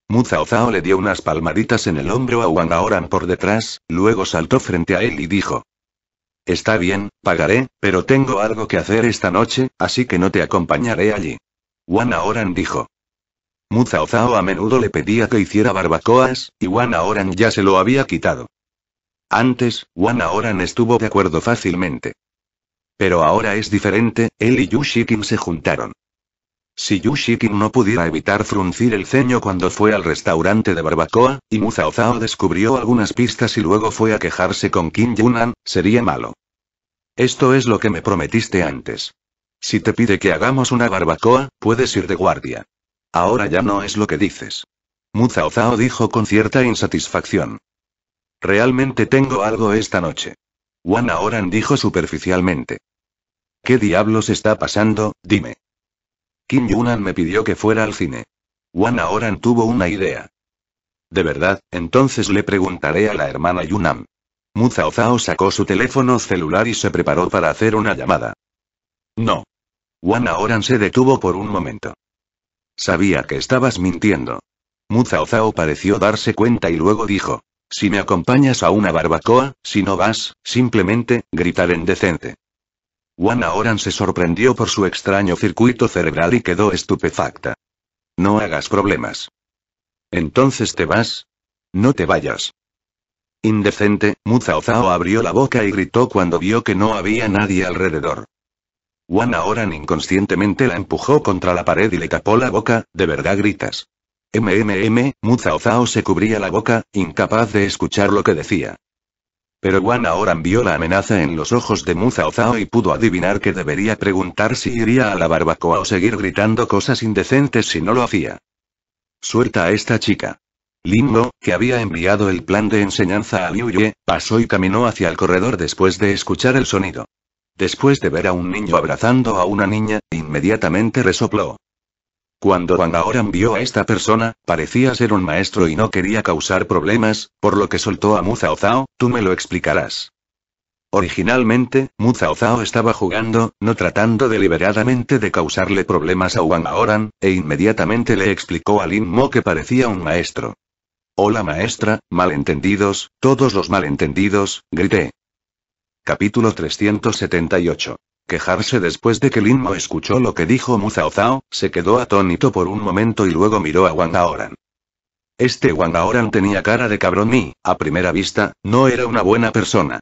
Mu Zao, le dio unas palmaditas en el hombro a Wan por detrás, luego saltó frente a él y dijo, Está bien, pagaré, pero tengo algo que hacer esta noche, así que no te acompañaré allí. Juan Oran dijo. Muzao Zao a menudo le pedía que hiciera barbacoas, y Juan Oran ya se lo había quitado. Antes, Juan Oran estuvo de acuerdo fácilmente. Pero ahora es diferente, él y Yushikin se juntaron. Si Yu Shikin no pudiera evitar fruncir el ceño cuando fue al restaurante de barbacoa, y Zhao descubrió algunas pistas y luego fue a quejarse con Kim Yunan, sería malo. Esto es lo que me prometiste antes. Si te pide que hagamos una barbacoa, puedes ir de guardia. Ahora ya no es lo que dices. Zhao dijo con cierta insatisfacción. Realmente tengo algo esta noche. Wan Oran dijo superficialmente. ¿Qué diablos está pasando? Dime. Kim Yunan me pidió que fuera al cine. Wan Ah-Oran tuvo una idea. De verdad, entonces le preguntaré a la hermana Yunan. Mu Zao sacó su teléfono celular y se preparó para hacer una llamada. No. Wan Ah-Oran se detuvo por un momento. Sabía que estabas mintiendo. Mu Zao Zao pareció darse cuenta y luego dijo. Si me acompañas a una barbacoa, si no vas, simplemente, gritaré en Juana Oran se sorprendió por su extraño circuito cerebral y quedó estupefacta. No hagas problemas. Entonces te vas. No te vayas. Indecente, Muzaozao abrió la boca y gritó cuando vio que no había nadie alrededor. Juana Oran inconscientemente la empujó contra la pared y le tapó la boca, de verdad gritas. MMM, Muzao se cubría la boca, incapaz de escuchar lo que decía. Pero Wan ahora vio la amenaza en los ojos de Mu y pudo adivinar que debería preguntar si iría a la barbacoa o seguir gritando cosas indecentes si no lo hacía. Suelta a esta chica. Limbo, que había enviado el plan de enseñanza a Liu Ye, pasó y caminó hacia el corredor después de escuchar el sonido. Después de ver a un niño abrazando a una niña, inmediatamente resopló. Cuando Wang Aoran vio a esta persona, parecía ser un maestro y no quería causar problemas, por lo que soltó a Zhao Zhao, tú me lo explicarás. Originalmente, Zhao Zhao estaba jugando, no tratando deliberadamente de causarle problemas a Wang Aoran, e inmediatamente le explicó a Lin Mo que parecía un maestro. Hola maestra, malentendidos, todos los malentendidos, grité. Capítulo 378 quejarse después de que Lin Mo escuchó lo que dijo Muzaozao, se quedó atónito por un momento y luego miró a Wang Aoran. Este Wang Aoran tenía cara de cabrón y, a primera vista, no era una buena persona.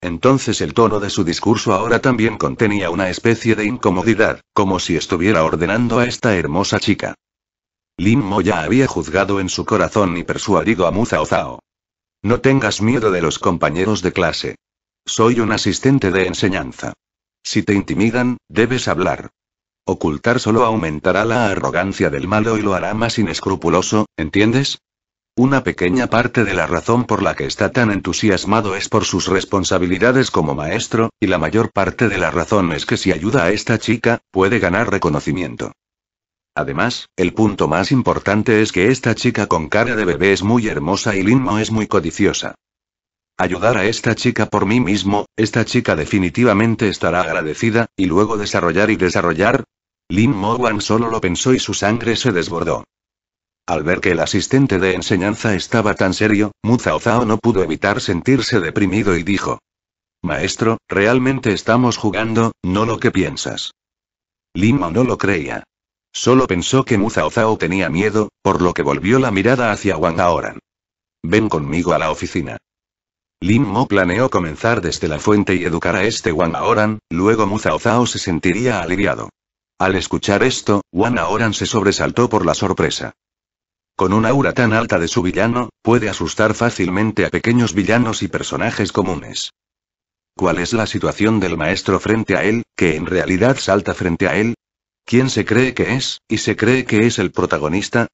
Entonces el tono de su discurso ahora también contenía una especie de incomodidad, como si estuviera ordenando a esta hermosa chica. Lin Mo ya había juzgado en su corazón y persuadido a Muzaozao. No tengas miedo de los compañeros de clase. Soy un asistente de enseñanza. Si te intimidan, debes hablar. Ocultar solo aumentará la arrogancia del malo y lo hará más inescrupuloso, ¿entiendes? Una pequeña parte de la razón por la que está tan entusiasmado es por sus responsabilidades como maestro, y la mayor parte de la razón es que si ayuda a esta chica, puede ganar reconocimiento. Además, el punto más importante es que esta chica con cara de bebé es muy hermosa y limo es muy codiciosa. Ayudar a esta chica por mí mismo, esta chica definitivamente estará agradecida, y luego desarrollar y desarrollar. Lin Wan solo lo pensó y su sangre se desbordó. Al ver que el asistente de enseñanza estaba tan serio, Mu Zao, no pudo evitar sentirse deprimido y dijo. Maestro, realmente estamos jugando, no lo que piensas. Lin Mo no lo creía. Solo pensó que Mu Zao, tenía miedo, por lo que volvió la mirada hacia Wang Aoran. Ven conmigo a la oficina. Lin Mo planeó comenzar desde la fuente y educar a este Wang Aoran, luego Mu Zao se sentiría aliviado. Al escuchar esto, Wang Aoran se sobresaltó por la sorpresa. Con una aura tan alta de su villano, puede asustar fácilmente a pequeños villanos y personajes comunes. ¿Cuál es la situación del maestro frente a él, que en realidad salta frente a él? ¿Quién se cree que es, y se cree que es el protagonista?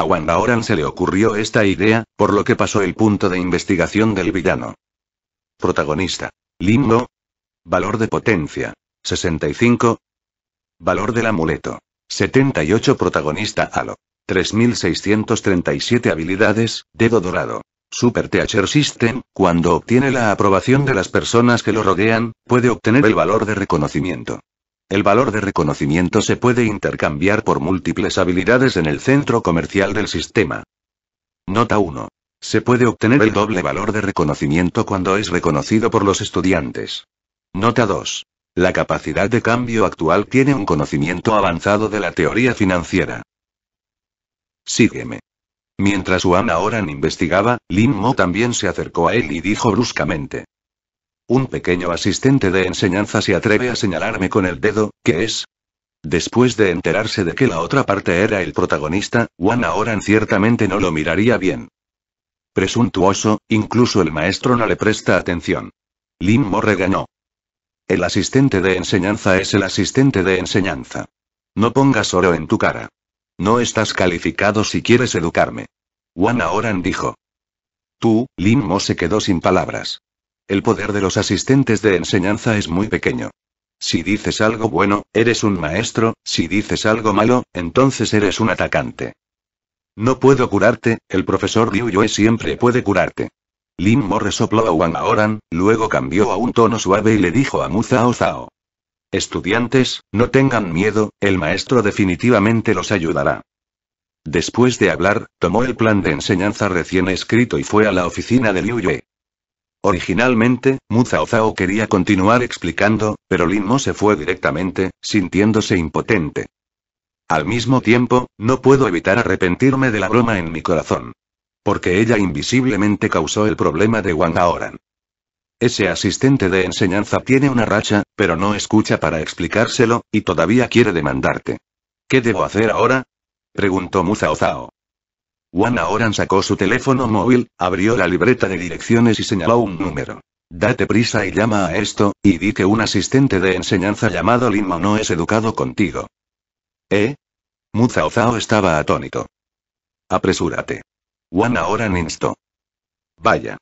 A Wanda Oran se le ocurrió esta idea, por lo que pasó el punto de investigación del villano. Protagonista. Limbo. Valor de potencia. 65. Valor del amuleto. 78 protagonista Halo. 3637 habilidades, dedo dorado. Super Teacher System, cuando obtiene la aprobación de las personas que lo rodean, puede obtener el valor de reconocimiento. El valor de reconocimiento se puede intercambiar por múltiples habilidades en el centro comercial del sistema. Nota 1. Se puede obtener el doble valor de reconocimiento cuando es reconocido por los estudiantes. Nota 2. La capacidad de cambio actual tiene un conocimiento avanzado de la teoría financiera. Sígueme. Mientras Juan Oran investigaba, Lin Mo también se acercó a él y dijo bruscamente. Un pequeño asistente de enseñanza se atreve a señalarme con el dedo, ¿qué es? Después de enterarse de que la otra parte era el protagonista, Juan Oran ciertamente no lo miraría bien. Presuntuoso, incluso el maestro no le presta atención. Lin Mo regañó. El asistente de enseñanza es el asistente de enseñanza. No pongas oro en tu cara. No estás calificado si quieres educarme. Juan Oran dijo. Tú, Lin Mo se quedó sin palabras. El poder de los asistentes de enseñanza es muy pequeño. Si dices algo bueno, eres un maestro, si dices algo malo, entonces eres un atacante. No puedo curarte, el profesor Liu Yue siempre puede curarte. Lin Mo resopló a Wang Aoran, luego cambió a un tono suave y le dijo a Mu Zhao Zhao: Estudiantes, no tengan miedo, el maestro definitivamente los ayudará. Después de hablar, tomó el plan de enseñanza recién escrito y fue a la oficina de Liu Yue. Originalmente, Mu Zao, quería continuar explicando, pero Lin Mo se fue directamente, sintiéndose impotente. Al mismo tiempo, no puedo evitar arrepentirme de la broma en mi corazón. Porque ella invisiblemente causó el problema de Wang Aoran. Ese asistente de enseñanza tiene una racha, pero no escucha para explicárselo, y todavía quiere demandarte. ¿Qué debo hacer ahora? Preguntó Mu Zao. Wana Oran sacó su teléfono móvil, abrió la libreta de direcciones y señaló un número. Date prisa y llama a esto, y di que un asistente de enseñanza llamado Lima no es educado contigo. ¿Eh? Muzaozao estaba atónito. Apresúrate. Wana Oran instó. Vaya.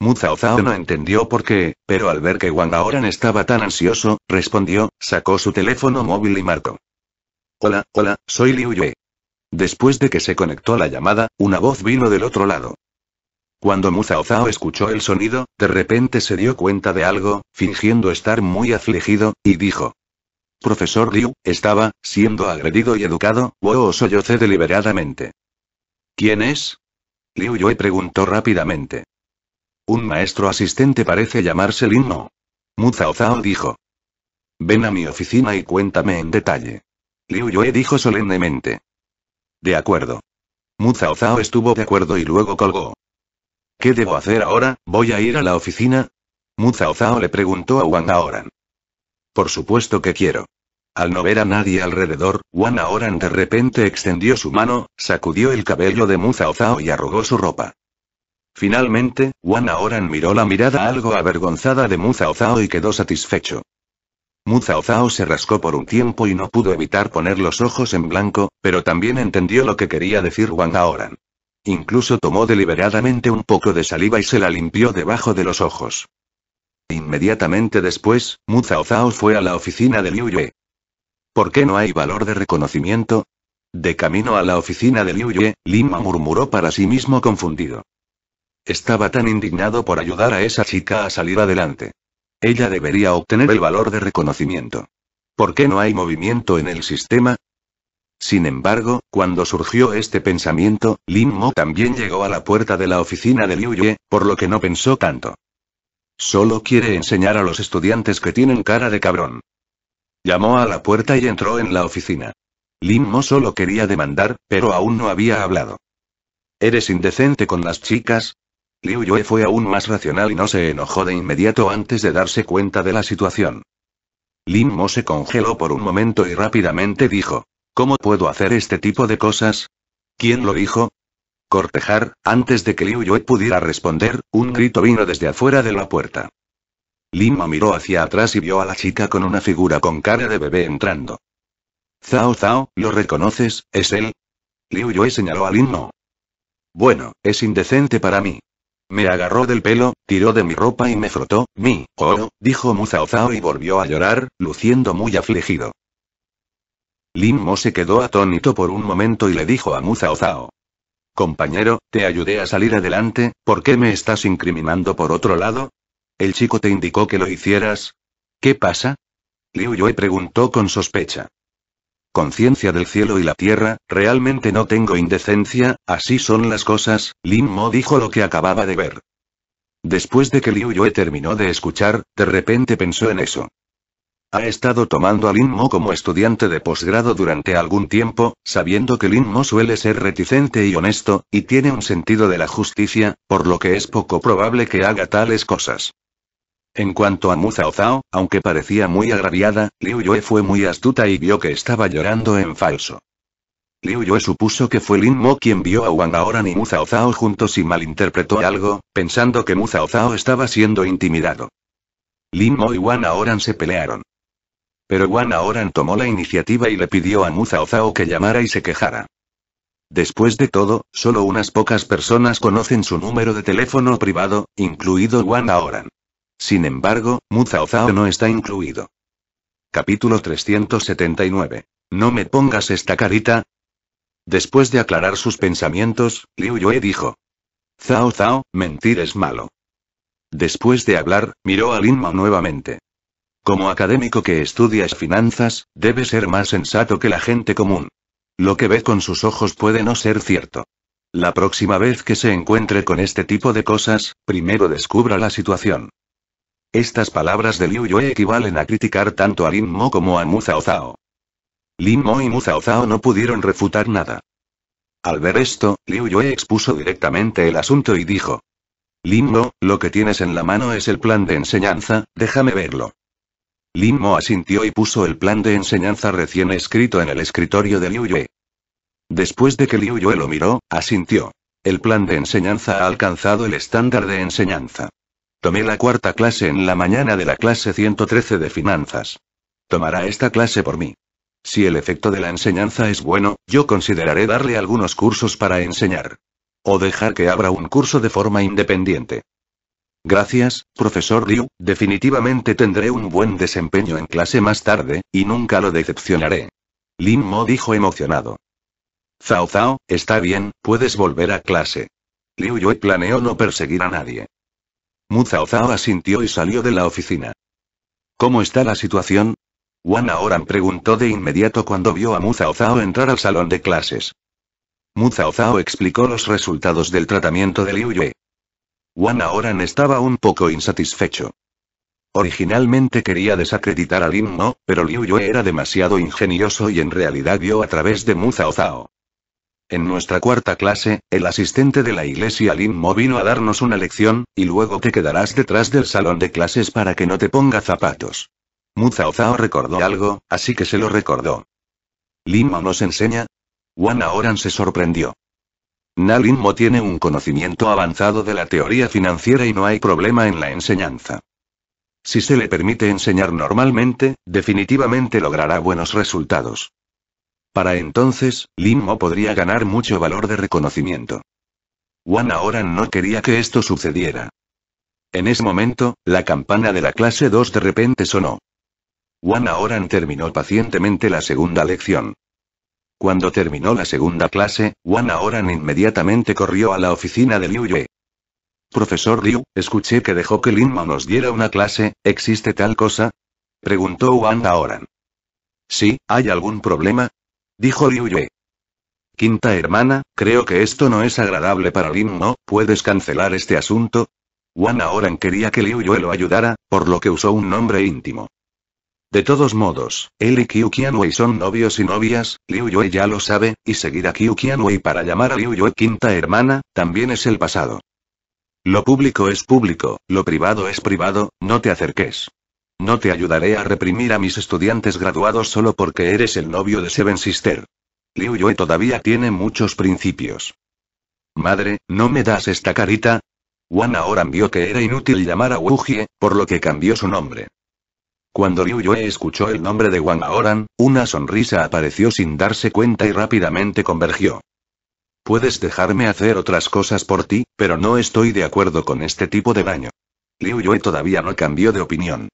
Muzaozao no entendió por qué, pero al ver que Wana Oran estaba tan ansioso, respondió, sacó su teléfono móvil y marcó. Hola, hola, soy Liu Yue. Después de que se conectó la llamada, una voz vino del otro lado. Cuando Muzaozao escuchó el sonido, de repente se dio cuenta de algo, fingiendo estar muy afligido, y dijo. Profesor Liu, estaba, siendo agredido y educado, o sollocé deliberadamente. ¿Quién es? Liu Yue preguntó rápidamente. Un maestro asistente parece llamarse Lin Mo. Zhao dijo. Ven a mi oficina y cuéntame en detalle. Liu Yue dijo solemnemente. De acuerdo. Muzao Zhao estuvo de acuerdo y luego colgó. ¿Qué debo hacer ahora? ¿Voy a ir a la oficina? Muzao Zhao le preguntó a Juan Aoran. Por supuesto que quiero. Al no ver a nadie alrededor, Juan Aoran de repente extendió su mano, sacudió el cabello de Muzao Zhao y arrugó su ropa. Finalmente, Wang Aoran miró la mirada algo avergonzada de Muzao Zhao y quedó satisfecho. Muzao Zhao se rascó por un tiempo y no pudo evitar poner los ojos en blanco, pero también entendió lo que quería decir Wang Aoran. Incluso tomó deliberadamente un poco de saliva y se la limpió debajo de los ojos. Inmediatamente después, Muzao Zhao fue a la oficina de Liu Yue. ¿Por qué no hay valor de reconocimiento? De camino a la oficina de Liu Yue, Lima murmuró para sí mismo confundido. Estaba tan indignado por ayudar a esa chica a salir adelante. Ella debería obtener el valor de reconocimiento. ¿Por qué no hay movimiento en el sistema? Sin embargo, cuando surgió este pensamiento, Lin Mo también llegó a la puerta de la oficina de Liu Ye, por lo que no pensó tanto. Solo quiere enseñar a los estudiantes que tienen cara de cabrón. Llamó a la puerta y entró en la oficina. Lin Mo solo quería demandar, pero aún no había hablado. ¿Eres indecente con las chicas? Liu Yue fue aún más racional y no se enojó de inmediato antes de darse cuenta de la situación. Lin Mo se congeló por un momento y rápidamente dijo. ¿Cómo puedo hacer este tipo de cosas? ¿Quién lo dijo? Cortejar, antes de que Liu Yue pudiera responder, un grito vino desde afuera de la puerta. Lin Mo miró hacia atrás y vio a la chica con una figura con cara de bebé entrando. Zhao Zhao, ¿lo reconoces? ¿Es él? Liu Yue señaló a Lin Mo. Bueno, es indecente para mí, me agarró del pelo, tiró de mi ropa y me frotó, mi, oh, dijo Muzaozao y volvió a llorar, luciendo muy afligido. Lin Mo se quedó atónito por un momento y le dijo a Muzaozao. Compañero, te ayudé a salir adelante, ¿por qué me estás incriminando por otro lado? ¿El chico te indicó que lo hicieras? ¿Qué pasa? Liu Yue preguntó con sospecha. Conciencia del cielo y la tierra, realmente no tengo indecencia, así son las cosas, Lin Mo dijo lo que acababa de ver. Después de que Liu Yue terminó de escuchar, de repente pensó en eso. Ha estado tomando a Lin Mo como estudiante de posgrado durante algún tiempo, sabiendo que Lin Mo suele ser reticente y honesto, y tiene un sentido de la justicia, por lo que es poco probable que haga tales cosas. En cuanto a Mu Zhao aunque parecía muy agraviada, Liu Yue fue muy astuta y vio que estaba llorando en falso. Liu Yue supuso que fue Lin Mo quien vio a Wang Aoran y Mu Zhao juntos y malinterpretó algo, pensando que Mu Zhao estaba siendo intimidado. Lin Mo y Wang Aoran se pelearon. Pero Wang Aoran tomó la iniciativa y le pidió a Mu que llamara y se quejara. Después de todo, solo unas pocas personas conocen su número de teléfono privado, incluido Wang Aoran. Sin embargo, Mu Zao, Zao no está incluido. Capítulo 379. No me pongas esta carita. Después de aclarar sus pensamientos, Liu Yue dijo. Zao Zao, mentir es malo. Después de hablar, miró a Lin Mao nuevamente. Como académico que estudias finanzas, debe ser más sensato que la gente común. Lo que ve con sus ojos puede no ser cierto. La próxima vez que se encuentre con este tipo de cosas, primero descubra la situación. Estas palabras de Liu Yue equivalen a criticar tanto a Lin Mo como a Mu Zao Lin Mo y Mu Zao no pudieron refutar nada. Al ver esto, Liu Yue expuso directamente el asunto y dijo. Lin Mo, lo que tienes en la mano es el plan de enseñanza, déjame verlo. Lin Mo asintió y puso el plan de enseñanza recién escrito en el escritorio de Liu Yue. Después de que Liu Yue lo miró, asintió. El plan de enseñanza ha alcanzado el estándar de enseñanza. Tomé la cuarta clase en la mañana de la clase 113 de finanzas. Tomará esta clase por mí. Si el efecto de la enseñanza es bueno, yo consideraré darle algunos cursos para enseñar. O dejar que abra un curso de forma independiente. Gracias, profesor Liu, definitivamente tendré un buen desempeño en clase más tarde, y nunca lo decepcionaré. Lin Mo dijo emocionado. Zao Zao, está bien, puedes volver a clase. Liu Yue planeó no perseguir a nadie. Muzao Zao asintió y salió de la oficina. ¿Cómo está la situación? Juan Aoran preguntó de inmediato cuando vio a Muzao Zao entrar al salón de clases. Muzao Zao explicó los resultados del tratamiento de Liu Yue. Juan Aoran estaba un poco insatisfecho. Originalmente quería desacreditar a Lin Mo, pero Liu Yue era demasiado ingenioso y en realidad vio a través de Muzao Zao. En nuestra cuarta clase, el asistente de la iglesia Mo vino a darnos una lección, y luego te quedarás detrás del salón de clases para que no te ponga zapatos. Muzao Zao recordó algo, así que se lo recordó. Mo nos enseña? Wan Aoran se sorprendió. Na Mo tiene un conocimiento avanzado de la teoría financiera y no hay problema en la enseñanza. Si se le permite enseñar normalmente, definitivamente logrará buenos resultados. Para entonces, Lin Mo podría ganar mucho valor de reconocimiento. Juan ahora no quería que esto sucediera. En ese momento, la campana de la clase 2 de repente sonó. Wana Oran terminó pacientemente la segunda lección. Cuando terminó la segunda clase, Juan Oran inmediatamente corrió a la oficina de Liu Yue. Profesor Liu, escuché que dejó que Lin Mo nos diera una clase, ¿existe tal cosa? Preguntó Juan Oran. Sí, ¿hay algún problema? dijo Liu Yue. Quinta hermana, creo que esto no es agradable para Lin No, ¿puedes cancelar este asunto? Wan ahora quería que Liu Yue lo ayudara, por lo que usó un nombre íntimo. De todos modos, él y Qiu Qianwei son novios y novias, Liu Yue ya lo sabe, y seguir a Qiu Qianwei para llamar a Liu Yue quinta hermana, también es el pasado. Lo público es público, lo privado es privado, no te acerques. No te ayudaré a reprimir a mis estudiantes graduados solo porque eres el novio de Seven Sister. Liu Yue todavía tiene muchos principios. Madre, ¿no me das esta carita? Wan ahora vio que era inútil llamar a Wu Jie, por lo que cambió su nombre. Cuando Liu Yue escuchó el nombre de Wan Aoran, una sonrisa apareció sin darse cuenta y rápidamente convergió. Puedes dejarme hacer otras cosas por ti, pero no estoy de acuerdo con este tipo de daño. Liu Yue todavía no cambió de opinión.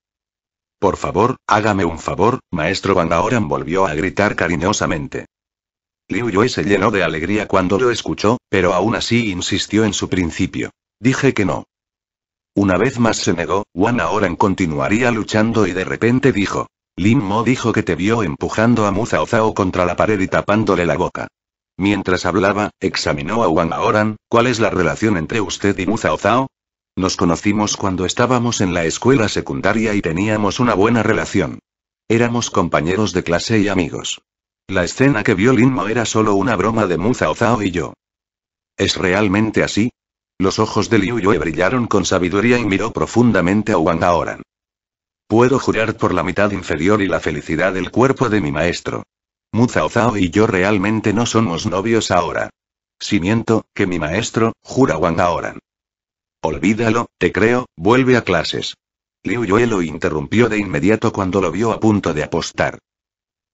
Por favor, hágame un favor, maestro Van volvió a gritar cariñosamente. Liu Yue se llenó de alegría cuando lo escuchó, pero aún así insistió en su principio. Dije que no. Una vez más se negó, wang Aoran continuaría luchando y de repente dijo. Lin Mo dijo que te vio empujando a Muzao Ozao contra la pared y tapándole la boca. Mientras hablaba, examinó a wang ¿cuál es la relación entre usted y Muzao Ozao? Nos conocimos cuando estábamos en la escuela secundaria y teníamos una buena relación. Éramos compañeros de clase y amigos. La escena que vio Mo era solo una broma de Muza Ozao y yo. ¿Es realmente así? Los ojos de Liu Yue brillaron con sabiduría y miró profundamente a Wang Aoran. Puedo jurar por la mitad inferior y la felicidad del cuerpo de mi maestro. Muza Ozao y yo realmente no somos novios ahora. Si miento, que mi maestro, jura Wang Aoran. Olvídalo, te creo, vuelve a clases. Liu Yue lo interrumpió de inmediato cuando lo vio a punto de apostar.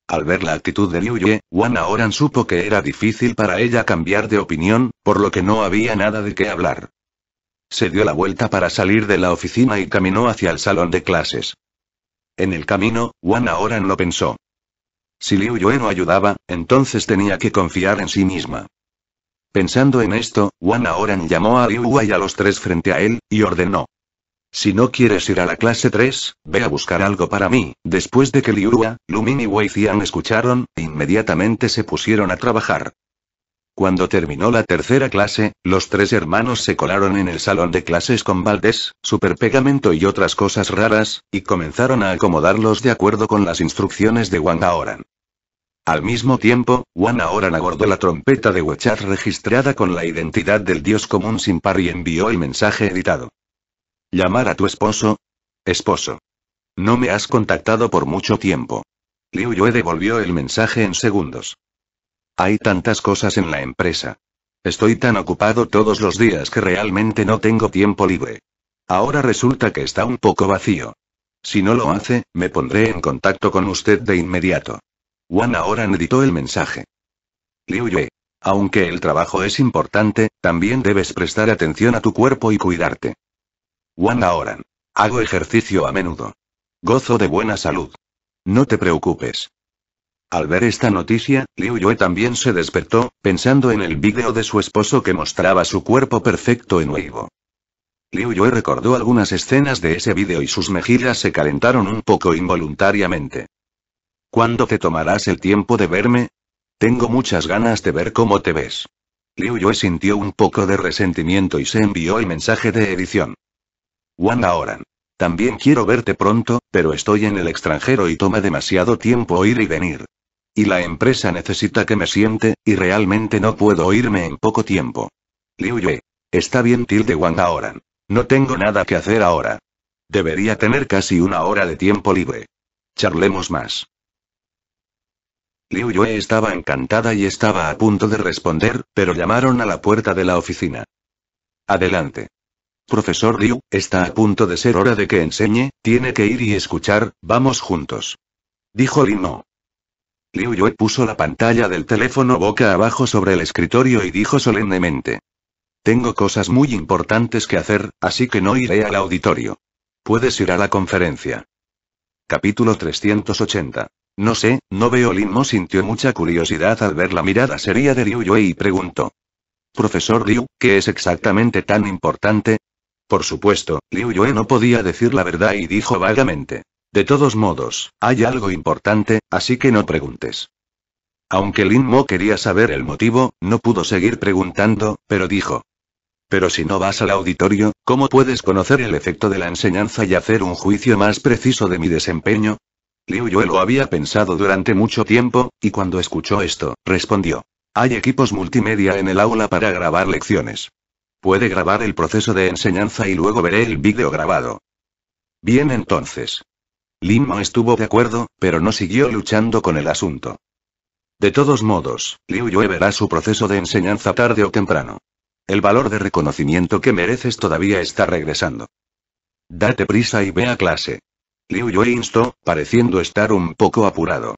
Al ver la actitud de Liu Yue, Wan Aoran supo que era difícil para ella cambiar de opinión, por lo que no había nada de qué hablar. Se dio la vuelta para salir de la oficina y caminó hacia el salón de clases. En el camino, Wan Aoran lo pensó. Si Liu Yue no ayudaba, entonces tenía que confiar en sí misma. Pensando en esto, Wan Aoran llamó a Liu y a los tres frente a él, y ordenó. Si no quieres ir a la clase 3, ve a buscar algo para mí. Después de que Hua, Lumin y Wei Xian escucharon, inmediatamente se pusieron a trabajar. Cuando terminó la tercera clase, los tres hermanos se colaron en el salón de clases con baldes, superpegamento y otras cosas raras, y comenzaron a acomodarlos de acuerdo con las instrucciones de Wang Aoran. Al mismo tiempo, Wan ahora agordó la trompeta de Wechat registrada con la identidad del dios común sin par y envió el mensaje editado. Llamar a tu esposo. Esposo. No me has contactado por mucho tiempo. Liu Yue devolvió el mensaje en segundos. Hay tantas cosas en la empresa. Estoy tan ocupado todos los días que realmente no tengo tiempo libre. Ahora resulta que está un poco vacío. Si no lo hace, me pondré en contacto con usted de inmediato. Wan Oran editó el mensaje. Liu Yue. Aunque el trabajo es importante, también debes prestar atención a tu cuerpo y cuidarte. Wan Oran, Hago ejercicio a menudo. Gozo de buena salud. No te preocupes. Al ver esta noticia, Liu Yue también se despertó, pensando en el vídeo de su esposo que mostraba su cuerpo perfecto en nuevo. Liu Yue recordó algunas escenas de ese vídeo y sus mejillas se calentaron un poco involuntariamente. ¿Cuándo te tomarás el tiempo de verme? Tengo muchas ganas de ver cómo te ves. Liu Yue sintió un poco de resentimiento y se envió el mensaje de edición. Wang Aoran. También quiero verte pronto, pero estoy en el extranjero y toma demasiado tiempo ir y venir. Y la empresa necesita que me siente, y realmente no puedo irme en poco tiempo. Liu Yue. Está bien tilde Wang Aoran. No tengo nada que hacer ahora. Debería tener casi una hora de tiempo libre. Charlemos más. Liu Yue estaba encantada y estaba a punto de responder, pero llamaron a la puerta de la oficina. Adelante. Profesor Liu, está a punto de ser hora de que enseñe, tiene que ir y escuchar, vamos juntos. Dijo Mo. Liu Yue puso la pantalla del teléfono boca abajo sobre el escritorio y dijo solemnemente. Tengo cosas muy importantes que hacer, así que no iré al auditorio. Puedes ir a la conferencia. Capítulo 380. No sé, no veo Lin Mo sintió mucha curiosidad al ver la mirada seria de Liu Yue y preguntó. Profesor Liu, ¿qué es exactamente tan importante? Por supuesto, Liu Yue no podía decir la verdad y dijo vagamente. De todos modos, hay algo importante, así que no preguntes. Aunque Lin Mo quería saber el motivo, no pudo seguir preguntando, pero dijo. Pero si no vas al auditorio, ¿cómo puedes conocer el efecto de la enseñanza y hacer un juicio más preciso de mi desempeño? Liu Yue lo había pensado durante mucho tiempo, y cuando escuchó esto, respondió. Hay equipos multimedia en el aula para grabar lecciones. Puede grabar el proceso de enseñanza y luego veré el vídeo grabado. Bien entonces. Mo estuvo de acuerdo, pero no siguió luchando con el asunto. De todos modos, Liu Yue verá su proceso de enseñanza tarde o temprano. El valor de reconocimiento que mereces todavía está regresando. Date prisa y ve a clase. Liu Yue instó, pareciendo estar un poco apurado.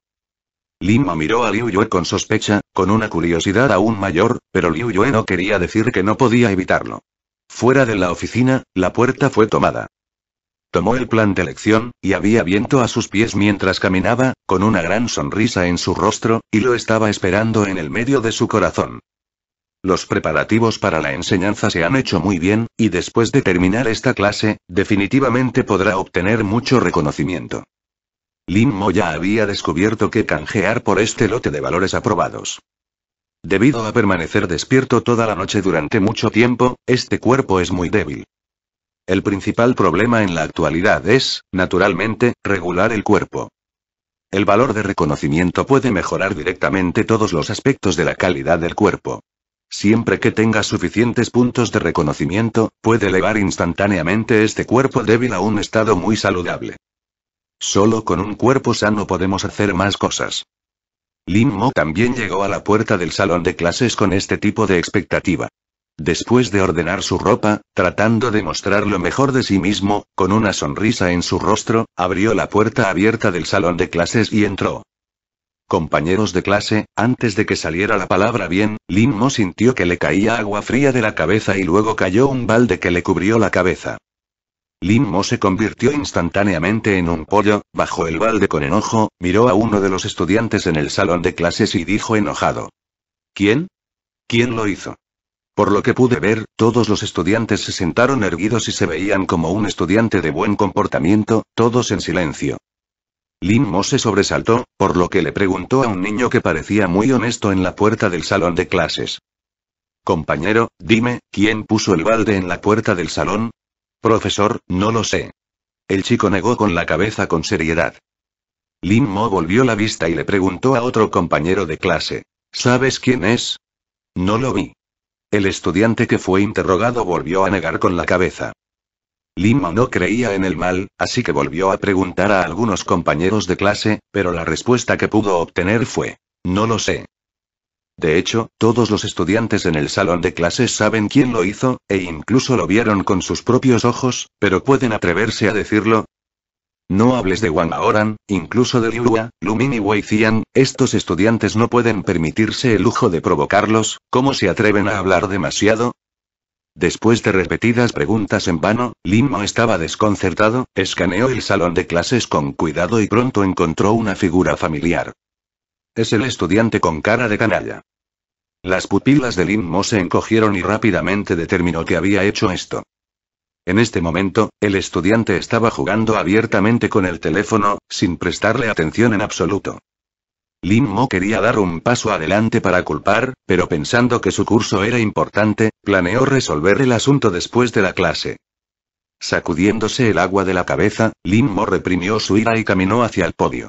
Lima miró a Liu Yue con sospecha, con una curiosidad aún mayor, pero Liu Yue no quería decir que no podía evitarlo. Fuera de la oficina, la puerta fue tomada. Tomó el plan de lección, y había viento a sus pies mientras caminaba, con una gran sonrisa en su rostro, y lo estaba esperando en el medio de su corazón. Los preparativos para la enseñanza se han hecho muy bien, y después de terminar esta clase, definitivamente podrá obtener mucho reconocimiento. Lin Mo ya había descubierto que canjear por este lote de valores aprobados. Debido a permanecer despierto toda la noche durante mucho tiempo, este cuerpo es muy débil. El principal problema en la actualidad es, naturalmente, regular el cuerpo. El valor de reconocimiento puede mejorar directamente todos los aspectos de la calidad del cuerpo. Siempre que tenga suficientes puntos de reconocimiento, puede elevar instantáneamente este cuerpo débil a un estado muy saludable. Solo con un cuerpo sano podemos hacer más cosas. Lin Mo también llegó a la puerta del salón de clases con este tipo de expectativa. Después de ordenar su ropa, tratando de mostrar lo mejor de sí mismo, con una sonrisa en su rostro, abrió la puerta abierta del salón de clases y entró. Compañeros de clase, antes de que saliera la palabra bien, Lin Mo sintió que le caía agua fría de la cabeza y luego cayó un balde que le cubrió la cabeza. Lin Mo se convirtió instantáneamente en un pollo, bajó el balde con enojo, miró a uno de los estudiantes en el salón de clases y dijo enojado. ¿Quién? ¿Quién lo hizo? Por lo que pude ver, todos los estudiantes se sentaron erguidos y se veían como un estudiante de buen comportamiento, todos en silencio. Lin Mo se sobresaltó, por lo que le preguntó a un niño que parecía muy honesto en la puerta del salón de clases. Compañero, dime, ¿quién puso el balde en la puerta del salón? Profesor, no lo sé. El chico negó con la cabeza con seriedad. Lin Mo volvió la vista y le preguntó a otro compañero de clase. ¿Sabes quién es? No lo vi. El estudiante que fue interrogado volvió a negar con la cabeza. Lima no creía en el mal, así que volvió a preguntar a algunos compañeros de clase, pero la respuesta que pudo obtener fue, no lo sé. De hecho, todos los estudiantes en el salón de clases saben quién lo hizo, e incluso lo vieron con sus propios ojos, pero pueden atreverse a decirlo, no hables de Wang Aoran, incluso de Lu Lumin y Wei Xian, estos estudiantes no pueden permitirse el lujo de provocarlos, ¿cómo se atreven a hablar demasiado? Después de repetidas preguntas en vano, Limo estaba desconcertado, escaneó el salón de clases con cuidado y pronto encontró una figura familiar. Es el estudiante con cara de canalla. Las pupilas de Limo se encogieron y rápidamente determinó que había hecho esto. En este momento, el estudiante estaba jugando abiertamente con el teléfono, sin prestarle atención en absoluto. Lin Mo quería dar un paso adelante para culpar, pero pensando que su curso era importante, planeó resolver el asunto después de la clase. Sacudiéndose el agua de la cabeza, Lin Mo reprimió su ira y caminó hacia el podio.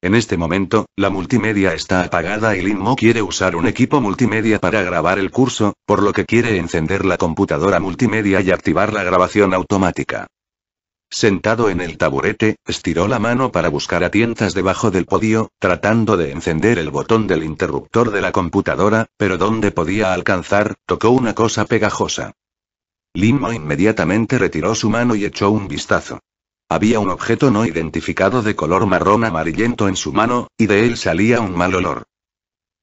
En este momento, la multimedia está apagada y Lin Mo quiere usar un equipo multimedia para grabar el curso, por lo que quiere encender la computadora multimedia y activar la grabación automática. Sentado en el taburete, estiró la mano para buscar a tientas debajo del podio, tratando de encender el botón del interruptor de la computadora, pero donde podía alcanzar, tocó una cosa pegajosa. Limo inmediatamente retiró su mano y echó un vistazo. Había un objeto no identificado de color marrón amarillento en su mano, y de él salía un mal olor.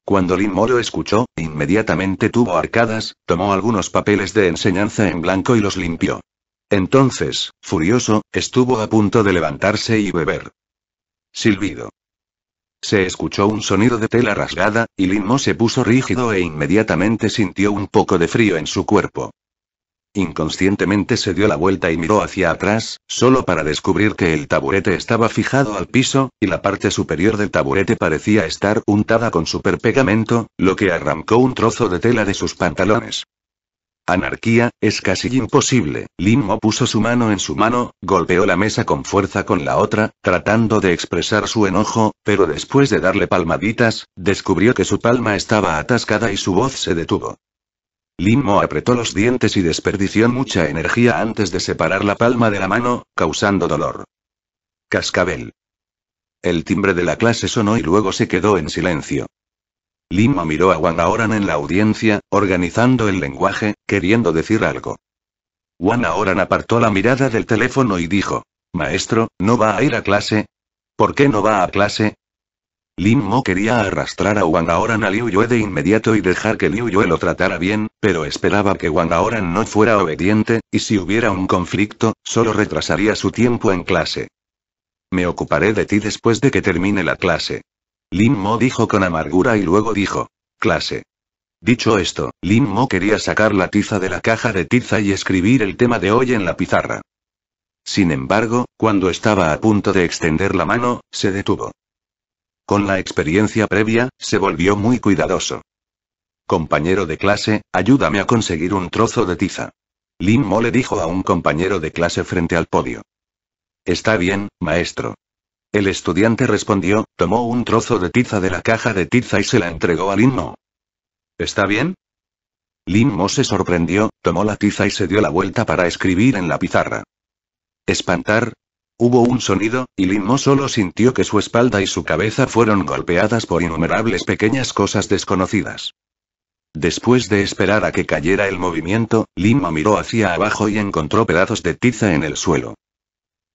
Cuando Limo lo escuchó, inmediatamente tuvo arcadas, tomó algunos papeles de enseñanza en blanco y los limpió. Entonces, furioso, estuvo a punto de levantarse y beber. Silbido. Se escuchó un sonido de tela rasgada, y Mo se puso rígido e inmediatamente sintió un poco de frío en su cuerpo. Inconscientemente se dio la vuelta y miró hacia atrás, solo para descubrir que el taburete estaba fijado al piso, y la parte superior del taburete parecía estar untada con superpegamento, lo que arrancó un trozo de tela de sus pantalones. Anarquía, es casi imposible. Limo puso su mano en su mano, golpeó la mesa con fuerza con la otra, tratando de expresar su enojo, pero después de darle palmaditas, descubrió que su palma estaba atascada y su voz se detuvo. Limo apretó los dientes y desperdició mucha energía antes de separar la palma de la mano, causando dolor. Cascabel. El timbre de la clase sonó y luego se quedó en silencio. Mo miró a Aoran en la audiencia, organizando el lenguaje, queriendo decir algo. Aoran apartó la mirada del teléfono y dijo, Maestro, ¿no va a ir a clase? ¿Por qué no va a clase? Lin Mo quería arrastrar a Aoran a Liu Yue de inmediato y dejar que Liu Yue lo tratara bien, pero esperaba que Aoran no fuera obediente, y si hubiera un conflicto, solo retrasaría su tiempo en clase. Me ocuparé de ti después de que termine la clase. Lin Mo dijo con amargura y luego dijo. Clase. Dicho esto, Lin Mo quería sacar la tiza de la caja de tiza y escribir el tema de hoy en la pizarra. Sin embargo, cuando estaba a punto de extender la mano, se detuvo. Con la experiencia previa, se volvió muy cuidadoso. Compañero de clase, ayúdame a conseguir un trozo de tiza. Lin Mo le dijo a un compañero de clase frente al podio. Está bien, maestro. El estudiante respondió, tomó un trozo de tiza de la caja de tiza y se la entregó a Lin Mo. ¿Está bien? Lin Mo se sorprendió, tomó la tiza y se dio la vuelta para escribir en la pizarra. ¿Espantar? Hubo un sonido, y Lin Mo solo sintió que su espalda y su cabeza fueron golpeadas por innumerables pequeñas cosas desconocidas. Después de esperar a que cayera el movimiento, Lin Mo miró hacia abajo y encontró pedazos de tiza en el suelo.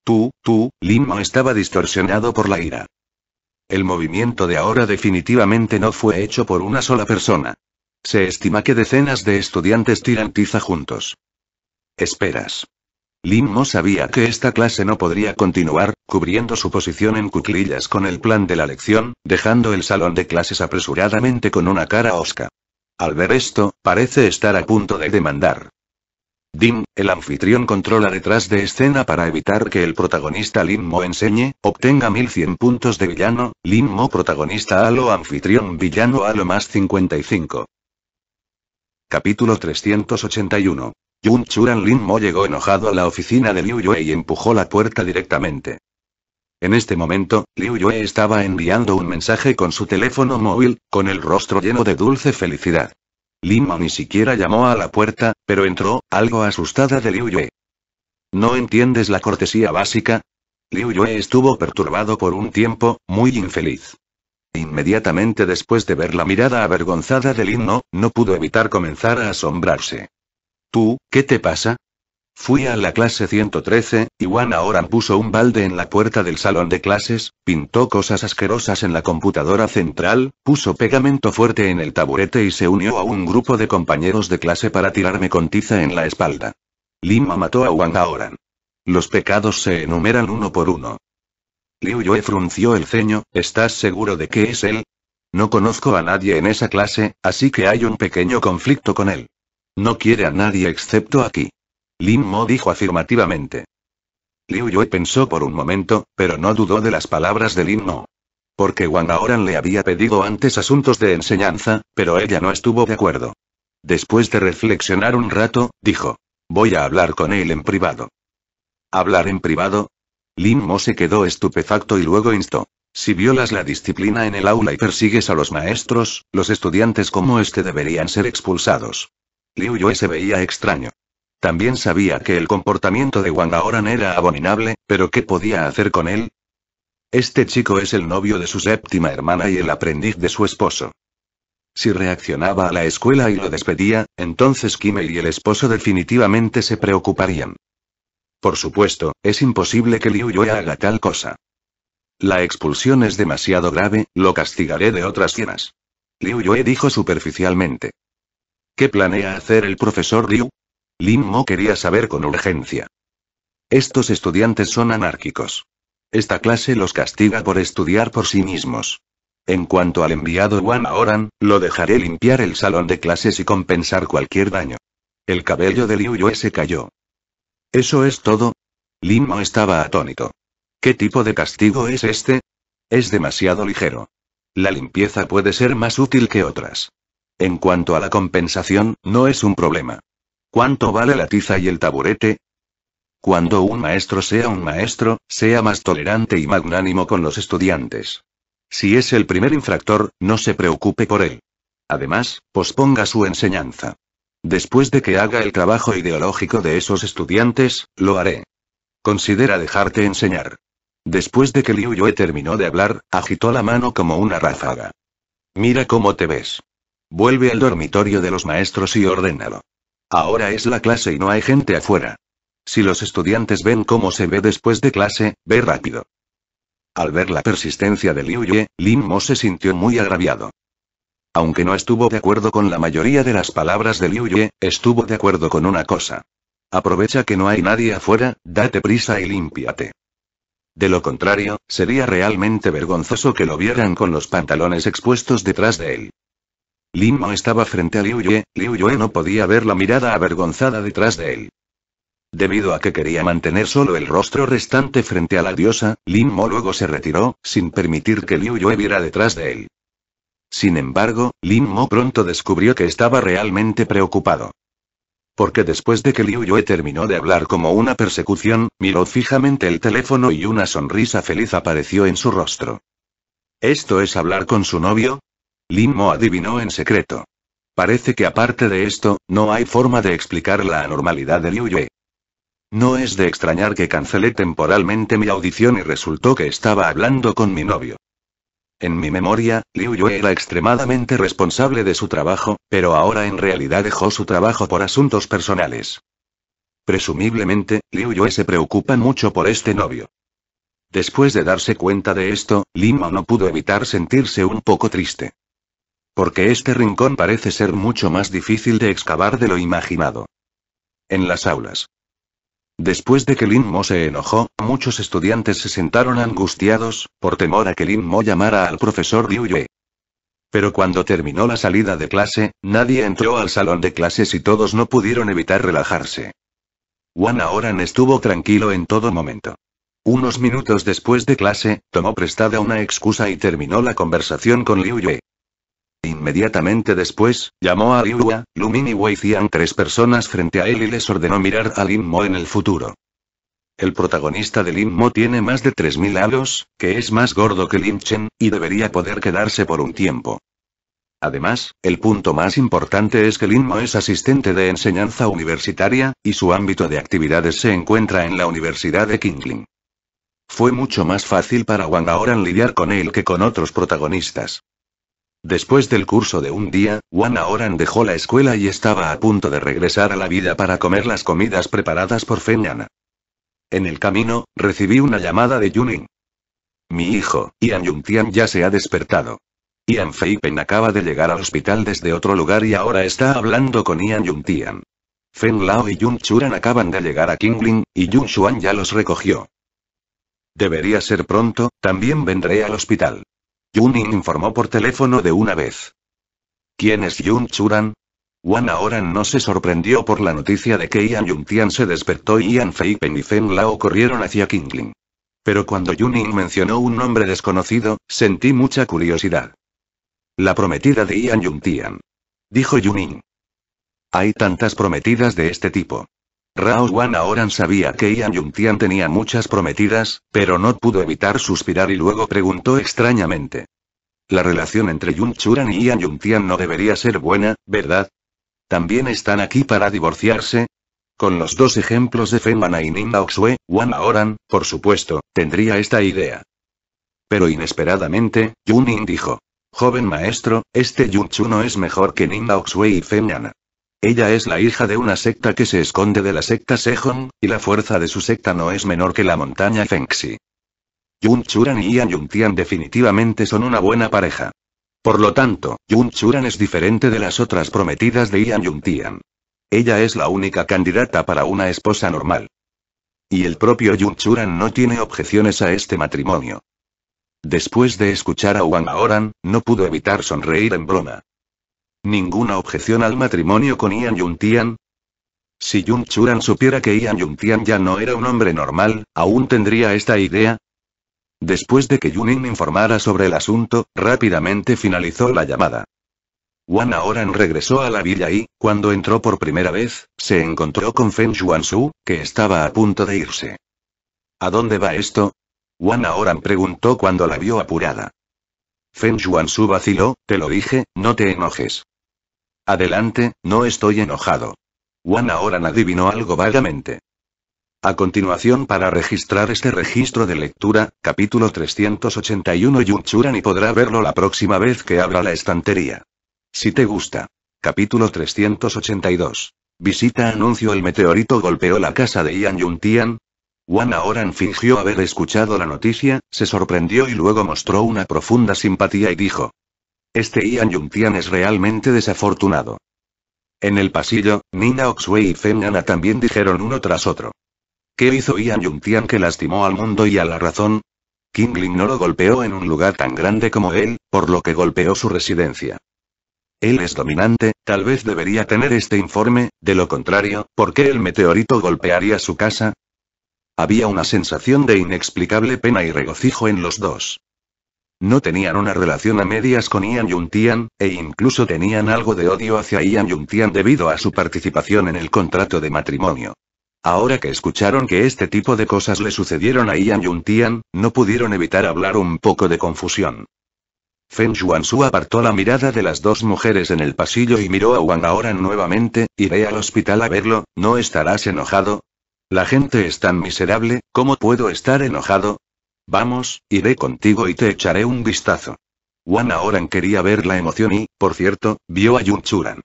Tú, tú, Limo estaba distorsionado por la ira. El movimiento de ahora definitivamente no fue hecho por una sola persona. Se estima que decenas de estudiantes tiran tiza juntos. Esperas. Limo sabía que esta clase no podría continuar, cubriendo su posición en cuclillas con el plan de la lección, dejando el salón de clases apresuradamente con una cara osca. Al ver esto, parece estar a punto de demandar. Dim, el anfitrión controla detrás de escena para evitar que el protagonista Lin Mo enseñe, obtenga 1100 puntos de villano, Lin Mo protagonista lo anfitrión villano a lo más 55. Capítulo 381. Yun Churan Lin Mo llegó enojado a la oficina de Liu Yue y empujó la puerta directamente. En este momento, Liu Yue estaba enviando un mensaje con su teléfono móvil, con el rostro lleno de dulce felicidad. Lima ni siquiera llamó a la puerta, pero entró, algo asustada de Liu Yue. ¿No entiendes la cortesía básica? Liu Yue estuvo perturbado por un tiempo, muy infeliz. Inmediatamente después de ver la mirada avergonzada de Lin No, no pudo evitar comenzar a asombrarse. ¿Tú, qué te pasa? Fui a la clase 113, y Juan ahora puso un balde en la puerta del salón de clases, pintó cosas asquerosas en la computadora central, puso pegamento fuerte en el taburete y se unió a un grupo de compañeros de clase para tirarme con tiza en la espalda. Lima mató a Wang Aoran. Los pecados se enumeran uno por uno. Liu Yue frunció el ceño, ¿estás seguro de que es él? No conozco a nadie en esa clase, así que hay un pequeño conflicto con él. No quiere a nadie excepto aquí. Lin Mo dijo afirmativamente. Liu Yue pensó por un momento, pero no dudó de las palabras de Lin Mo. Porque Wang Aoran le había pedido antes asuntos de enseñanza, pero ella no estuvo de acuerdo. Después de reflexionar un rato, dijo. Voy a hablar con él en privado. ¿Hablar en privado? Lin Mo se quedó estupefacto y luego instó. Si violas la disciplina en el aula y persigues a los maestros, los estudiantes como este deberían ser expulsados. Liu Yue se veía extraño. También sabía que el comportamiento de Wangaoran era abominable, pero ¿qué podía hacer con él? Este chico es el novio de su séptima hermana y el aprendiz de su esposo. Si reaccionaba a la escuela y lo despedía, entonces Kimmel y el esposo definitivamente se preocuparían. Por supuesto, es imposible que Liu Yue haga tal cosa. La expulsión es demasiado grave, lo castigaré de otras cienas. Liu Yue dijo superficialmente. ¿Qué planea hacer el profesor Liu? Lin Mo quería saber con urgencia. Estos estudiantes son anárquicos. Esta clase los castiga por estudiar por sí mismos. En cuanto al enviado Juan Oran, lo dejaré limpiar el salón de clases y compensar cualquier daño. El cabello de Liu Yue se cayó. ¿Eso es todo? Mo estaba atónito. ¿Qué tipo de castigo es este? Es demasiado ligero. La limpieza puede ser más útil que otras. En cuanto a la compensación, no es un problema. ¿Cuánto vale la tiza y el taburete? Cuando un maestro sea un maestro, sea más tolerante y magnánimo con los estudiantes. Si es el primer infractor, no se preocupe por él. Además, posponga su enseñanza. Después de que haga el trabajo ideológico de esos estudiantes, lo haré. Considera dejarte enseñar. Después de que Liu Yue terminó de hablar, agitó la mano como una ráfaga. Mira cómo te ves. Vuelve al dormitorio de los maestros y ordénalo. Ahora es la clase y no hay gente afuera. Si los estudiantes ven cómo se ve después de clase, ve rápido. Al ver la persistencia de Liu Ye, Lin Mo se sintió muy agraviado. Aunque no estuvo de acuerdo con la mayoría de las palabras de Liu Ye, estuvo de acuerdo con una cosa. Aprovecha que no hay nadie afuera, date prisa y límpiate. De lo contrario, sería realmente vergonzoso que lo vieran con los pantalones expuestos detrás de él. Lin Mo estaba frente a Liu Yue, Liu Yue no podía ver la mirada avergonzada detrás de él. Debido a que quería mantener solo el rostro restante frente a la diosa, Lin Mo luego se retiró, sin permitir que Liu Yue viera detrás de él. Sin embargo, Lin Mo pronto descubrió que estaba realmente preocupado. Porque después de que Liu Yue terminó de hablar como una persecución, miró fijamente el teléfono y una sonrisa feliz apareció en su rostro. ¿Esto es hablar con su novio? Mo adivinó en secreto. Parece que aparte de esto, no hay forma de explicar la anormalidad de Liu Yue. No es de extrañar que cancelé temporalmente mi audición y resultó que estaba hablando con mi novio. En mi memoria, Liu Yue era extremadamente responsable de su trabajo, pero ahora en realidad dejó su trabajo por asuntos personales. Presumiblemente, Liu Yue se preocupa mucho por este novio. Después de darse cuenta de esto, Limo no pudo evitar sentirse un poco triste. Porque este rincón parece ser mucho más difícil de excavar de lo imaginado. En las aulas. Después de que Lin Mo se enojó, muchos estudiantes se sentaron angustiados, por temor a que Lin Mo llamara al profesor Liu Yue. Pero cuando terminó la salida de clase, nadie entró al salón de clases y todos no pudieron evitar relajarse. Wan Aoran estuvo tranquilo en todo momento. Unos minutos después de clase, tomó prestada una excusa y terminó la conversación con Liu Yue. Inmediatamente después, llamó a Liu Lumin y Weixian tres personas frente a él y les ordenó mirar a Lin Mo en el futuro. El protagonista de Lin Mo tiene más de 3.000 años, que es más gordo que Lin Chen, y debería poder quedarse por un tiempo. Además, el punto más importante es que Lin Mo es asistente de enseñanza universitaria, y su ámbito de actividades se encuentra en la Universidad de Kingling. Fue mucho más fácil para Wang Aoran lidiar con él que con otros protagonistas. Después del curso de un día, Wan Oran dejó la escuela y estaba a punto de regresar a la vida para comer las comidas preparadas por Fenyana. En el camino, recibí una llamada de Yunin. Mi hijo, Ian Yuntian ya se ha despertado. Ian Feipen acaba de llegar al hospital desde otro lugar y ahora está hablando con Ian Yuntian. Fen Lao y Yun Churan acaban de llegar a Kingling, y Yun Xuan ya los recogió. Debería ser pronto, también vendré al hospital. Yunin informó por teléfono de una vez. ¿Quién es Yun Churan? Wan ahora no se sorprendió por la noticia de que Ian Yuntian se despertó y Ian Fei Pen y Fen Lao corrieron hacia Kingling. Pero cuando Yunin mencionó un nombre desconocido, sentí mucha curiosidad. La prometida de Ian Yuntian. Dijo Yunin. Hay tantas prometidas de este tipo. Rao Wan Aoran sabía que Ian Yuntian tenía muchas prometidas, pero no pudo evitar suspirar y luego preguntó extrañamente. La relación entre Yun Churan y Ian Yuntian no debería ser buena, ¿verdad? ¿También están aquí para divorciarse? Con los dos ejemplos de Femana y Ning Oxue, Wan por supuesto, tendría esta idea. Pero inesperadamente, Yunin dijo. Joven maestro, este Yun Chu no es mejor que Ning Oxue y Femana. Ella es la hija de una secta que se esconde de la secta Sejong, y la fuerza de su secta no es menor que la montaña Fengxi. Yun Churan y Ian Tian definitivamente son una buena pareja. Por lo tanto, Yun Churan es diferente de las otras prometidas de Ian Tian. Ella es la única candidata para una esposa normal. Y el propio Yun Churan no tiene objeciones a este matrimonio. Después de escuchar a Wang Aoran, no pudo evitar sonreír en broma. ¿Ninguna objeción al matrimonio con Ian Tian? Si Yun Churan supiera que Ian Yun Tian ya no era un hombre normal, ¿aún tendría esta idea? Después de que Yunin informara sobre el asunto, rápidamente finalizó la llamada. Wan Aoran regresó a la villa y, cuando entró por primera vez, se encontró con Feng su que estaba a punto de irse. ¿A dónde va esto? Wan Aoran preguntó cuando la vio apurada. Feng su vaciló, te lo dije, no te enojes. Adelante, no estoy enojado. Wan ahora adivinó algo vagamente. A continuación para registrar este registro de lectura, capítulo 381 Yunchuran y podrá verlo la próxima vez que abra la estantería. Si te gusta. Capítulo 382. Visita Anuncio El meteorito golpeó la casa de Ian Yuntian, Juan Oran fingió haber escuchado la noticia, se sorprendió y luego mostró una profunda simpatía y dijo. Este Ian Yuntian es realmente desafortunado. En el pasillo, Nina Oxway y Fengana también dijeron uno tras otro. ¿Qué hizo Ian Yuntian que lastimó al mundo y a la razón? Kingling no lo golpeó en un lugar tan grande como él, por lo que golpeó su residencia. Él es dominante, tal vez debería tener este informe, de lo contrario, ¿por qué el meteorito golpearía su casa? Había una sensación de inexplicable pena y regocijo en los dos. No tenían una relación a medias con Ian Yuntian, e incluso tenían algo de odio hacia Ian Yuntian debido a su participación en el contrato de matrimonio. Ahora que escucharon que este tipo de cosas le sucedieron a Ian Yuntian, no pudieron evitar hablar un poco de confusión. Feng su apartó la mirada de las dos mujeres en el pasillo y miró a Wang ahora nuevamente, iré al hospital a verlo, ¿no estarás enojado? La gente es tan miserable, ¿cómo puedo estar enojado? Vamos, iré contigo y te echaré un vistazo. Wan Aoran quería ver la emoción y, por cierto, vio a Yun Churan.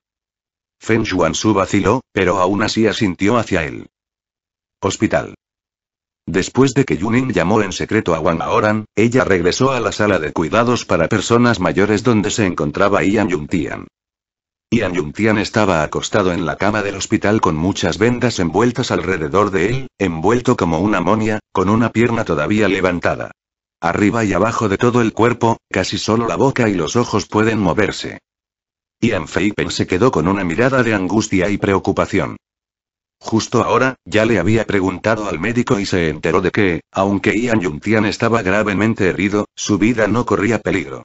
Feng Su vaciló, pero aún así asintió hacia él. Hospital. Después de que Yunin llamó en secreto a Wang Aoran, ella regresó a la sala de cuidados para personas mayores donde se encontraba Ian Yuntian. Ian Yuntian estaba acostado en la cama del hospital con muchas vendas envueltas alrededor de él, envuelto como una momia, con una pierna todavía levantada. Arriba y abajo de todo el cuerpo, casi solo la boca y los ojos pueden moverse. Ian Feipen se quedó con una mirada de angustia y preocupación. Justo ahora, ya le había preguntado al médico y se enteró de que, aunque Ian Yuntian estaba gravemente herido, su vida no corría peligro.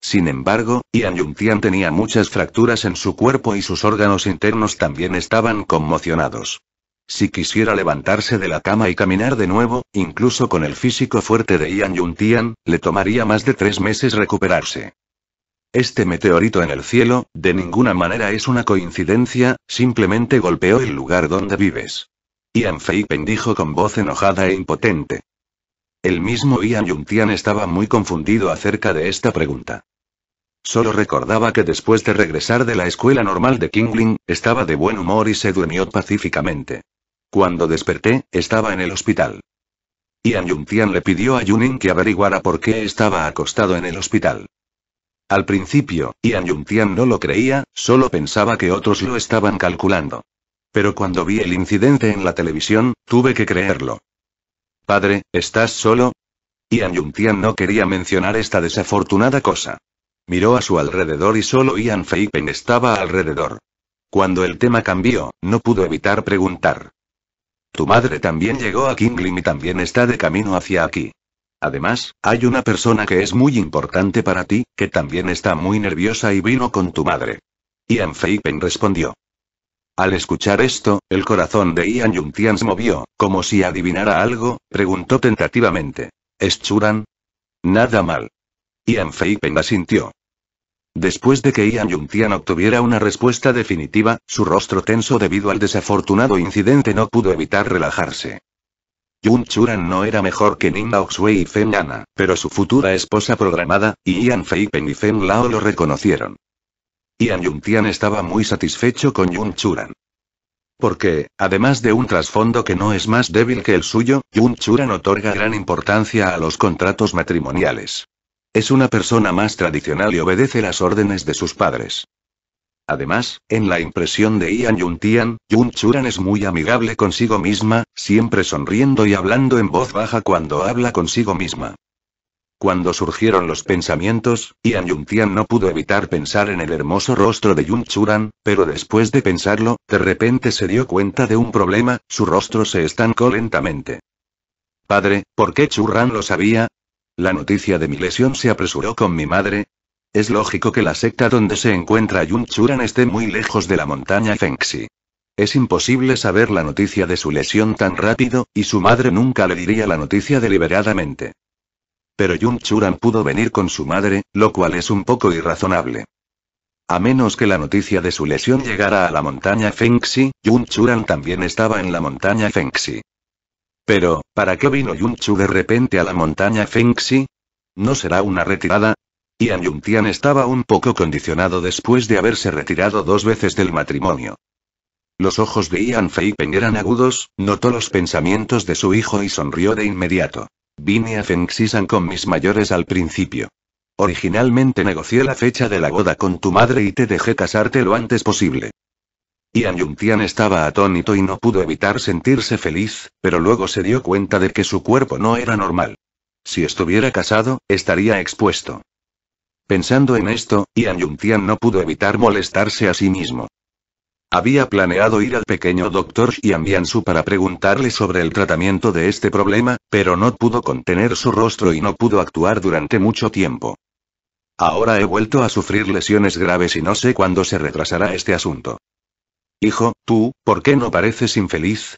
Sin embargo, Ian Yuntian tenía muchas fracturas en su cuerpo y sus órganos internos también estaban conmocionados. Si quisiera levantarse de la cama y caminar de nuevo, incluso con el físico fuerte de Ian Yuntian, le tomaría más de tres meses recuperarse. Este meteorito en el cielo, de ninguna manera es una coincidencia, simplemente golpeó el lugar donde vives. Ian Feipen dijo con voz enojada e impotente. El mismo Ian Yuntian estaba muy confundido acerca de esta pregunta. Solo recordaba que después de regresar de la escuela normal de Kingling, estaba de buen humor y se durmió pacíficamente. Cuando desperté, estaba en el hospital. Ian Tian le pidió a Yunin que averiguara por qué estaba acostado en el hospital. Al principio, Ian Tian no lo creía, solo pensaba que otros lo estaban calculando. Pero cuando vi el incidente en la televisión, tuve que creerlo. Padre, ¿estás solo? Ian Tian no quería mencionar esta desafortunada cosa. Miró a su alrededor y solo Ian Feipen estaba alrededor. Cuando el tema cambió, no pudo evitar preguntar. Tu madre también llegó a Kinglim y también está de camino hacia aquí. Además, hay una persona que es muy importante para ti, que también está muy nerviosa y vino con tu madre. Ian Feipen respondió. Al escuchar esto, el corazón de Ian Yuntian se movió, como si adivinara algo, preguntó tentativamente. ¿Es Churan? Nada mal. Ian Feipen asintió. Después de que Ian Yuntian obtuviera una respuesta definitiva, su rostro tenso debido al desafortunado incidente no pudo evitar relajarse. Yun Churan no era mejor que Ning Oxway y Feng Yana, pero su futura esposa programada, y Ian Feipen y Feng Lao lo reconocieron. Ian Yuntian estaba muy satisfecho con Yun Churan. Porque, además de un trasfondo que no es más débil que el suyo, Yun Churan otorga gran importancia a los contratos matrimoniales. Es una persona más tradicional y obedece las órdenes de sus padres. Además, en la impresión de Ian Yuntian, Yun Churan es muy amigable consigo misma, siempre sonriendo y hablando en voz baja cuando habla consigo misma. Cuando surgieron los pensamientos, Ian Tian no pudo evitar pensar en el hermoso rostro de Yun Churan, pero después de pensarlo, de repente se dio cuenta de un problema, su rostro se estancó lentamente. Padre, ¿por qué Churan lo sabía? La noticia de mi lesión se apresuró con mi madre. Es lógico que la secta donde se encuentra Yun Churan esté muy lejos de la montaña Fengxi. Es imposible saber la noticia de su lesión tan rápido, y su madre nunca le diría la noticia deliberadamente. Pero Yun Churan pudo venir con su madre, lo cual es un poco irrazonable. A menos que la noticia de su lesión llegara a la montaña Fengxi, Yun Churan también estaba en la montaña Fengxi. Pero, ¿para qué vino Yunchu de repente a la montaña Fengxi? ¿No será una retirada? Ian Yuntian estaba un poco condicionado después de haberse retirado dos veces del matrimonio. Los ojos de Ian Feipen eran agudos, notó los pensamientos de su hijo y sonrió de inmediato. Vine a Feng-Xi-San con mis mayores al principio. Originalmente negocié la fecha de la boda con tu madre y te dejé casarte lo antes posible. Ian Yuntian estaba atónito y no pudo evitar sentirse feliz, pero luego se dio cuenta de que su cuerpo no era normal. Si estuviera casado, estaría expuesto. Pensando en esto, Ian Yuntian no pudo evitar molestarse a sí mismo. Había planeado ir al pequeño doctor Xianbiansu para preguntarle sobre el tratamiento de este problema, pero no pudo contener su rostro y no pudo actuar durante mucho tiempo. Ahora he vuelto a sufrir lesiones graves y no sé cuándo se retrasará este asunto. Hijo, tú, ¿por qué no pareces infeliz?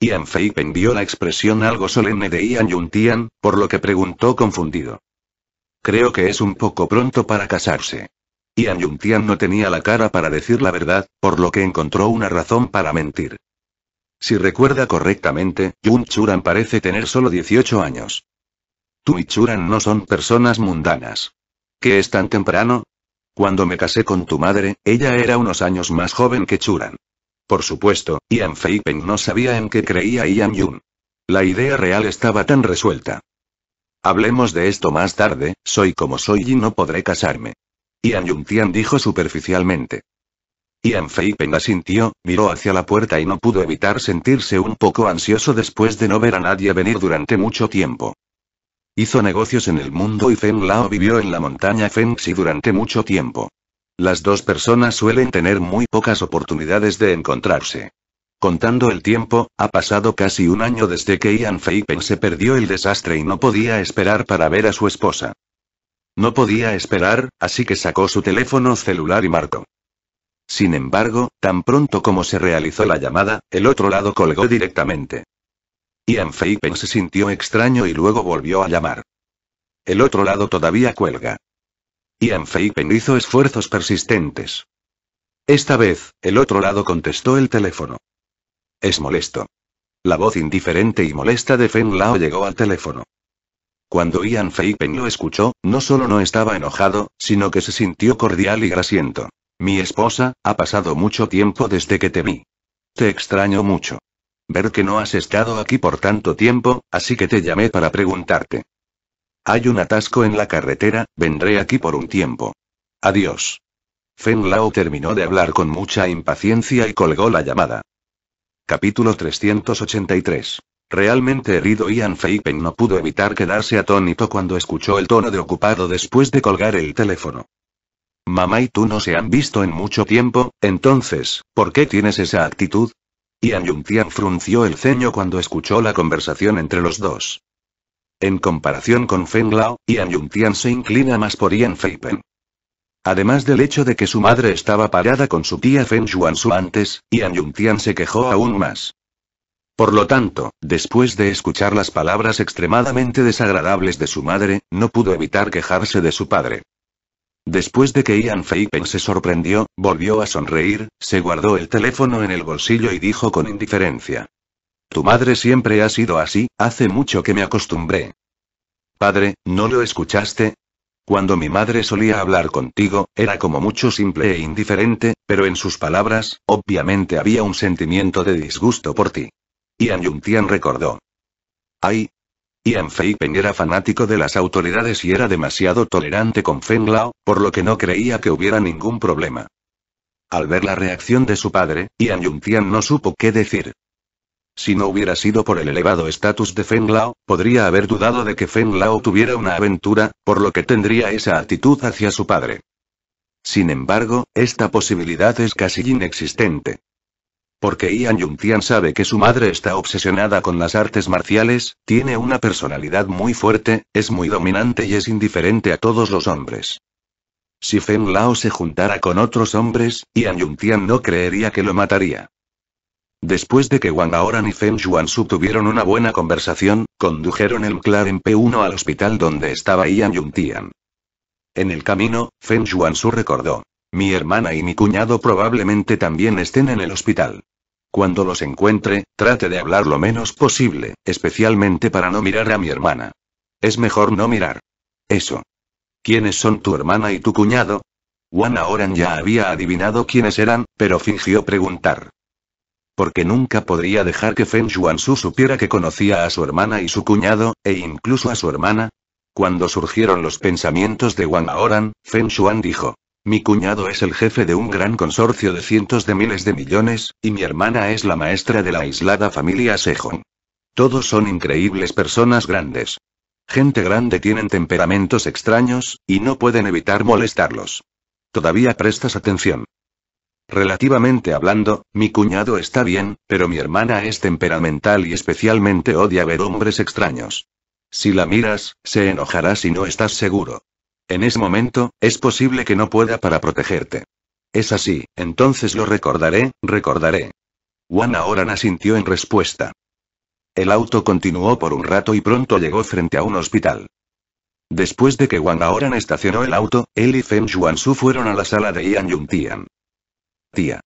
Ian Fei pendió la expresión algo solemne de Ian Yuntian, por lo que preguntó confundido. Creo que es un poco pronto para casarse. Ian Yuntian no tenía la cara para decir la verdad, por lo que encontró una razón para mentir. Si recuerda correctamente, Yun Churan parece tener solo 18 años. Tú y Churan no son personas mundanas. ¿Qué es tan temprano? Cuando me casé con tu madre, ella era unos años más joven que Churan. Por supuesto, Ian Feipeng no sabía en qué creía Ian Yun. La idea real estaba tan resuelta. Hablemos de esto más tarde, soy como soy y no podré casarme. Ian Yun Tian dijo superficialmente. Ian Feipeng asintió, miró hacia la puerta y no pudo evitar sentirse un poco ansioso después de no ver a nadie venir durante mucho tiempo. Hizo negocios en el mundo y Feng Lao vivió en la montaña Fengxi durante mucho tiempo. Las dos personas suelen tener muy pocas oportunidades de encontrarse. Contando el tiempo, ha pasado casi un año desde que Ian Feipen se perdió el desastre y no podía esperar para ver a su esposa. No podía esperar, así que sacó su teléfono celular y marcó. Sin embargo, tan pronto como se realizó la llamada, el otro lado colgó directamente. Ian Feipen se sintió extraño y luego volvió a llamar. El otro lado todavía cuelga. Ian Feipen hizo esfuerzos persistentes. Esta vez, el otro lado contestó el teléfono. Es molesto. La voz indiferente y molesta de Feng Lao llegó al teléfono. Cuando Ian Feipen lo escuchó, no solo no estaba enojado, sino que se sintió cordial y grasiento. Mi esposa, ha pasado mucho tiempo desde que te vi. Te extraño mucho. Ver que no has estado aquí por tanto tiempo, así que te llamé para preguntarte. Hay un atasco en la carretera, vendré aquí por un tiempo. Adiós. Feng Lao terminó de hablar con mucha impaciencia y colgó la llamada. Capítulo 383. Realmente herido Ian Peng no pudo evitar quedarse atónito cuando escuchó el tono de ocupado después de colgar el teléfono. Mamá y tú no se han visto en mucho tiempo, entonces, ¿por qué tienes esa actitud? Ian Yuntian frunció el ceño cuando escuchó la conversación entre los dos. En comparación con Feng Lao, Yun Tian se inclina más por Ian Feipen. Además del hecho de que su madre estaba parada con su tía Feng Su antes, Ian Tian se quejó aún más. Por lo tanto, después de escuchar las palabras extremadamente desagradables de su madre, no pudo evitar quejarse de su padre. Después de que Ian Feipen se sorprendió, volvió a sonreír, se guardó el teléfono en el bolsillo y dijo con indiferencia. Tu madre siempre ha sido así, hace mucho que me acostumbré. Padre, ¿no lo escuchaste? Cuando mi madre solía hablar contigo, era como mucho simple e indiferente, pero en sus palabras, obviamente había un sentimiento de disgusto por ti. Ian Yuntian recordó. Ay. Ian Feipen era fanático de las autoridades y era demasiado tolerante con Feng Lao, por lo que no creía que hubiera ningún problema. Al ver la reacción de su padre, Ian Yuntian no supo qué decir. Si no hubiera sido por el elevado estatus de Feng Lao, podría haber dudado de que Feng Lao tuviera una aventura, por lo que tendría esa actitud hacia su padre. Sin embargo, esta posibilidad es casi inexistente. Porque Ian Yuntian sabe que su madre está obsesionada con las artes marciales, tiene una personalidad muy fuerte, es muy dominante y es indiferente a todos los hombres. Si Feng Lao se juntara con otros hombres, Ian Yuntian no creería que lo mataría. Después de que Wang Aoran y Feng Yuansu tuvieron una buena conversación, condujeron el McLaren P1 al hospital donde estaba Ian Yuntian. En el camino, Feng su recordó. Mi hermana y mi cuñado probablemente también estén en el hospital. Cuando los encuentre, trate de hablar lo menos posible, especialmente para no mirar a mi hermana. Es mejor no mirar. Eso. ¿Quiénes son tu hermana y tu cuñado? Wang Aoran ya había adivinado quiénes eran, pero fingió preguntar. Porque nunca podría dejar que Feng Su supiera que conocía a su hermana y su cuñado, e incluso a su hermana. Cuando surgieron los pensamientos de Wang Aoran, Feng Shuan dijo. Mi cuñado es el jefe de un gran consorcio de cientos de miles de millones, y mi hermana es la maestra de la aislada familia Sejong. Todos son increíbles personas grandes. Gente grande tienen temperamentos extraños, y no pueden evitar molestarlos. Todavía prestas atención. Relativamente hablando, mi cuñado está bien, pero mi hermana es temperamental y especialmente odia ver hombres extraños. Si la miras, se enojará si no estás seguro. En ese momento, es posible que no pueda para protegerte. Es así, entonces lo recordaré, recordaré. Juan ahora asintió en respuesta. El auto continuó por un rato y pronto llegó frente a un hospital. Después de que Wang ahora estacionó el auto, él y Feng su fueron a la sala de Ian Yuntian tía.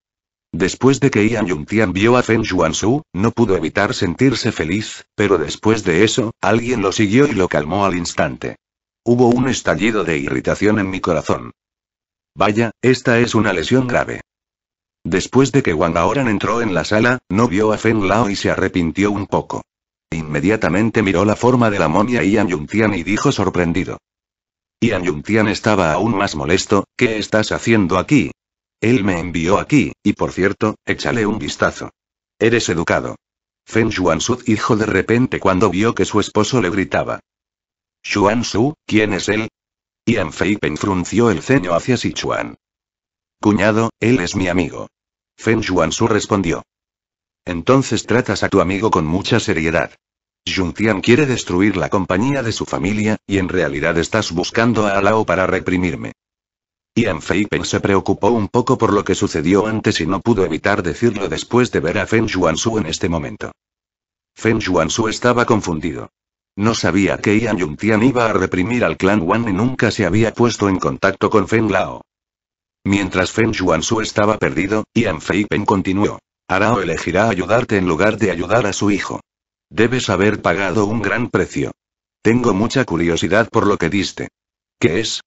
Después de que Ian Yuntian vio a Feng su no pudo evitar sentirse feliz, pero después de eso, alguien lo siguió y lo calmó al instante. Hubo un estallido de irritación en mi corazón. Vaya, esta es una lesión grave. Después de que Wang Aoran entró en la sala, no vio a Feng Lao y se arrepintió un poco. Inmediatamente miró la forma de la momia Ian Yuntian y dijo sorprendido. Ian Yuntian estaba aún más molesto, ¿qué estás haciendo aquí? Él me envió aquí, y por cierto, échale un vistazo. Eres educado. Feng Xuanzu dijo de repente cuando vio que su esposo le gritaba. Xuanzu, ¿quién es él? Yan Feipen frunció el ceño hacia Sichuan. Cuñado, él es mi amigo. Feng Xuanzu respondió. Entonces tratas a tu amigo con mucha seriedad. Tian quiere destruir la compañía de su familia, y en realidad estás buscando a Alao para reprimirme. Ian Feipen se preocupó un poco por lo que sucedió antes y no pudo evitar decirlo después de ver a Feng su en este momento. Feng su estaba confundido. No sabía que Ian Yuntian iba a reprimir al clan Wan y nunca se había puesto en contacto con Feng Lao. Mientras Feng su estaba perdido, Ian Feipen continuó. Arao elegirá ayudarte en lugar de ayudar a su hijo. Debes haber pagado un gran precio. Tengo mucha curiosidad por lo que diste. ¿Qué es?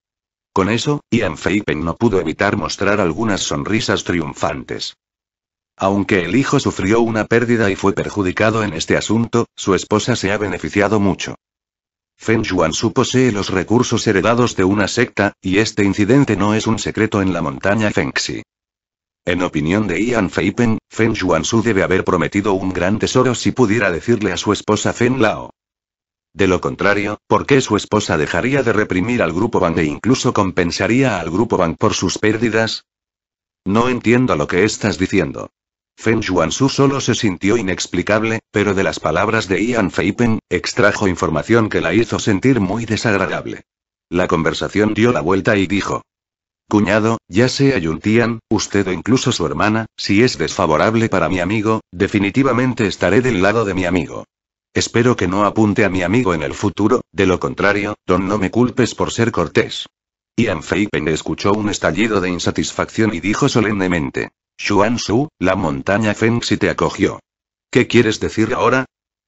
Con eso, Ian Feipen no pudo evitar mostrar algunas sonrisas triunfantes. Aunque el hijo sufrió una pérdida y fue perjudicado en este asunto, su esposa se ha beneficiado mucho. Feng su posee los recursos heredados de una secta, y este incidente no es un secreto en la montaña Fengxi. En opinión de Ian Feipen, Feng Yuansu debe haber prometido un gran tesoro si pudiera decirle a su esposa Feng Lao. De lo contrario, ¿por qué su esposa dejaría de reprimir al Grupo Bank e incluso compensaría al Grupo Bank por sus pérdidas? No entiendo lo que estás diciendo. Feng su solo se sintió inexplicable, pero de las palabras de Ian Feipen, extrajo información que la hizo sentir muy desagradable. La conversación dio la vuelta y dijo. Cuñado, ya sea Yuntian, usted o incluso su hermana, si es desfavorable para mi amigo, definitivamente estaré del lado de mi amigo. Espero que no apunte a mi amigo en el futuro, de lo contrario, don no me culpes por ser cortés. Ian Feipen escuchó un estallido de insatisfacción y dijo solemnemente. su la montaña Fengxi te acogió. ¿Qué quieres decir ahora?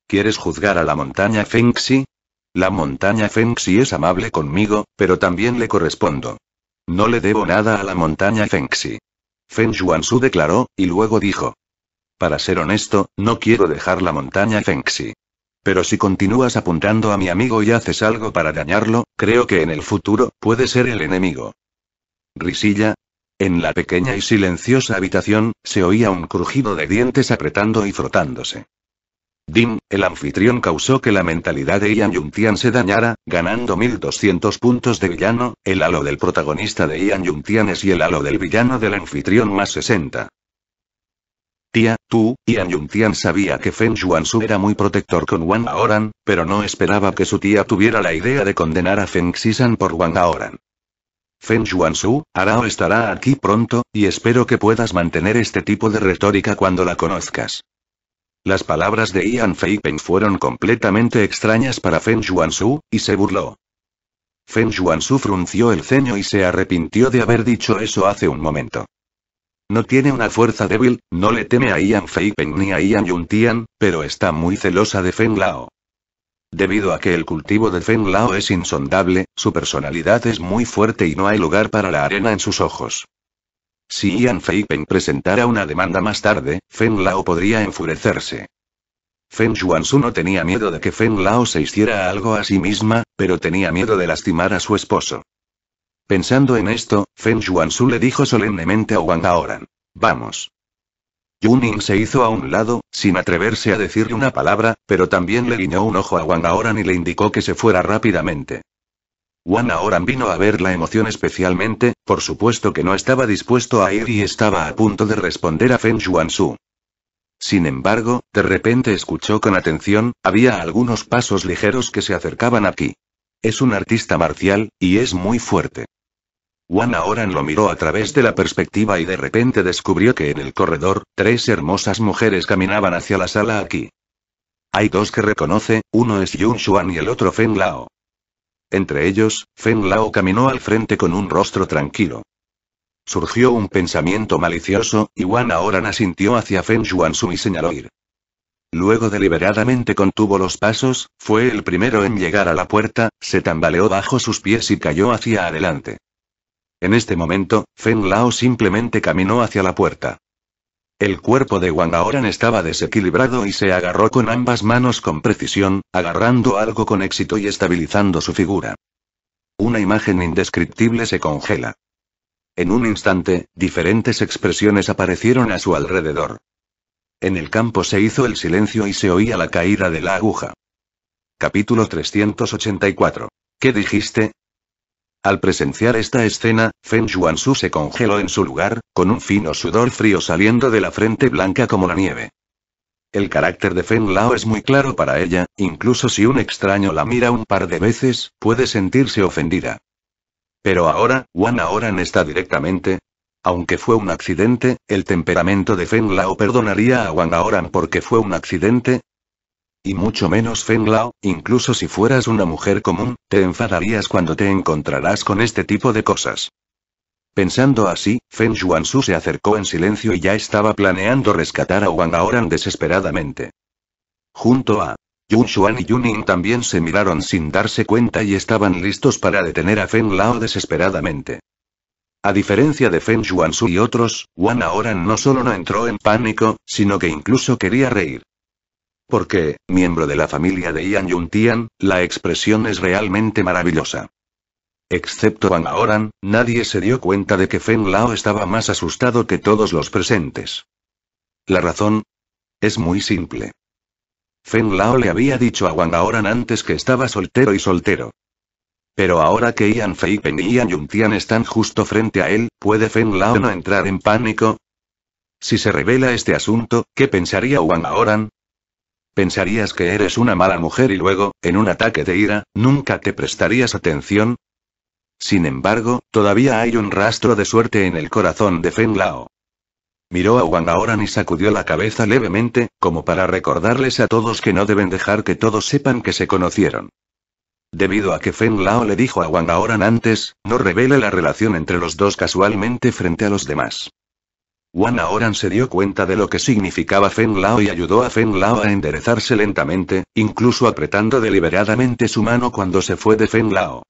¿Quieres juzgar a la montaña Fengxi? La montaña Fengxi es amable conmigo, pero también le correspondo. No le debo nada a la montaña Fengxi. Feng su declaró, y luego dijo. Para ser honesto, no quiero dejar la montaña Fengxi. Pero si continúas apuntando a mi amigo y haces algo para dañarlo, creo que en el futuro puede ser el enemigo. Risilla. En la pequeña y silenciosa habitación, se oía un crujido de dientes apretando y frotándose. Dim, el anfitrión causó que la mentalidad de Ian Yuntian se dañara, ganando 1200 puntos de villano, el halo del protagonista de Ian Yuntian es y el halo del villano del anfitrión más 60. Tía, tú, Ian Tian sabía que Feng Xuanzu era muy protector con Wang Aoran, pero no esperaba que su tía tuviera la idea de condenar a Feng Xisan por Wang Aoran. Feng Xuanzu, Arao estará aquí pronto, y espero que puedas mantener este tipo de retórica cuando la conozcas. Las palabras de Ian Feipeng fueron completamente extrañas para Feng Xuanzu, y se burló. Feng Xuanzu frunció el ceño y se arrepintió de haber dicho eso hace un momento. No tiene una fuerza débil, no le teme a Ian Fei ni a Ian Yuntian, pero está muy celosa de Feng Lao. Debido a que el cultivo de Feng Lao es insondable, su personalidad es muy fuerte y no hay lugar para la arena en sus ojos. Si Ian Fei presentara una demanda más tarde, Feng Lao podría enfurecerse. Feng Xuanzu no tenía miedo de que Feng Lao se hiciera algo a sí misma, pero tenía miedo de lastimar a su esposo. Pensando en esto, Feng Xuanzu le dijo solemnemente a Wang Aoran. Vamos. Yuning se hizo a un lado, sin atreverse a decirle una palabra, pero también le guiñó un ojo a Wang Aoran y le indicó que se fuera rápidamente. Wang Aoran vino a ver la emoción especialmente, por supuesto que no estaba dispuesto a ir y estaba a punto de responder a Feng Xuanzu. Sin embargo, de repente escuchó con atención, había algunos pasos ligeros que se acercaban aquí. Es un artista marcial, y es muy fuerte. Juan ahora lo miró a través de la perspectiva y de repente descubrió que en el corredor, tres hermosas mujeres caminaban hacia la sala aquí. Hay dos que reconoce, uno es Yun Xuan y el otro Feng Lao. Entre ellos, Feng Lao caminó al frente con un rostro tranquilo. Surgió un pensamiento malicioso, y Wan Oran asintió hacia Feng Xuan y señaló ir. Luego deliberadamente contuvo los pasos, fue el primero en llegar a la puerta, se tambaleó bajo sus pies y cayó hacia adelante. En este momento, Fen Lao simplemente caminó hacia la puerta. El cuerpo de Wang Aoran estaba desequilibrado y se agarró con ambas manos con precisión, agarrando algo con éxito y estabilizando su figura. Una imagen indescriptible se congela. En un instante, diferentes expresiones aparecieron a su alrededor. En el campo se hizo el silencio y se oía la caída de la aguja. Capítulo 384. ¿Qué dijiste? Al presenciar esta escena, Feng Su se congeló en su lugar, con un fino sudor frío saliendo de la frente blanca como la nieve. El carácter de Feng Lao es muy claro para ella, incluso si un extraño la mira un par de veces, puede sentirse ofendida. Pero ahora, Wan Aoran está directamente, aunque fue un accidente, el temperamento de Feng Lao perdonaría a Wang Aoran porque fue un accidente. Y mucho menos Feng Lao, incluso si fueras una mujer común, te enfadarías cuando te encontrarás con este tipo de cosas. Pensando así, Feng Xuanzu se acercó en silencio y ya estaba planeando rescatar a Wang Aoran desesperadamente. Junto a Yunshuan Xuan y Yuning también se miraron sin darse cuenta y estaban listos para detener a Feng Lao desesperadamente. A diferencia de Feng Xuanzhu y otros, Wang Aoran no solo no entró en pánico, sino que incluso quería reír. Porque, miembro de la familia de Ian Yuntian, la expresión es realmente maravillosa. Excepto Wang Aoran, nadie se dio cuenta de que Feng Lao estaba más asustado que todos los presentes. La razón es muy simple. Feng Lao le había dicho a Wang Aoran antes que estaba soltero y soltero. Pero ahora que Ian Feipen y Ian Yuntian están justo frente a él, ¿puede Feng Lao no entrar en pánico? Si se revela este asunto, ¿qué pensaría Wang Aoran? ¿Pensarías que eres una mala mujer y luego, en un ataque de ira, nunca te prestarías atención? Sin embargo, todavía hay un rastro de suerte en el corazón de Feng Lao. Miró a Wang Aoran y sacudió la cabeza levemente, como para recordarles a todos que no deben dejar que todos sepan que se conocieron. Debido a que Feng Lao le dijo a Wang Aoran antes, no revele la relación entre los dos casualmente frente a los demás. Wang Aoran se dio cuenta de lo que significaba Feng Lao y ayudó a Feng Lao a enderezarse lentamente, incluso apretando deliberadamente su mano cuando se fue de Feng Lao.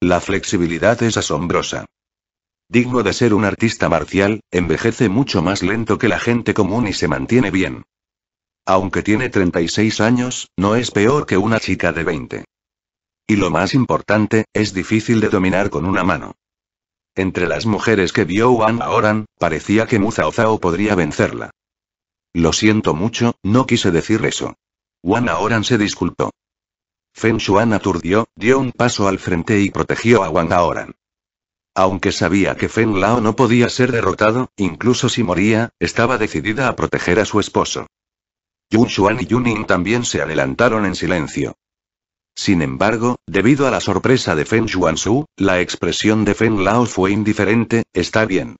La flexibilidad es asombrosa. Digno de ser un artista marcial, envejece mucho más lento que la gente común y se mantiene bien. Aunque tiene 36 años, no es peor que una chica de 20. Y lo más importante, es difícil de dominar con una mano. Entre las mujeres que vio Wan Aoran, parecía que Zhao Zhao podría vencerla. Lo siento mucho, no quise decir eso. Wan Aoran se disculpó. Feng Shuan aturdió, dio un paso al frente y protegió a Wan Aoran. Aunque sabía que Feng Lao no podía ser derrotado, incluso si moría, estaba decidida a proteger a su esposo. Yun Shuan y Yunin también se adelantaron en silencio. Sin embargo, debido a la sorpresa de Feng Xuanzhu, la expresión de Feng Lao fue indiferente, está bien.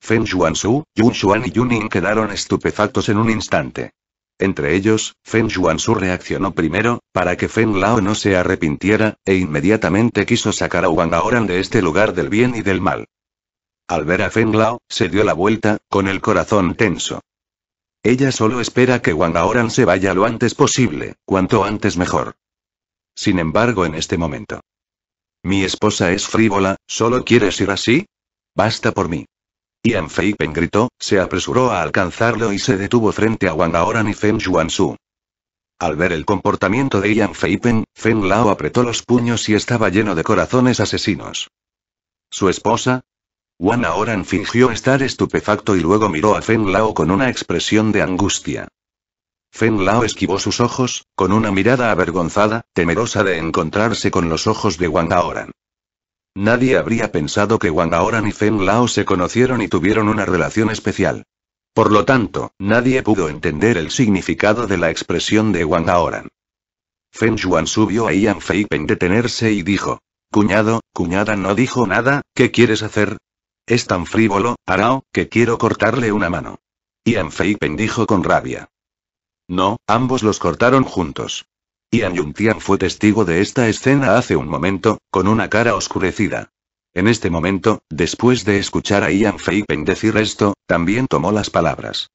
Feng Xuanzhu, Yun y Yun quedaron estupefactos en un instante. Entre ellos, Feng Xuanzhu reaccionó primero, para que Feng Lao no se arrepintiera, e inmediatamente quiso sacar a Wang Aoran de este lugar del bien y del mal. Al ver a Feng Lao, se dio la vuelta, con el corazón tenso. Ella solo espera que Wang Aoran se vaya lo antes posible, cuanto antes mejor. Sin embargo, en este momento. Mi esposa es frívola, ¿solo quieres ir así? Basta por mí. Ian Feipen gritó, se apresuró a alcanzarlo y se detuvo frente a Wang Aoran y Feng Su. Al ver el comportamiento de Ian Feipen, Feng Lao apretó los puños y estaba lleno de corazones asesinos. ¿Su esposa? Wang Aoran fingió estar estupefacto y luego miró a Feng Lao con una expresión de angustia. Fen Lao esquivó sus ojos, con una mirada avergonzada, temerosa de encontrarse con los ojos de Wang Aoran. Nadie habría pensado que Wang Aoran y Fen Lao se conocieron y tuvieron una relación especial. Por lo tanto, nadie pudo entender el significado de la expresión de Wang Aoran. Fen Yuan subió a Ian Feipen detenerse y dijo: Cuñado, cuñada no dijo nada, ¿qué quieres hacer? Es tan frívolo, Arao, que quiero cortarle una mano. Ian Feipen dijo con rabia. No, ambos los cortaron juntos. Ian Yuntian fue testigo de esta escena hace un momento, con una cara oscurecida. En este momento, después de escuchar a Ian Feipen decir esto, también tomó las palabras.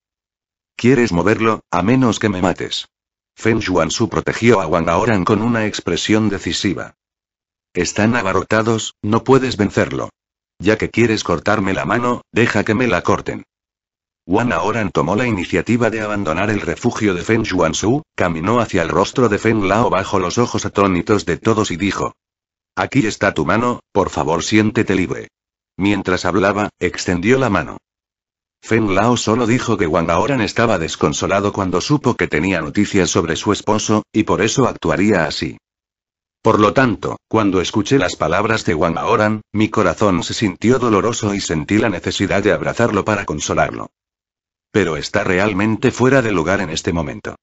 ¿Quieres moverlo, a menos que me mates? Feng Su protegió a Wang Aoran con una expresión decisiva. Están abarrotados, no puedes vencerlo. Ya que quieres cortarme la mano, deja que me la corten. Wan Aoran tomó la iniciativa de abandonar el refugio de Feng Xuanzhu, caminó hacia el rostro de Feng Lao bajo los ojos atónitos de todos y dijo. Aquí está tu mano, por favor siéntete libre. Mientras hablaba, extendió la mano. Feng Lao solo dijo que Wang Aoran estaba desconsolado cuando supo que tenía noticias sobre su esposo, y por eso actuaría así. Por lo tanto, cuando escuché las palabras de Wang Aoran, mi corazón se sintió doloroso y sentí la necesidad de abrazarlo para consolarlo pero está realmente fuera de lugar en este momento.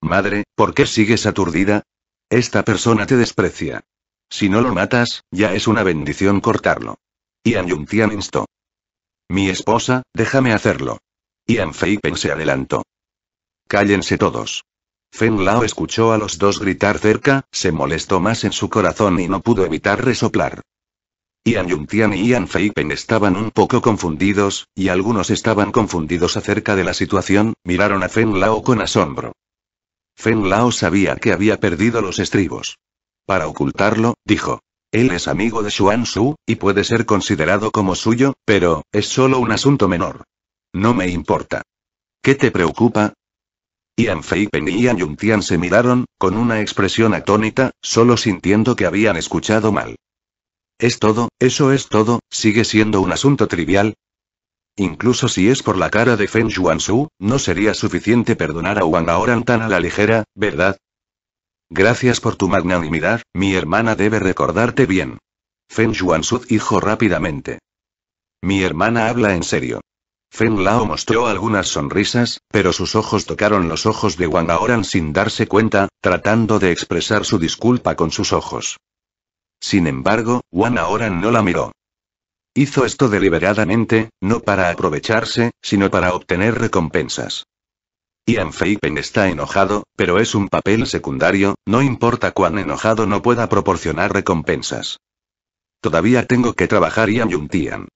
Madre, ¿por qué sigues aturdida? Esta persona te desprecia. Si no lo matas, ya es una bendición cortarlo. Ian Tian instó. Mi esposa, déjame hacerlo. Ian Feipen se adelantó. Cállense todos. Fen Lao escuchó a los dos gritar cerca, se molestó más en su corazón y no pudo evitar resoplar. Yan Yuntian y Ian Feipen estaban un poco confundidos, y algunos estaban confundidos acerca de la situación, miraron a Fen Lao con asombro. Fen Lao sabía que había perdido los estribos. Para ocultarlo, dijo. Él es amigo de Xuan y puede ser considerado como suyo, pero, es solo un asunto menor. No me importa. ¿Qué te preocupa? Ian Feipen y Yan Yuntian se miraron, con una expresión atónita, solo sintiendo que habían escuchado mal. Es todo, eso es todo, sigue siendo un asunto trivial. Incluso si es por la cara de Feng Shu, no sería suficiente perdonar a Wang Aoran tan a la ligera, ¿verdad? Gracias por tu magnanimidad, mi hermana debe recordarte bien. Feng Shu dijo rápidamente. Mi hermana habla en serio. Feng Lao mostró algunas sonrisas, pero sus ojos tocaron los ojos de Wang Aoran sin darse cuenta, tratando de expresar su disculpa con sus ojos. Sin embargo, Wan ahora no la miró. Hizo esto deliberadamente, no para aprovecharse, sino para obtener recompensas. Ian Feipen está enojado, pero es un papel secundario, no importa cuán enojado no pueda proporcionar recompensas. Todavía tengo que trabajar Ian Yuntian.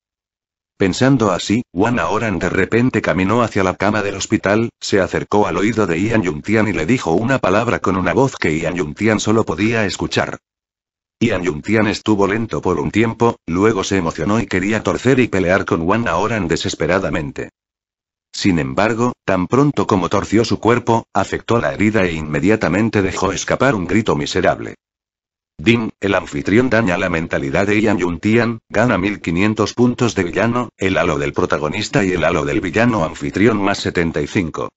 Pensando así, Wan ahora de repente caminó hacia la cama del hospital, se acercó al oído de Ian Yuntian y le dijo una palabra con una voz que Ian Yuntian solo podía escuchar. Ian Tian estuvo lento por un tiempo, luego se emocionó y quería torcer y pelear con Wan Aoran desesperadamente. Sin embargo, tan pronto como torció su cuerpo, afectó la herida e inmediatamente dejó escapar un grito miserable. Din, el anfitrión daña la mentalidad de Ian Tian, gana 1500 puntos de villano, el halo del protagonista y el halo del villano anfitrión más 75.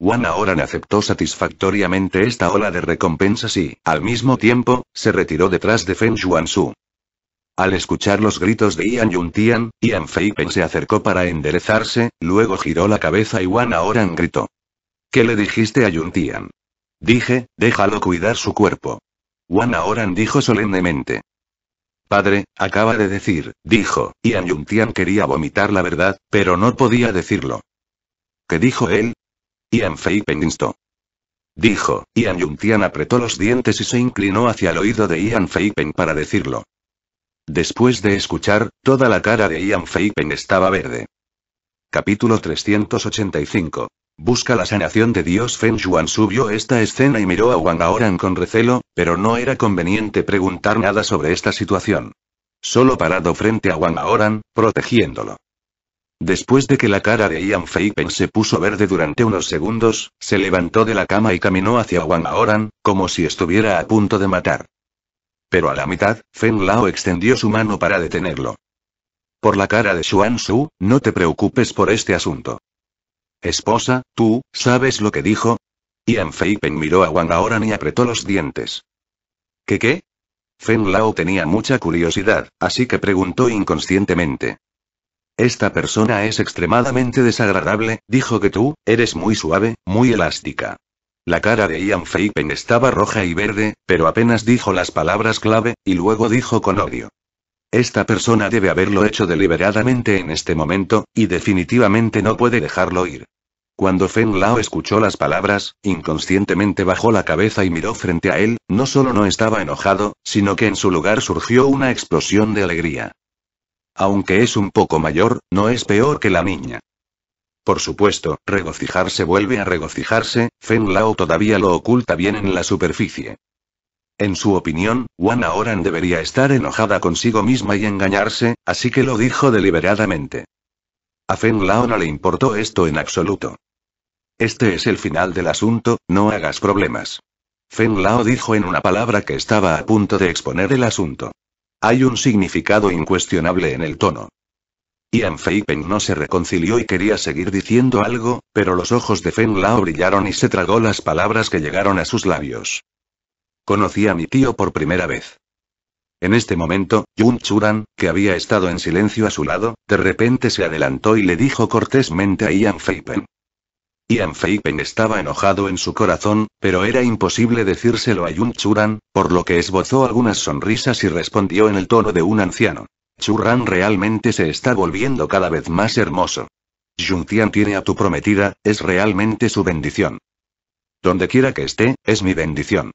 Wan aceptó satisfactoriamente esta ola de recompensas y, al mismo tiempo, se retiró detrás de Feng su Al escuchar los gritos de Ian Yuntian, Ian Feipen se acercó para enderezarse, luego giró la cabeza y Wan gritó. ¿Qué le dijiste a Yuntian? Dije, déjalo cuidar su cuerpo. Wan Oran dijo solemnemente. Padre, acaba de decir, dijo, Ian Yuntian quería vomitar la verdad, pero no podía decirlo. ¿Qué dijo él? Ian Feipen instó. Dijo, Ian Yuntian apretó los dientes y se inclinó hacia el oído de Ian Fei para decirlo. Después de escuchar, toda la cara de Ian Fei estaba verde. Capítulo 385. Busca la sanación de Dios. Feng Yuan subió esta escena y miró a Wang Aoran con recelo, pero no era conveniente preguntar nada sobre esta situación. Solo parado frente a Wang Aoran, protegiéndolo. Después de que la cara de Ian Feipen se puso verde durante unos segundos, se levantó de la cama y caminó hacia Wang Aoran, como si estuviera a punto de matar. Pero a la mitad, Fen Lao extendió su mano para detenerlo. Por la cara de Xuan Su, no te preocupes por este asunto. Esposa, tú, ¿sabes lo que dijo? Ian Feipen miró a Wang Aoran y apretó los dientes. ¿Qué qué? Fen Lao tenía mucha curiosidad, así que preguntó inconscientemente. Esta persona es extremadamente desagradable, dijo que tú, eres muy suave, muy elástica. La cara de Ian Feipen estaba roja y verde, pero apenas dijo las palabras clave, y luego dijo con odio. Esta persona debe haberlo hecho deliberadamente en este momento, y definitivamente no puede dejarlo ir. Cuando Feng Lao escuchó las palabras, inconscientemente bajó la cabeza y miró frente a él, no solo no estaba enojado, sino que en su lugar surgió una explosión de alegría. Aunque es un poco mayor, no es peor que la niña. Por supuesto, regocijarse vuelve a regocijarse, Fen Lao todavía lo oculta bien en la superficie. En su opinión, Wan Oran debería estar enojada consigo misma y engañarse, así que lo dijo deliberadamente. A Feng Lao no le importó esto en absoluto. Este es el final del asunto, no hagas problemas. Fen Lao dijo en una palabra que estaba a punto de exponer el asunto. Hay un significado incuestionable en el tono. Ian Feipen no se reconcilió y quería seguir diciendo algo, pero los ojos de Fen Lao brillaron y se tragó las palabras que llegaron a sus labios. Conocí a mi tío por primera vez. En este momento, Yun Churan, que había estado en silencio a su lado, de repente se adelantó y le dijo cortésmente a Ian Feipen. Yan Feipen estaba enojado en su corazón, pero era imposible decírselo a Yun Churan, por lo que esbozó algunas sonrisas y respondió en el tono de un anciano. Churan realmente se está volviendo cada vez más hermoso. Tian tiene a tu prometida, es realmente su bendición. Donde quiera que esté, es mi bendición.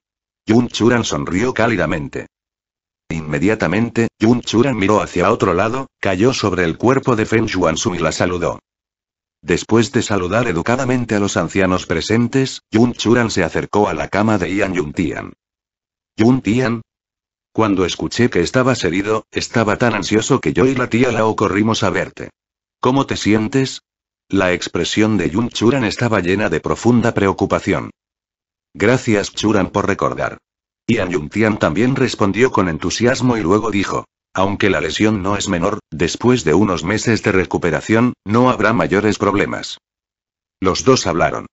Yun Churan sonrió cálidamente. Inmediatamente, Yun Churan miró hacia otro lado, cayó sobre el cuerpo de Feng su y la saludó. Después de saludar educadamente a los ancianos presentes, Yun Churan se acercó a la cama de Ian Yun Tian. ¿Yun Tian? Cuando escuché que estabas herido, estaba tan ansioso que yo y la tía Lao corrimos a verte. ¿Cómo te sientes? La expresión de Yun Churan estaba llena de profunda preocupación. Gracias Churan por recordar. Ian Yun Tian también respondió con entusiasmo y luego dijo. Aunque la lesión no es menor, después de unos meses de recuperación, no habrá mayores problemas. Los dos hablaron.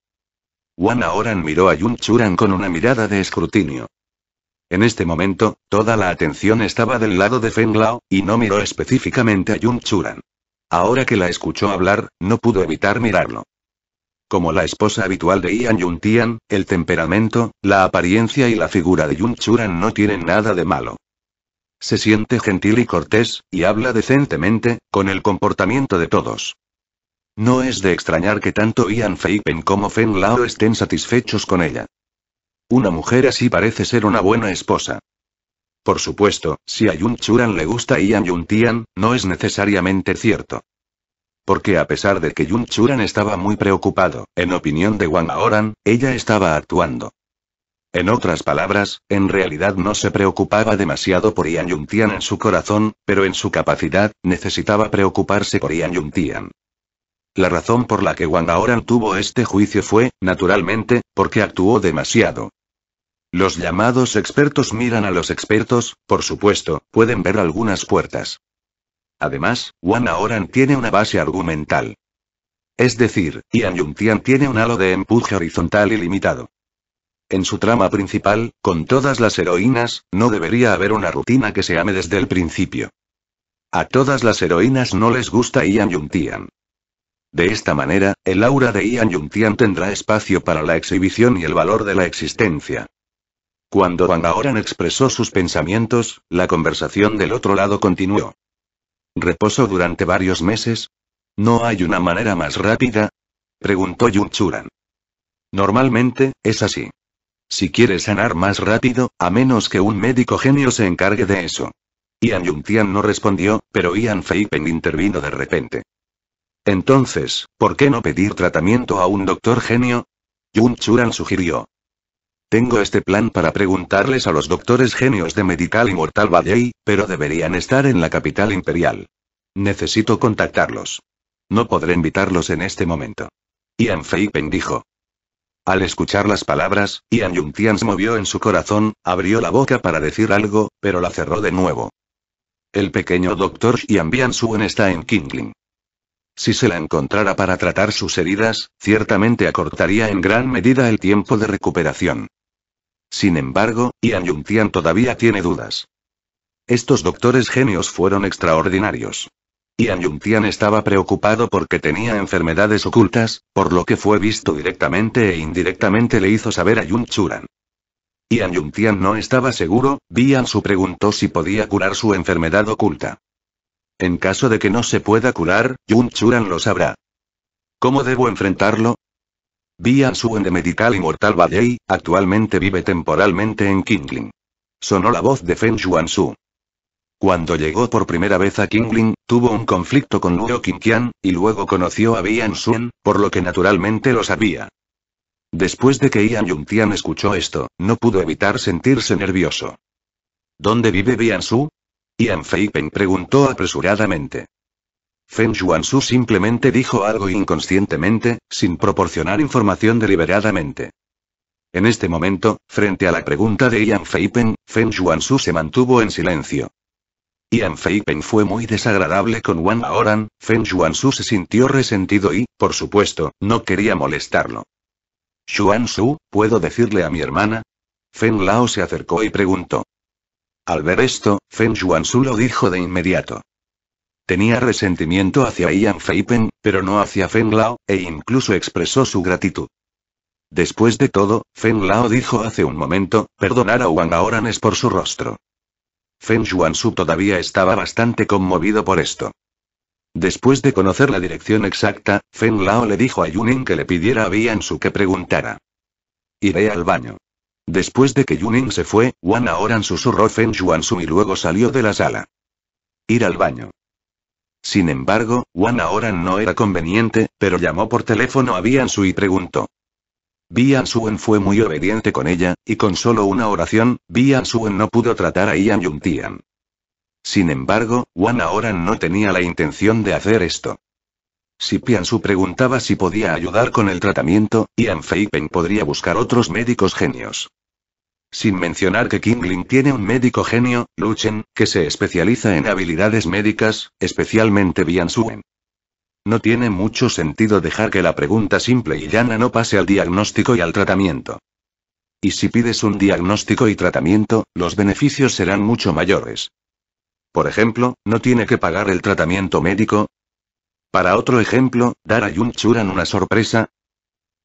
Juan Aoran miró a Yun Churan con una mirada de escrutinio. En este momento, toda la atención estaba del lado de Feng Lao, y no miró específicamente a Yun Churan. Ahora que la escuchó hablar, no pudo evitar mirarlo. Como la esposa habitual de Ian Tian, el temperamento, la apariencia y la figura de Yun Churan no tienen nada de malo. Se siente gentil y cortés, y habla decentemente, con el comportamiento de todos. No es de extrañar que tanto Ian Feipen como Fen Lao estén satisfechos con ella. Una mujer así parece ser una buena esposa. Por supuesto, si a Yun Churan le gusta Ian Yun Tian, no es necesariamente cierto. Porque a pesar de que Yun Churan estaba muy preocupado, en opinión de Wang Aoran, ella estaba actuando. En otras palabras, en realidad no se preocupaba demasiado por Ian Yuntian en su corazón, pero en su capacidad, necesitaba preocuparse por Ian Yuntian. La razón por la que Wang Aoran tuvo este juicio fue, naturalmente, porque actuó demasiado. Los llamados expertos miran a los expertos, por supuesto, pueden ver algunas puertas. Además, Wang Aoran tiene una base argumental. Es decir, Ian Yuntian tiene un halo de empuje horizontal ilimitado. En su trama principal, con todas las heroínas, no debería haber una rutina que se ame desde el principio. A todas las heroínas no les gusta Ian Yuntian. De esta manera, el aura de Ian Yuntian tendrá espacio para la exhibición y el valor de la existencia. Cuando Van Aoran expresó sus pensamientos, la conversación del otro lado continuó. ¿Reposo durante varios meses? ¿No hay una manera más rápida? Preguntó Yun Churan. Normalmente, es así. Si quieres sanar más rápido, a menos que un médico genio se encargue de eso. Ian Tian no respondió, pero Ian Feipen intervino de repente. Entonces, ¿por qué no pedir tratamiento a un doctor genio? Yun Churan sugirió. Tengo este plan para preguntarles a los doctores genios de Medical Immortal Valley, pero deberían estar en la capital imperial. Necesito contactarlos. No podré invitarlos en este momento. Ian Feipen dijo. Al escuchar las palabras, Ian Yuntian se movió en su corazón, abrió la boca para decir algo, pero la cerró de nuevo. El pequeño doctor Xian Bian Suen está en Kingling. Si se la encontrara para tratar sus heridas, ciertamente acortaría en gran medida el tiempo de recuperación. Sin embargo, Ian Yuntian todavía tiene dudas. Estos doctores genios fueron extraordinarios. Y Tian estaba preocupado porque tenía enfermedades ocultas, por lo que fue visto directamente e indirectamente le hizo saber a Yun Churan. Y no estaba seguro, Bian Su preguntó si podía curar su enfermedad oculta. En caso de que no se pueda curar, Yun Churan lo sabrá. ¿Cómo debo enfrentarlo? Bian Su en The Medical Immortal Valley, actualmente vive temporalmente en Qingling. Sonó la voz de Feng su cuando llegó por primera vez a Qingling, tuvo un conflicto con Luo Qingqian, y luego conoció a Bian Sun, por lo que naturalmente lo sabía. Después de que Ian Yuntian escuchó esto, no pudo evitar sentirse nervioso. ¿Dónde vive Bian Su? Ian Feipen preguntó apresuradamente. Feng Su simplemente dijo algo inconscientemente, sin proporcionar información deliberadamente. En este momento, frente a la pregunta de Ian Feipen, Feng Xuansu se mantuvo en silencio. Ian Feipen fue muy desagradable con Wang Aoran, Feng Xuanzu se sintió resentido y, por supuesto, no quería molestarlo. Xuanzu, ¿puedo decirle a mi hermana? Feng Lao se acercó y preguntó. Al ver esto, Feng Xuanzu lo dijo de inmediato. Tenía resentimiento hacia Ian Feipen, pero no hacia Feng Lao, e incluso expresó su gratitud. Después de todo, Feng Lao dijo hace un momento, perdonar a Wang Aoran es por su rostro. Feng Shu todavía estaba bastante conmovido por esto. Después de conocer la dirección exacta, Feng Lao le dijo a Yunin que le pidiera a Biansu que preguntara. Iré al baño. Después de que Yunin se fue, Wan Aoran susurró Feng Yuansu y luego salió de la sala. Ir al baño. Sin embargo, Wan Aoran no era conveniente, pero llamó por teléfono a Biansu y preguntó. Bian Suen fue muy obediente con ella, y con solo una oración, Bian Suen no pudo tratar a Ian Yuntian. Sin embargo, Wan ahora no tenía la intención de hacer esto. Si Pian Su preguntaba si podía ayudar con el tratamiento, Ian Feipen podría buscar otros médicos genios. Sin mencionar que Kingling tiene un médico genio, Luchen, que se especializa en habilidades médicas, especialmente Bian Suen. No tiene mucho sentido dejar que la pregunta simple y llana no pase al diagnóstico y al tratamiento. Y si pides un diagnóstico y tratamiento, los beneficios serán mucho mayores. Por ejemplo, no tiene que pagar el tratamiento médico. Para otro ejemplo, dar a Yun Churan una sorpresa.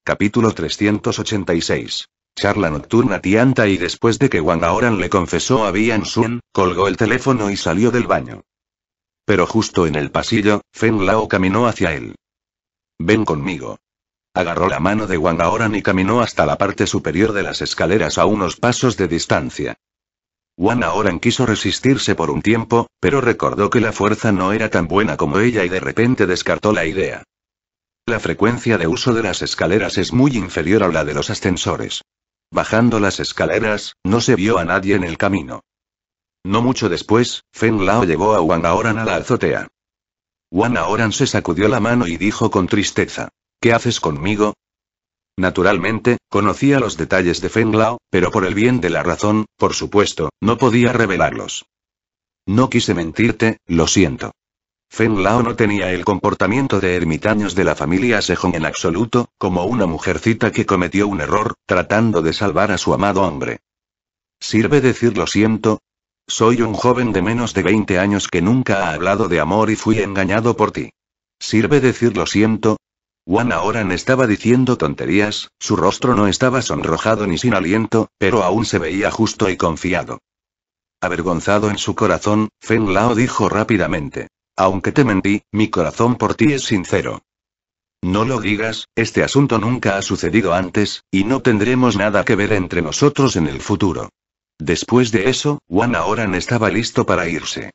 Capítulo 386. Charla nocturna Tianta y después de que Wang Aoran le confesó a Bian Sun, colgó el teléfono y salió del baño. Pero justo en el pasillo, Feng Lao caminó hacia él. Ven conmigo. Agarró la mano de Wang Aoran y caminó hasta la parte superior de las escaleras a unos pasos de distancia. Wang Aoran quiso resistirse por un tiempo, pero recordó que la fuerza no era tan buena como ella y de repente descartó la idea. La frecuencia de uso de las escaleras es muy inferior a la de los ascensores. Bajando las escaleras, no se vio a nadie en el camino. No mucho después, Feng Lao llevó a Wang Aoran a la azotea. Wang Aoran se sacudió la mano y dijo con tristeza: ¿Qué haces conmigo? Naturalmente, conocía los detalles de Feng Lao, pero por el bien de la razón, por supuesto, no podía revelarlos. No quise mentirte, lo siento. Feng Lao no tenía el comportamiento de ermitaños de la familia Sejong en absoluto, como una mujercita que cometió un error, tratando de salvar a su amado hombre. ¿Sirve decir lo siento? Soy un joven de menos de 20 años que nunca ha hablado de amor y fui engañado por ti. ¿Sirve decir lo siento? Juan no estaba diciendo tonterías, su rostro no estaba sonrojado ni sin aliento, pero aún se veía justo y confiado. Avergonzado en su corazón, Fen Lao dijo rápidamente. Aunque te mentí, mi corazón por ti es sincero. No lo digas, este asunto nunca ha sucedido antes, y no tendremos nada que ver entre nosotros en el futuro. Después de eso, Wan no estaba listo para irse.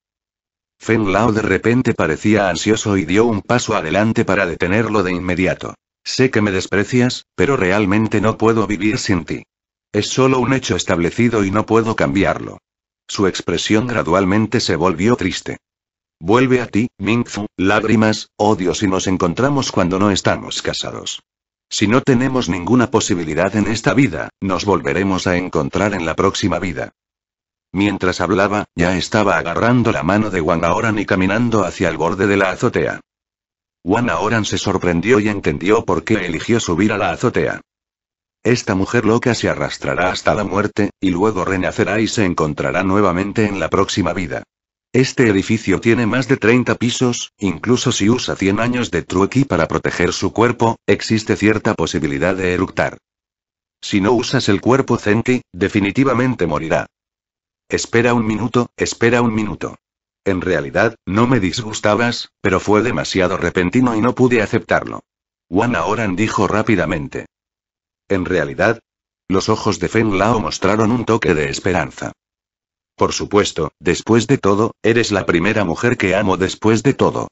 Fen Lao de repente parecía ansioso y dio un paso adelante para detenerlo de inmediato. Sé que me desprecias, pero realmente no puedo vivir sin ti. Es solo un hecho establecido y no puedo cambiarlo. Su expresión gradualmente se volvió triste. Vuelve a ti, Fu, lágrimas, odio si nos encontramos cuando no estamos casados. Si no tenemos ninguna posibilidad en esta vida, nos volveremos a encontrar en la próxima vida. Mientras hablaba, ya estaba agarrando la mano de Wang Aoran y caminando hacia el borde de la azotea. Wang Aoran se sorprendió y entendió por qué eligió subir a la azotea. Esta mujer loca se arrastrará hasta la muerte, y luego renacerá y se encontrará nuevamente en la próxima vida. Este edificio tiene más de 30 pisos, incluso si usa 100 años de truequi para proteger su cuerpo, existe cierta posibilidad de eructar. Si no usas el cuerpo Zenki, definitivamente morirá. Espera un minuto, espera un minuto. En realidad, no me disgustabas, pero fue demasiado repentino y no pude aceptarlo. Wan Oran dijo rápidamente. En realidad, los ojos de Feng Lao mostraron un toque de esperanza. Por supuesto, después de todo, eres la primera mujer que amo después de todo.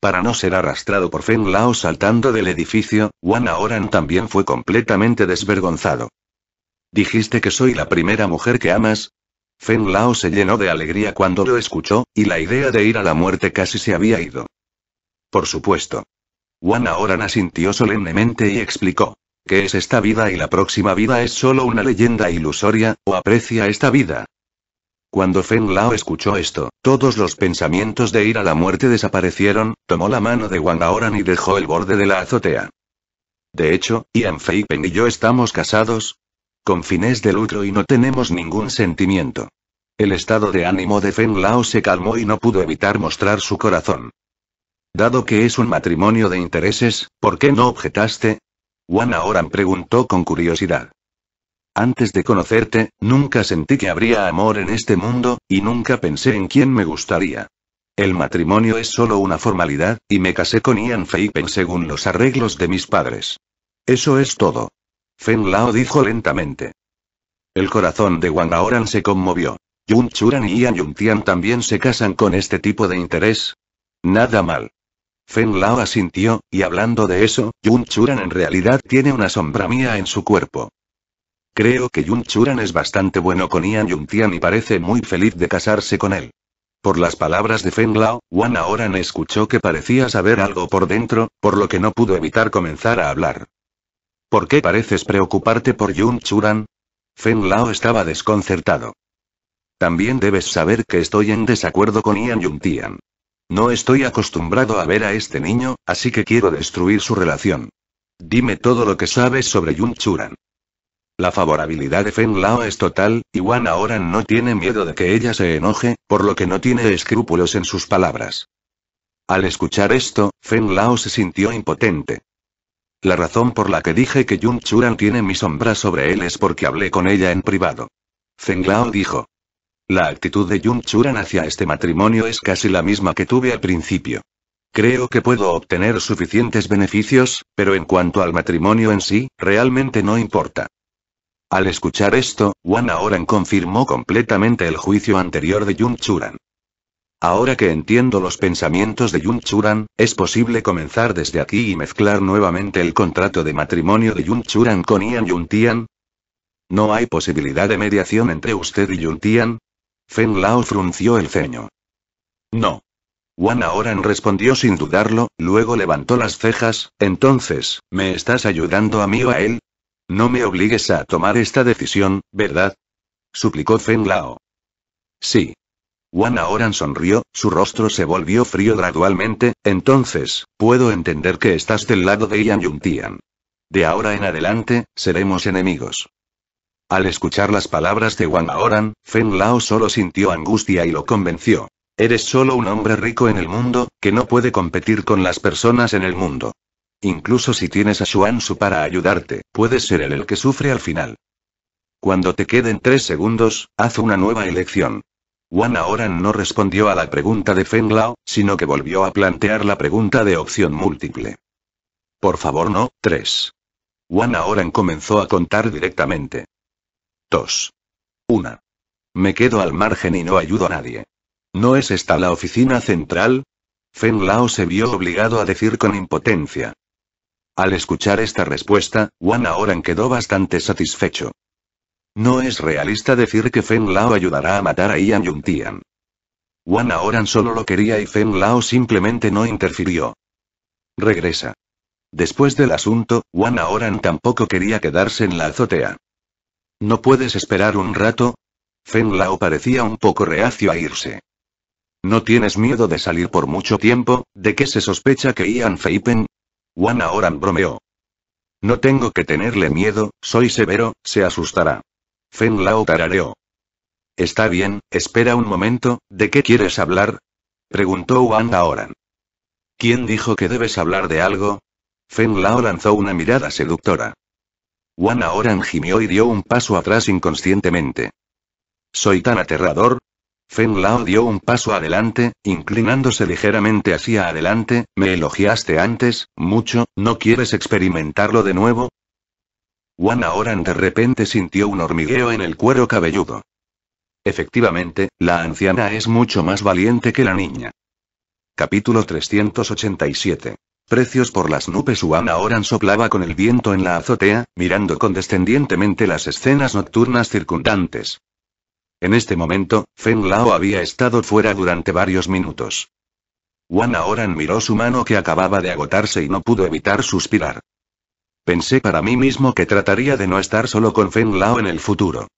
Para no ser arrastrado por Fen Lao saltando del edificio, Wana Oran también fue completamente desvergonzado. ¿Dijiste que soy la primera mujer que amas? Fen Lao se llenó de alegría cuando lo escuchó, y la idea de ir a la muerte casi se había ido. Por supuesto. Wana Oran asintió solemnemente y explicó. ¿Qué es esta vida y la próxima vida es solo una leyenda ilusoria, o aprecia esta vida, cuando Fen Lao escuchó esto, todos los pensamientos de ir a la muerte desaparecieron, tomó la mano de Wang Aoran y dejó el borde de la azotea. De hecho, Ian Feipen y yo estamos casados. Con fines de lucro y no tenemos ningún sentimiento. El estado de ánimo de Feng Lao se calmó y no pudo evitar mostrar su corazón. Dado que es un matrimonio de intereses, ¿por qué no objetaste? Wang Aoran preguntó con curiosidad. Antes de conocerte, nunca sentí que habría amor en este mundo, y nunca pensé en quién me gustaría. El matrimonio es solo una formalidad, y me casé con Ian Feipen según los arreglos de mis padres. Eso es todo. Feng Lao dijo lentamente. El corazón de Wang Aoran se conmovió. Yun Churan y Ian Yuntian también se casan con este tipo de interés. Nada mal. Feng Lao asintió, y hablando de eso, Yun Churan en realidad tiene una sombra mía en su cuerpo. Creo que Yun Churan es bastante bueno con Ian Tian y parece muy feliz de casarse con él. Por las palabras de Feng Lao, Wan Aoran escuchó que parecía saber algo por dentro, por lo que no pudo evitar comenzar a hablar. ¿Por qué pareces preocuparte por Yun Churan? Feng Lao estaba desconcertado. También debes saber que estoy en desacuerdo con Ian Tian. No estoy acostumbrado a ver a este niño, así que quiero destruir su relación. Dime todo lo que sabes sobre Yun Churan. La favorabilidad de Feng Lao es total, y Wan ahora no tiene miedo de que ella se enoje, por lo que no tiene escrúpulos en sus palabras. Al escuchar esto, Feng Lao se sintió impotente. La razón por la que dije que Yun Churan tiene mi sombra sobre él es porque hablé con ella en privado. Feng Lao dijo. La actitud de Yun Churan hacia este matrimonio es casi la misma que tuve al principio. Creo que puedo obtener suficientes beneficios, pero en cuanto al matrimonio en sí, realmente no importa. Al escuchar esto, Wan Aoran confirmó completamente el juicio anterior de Yun Churan. Ahora que entiendo los pensamientos de Yun Churan, es posible comenzar desde aquí y mezclar nuevamente el contrato de matrimonio de Yun Churan con Ian Tian. ¿No hay posibilidad de mediación entre usted y Tian. Fen Lao frunció el ceño. No. Wan Aoran respondió sin dudarlo, luego levantó las cejas, entonces, ¿me estás ayudando a mí o a él? No me obligues a tomar esta decisión, ¿verdad? suplicó Feng Lao. Sí. Wan Oran sonrió, su rostro se volvió frío gradualmente, entonces, puedo entender que estás del lado de Ian Yuntian. De ahora en adelante, seremos enemigos. Al escuchar las palabras de Wan Oran, Feng Lao solo sintió angustia y lo convenció. Eres solo un hombre rico en el mundo, que no puede competir con las personas en el mundo. Incluso si tienes a Xuanzu para ayudarte, puede ser él el que sufre al final. Cuando te queden tres segundos, haz una nueva elección. Wan Oran no respondió a la pregunta de Lao, sino que volvió a plantear la pregunta de opción múltiple. Por favor no, 3. Wan Oran comenzó a contar directamente. 2. Una. Me quedo al margen y no ayudo a nadie. ¿No es esta la oficina central? Lao se vio obligado a decir con impotencia. Al escuchar esta respuesta, Wan Aoran quedó bastante satisfecho. No es realista decir que Feng Lao ayudará a matar a Ian Yuntian. Wan Aoran solo lo quería y Feng Lao simplemente no interfirió. Regresa. Después del asunto, Wan Aoran tampoco quería quedarse en la azotea. ¿No puedes esperar un rato? Feng Lao parecía un poco reacio a irse. ¿No tienes miedo de salir por mucho tiempo? ¿De qué se sospecha que Ian Feipen? Juana Oran bromeó. No tengo que tenerle miedo, soy severo, se asustará. Fen Lao tarareó. Está bien, espera un momento, ¿de qué quieres hablar? Preguntó Juana Oran. ¿Quién dijo que debes hablar de algo? Fen Lao lanzó una mirada seductora. Wana Oran gimió y dio un paso atrás inconscientemente. Soy tan aterrador, Feng Lao dio un paso adelante, inclinándose ligeramente hacia adelante, me elogiaste antes, mucho, ¿no quieres experimentarlo de nuevo? Juan Oran de repente sintió un hormigueo en el cuero cabelludo. Efectivamente, la anciana es mucho más valiente que la niña. Capítulo 387. Precios por las nubes Juan Oran soplaba con el viento en la azotea, mirando condescendientemente las escenas nocturnas circundantes. En este momento, Feng Lao había estado fuera durante varios minutos. Wana Aoran miró su mano que acababa de agotarse y no pudo evitar suspirar. Pensé para mí mismo que trataría de no estar solo con Feng Lao en el futuro.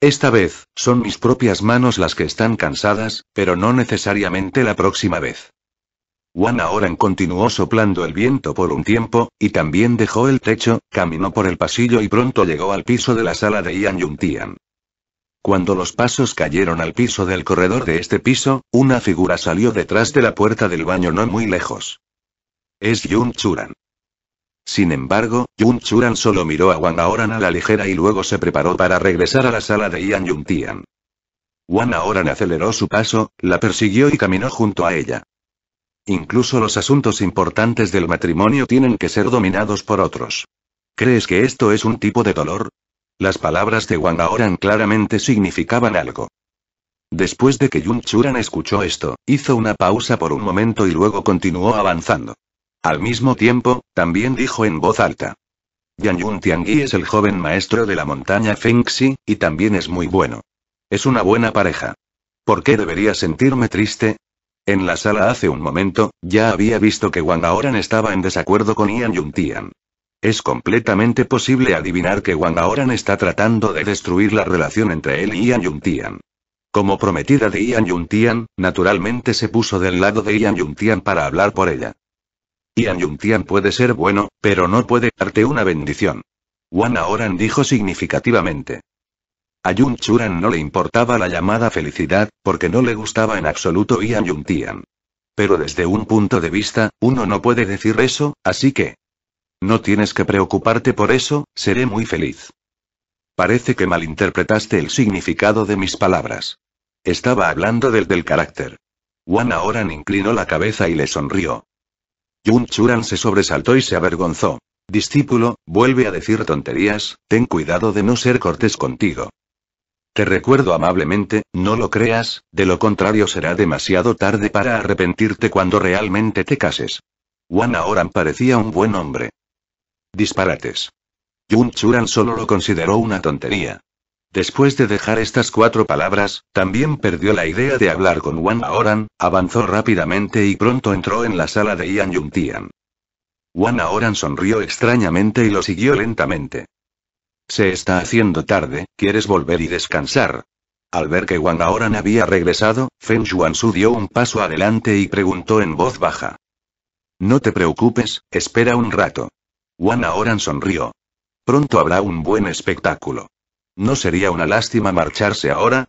Esta vez, son mis propias manos las que están cansadas, pero no necesariamente la próxima vez. Wana Aoran continuó soplando el viento por un tiempo, y también dejó el techo, caminó por el pasillo y pronto llegó al piso de la sala de Ian Yuntian. Cuando los pasos cayeron al piso del corredor de este piso, una figura salió detrás de la puerta del baño no muy lejos. Es Yun Churan. Sin embargo, Yun Churan solo miró a Wang Aoran a la ligera y luego se preparó para regresar a la sala de Ian Tian. Wang Aoran aceleró su paso, la persiguió y caminó junto a ella. Incluso los asuntos importantes del matrimonio tienen que ser dominados por otros. ¿Crees que esto es un tipo de dolor? Las palabras de Wang Aoran claramente significaban algo. Después de que Yun Churan escuchó esto, hizo una pausa por un momento y luego continuó avanzando. Al mismo tiempo, también dijo en voz alta. Yan Yun y es el joven maestro de la montaña Fengxi, y también es muy bueno. Es una buena pareja. ¿Por qué debería sentirme triste? En la sala hace un momento, ya había visto que Wang Aoran estaba en desacuerdo con Yan Yun Tian. Es completamente posible adivinar que Wang Aoran está tratando de destruir la relación entre él y Ian Yuntian. Como prometida de Ian Yuntian, naturalmente se puso del lado de Ian Yuntian para hablar por ella. Ian Yuntian puede ser bueno, pero no puede darte una bendición. Wang Aoran dijo significativamente. A Yun Churan no le importaba la llamada felicidad, porque no le gustaba en absoluto Ian Yuntian. Pero desde un punto de vista, uno no puede decir eso, así que, no tienes que preocuparte por eso, seré muy feliz. Parece que malinterpretaste el significado de mis palabras. Estaba hablando del del carácter. Juan Oran inclinó la cabeza y le sonrió. Yun Churan se sobresaltó y se avergonzó. Discípulo, vuelve a decir tonterías, ten cuidado de no ser cortés contigo. Te recuerdo amablemente, no lo creas, de lo contrario será demasiado tarde para arrepentirte cuando realmente te cases. Juan Oran parecía un buen hombre. Disparates. Yun Churan solo lo consideró una tontería. Después de dejar estas cuatro palabras, también perdió la idea de hablar con Wan Aoran, avanzó rápidamente y pronto entró en la sala de Ian Yuntian. Tian. Wan Aoran sonrió extrañamente y lo siguió lentamente. Se está haciendo tarde, ¿quieres volver y descansar? Al ver que Wan Aoran había regresado, Feng Zhuan dio un paso adelante y preguntó en voz baja. No te preocupes, espera un rato. Wang aoran sonrió. Pronto habrá un buen espectáculo. ¿No sería una lástima marcharse ahora?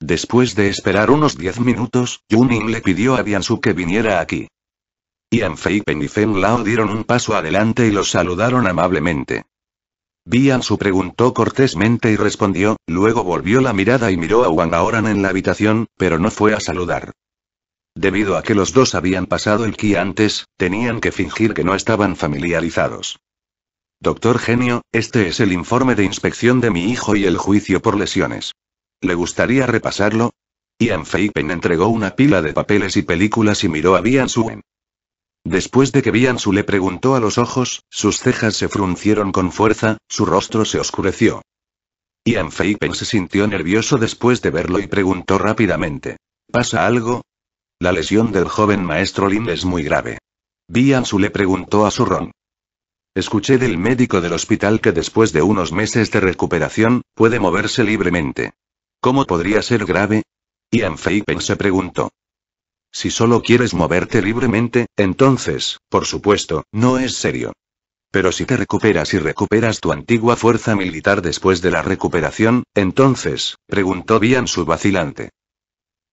Después de esperar unos diez minutos, Yunin le pidió a Biansu que viniera aquí. Yanfei Fei y Feng Lao dieron un paso adelante y los saludaron amablemente. Su preguntó cortésmente y respondió, luego volvió la mirada y miró a Wang Aoran en la habitación, pero no fue a saludar. Debido a que los dos habían pasado el ki antes, tenían que fingir que no estaban familiarizados. Doctor Genio, este es el informe de inspección de mi hijo y el juicio por lesiones. ¿Le gustaría repasarlo? Ian Feipen entregó una pila de papeles y películas y miró a Bian Suen. Después de que Bian Su le preguntó a los ojos, sus cejas se fruncieron con fuerza, su rostro se oscureció. Ian Feipen se sintió nervioso después de verlo y preguntó rápidamente. ¿Pasa algo? La lesión del joven maestro Lin es muy grave. Biansu le preguntó a ron. Escuché del médico del hospital que después de unos meses de recuperación, puede moverse libremente. ¿Cómo podría ser grave? Ian Feipen se preguntó. Si solo quieres moverte libremente, entonces, por supuesto, no es serio. Pero si te recuperas y recuperas tu antigua fuerza militar después de la recuperación, entonces, preguntó Bian su vacilante.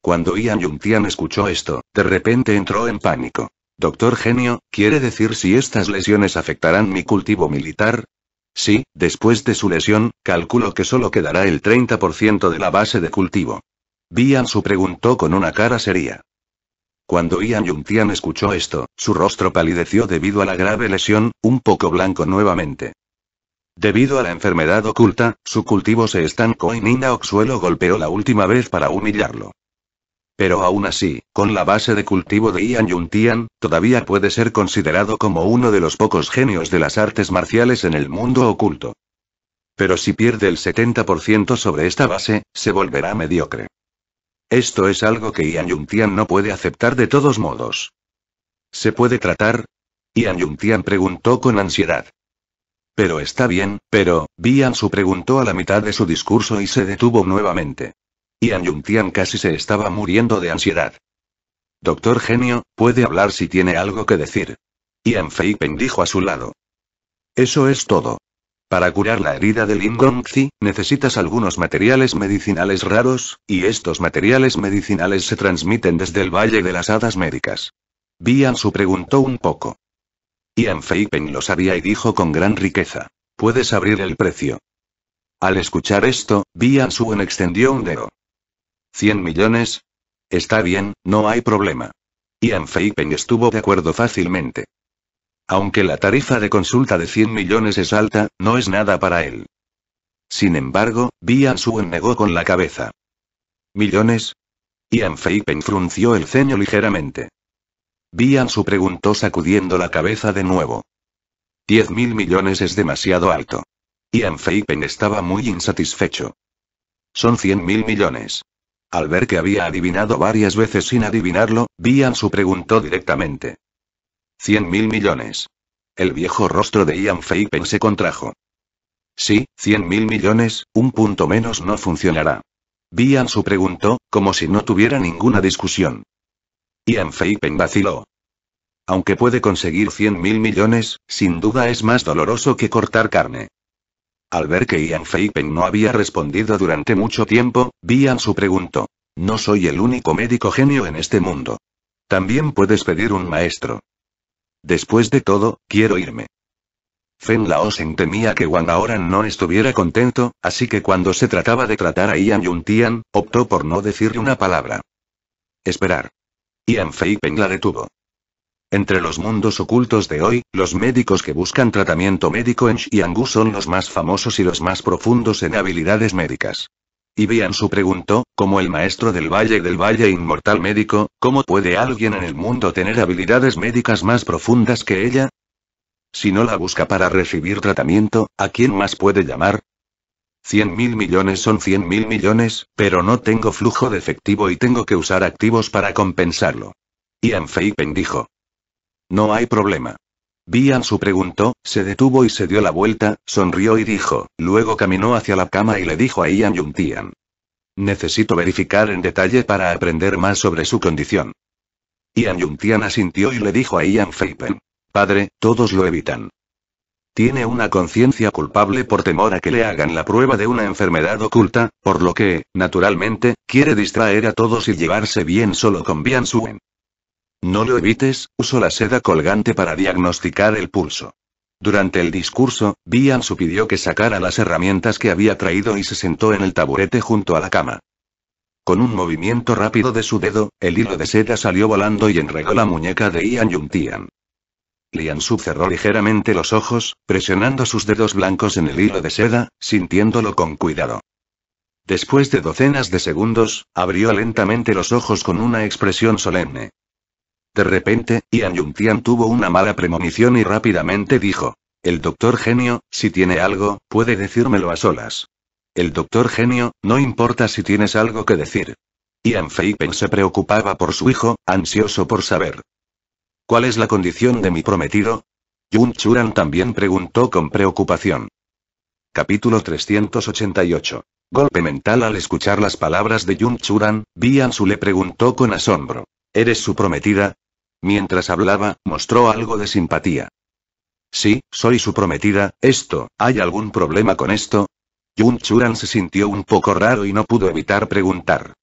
Cuando Ian Yuntian escuchó esto, de repente entró en pánico. Doctor Genio, ¿quiere decir si estas lesiones afectarán mi cultivo militar? Sí, después de su lesión, calculo que solo quedará el 30% de la base de cultivo. Bian Su preguntó con una cara seria. Cuando Ian Yuntian escuchó esto, su rostro palideció debido a la grave lesión, un poco blanco nuevamente. Debido a la enfermedad oculta, su cultivo se estancó y Nina Oxuelo golpeó la última vez para humillarlo. Pero aún así, con la base de cultivo de Ian Yuntian, todavía puede ser considerado como uno de los pocos genios de las artes marciales en el mundo oculto. Pero si pierde el 70% sobre esta base, se volverá mediocre. Esto es algo que Ian Yuntian no puede aceptar de todos modos. ¿Se puede tratar? Ian Yuntian preguntó con ansiedad. Pero está bien, pero, Bian Su preguntó a la mitad de su discurso y se detuvo nuevamente. Y Yuntian casi se estaba muriendo de ansiedad. Doctor genio, puede hablar si tiene algo que decir. Ian Fei dijo a su lado. Eso es todo. Para curar la herida de Lin Gongzi, necesitas algunos materiales medicinales raros, y estos materiales medicinales se transmiten desde el Valle de las Hadas Médicas. Bian Su preguntó un poco. Ian Feipen lo sabía y dijo con gran riqueza. Puedes abrir el precio. Al escuchar esto, Bian Su extendió un dedo. ¿Cien millones? Está bien, no hay problema. Ian Feipen estuvo de acuerdo fácilmente. Aunque la tarifa de consulta de 100 millones es alta, no es nada para él. Sin embargo, Bian Su negó con la cabeza. ¿Millones? Ian Feipen frunció el ceño ligeramente. Bian Su preguntó sacudiendo la cabeza de nuevo. Diez mil millones es demasiado alto. Ian Feipen estaba muy insatisfecho. Son cien mil millones. Al ver que había adivinado varias veces sin adivinarlo, su preguntó directamente. Cien mil millones. El viejo rostro de Ian Feipen se contrajo. Sí, cien mil millones, un punto menos no funcionará. su preguntó, como si no tuviera ninguna discusión. Ian Feipen vaciló. Aunque puede conseguir cien mil millones, sin duda es más doloroso que cortar carne. Al ver que Ian Feipen no había respondido durante mucho tiempo, Bian su preguntó. No soy el único médico genio en este mundo. También puedes pedir un maestro. Después de todo, quiero irme. Fen Laosen temía que Wang ahora no estuviera contento, así que cuando se trataba de tratar a Ian Tian, optó por no decirle una palabra. Esperar. Ian Peng la detuvo. Entre los mundos ocultos de hoy, los médicos que buscan tratamiento médico en Xianggu son los más famosos y los más profundos en habilidades médicas. Y Su preguntó, como el maestro del Valle del Valle Inmortal Médico, ¿cómo puede alguien en el mundo tener habilidades médicas más profundas que ella? Si no la busca para recibir tratamiento, ¿a quién más puede llamar? Cien mil millones son cien mil millones, pero no tengo flujo de efectivo y tengo que usar activos para compensarlo. Ian Feipen dijo. No hay problema. Bian Su preguntó, se detuvo y se dio la vuelta, sonrió y dijo, luego caminó hacia la cama y le dijo a Ian Yuntian. Necesito verificar en detalle para aprender más sobre su condición. Ian Yuntian asintió y le dijo a Ian Feipen. Padre, todos lo evitan. Tiene una conciencia culpable por temor a que le hagan la prueba de una enfermedad oculta, por lo que, naturalmente, quiere distraer a todos y llevarse bien solo con Bian Suen. No lo evites, usó la seda colgante para diagnosticar el pulso. Durante el discurso, Su pidió que sacara las herramientas que había traído y se sentó en el taburete junto a la cama. Con un movimiento rápido de su dedo, el hilo de seda salió volando y enregó la muñeca de Ian Yuntian. Lian Su cerró ligeramente los ojos, presionando sus dedos blancos en el hilo de seda, sintiéndolo con cuidado. Después de docenas de segundos, abrió lentamente los ojos con una expresión solemne. De repente, Ian Yuntian tuvo una mala premonición y rápidamente dijo. El doctor genio, si tiene algo, puede decírmelo a solas. El doctor genio, no importa si tienes algo que decir. Ian Feipen se preocupaba por su hijo, ansioso por saber. ¿Cuál es la condición de mi prometido? Yun Churan también preguntó con preocupación. Capítulo 388. Golpe mental al escuchar las palabras de Yun Churan, Bian Su le preguntó con asombro. ¿Eres su prometida? Mientras hablaba, mostró algo de simpatía. Sí, soy su prometida, esto, ¿hay algún problema con esto? Yun Churan se sintió un poco raro y no pudo evitar preguntar.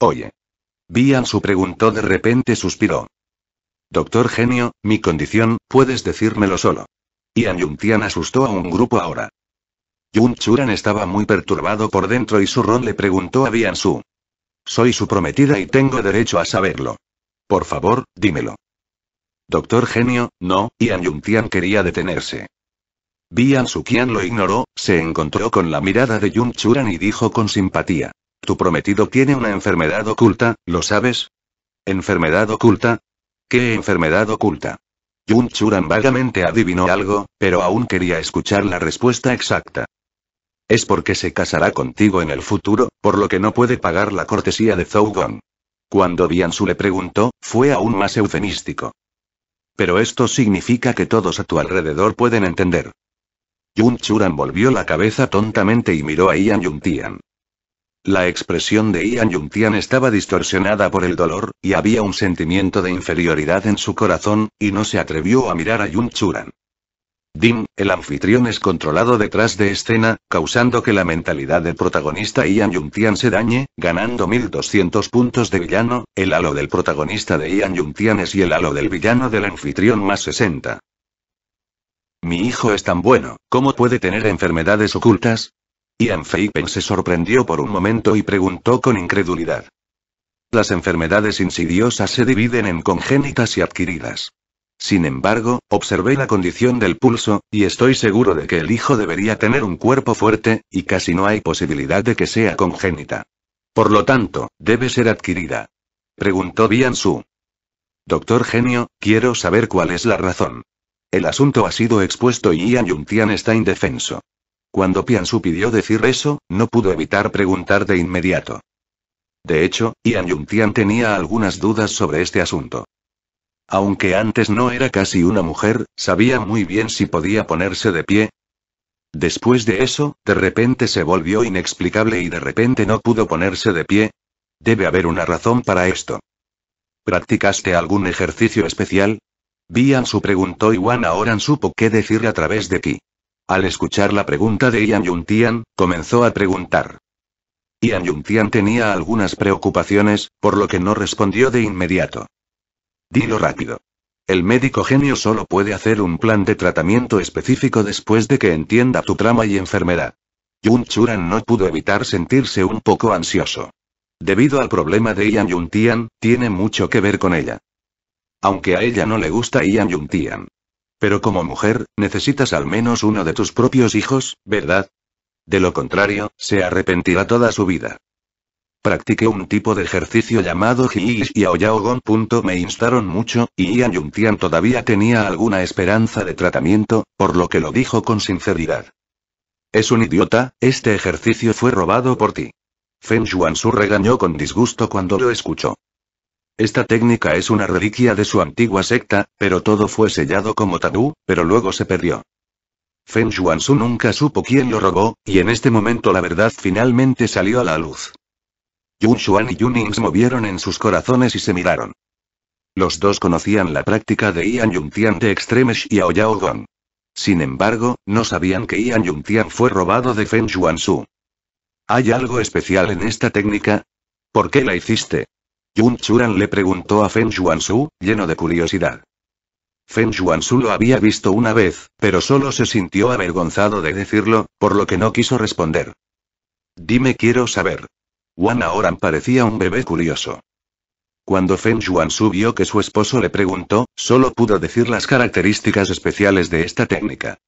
Oye. Bian su preguntó de repente suspiró. Doctor genio, mi condición, puedes decírmelo solo. Ian Tian asustó a un grupo ahora. Yun Churan estaba muy perturbado por dentro y su ron le preguntó a Bian Su. Soy su prometida y tengo derecho a saberlo. Por favor, dímelo. Doctor genio, no, Ian Yuntian quería detenerse. Bian Sukian lo ignoró, se encontró con la mirada de Yun Churan y dijo con simpatía. Tu prometido tiene una enfermedad oculta, ¿lo sabes? ¿Enfermedad oculta? ¿Qué enfermedad oculta? Yun Churan vagamente adivinó algo, pero aún quería escuchar la respuesta exacta. Es porque se casará contigo en el futuro, por lo que no puede pagar la cortesía de Zhou Gong. Cuando Su le preguntó, fue aún más eufemístico. Pero esto significa que todos a tu alrededor pueden entender. Yun Churan volvió la cabeza tontamente y miró a Ian Yuntian. La expresión de Ian Yuntian estaba distorsionada por el dolor, y había un sentimiento de inferioridad en su corazón, y no se atrevió a mirar a Yun Churan. Dim, el anfitrión es controlado detrás de escena, causando que la mentalidad del protagonista Ian Yuntian se dañe, ganando 1200 puntos de villano, el halo del protagonista de Ian Yuntian es y el halo del villano del anfitrión más 60. Mi hijo es tan bueno, ¿cómo puede tener enfermedades ocultas? Ian Feipen se sorprendió por un momento y preguntó con incredulidad. Las enfermedades insidiosas se dividen en congénitas y adquiridas. Sin embargo, observé la condición del pulso, y estoy seguro de que el hijo debería tener un cuerpo fuerte, y casi no hay posibilidad de que sea congénita. Por lo tanto, debe ser adquirida. Preguntó Bian Su. Doctor Genio, quiero saber cuál es la razón. El asunto ha sido expuesto y Ian Yuntian está indefenso. Cuando Pian Su pidió decir eso, no pudo evitar preguntar de inmediato. De hecho, Ian Yuntian tenía algunas dudas sobre este asunto. Aunque antes no era casi una mujer, sabía muy bien si podía ponerse de pie. Después de eso, de repente se volvió inexplicable y de repente no pudo ponerse de pie. Debe haber una razón para esto. ¿Practicaste algún ejercicio especial? Su preguntó y Wan Aoran supo qué decir a través de Ki. Al escuchar la pregunta de Ian Yuntian, comenzó a preguntar. Ian Yuntian tenía algunas preocupaciones, por lo que no respondió de inmediato. Dilo rápido. El médico genio solo puede hacer un plan de tratamiento específico después de que entienda tu trama y enfermedad. Yun Churan no pudo evitar sentirse un poco ansioso. Debido al problema de Ian Yun Tian, tiene mucho que ver con ella. Aunque a ella no le gusta Ian Yun Tian. Pero como mujer, necesitas al menos uno de tus propios hijos, ¿verdad? De lo contrario, se arrepentirá toda su vida. Practiqué un tipo de ejercicio llamado yao y Aoyaogon. Me instaron mucho, y Ian Yuntian todavía tenía alguna esperanza de tratamiento, por lo que lo dijo con sinceridad. Es un idiota, este ejercicio fue robado por ti. Feng Xuanzu regañó con disgusto cuando lo escuchó. Esta técnica es una reliquia de su antigua secta, pero todo fue sellado como tabú, pero luego se perdió. Feng Xuanzu nunca supo quién lo robó, y en este momento la verdad finalmente salió a la luz. Yun Xuan y se movieron en sus corazones y se miraron. Los dos conocían la práctica de Ian Tian de Extremes y Aoyao Gong. Sin embargo, no sabían que Ian Tian fue robado de Feng Su. ¿Hay algo especial en esta técnica? ¿Por qué la hiciste? Yun Churan le preguntó a Feng Su, lleno de curiosidad. Feng Su lo había visto una vez, pero solo se sintió avergonzado de decirlo, por lo que no quiso responder. Dime quiero saber, Wan Oran parecía un bebé curioso. Cuando Feng Yuan subió que su esposo le preguntó, solo pudo decir las características especiales de esta técnica.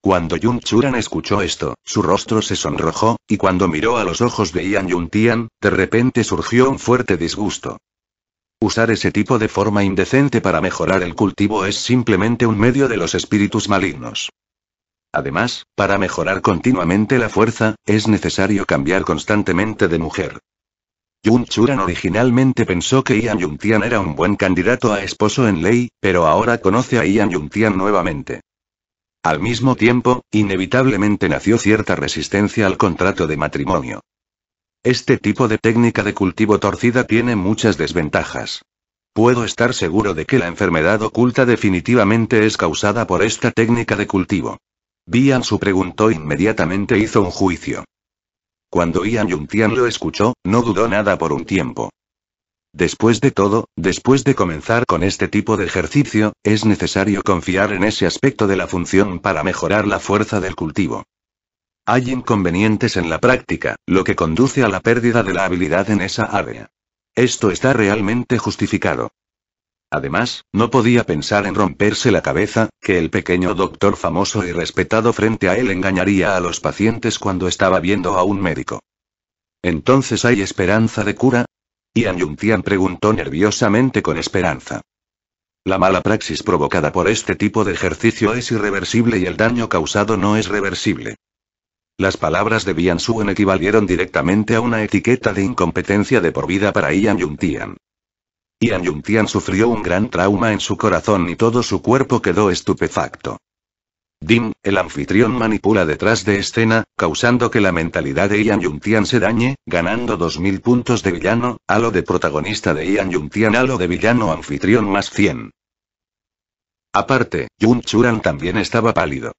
Cuando Yun Churan escuchó esto, su rostro se sonrojó, y cuando miró a los ojos de Ian Yun Tian, de repente surgió un fuerte disgusto. Usar ese tipo de forma indecente para mejorar el cultivo es simplemente un medio de los espíritus malignos. Además, para mejorar continuamente la fuerza, es necesario cambiar constantemente de mujer. Yun Churan originalmente pensó que Ian Yuntian era un buen candidato a esposo en ley, pero ahora conoce a Ian Yuntian nuevamente. Al mismo tiempo, inevitablemente nació cierta resistencia al contrato de matrimonio. Este tipo de técnica de cultivo torcida tiene muchas desventajas. Puedo estar seguro de que la enfermedad oculta definitivamente es causada por esta técnica de cultivo. Bian Su preguntó e inmediatamente hizo un juicio. Cuando Ian Yuntian lo escuchó, no dudó nada por un tiempo. Después de todo, después de comenzar con este tipo de ejercicio, es necesario confiar en ese aspecto de la función para mejorar la fuerza del cultivo. Hay inconvenientes en la práctica, lo que conduce a la pérdida de la habilidad en esa área. Esto está realmente justificado. Además, no podía pensar en romperse la cabeza, que el pequeño doctor famoso y respetado frente a él engañaría a los pacientes cuando estaba viendo a un médico. ¿Entonces hay esperanza de cura? Ian Yuntian preguntó nerviosamente con esperanza. La mala praxis provocada por este tipo de ejercicio es irreversible y el daño causado no es reversible. Las palabras de Bian Suen equivalieron directamente a una etiqueta de incompetencia de por vida para Ian Yuntian. Ian Yuntian sufrió un gran trauma en su corazón y todo su cuerpo quedó estupefacto. Dim, el anfitrión manipula detrás de escena, causando que la mentalidad de Ian Yuntian se dañe, ganando 2000 puntos de villano, halo de protagonista de Ian Yuntian, halo de villano anfitrión más 100. Aparte, Yun Churan también estaba pálido.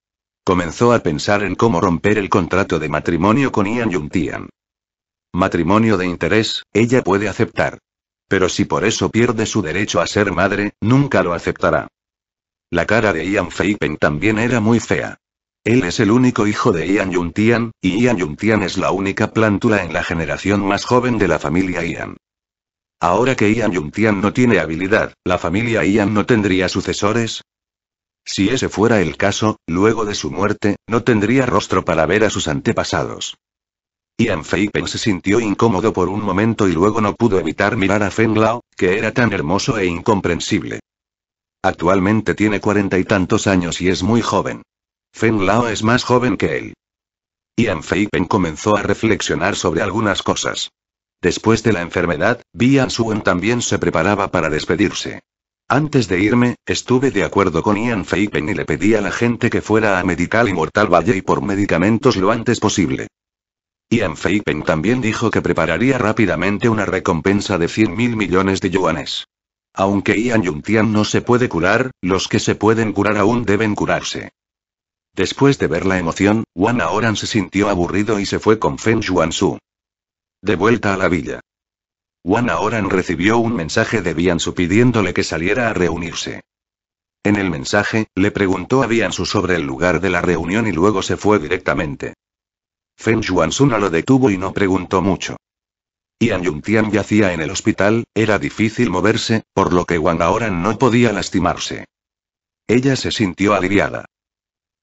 Comenzó a pensar en cómo romper el contrato de matrimonio con Ian Yuntian. Matrimonio de interés, ella puede aceptar. Pero si por eso pierde su derecho a ser madre, nunca lo aceptará. La cara de Ian Feipen también era muy fea. Él es el único hijo de Ian Yuntian, y Ian Yuntian es la única plántula en la generación más joven de la familia Ian. Ahora que Ian Yuntian no tiene habilidad, ¿la familia Ian no tendría sucesores? Si ese fuera el caso, luego de su muerte, no tendría rostro para ver a sus antepasados. Ian Feipen se sintió incómodo por un momento y luego no pudo evitar mirar a Lao, que era tan hermoso e incomprensible. Actualmente tiene cuarenta y tantos años y es muy joven. Lao es más joven que él. Ian Feipen comenzó a reflexionar sobre algunas cosas. Después de la enfermedad, Bian Suen también se preparaba para despedirse. Antes de irme, estuve de acuerdo con Ian Feipen y le pedí a la gente que fuera a Medical Immortal Valley por medicamentos lo antes posible. Ian Feipen también dijo que prepararía rápidamente una recompensa de 100 mil millones de yuanes. Aunque Ian Yuntian no se puede curar, los que se pueden curar aún deben curarse. Después de ver la emoción, Wan Aoran se sintió aburrido y se fue con Feng su De vuelta a la villa. Wan Aoran recibió un mensaje de Su pidiéndole que saliera a reunirse. En el mensaje, le preguntó a Su sobre el lugar de la reunión y luego se fue directamente. Feng Shuansuna lo detuvo y no preguntó mucho. Ian Yuntian yacía en el hospital, era difícil moverse, por lo que Wang ahora no podía lastimarse. Ella se sintió aliviada.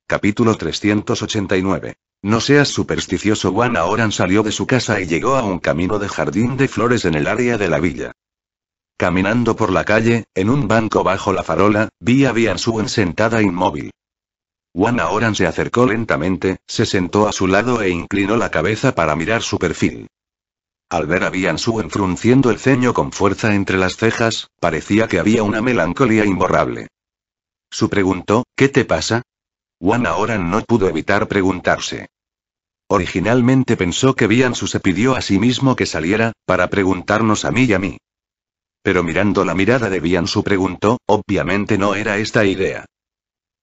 Capítulo 389. No seas supersticioso. Juan Aoran salió de su casa y llegó a un camino de jardín de flores en el área de la villa. Caminando por la calle, en un banco bajo la farola, vi a Bian Suen sentada inmóvil. Juana Oran se acercó lentamente, se sentó a su lado e inclinó la cabeza para mirar su perfil. Al ver a Su enfrunciendo el ceño con fuerza entre las cejas, parecía que había una melancolía imborrable. Su preguntó, ¿qué te pasa? Wana Oran no pudo evitar preguntarse. Originalmente pensó que Su se pidió a sí mismo que saliera, para preguntarnos a mí y a mí. Pero mirando la mirada de Su preguntó, obviamente no era esta idea.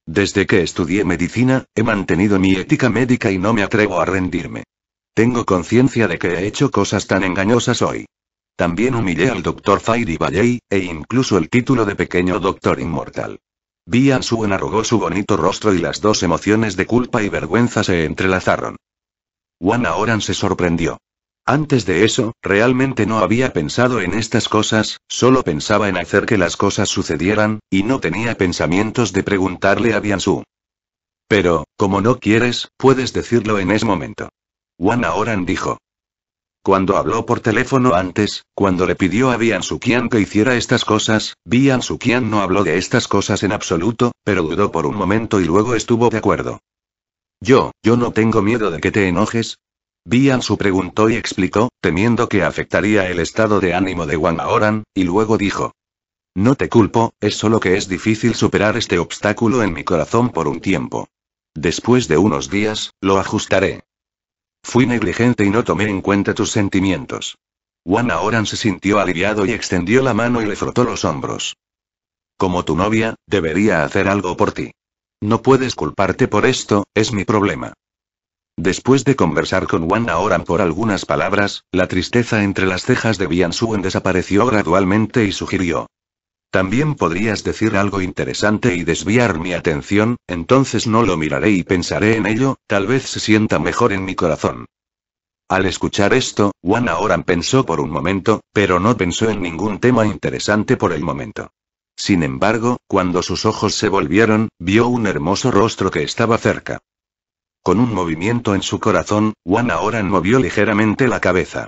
Desde que estudié medicina, he mantenido mi ética médica y no me atrevo a rendirme. Tengo conciencia de que he hecho cosas tan engañosas hoy. También humillé al doctor Fairy Valley, e incluso el título de pequeño doctor inmortal. Bian Suen arrogó su bonito rostro y las dos emociones de culpa y vergüenza se entrelazaron. Juan ahora se sorprendió. Antes de eso, realmente no había pensado en estas cosas, solo pensaba en hacer que las cosas sucedieran, y no tenía pensamientos de preguntarle a Biansu. Pero, como no quieres, puedes decirlo en ese momento. Juan Oran dijo. Cuando habló por teléfono antes, cuando le pidió a Bian Qian que hiciera estas cosas, Bian Qian no habló de estas cosas en absoluto, pero dudó por un momento y luego estuvo de acuerdo. Yo, yo no tengo miedo de que te enojes, su preguntó y explicó, temiendo que afectaría el estado de ánimo de Wang Aoran, y luego dijo. No te culpo, es solo que es difícil superar este obstáculo en mi corazón por un tiempo. Después de unos días, lo ajustaré. Fui negligente y no tomé en cuenta tus sentimientos. Juan Aoran se sintió aliviado y extendió la mano y le frotó los hombros. Como tu novia, debería hacer algo por ti. No puedes culparte por esto, es mi problema. Después de conversar con Wan Aoran por algunas palabras, la tristeza entre las cejas de Bian Suen desapareció gradualmente y sugirió. También podrías decir algo interesante y desviar mi atención, entonces no lo miraré y pensaré en ello, tal vez se sienta mejor en mi corazón. Al escuchar esto, Juan Oran pensó por un momento, pero no pensó en ningún tema interesante por el momento. Sin embargo, cuando sus ojos se volvieron, vio un hermoso rostro que estaba cerca. Con un movimiento en su corazón, Wan Oran movió ligeramente la cabeza.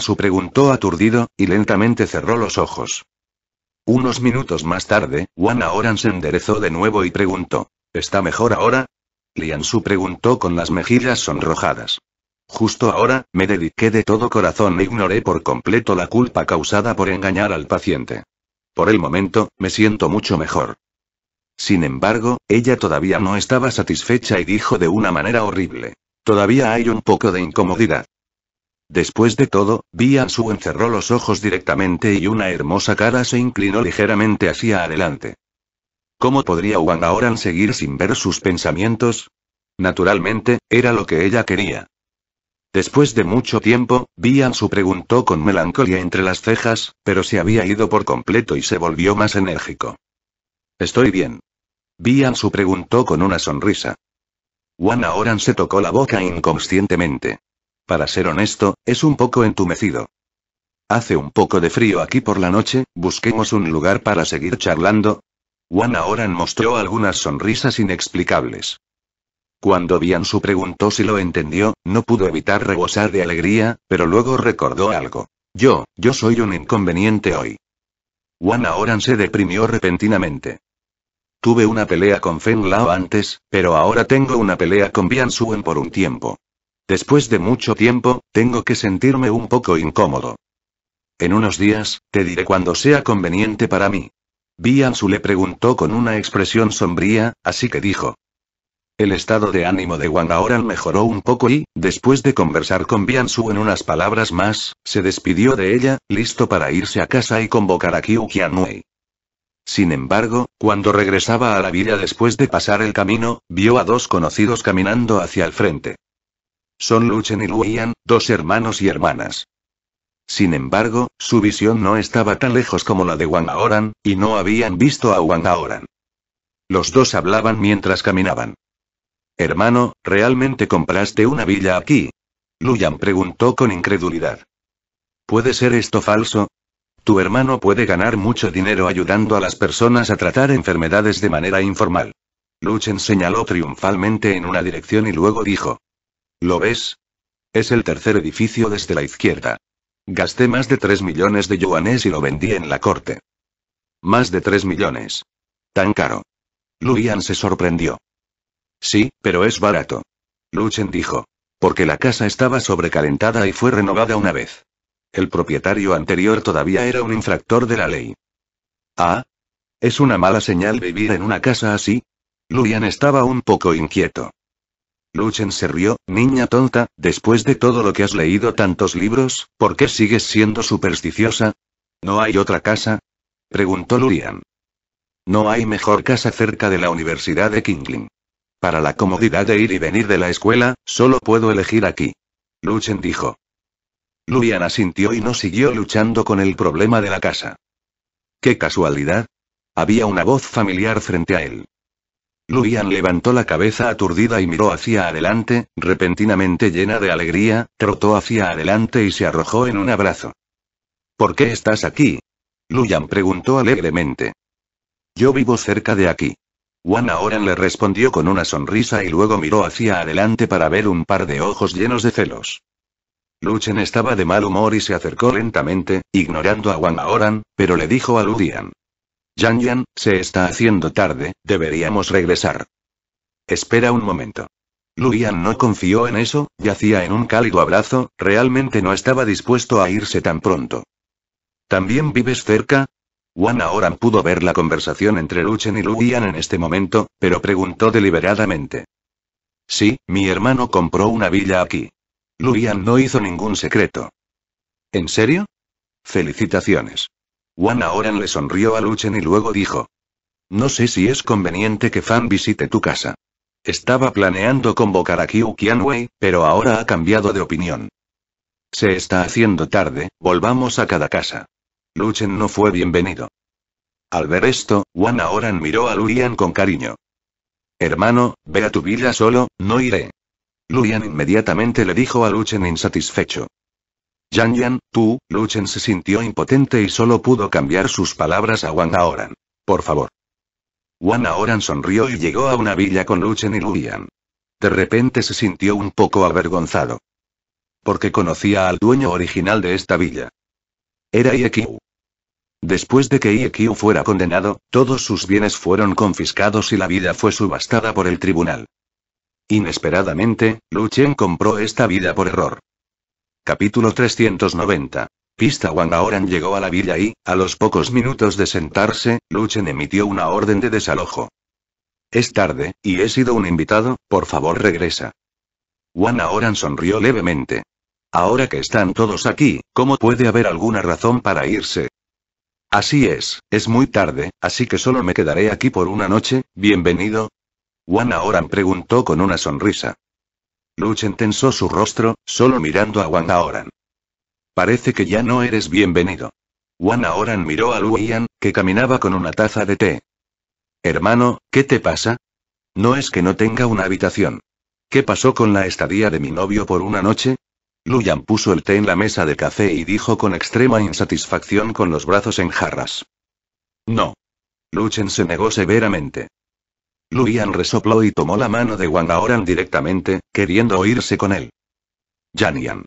Su preguntó aturdido, y lentamente cerró los ojos. Unos minutos más tarde, Wan Oran se enderezó de nuevo y preguntó: ¿Está mejor ahora? Su preguntó con las mejillas sonrojadas. Justo ahora, me dediqué de todo corazón e ignoré por completo la culpa causada por engañar al paciente. Por el momento, me siento mucho mejor. Sin embargo, ella todavía no estaba satisfecha y dijo de una manera horrible. Todavía hay un poco de incomodidad. Después de todo, Bian Su encerró los ojos directamente y una hermosa cara se inclinó ligeramente hacia adelante. ¿Cómo podría Wang Aoran seguir sin ver sus pensamientos? Naturalmente, era lo que ella quería. Después de mucho tiempo, Bian Su preguntó con melancolía entre las cejas, pero se había ido por completo y se volvió más enérgico. Estoy bien. Bian Su preguntó con una sonrisa. Wana Oran se tocó la boca inconscientemente. Para ser honesto, es un poco entumecido. Hace un poco de frío aquí por la noche, busquemos un lugar para seguir charlando. Juana Oran mostró algunas sonrisas inexplicables. Cuando su preguntó si lo entendió, no pudo evitar rebosar de alegría, pero luego recordó algo. Yo, yo soy un inconveniente hoy. Juana Oran se deprimió repentinamente. Tuve una pelea con Feng Lao antes, pero ahora tengo una pelea con Bian Suen por un tiempo. Después de mucho tiempo, tengo que sentirme un poco incómodo. En unos días, te diré cuando sea conveniente para mí. Bian Su le preguntó con una expresión sombría, así que dijo. El estado de ánimo de Wang Aoran mejoró un poco y, después de conversar con Bian Su en unas palabras más, se despidió de ella, listo para irse a casa y convocar a Qiu Qianwei. Sin embargo, cuando regresaba a la villa después de pasar el camino, vio a dos conocidos caminando hacia el frente. Son Luchen y Luyan, dos hermanos y hermanas. Sin embargo, su visión no estaba tan lejos como la de Wang Aoran, y no habían visto a Wang Aoran. Los dos hablaban mientras caminaban. Hermano, ¿realmente compraste una villa aquí? Luyan preguntó con incredulidad. ¿Puede ser esto falso? Tu hermano puede ganar mucho dinero ayudando a las personas a tratar enfermedades de manera informal. Luchen señaló triunfalmente en una dirección y luego dijo. ¿Lo ves? Es el tercer edificio desde la izquierda. Gasté más de 3 millones de yuanes y lo vendí en la corte. Más de 3 millones. Tan caro. Yan se sorprendió. Sí, pero es barato. Luchen dijo. Porque la casa estaba sobrecalentada y fue renovada una vez. El propietario anterior todavía era un infractor de la ley. Ah. ¿Es una mala señal vivir en una casa así? Lulian estaba un poco inquieto. Luchen se rió, niña tonta, después de todo lo que has leído tantos libros, ¿por qué sigues siendo supersticiosa? ¿No hay otra casa? Preguntó Lulian. No hay mejor casa cerca de la Universidad de Kingling. Para la comodidad de ir y venir de la escuela, solo puedo elegir aquí. Luchen dijo. Luyan asintió y no siguió luchando con el problema de la casa. ¡Qué casualidad! Había una voz familiar frente a él. Luyan levantó la cabeza aturdida y miró hacia adelante, repentinamente llena de alegría, trotó hacia adelante y se arrojó en un abrazo. ¿Por qué estás aquí? Luyan preguntó alegremente. Yo vivo cerca de aquí. Juan ahora le respondió con una sonrisa y luego miró hacia adelante para ver un par de ojos llenos de celos. Luchen estaba de mal humor y se acercó lentamente, ignorando a Wang Aoran, pero le dijo a Ludian. Yan Yan, se está haciendo tarde, deberíamos regresar. Espera un momento. Luian no confió en eso, yacía en un cálido abrazo, realmente no estaba dispuesto a irse tan pronto. ¿También vives cerca? Wan Aoran pudo ver la conversación entre Luchen y Luian en este momento, pero preguntó deliberadamente. Sí, mi hermano compró una villa aquí. Luian no hizo ningún secreto. ¿En serio? Felicitaciones. Juana Oran le sonrió a Luchen y luego dijo. No sé si es conveniente que Fan visite tu casa. Estaba planeando convocar a Qiu Qianwei, pero ahora ha cambiado de opinión. Se está haciendo tarde, volvamos a cada casa. Luchen no fue bienvenido. Al ver esto, Juana Oran miró a Luian con cariño. Hermano, ve a tu villa solo, no iré. Luyan inmediatamente le dijo a Luchen insatisfecho. Yan Yan, tú, Luchen se sintió impotente y solo pudo cambiar sus palabras a Wang Aoran. Por favor. Wang Aoran sonrió y llegó a una villa con Luchen y Luyan. De repente se sintió un poco avergonzado. Porque conocía al dueño original de esta villa. Era Iekiu. Después de que Qiu fuera condenado, todos sus bienes fueron confiscados y la villa fue subastada por el tribunal. Inesperadamente, Luchen compró esta vida por error. Capítulo 390. Pista Wang Aoran llegó a la villa y, a los pocos minutos de sentarse, Luchen emitió una orden de desalojo. Es tarde, y he sido un invitado, por favor regresa. Wang Aoran sonrió levemente. Ahora que están todos aquí, ¿cómo puede haber alguna razón para irse? Así es, es muy tarde, así que solo me quedaré aquí por una noche, bienvenido, Wanahoran preguntó con una sonrisa. Luchen tensó su rostro, solo mirando a Wanahoran. Oran. Parece que ya no eres bienvenido. Juana Oran miró a Luyan, que caminaba con una taza de té. Hermano, ¿qué te pasa? No es que no tenga una habitación. ¿Qué pasó con la estadía de mi novio por una noche? Luyan puso el té en la mesa de café y dijo con extrema insatisfacción con los brazos en jarras. No. Luchen se negó severamente. Luyan resopló y tomó la mano de Wang Aoran directamente, queriendo oírse con él. Yanian.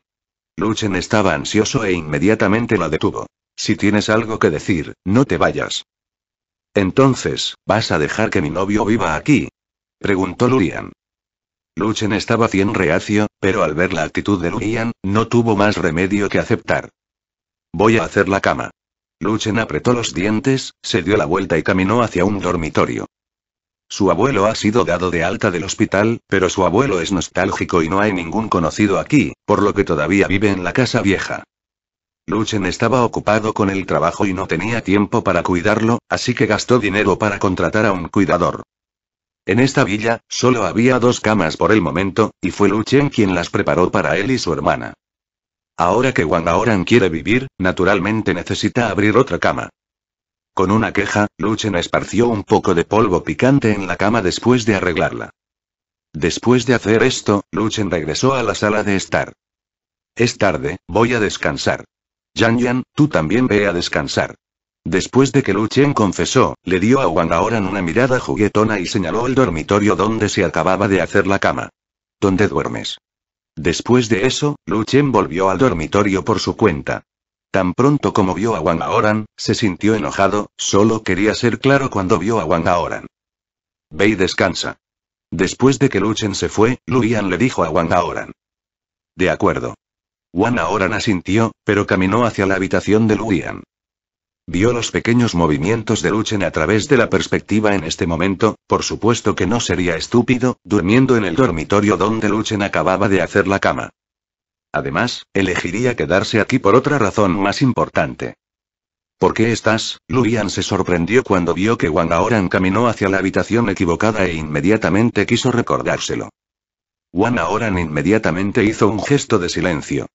Luchen estaba ansioso e inmediatamente la detuvo. Si tienes algo que decir, no te vayas. Entonces, ¿vas a dejar que mi novio viva aquí? Preguntó Lurian Luchen estaba cien reacio, pero al ver la actitud de Luyan, no tuvo más remedio que aceptar. Voy a hacer la cama. Luchen apretó los dientes, se dio la vuelta y caminó hacia un dormitorio. Su abuelo ha sido dado de alta del hospital, pero su abuelo es nostálgico y no hay ningún conocido aquí, por lo que todavía vive en la casa vieja. Luchen estaba ocupado con el trabajo y no tenía tiempo para cuidarlo, así que gastó dinero para contratar a un cuidador. En esta villa, solo había dos camas por el momento, y fue Luchen quien las preparó para él y su hermana. Ahora que Wang Aoran quiere vivir, naturalmente necesita abrir otra cama. Con una queja, Luchen esparció un poco de polvo picante en la cama después de arreglarla. Después de hacer esto, Luchen regresó a la sala de estar. Es tarde, voy a descansar. Yan Yan, tú también ve a descansar. Después de que Luchen confesó, le dio a Wang Aoran una mirada juguetona y señaló el dormitorio donde se acababa de hacer la cama. ¿Dónde duermes? Después de eso, Luchen volvió al dormitorio por su cuenta. Tan pronto como vio a Wang Aoran, se sintió enojado, solo quería ser claro cuando vio a Wang Aoran. Ve y descansa. Después de que Luchen se fue, Luian le dijo a Wang Aoran. De acuerdo. Wang Aoran asintió, pero caminó hacia la habitación de Luian. Vio los pequeños movimientos de Luchen a través de la perspectiva en este momento, por supuesto que no sería estúpido, durmiendo en el dormitorio donde Luchen acababa de hacer la cama. Además, elegiría quedarse aquí por otra razón más importante. ¿Por qué estás? Luian se sorprendió cuando vio que Wang Aoran caminó hacia la habitación equivocada e inmediatamente quiso recordárselo. Wang Aoran inmediatamente hizo un gesto de silencio.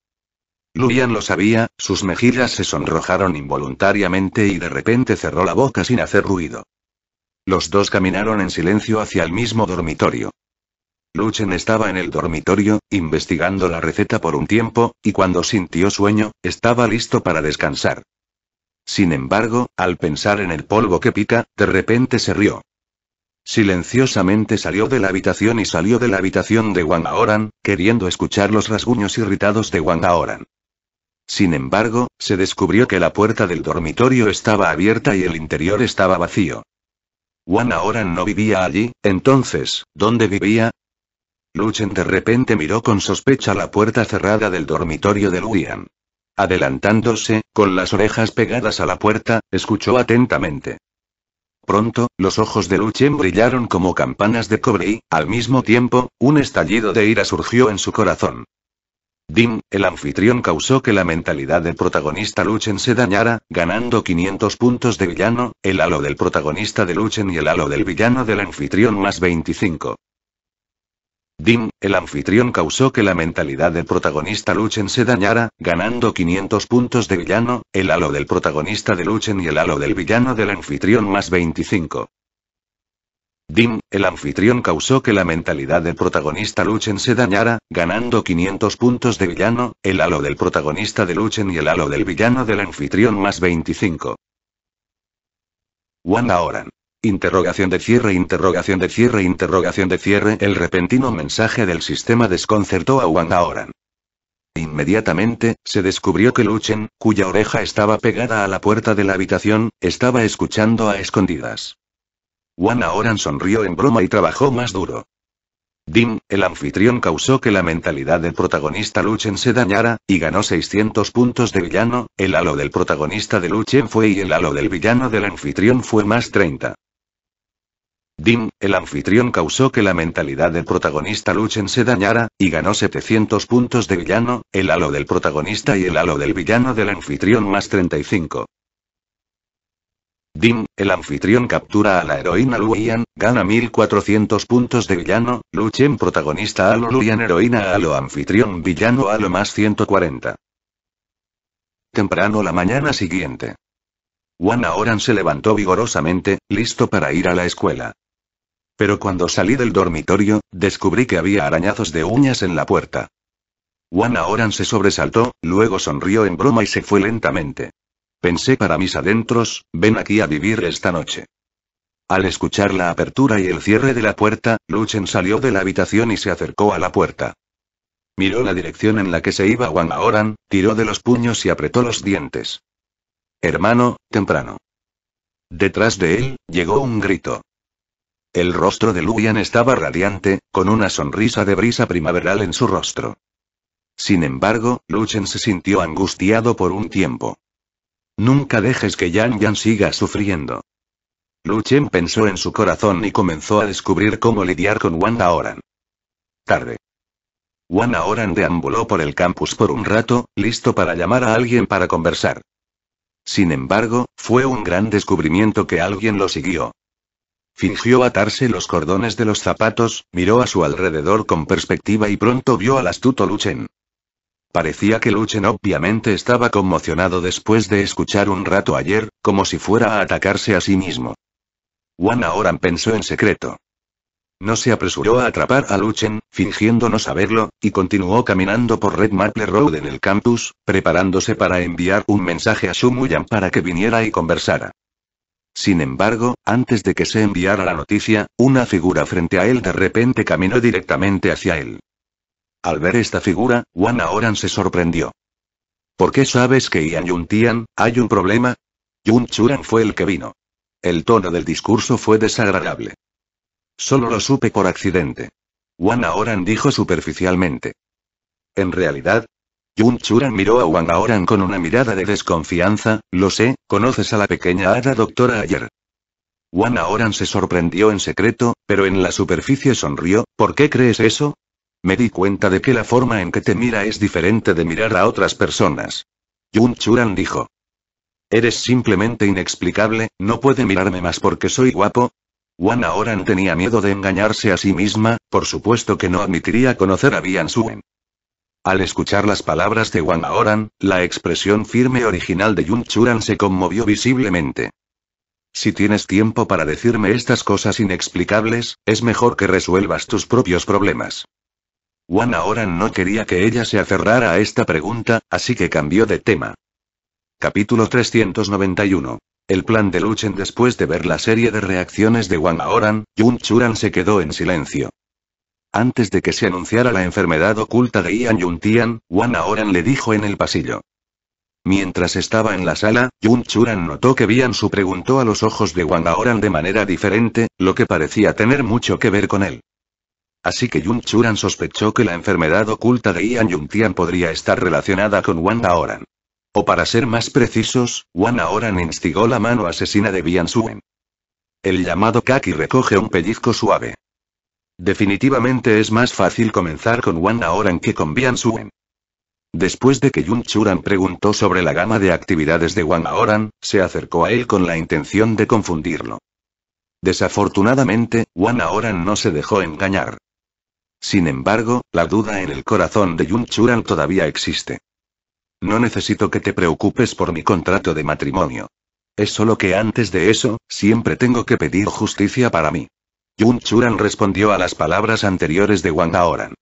Luian lo sabía, sus mejillas se sonrojaron involuntariamente y de repente cerró la boca sin hacer ruido. Los dos caminaron en silencio hacia el mismo dormitorio. Luchen estaba en el dormitorio, investigando la receta por un tiempo, y cuando sintió sueño, estaba listo para descansar. Sin embargo, al pensar en el polvo que pica, de repente se rió. Silenciosamente salió de la habitación y salió de la habitación de Wang Aoran, queriendo escuchar los rasguños irritados de Wang Aoran. Sin embargo, se descubrió que la puerta del dormitorio estaba abierta y el interior estaba vacío. Wang Aoran no vivía allí, entonces, ¿dónde vivía? Luchen de repente miró con sospecha la puerta cerrada del dormitorio de Luian. Adelantándose, con las orejas pegadas a la puerta, escuchó atentamente. Pronto, los ojos de Luchen brillaron como campanas de cobre y, al mismo tiempo, un estallido de ira surgió en su corazón. Dim, el anfitrión causó que la mentalidad del protagonista Luchen se dañara, ganando 500 puntos de villano, el halo del protagonista de Luchen y el halo del villano del anfitrión más 25. Dim, el anfitrión causó que la mentalidad del protagonista Luchen se dañara, ganando 500 puntos de villano, el halo del protagonista de Luchen y el halo del villano del anfitrión más 25. Dim, el anfitrión causó que la mentalidad del protagonista Luchen se dañara, ganando 500 puntos de villano, el halo del protagonista de Luchen y el halo del villano del anfitrión más 25. Wanda Oran. Interrogación de cierre, interrogación de cierre, interrogación de cierre. El repentino mensaje del sistema desconcertó a Wang Aoran. Inmediatamente, se descubrió que Luchen, cuya oreja estaba pegada a la puerta de la habitación, estaba escuchando a escondidas. Wang Aoran sonrió en broma y trabajó más duro. Dim, el anfitrión causó que la mentalidad del protagonista Luchen se dañara, y ganó 600 puntos de villano, el halo del protagonista de Luchen fue y el halo del villano del anfitrión fue más 30. Dim, el anfitrión causó que la mentalidad del protagonista Luchen se dañara, y ganó 700 puntos de villano, el halo del protagonista y el halo del villano del anfitrión más 35. Dim, el anfitrión captura a la heroína Luian, gana 1400 puntos de villano, Luchen protagonista halo Luian heroína halo anfitrión villano halo más 140. Temprano la mañana siguiente. Juan Oran se levantó vigorosamente, listo para ir a la escuela. Pero cuando salí del dormitorio, descubrí que había arañazos de uñas en la puerta. Juan Oran se sobresaltó, luego sonrió en broma y se fue lentamente. Pensé para mis adentros, ven aquí a vivir esta noche. Al escuchar la apertura y el cierre de la puerta, Luchen salió de la habitación y se acercó a la puerta. Miró la dirección en la que se iba Juan Oran, tiró de los puños y apretó los dientes. Hermano, temprano. Detrás de él, llegó un grito. El rostro de Yan estaba radiante, con una sonrisa de brisa primaveral en su rostro. Sin embargo, Luchen se sintió angustiado por un tiempo. Nunca dejes que Yan Yan siga sufriendo. Luchen pensó en su corazón y comenzó a descubrir cómo lidiar con Wan Oran. Tarde. Wan Oran deambuló por el campus por un rato, listo para llamar a alguien para conversar. Sin embargo, fue un gran descubrimiento que alguien lo siguió. Fingió atarse los cordones de los zapatos, miró a su alrededor con perspectiva y pronto vio al astuto Luchen. Parecía que Luchen obviamente estaba conmocionado después de escuchar un rato ayer, como si fuera a atacarse a sí mismo. Juan ahora pensó en secreto. No se apresuró a atrapar a Luchen, fingiendo no saberlo, y continuó caminando por Red Maple Road en el campus, preparándose para enviar un mensaje a Shumuyan para que viniera y conversara. Sin embargo, antes de que se enviara la noticia, una figura frente a él de repente caminó directamente hacia él. Al ver esta figura, Wan Oran se sorprendió. ¿Por qué sabes que Ian Yun Tian, hay un problema? Yun Churan fue el que vino. El tono del discurso fue desagradable. Solo lo supe por accidente. Wan Oran dijo superficialmente. En realidad, Yun Churan miró a Wang Aoran con una mirada de desconfianza, lo sé, conoces a la pequeña hada doctora ayer. Wang Aoran se sorprendió en secreto, pero en la superficie sonrió, ¿por qué crees eso? Me di cuenta de que la forma en que te mira es diferente de mirar a otras personas. Yun Churan dijo. Eres simplemente inexplicable, no puede mirarme más porque soy guapo, Wan Aoran tenía miedo de engañarse a sí misma, por supuesto que no admitiría conocer a Bian Suen. Al escuchar las palabras de Wang Aoran, la expresión firme original de Yun Churan se conmovió visiblemente. Si tienes tiempo para decirme estas cosas inexplicables, es mejor que resuelvas tus propios problemas. Wang Aoran no quería que ella se aferrara a esta pregunta, así que cambió de tema. Capítulo 391. El plan de Luchen Después de ver la serie de reacciones de Wang Aoran, Yun Churan se quedó en silencio. Antes de que se anunciara la enfermedad oculta de Ian Yuntian, Wan Aoran le dijo en el pasillo. Mientras estaba en la sala, Yun Churan notó que Bian Su preguntó a los ojos de Wang Aoran de manera diferente, lo que parecía tener mucho que ver con él. Así que Yun Churan sospechó que la enfermedad oculta de Ian Yuntian podría estar relacionada con Wang Aoran. O para ser más precisos, Wana Aoran instigó la mano asesina de Bian Su. El llamado Kaki recoge un pellizco suave. Definitivamente es más fácil comenzar con Wan Oran que con Bian Suen. Después de que Yun Churan preguntó sobre la gama de actividades de Wan Aoran, se acercó a él con la intención de confundirlo. Desafortunadamente, Wang Aoran no se dejó engañar. Sin embargo, la duda en el corazón de Yun Churan todavía existe. No necesito que te preocupes por mi contrato de matrimonio. Es solo que antes de eso, siempre tengo que pedir justicia para mí. Yun Churan respondió a las palabras anteriores de Wang Aoran.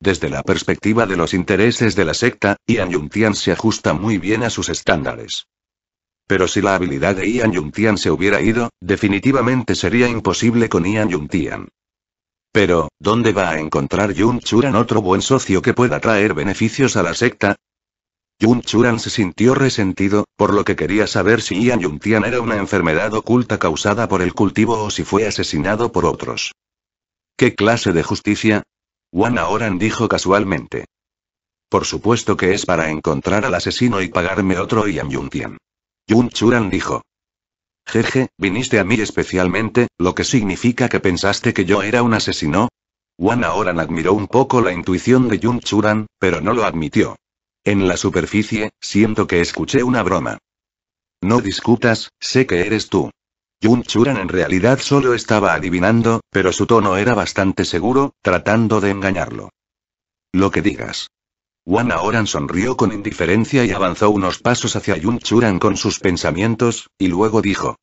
Desde la perspectiva de los intereses de la secta, Ian Yuntian se ajusta muy bien a sus estándares. Pero si la habilidad de Ian Yuntian se hubiera ido, definitivamente sería imposible con Ian Yuntian. Pero, ¿dónde va a encontrar Yun Churan otro buen socio que pueda traer beneficios a la secta? Yun Churan se sintió resentido, por lo que quería saber si Ian Yuntian era una enfermedad oculta causada por el cultivo o si fue asesinado por otros. ¿Qué clase de justicia? Wan Aoran dijo casualmente. Por supuesto que es para encontrar al asesino y pagarme otro Ian Yuntian. Yun Churan dijo. Jeje, viniste a mí especialmente, lo que significa que pensaste que yo era un asesino. Wan Aoran admiró un poco la intuición de Yun Churan, pero no lo admitió. En la superficie, siento que escuché una broma. No discutas, sé que eres tú. Yun Churan en realidad solo estaba adivinando, pero su tono era bastante seguro, tratando de engañarlo. Lo que digas. Wan Oran sonrió con indiferencia y avanzó unos pasos hacia Yun Churan con sus pensamientos, y luego dijo.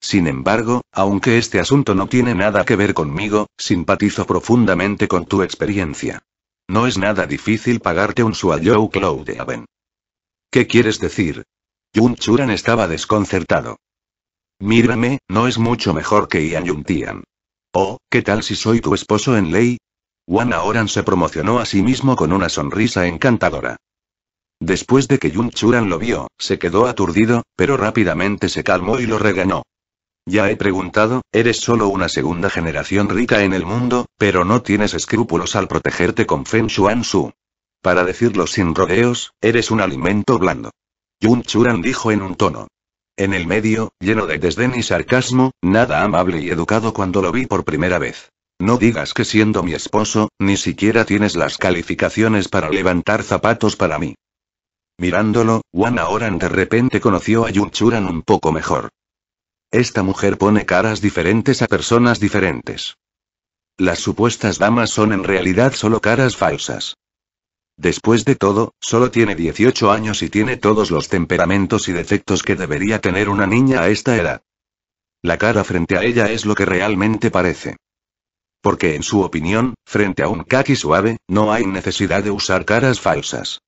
Sin embargo, aunque este asunto no tiene nada que ver conmigo, simpatizo profundamente con tu experiencia. No es nada difícil pagarte un Claude aven. ¿Qué quieres decir? Yun Churan estaba desconcertado. Mírame, no es mucho mejor que Ian Yuntian. Oh, ¿qué tal si soy tu esposo en ley? Wan Oran se promocionó a sí mismo con una sonrisa encantadora. Después de que Yun Churan lo vio, se quedó aturdido, pero rápidamente se calmó y lo reganó. Ya he preguntado, eres solo una segunda generación rica en el mundo, pero no tienes escrúpulos al protegerte con Feng su Para decirlo sin rodeos, eres un alimento blando. Yun Churan dijo en un tono. En el medio, lleno de desdén y sarcasmo, nada amable y educado cuando lo vi por primera vez. No digas que siendo mi esposo, ni siquiera tienes las calificaciones para levantar zapatos para mí. Mirándolo, Wan Aoran de repente conoció a Yun Churan un poco mejor. Esta mujer pone caras diferentes a personas diferentes. Las supuestas damas son en realidad solo caras falsas. Después de todo, solo tiene 18 años y tiene todos los temperamentos y defectos que debería tener una niña a esta edad. La cara frente a ella es lo que realmente parece. Porque en su opinión, frente a un kaki suave, no hay necesidad de usar caras falsas.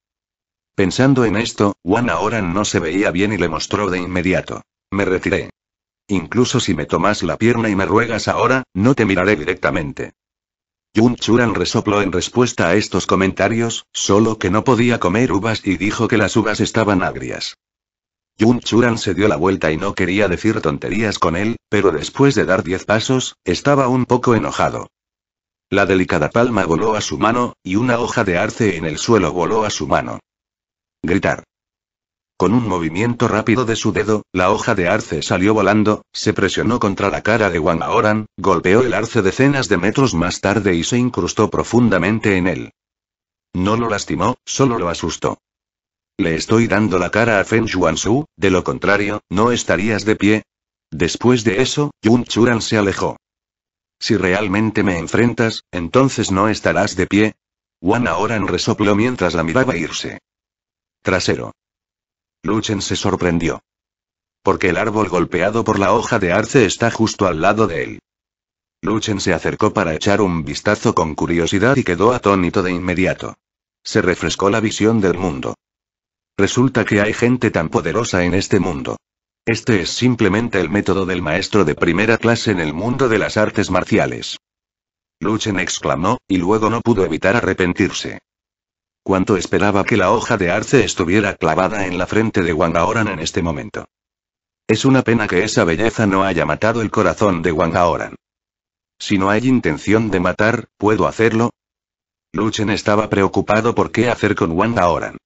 Pensando en esto, Juan ahora no se veía bien y le mostró de inmediato. Me retiré. Incluso si me tomas la pierna y me ruegas ahora, no te miraré directamente. Yun Churan resopló en respuesta a estos comentarios, solo que no podía comer uvas y dijo que las uvas estaban agrias. Yun Churan se dio la vuelta y no quería decir tonterías con él, pero después de dar diez pasos, estaba un poco enojado. La delicada palma voló a su mano, y una hoja de arce en el suelo voló a su mano. Gritar. Con un movimiento rápido de su dedo, la hoja de arce salió volando, se presionó contra la cara de Wang Aoran, golpeó el arce decenas de metros más tarde y se incrustó profundamente en él. No lo lastimó, solo lo asustó. Le estoy dando la cara a Feng Xuanzhu, de lo contrario, no estarías de pie. Después de eso, Yun Churan se alejó. Si realmente me enfrentas, entonces no estarás de pie. Wang Aoran resopló mientras la miraba irse. Trasero. Luchen se sorprendió. Porque el árbol golpeado por la hoja de arce está justo al lado de él. Luchen se acercó para echar un vistazo con curiosidad y quedó atónito de inmediato. Se refrescó la visión del mundo. Resulta que hay gente tan poderosa en este mundo. Este es simplemente el método del maestro de primera clase en el mundo de las artes marciales. Luchen exclamó, y luego no pudo evitar arrepentirse cuánto esperaba que la hoja de arce estuviera clavada en la frente de Wangaoran en este momento. Es una pena que esa belleza no haya matado el corazón de Wangaoran. Si no hay intención de matar, ¿puedo hacerlo? Luchen estaba preocupado por qué hacer con Wangaoran.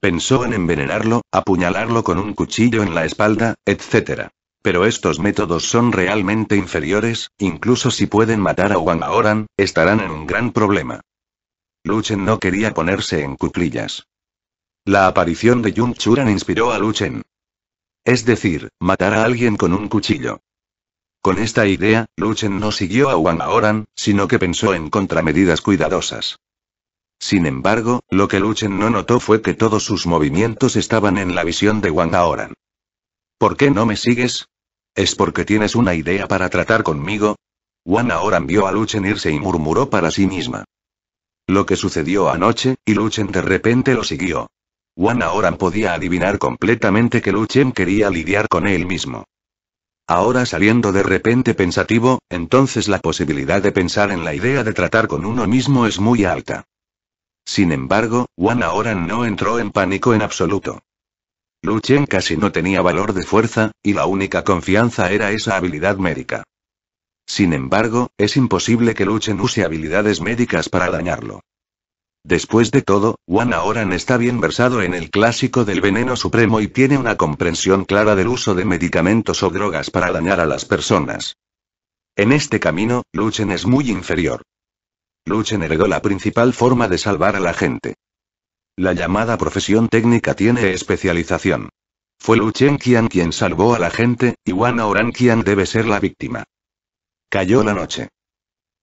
Pensó en envenenarlo, apuñalarlo con un cuchillo en la espalda, etc. Pero estos métodos son realmente inferiores, incluso si pueden matar a Wangaoran, estarán en un gran problema. Luchen no quería ponerse en cuclillas. La aparición de Jung Churan inspiró a Luchen. Es decir, matar a alguien con un cuchillo. Con esta idea, Luchen no siguió a Wang Aoran, sino que pensó en contramedidas cuidadosas. Sin embargo, lo que Luchen no notó fue que todos sus movimientos estaban en la visión de Wang Aoran. ¿Por qué no me sigues? ¿Es porque tienes una idea para tratar conmigo? Wang Aoran vio a Luchen irse y murmuró para sí misma lo que sucedió anoche, y Luchen de repente lo siguió. Juan ahora podía adivinar completamente que Luchen quería lidiar con él mismo. Ahora saliendo de repente pensativo, entonces la posibilidad de pensar en la idea de tratar con uno mismo es muy alta. Sin embargo, Juan ahora no entró en pánico en absoluto. Luchen casi no tenía valor de fuerza, y la única confianza era esa habilidad médica. Sin embargo, es imposible que Luchen use habilidades médicas para dañarlo. Después de todo, Wana Oran está bien versado en el clásico del veneno supremo y tiene una comprensión clara del uso de medicamentos o drogas para dañar a las personas. En este camino, Luchen es muy inferior. Luchen heredó la principal forma de salvar a la gente. La llamada profesión técnica tiene especialización. Fue Luchen Qian quien salvó a la gente, y Wana Aoran Qian debe ser la víctima. Cayó la noche.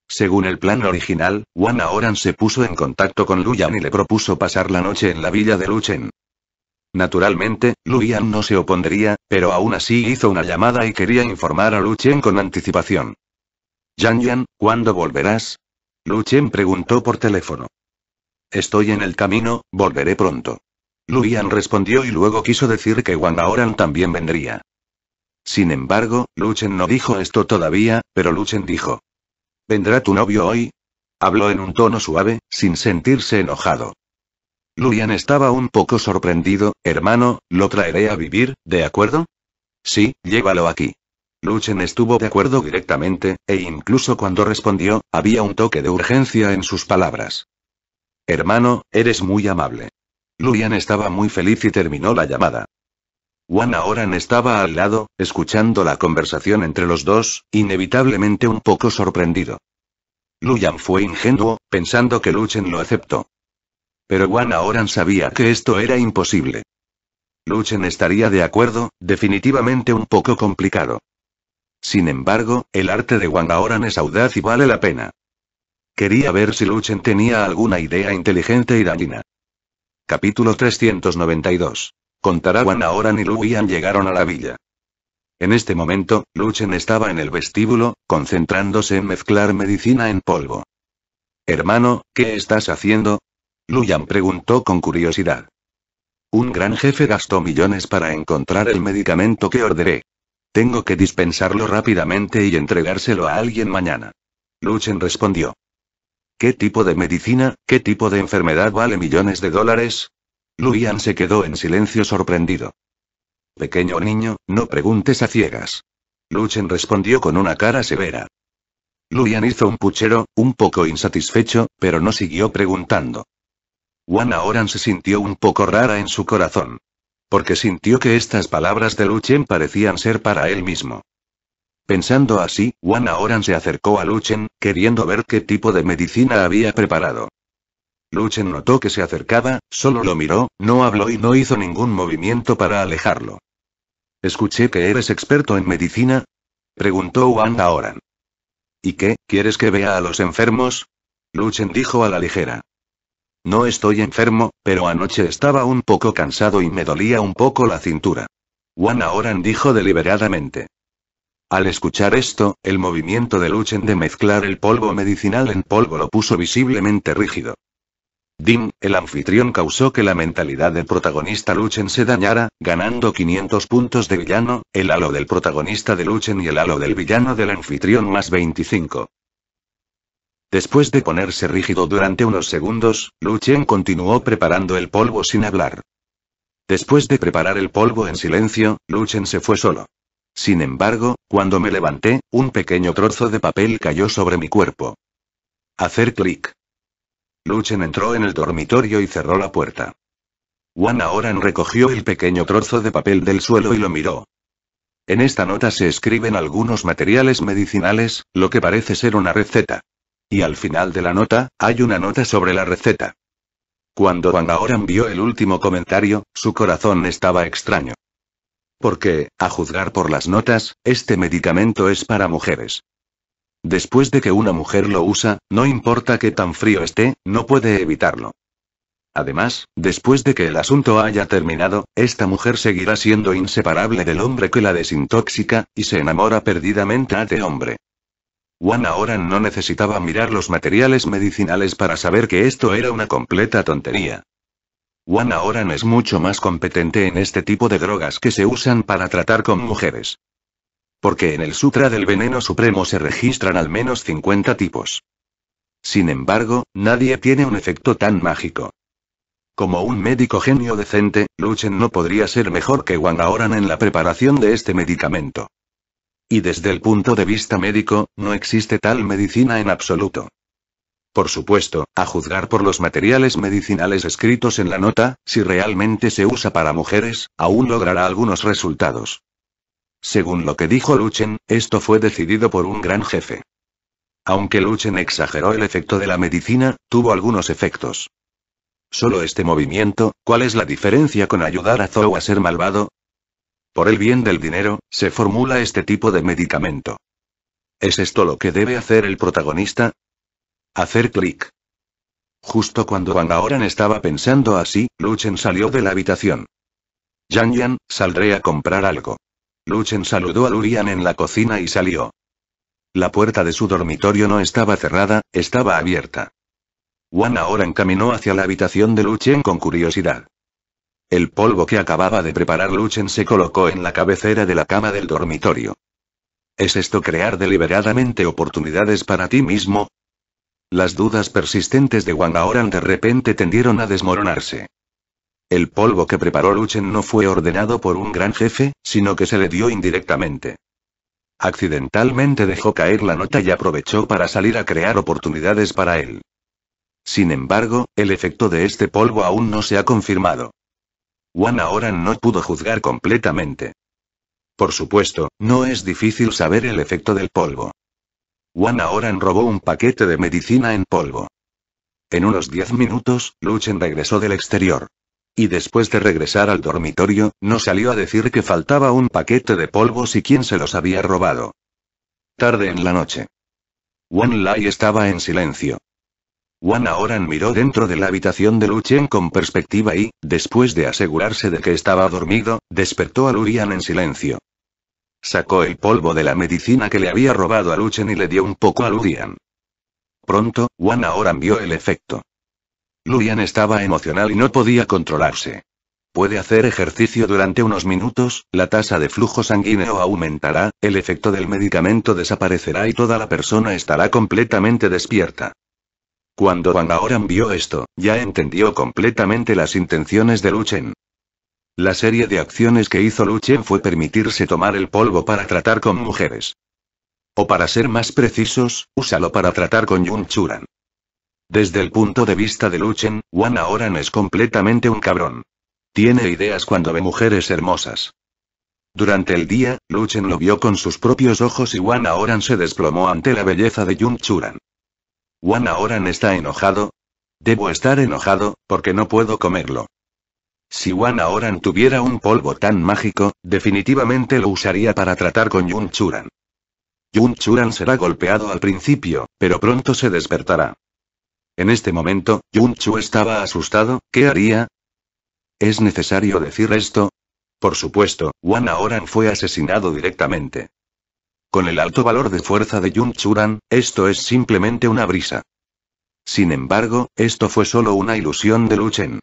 Según el plan original, Wan Oran se puso en contacto con Yan y le propuso pasar la noche en la villa de Chen. Naturalmente, Yan no se opondría, pero aún así hizo una llamada y quería informar a Chen con anticipación. Yan Yan, ¿cuándo volverás? Chen preguntó por teléfono. Estoy en el camino, volveré pronto. Yan respondió y luego quiso decir que Wan Oran también vendría. Sin embargo, Luchen no dijo esto todavía, pero Luchen dijo. ¿Vendrá tu novio hoy? Habló en un tono suave, sin sentirse enojado. Luyan estaba un poco sorprendido, hermano, lo traeré a vivir, ¿de acuerdo? Sí, llévalo aquí. Luchen estuvo de acuerdo directamente, e incluso cuando respondió, había un toque de urgencia en sus palabras. Hermano, eres muy amable. Luyan estaba muy feliz y terminó la llamada. Wana Oran estaba al lado, escuchando la conversación entre los dos, inevitablemente un poco sorprendido. Luyan fue ingenuo, pensando que Luchen lo aceptó. Pero Juan Oran sabía que esto era imposible. Luchen estaría de acuerdo, definitivamente un poco complicado. Sin embargo, el arte de Wang Oran es audaz y vale la pena. Quería ver si Luchen tenía alguna idea inteligente y dañina. Capítulo 392. Con ahora ni llegaron a la villa. En este momento, Luchen estaba en el vestíbulo, concentrándose en mezclar medicina en polvo. Hermano, ¿qué estás haciendo? Luyan preguntó con curiosidad. Un gran jefe gastó millones para encontrar el medicamento que ordené. Tengo que dispensarlo rápidamente y entregárselo a alguien mañana. Luchen respondió. ¿Qué tipo de medicina, qué tipo de enfermedad vale millones de dólares? Luian se quedó en silencio sorprendido. Pequeño niño, no preguntes a ciegas. Luchen respondió con una cara severa. Luian hizo un puchero, un poco insatisfecho, pero no siguió preguntando. Juana Ahoran se sintió un poco rara en su corazón. Porque sintió que estas palabras de Luchen parecían ser para él mismo. Pensando así, Wan Ahoran se acercó a Luchen, queriendo ver qué tipo de medicina había preparado. Luchen notó que se acercaba, solo lo miró, no habló y no hizo ningún movimiento para alejarlo. Escuché que eres experto en medicina. Preguntó Wang Oran. ¿Y qué? ¿Quieres que vea a los enfermos? Luchen dijo a la ligera. No estoy enfermo, pero anoche estaba un poco cansado y me dolía un poco la cintura. Wan Oran dijo deliberadamente. Al escuchar esto, el movimiento de Luchen de mezclar el polvo medicinal en polvo lo puso visiblemente rígido. Dim, el anfitrión causó que la mentalidad del protagonista Luchen se dañara, ganando 500 puntos de villano, el halo del protagonista de Luchen y el halo del villano del anfitrión más 25. Después de ponerse rígido durante unos segundos, Luchen continuó preparando el polvo sin hablar. Después de preparar el polvo en silencio, Luchen se fue solo. Sin embargo, cuando me levanté, un pequeño trozo de papel cayó sobre mi cuerpo. Hacer clic. Luchen entró en el dormitorio y cerró la puerta. Juan Oran recogió el pequeño trozo de papel del suelo y lo miró. En esta nota se escriben algunos materiales medicinales, lo que parece ser una receta. Y al final de la nota, hay una nota sobre la receta. Cuando Juan Aoran vio el último comentario, su corazón estaba extraño. Porque, a juzgar por las notas, este medicamento es para mujeres. Después de que una mujer lo usa, no importa qué tan frío esté, no puede evitarlo. Además, después de que el asunto haya terminado, esta mujer seguirá siendo inseparable del hombre que la desintoxica, y se enamora perdidamente a de hombre. Juan ahora no necesitaba mirar los materiales medicinales para saber que esto era una completa tontería. Juan ahora es mucho más competente en este tipo de drogas que se usan para tratar con mujeres porque en el Sutra del Veneno Supremo se registran al menos 50 tipos. Sin embargo, nadie tiene un efecto tan mágico. Como un médico genio decente, Luchen no podría ser mejor que Wang Oran en la preparación de este medicamento. Y desde el punto de vista médico, no existe tal medicina en absoluto. Por supuesto, a juzgar por los materiales medicinales escritos en la nota, si realmente se usa para mujeres, aún logrará algunos resultados. Según lo que dijo Luchen, esto fue decidido por un gran jefe. Aunque Luchen exageró el efecto de la medicina, tuvo algunos efectos. Solo este movimiento, ¿cuál es la diferencia con ayudar a Zou a ser malvado? Por el bien del dinero, se formula este tipo de medicamento. ¿Es esto lo que debe hacer el protagonista? Hacer clic. Justo cuando Van Aoran estaba pensando así, Luchen salió de la habitación. Yang Yan, saldré a comprar algo. Luchen saludó a Lurian en la cocina y salió. La puerta de su dormitorio no estaba cerrada, estaba abierta. Juan ahora caminó hacia la habitación de Luchen con curiosidad. El polvo que acababa de preparar Luchen se colocó en la cabecera de la cama del dormitorio. ¿Es esto crear deliberadamente oportunidades para ti mismo? Las dudas persistentes de Wang Oran de repente tendieron a desmoronarse. El polvo que preparó Luchen no fue ordenado por un gran jefe, sino que se le dio indirectamente. Accidentalmente dejó caer la nota y aprovechó para salir a crear oportunidades para él. Sin embargo, el efecto de este polvo aún no se ha confirmado. Juan ahora no pudo juzgar completamente. Por supuesto, no es difícil saber el efecto del polvo. Juan ahora robó un paquete de medicina en polvo. En unos diez minutos, Luchen regresó del exterior. Y después de regresar al dormitorio, no salió a decir que faltaba un paquete de polvos y quién se los había robado. Tarde en la noche. Wan Lai estaba en silencio. Wan Aoran miró dentro de la habitación de Luchen con perspectiva y, después de asegurarse de que estaba dormido, despertó a Lurian en silencio. Sacó el polvo de la medicina que le había robado a Luchen y le dio un poco a Lurian. Pronto, Wan Aoran vio el efecto. Yan estaba emocional y no podía controlarse. Puede hacer ejercicio durante unos minutos, la tasa de flujo sanguíneo aumentará, el efecto del medicamento desaparecerá y toda la persona estará completamente despierta. Cuando Wang Aoran vio esto, ya entendió completamente las intenciones de Chen. La serie de acciones que hizo Chen fue permitirse tomar el polvo para tratar con mujeres. O para ser más precisos, úsalo para tratar con Yun Churan. Desde el punto de vista de Luchen, Wana Oran es completamente un cabrón. Tiene ideas cuando ve mujeres hermosas. Durante el día, Luchen lo vio con sus propios ojos y Wan Aoran se desplomó ante la belleza de Yun Churan. ¿Wan Oran está enojado? Debo estar enojado, porque no puedo comerlo. Si Wan Aoran tuviera un polvo tan mágico, definitivamente lo usaría para tratar con Yun Churan. Yun Churan será golpeado al principio, pero pronto se despertará. En este momento, Yun Chu estaba asustado, ¿qué haría? ¿Es necesario decir esto? Por supuesto, Wan Aoran fue asesinado directamente. Con el alto valor de fuerza de Yun Churan, esto es simplemente una brisa. Sin embargo, esto fue solo una ilusión de Luchen.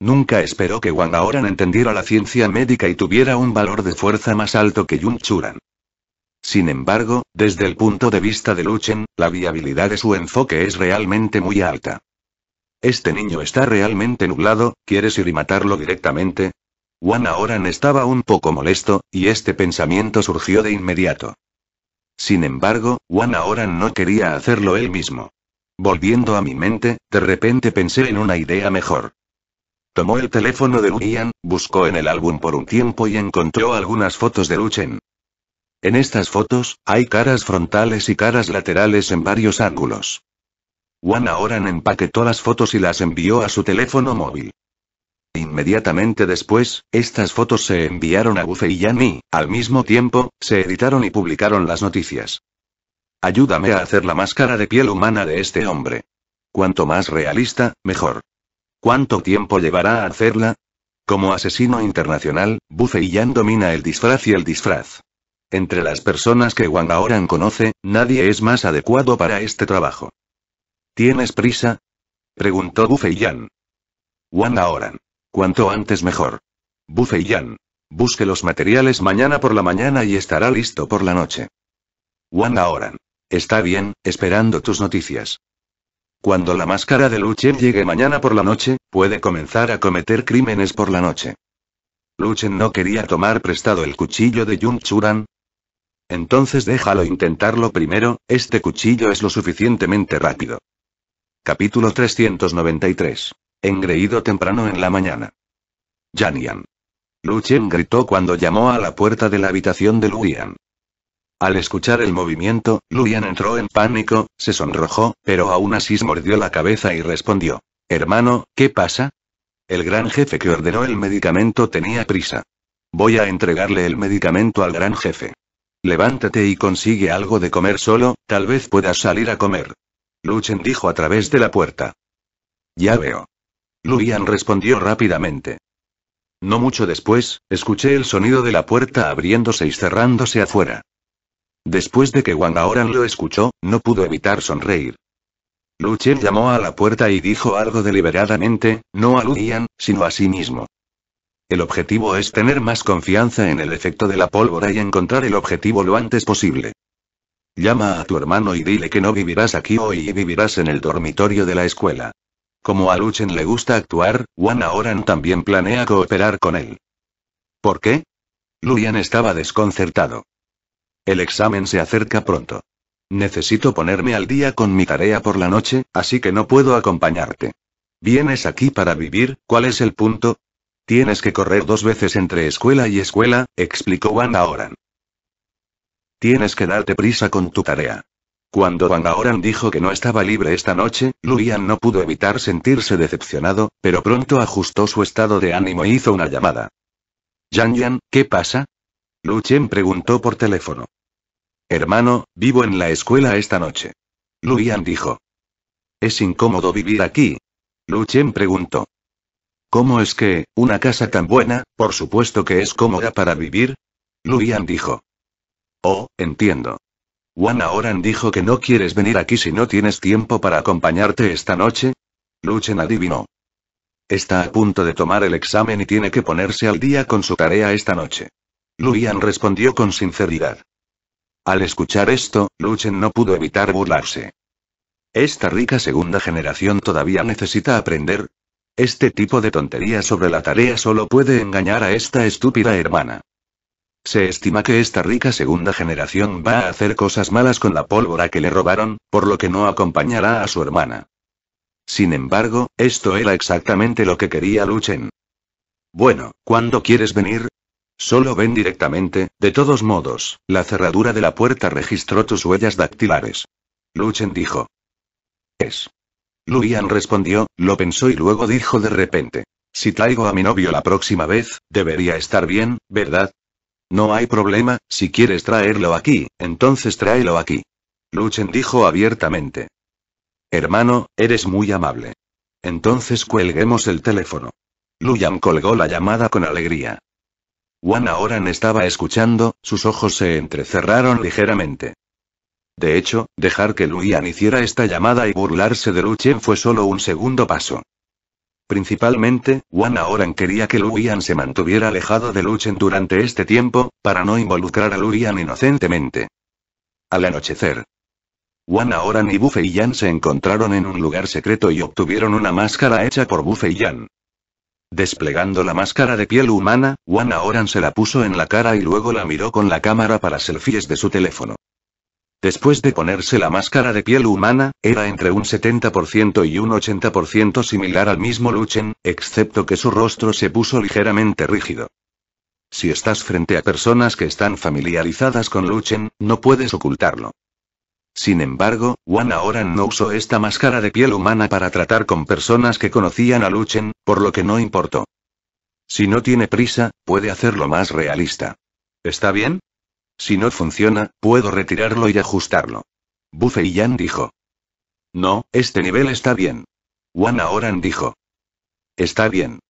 Nunca esperó que Wang Aoran entendiera la ciencia médica y tuviera un valor de fuerza más alto que Yun Churan. Sin embargo, desde el punto de vista de Luchen, la viabilidad de su enfoque es realmente muy alta. Este niño está realmente nublado, ¿quieres ir y matarlo directamente? Juan Ahoran estaba un poco molesto, y este pensamiento surgió de inmediato. Sin embargo, Juan Ahoran no quería hacerlo él mismo. Volviendo a mi mente, de repente pensé en una idea mejor. Tomó el teléfono de Luian, buscó en el álbum por un tiempo y encontró algunas fotos de Luchen. En estas fotos, hay caras frontales y caras laterales en varios ángulos. Juana Oran empaquetó las fotos y las envió a su teléfono móvil. Inmediatamente después, estas fotos se enviaron a Yan y al mismo tiempo, se editaron y publicaron las noticias. Ayúdame a hacer la máscara de piel humana de este hombre. Cuanto más realista, mejor. ¿Cuánto tiempo llevará a hacerla? Como asesino internacional, Buffet y Yan domina el disfraz y el disfraz. Entre las personas que Wang Aoran conoce, nadie es más adecuado para este trabajo. ¿Tienes prisa? Preguntó Bufeiyan. Wang Aoran. Cuanto antes mejor. Bufeiyan. Busque los materiales mañana por la mañana y estará listo por la noche. Wang Aoran. Está bien, esperando tus noticias. Cuando la máscara de Luchen llegue mañana por la noche, puede comenzar a cometer crímenes por la noche. Luchen no quería tomar prestado el cuchillo de Yun Churan, entonces déjalo intentarlo primero, este cuchillo es lo suficientemente rápido. Capítulo 393. Engreído temprano en la mañana. Janian. Luchen gritó cuando llamó a la puerta de la habitación de Luian. Al escuchar el movimiento, Luian entró en pánico, se sonrojó, pero aún así mordió la cabeza y respondió. Hermano, ¿qué pasa? El gran jefe que ordenó el medicamento tenía prisa. Voy a entregarle el medicamento al gran jefe. Levántate y consigue algo de comer solo, tal vez puedas salir a comer. Luchen dijo a través de la puerta. Ya veo. Luian respondió rápidamente. No mucho después, escuché el sonido de la puerta abriéndose y cerrándose afuera. Después de que Wang Aoran lo escuchó, no pudo evitar sonreír. Luchen llamó a la puerta y dijo algo deliberadamente, no a Lu sino a sí mismo. El objetivo es tener más confianza en el efecto de la pólvora y encontrar el objetivo lo antes posible. Llama a tu hermano y dile que no vivirás aquí hoy y vivirás en el dormitorio de la escuela. Como a Luchen le gusta actuar, Juan Aoran también planea cooperar con él. ¿Por qué? Luyan estaba desconcertado. El examen se acerca pronto. Necesito ponerme al día con mi tarea por la noche, así que no puedo acompañarte. Vienes aquí para vivir, ¿cuál es el punto? Tienes que correr dos veces entre escuela y escuela, explicó Van Aoran. Tienes que darte prisa con tu tarea. Cuando Van Aoran dijo que no estaba libre esta noche, Yan no pudo evitar sentirse decepcionado, pero pronto ajustó su estado de ánimo e hizo una llamada. Yan Yan, ¿qué pasa? Lu Chen preguntó por teléfono. Hermano, vivo en la escuela esta noche. Yan dijo. Es incómodo vivir aquí. Lu Chen preguntó. ¿Cómo es que, una casa tan buena, por supuesto que es cómoda para vivir? Luian dijo. Oh, entiendo. Juan ahora dijo que no quieres venir aquí si no tienes tiempo para acompañarte esta noche. Luchen adivinó. Está a punto de tomar el examen y tiene que ponerse al día con su tarea esta noche. Luian respondió con sinceridad. Al escuchar esto, Luchen no pudo evitar burlarse. Esta rica segunda generación todavía necesita aprender, este tipo de tontería sobre la tarea solo puede engañar a esta estúpida hermana. Se estima que esta rica segunda generación va a hacer cosas malas con la pólvora que le robaron, por lo que no acompañará a su hermana. Sin embargo, esto era exactamente lo que quería Luchen. Bueno, ¿cuándo quieres venir? Solo ven directamente, de todos modos, la cerradura de la puerta registró tus huellas dactilares. Luchen dijo. Es. Luyan respondió, lo pensó y luego dijo de repente. Si traigo a mi novio la próxima vez, debería estar bien, ¿verdad? No hay problema, si quieres traerlo aquí, entonces tráelo aquí. Luchen dijo abiertamente. Hermano, eres muy amable. Entonces cuelguemos el teléfono. Luyan colgó la llamada con alegría. Juan no estaba escuchando, sus ojos se entrecerraron ligeramente. De hecho, dejar que Luian hiciera esta llamada y burlarse de Chen fue solo un segundo paso. Principalmente, Wan Aoran quería que Luian se mantuviera alejado de Chen durante este tiempo, para no involucrar a Luian inocentemente. Al anochecer. Wan Aoran y Bu y Yan se encontraron en un lugar secreto y obtuvieron una máscara hecha por Bu y Yan. Desplegando la máscara de piel humana, Wan Aoran se la puso en la cara y luego la miró con la cámara para selfies de su teléfono. Después de ponerse la máscara de piel humana, era entre un 70% y un 80% similar al mismo Luchen, excepto que su rostro se puso ligeramente rígido. Si estás frente a personas que están familiarizadas con Luchen, no puedes ocultarlo. Sin embargo, Juan ahora no usó esta máscara de piel humana para tratar con personas que conocían a Luchen, por lo que no importó. Si no tiene prisa, puede hacerlo más realista. ¿Está bien? Si no funciona, puedo retirarlo y ajustarlo. y Yan dijo. No, este nivel está bien. Wan Oran dijo. Está bien.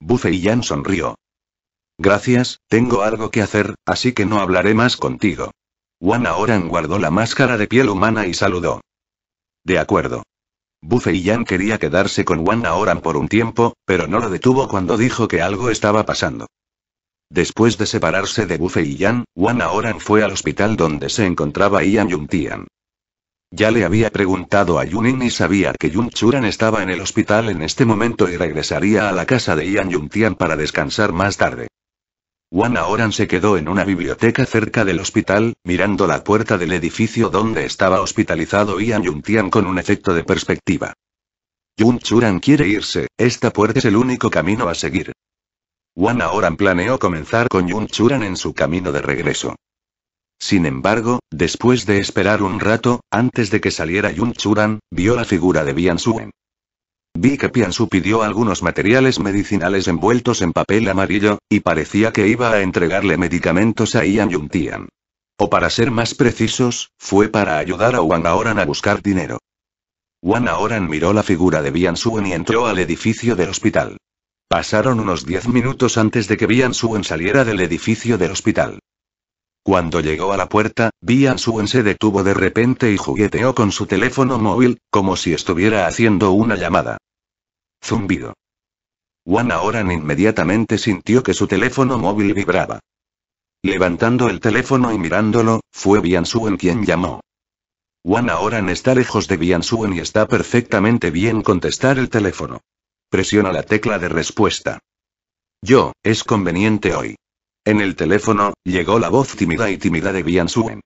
y Yan sonrió. Gracias, tengo algo que hacer, así que no hablaré más contigo. Wan Oran guardó la máscara de piel humana y saludó. De acuerdo. y Yan quería quedarse con Wan Oran por un tiempo, pero no lo detuvo cuando dijo que algo estaba pasando. Después de separarse de Bufe y Yan, Juana fue al hospital donde se encontraba Ian Yuntian. Ya le había preguntado a Yunin y sabía que Yun Churan estaba en el hospital en este momento y regresaría a la casa de Ian Yuntian para descansar más tarde. Wan Aoran se quedó en una biblioteca cerca del hospital, mirando la puerta del edificio donde estaba hospitalizado Ian Yuntian con un efecto de perspectiva. Yun Churan quiere irse, esta puerta es el único camino a seguir. Wan Oran planeó comenzar con Yun Churan en su camino de regreso. Sin embargo, después de esperar un rato, antes de que saliera Yun Churan, vio la figura de Bian Suen. Vi que Bian Su pidió algunos materiales medicinales envueltos en papel amarillo, y parecía que iba a entregarle medicamentos a Ian Yun Tian. O para ser más precisos, fue para ayudar a Wan Oran a buscar dinero. Wan Oran miró la figura de Bian Suen y entró al edificio del hospital. Pasaron unos diez minutos antes de que Bian Suen saliera del edificio del hospital. Cuando llegó a la puerta, Bian Suen se detuvo de repente y jugueteó con su teléfono móvil, como si estuviera haciendo una llamada. Zumbido. Wan Aoran inmediatamente sintió que su teléfono móvil vibraba. Levantando el teléfono y mirándolo, fue Bian Suen quien llamó. Wan Aoran está lejos de Bian Suen y está perfectamente bien contestar el teléfono. Presiona la tecla de respuesta. Yo, es conveniente hoy. En el teléfono, llegó la voz tímida y tímida de Bian Suen.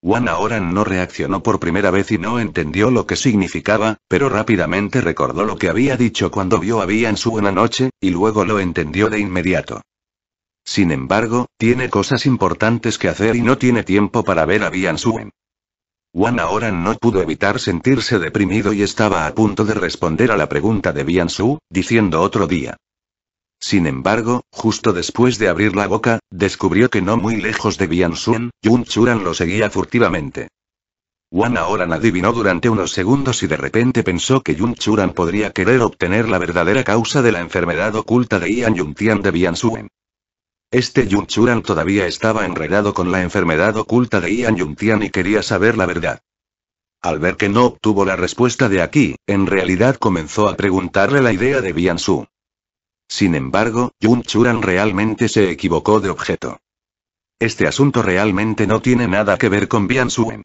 Wan Aoran no reaccionó por primera vez y no entendió lo que significaba, pero rápidamente recordó lo que había dicho cuando vio a Bian Suen anoche, y luego lo entendió de inmediato. Sin embargo, tiene cosas importantes que hacer y no tiene tiempo para ver a Bian Suen. Wan ahora no pudo evitar sentirse deprimido y estaba a punto de responder a la pregunta de Bian Su, diciendo otro día. Sin embargo, justo después de abrir la boca, descubrió que no muy lejos de Bian Suen, Yun Churan lo seguía furtivamente. Wan Aoran adivinó durante unos segundos y de repente pensó que Yun Churan podría querer obtener la verdadera causa de la enfermedad oculta de Ian Yuntian de Bian Suen. Este Yun Churan todavía estaba enredado con la enfermedad oculta de Ian Tian y quería saber la verdad. Al ver que no obtuvo la respuesta de aquí, en realidad comenzó a preguntarle la idea de Bian Su. Sin embargo, Yun Churan realmente se equivocó de objeto. Este asunto realmente no tiene nada que ver con Bian Su.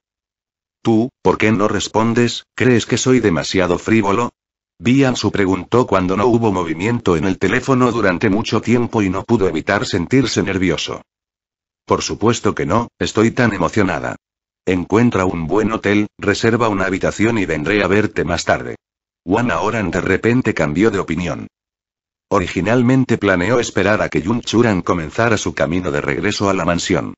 Tú, ¿por qué no respondes? ¿Crees que soy demasiado frívolo? su preguntó cuando no hubo movimiento en el teléfono durante mucho tiempo y no pudo evitar sentirse nervioso. Por supuesto que no, estoy tan emocionada. Encuentra un buen hotel, reserva una habitación y vendré a verte más tarde. Wana Oran de repente cambió de opinión. Originalmente planeó esperar a que Yun Churan comenzara su camino de regreso a la mansión.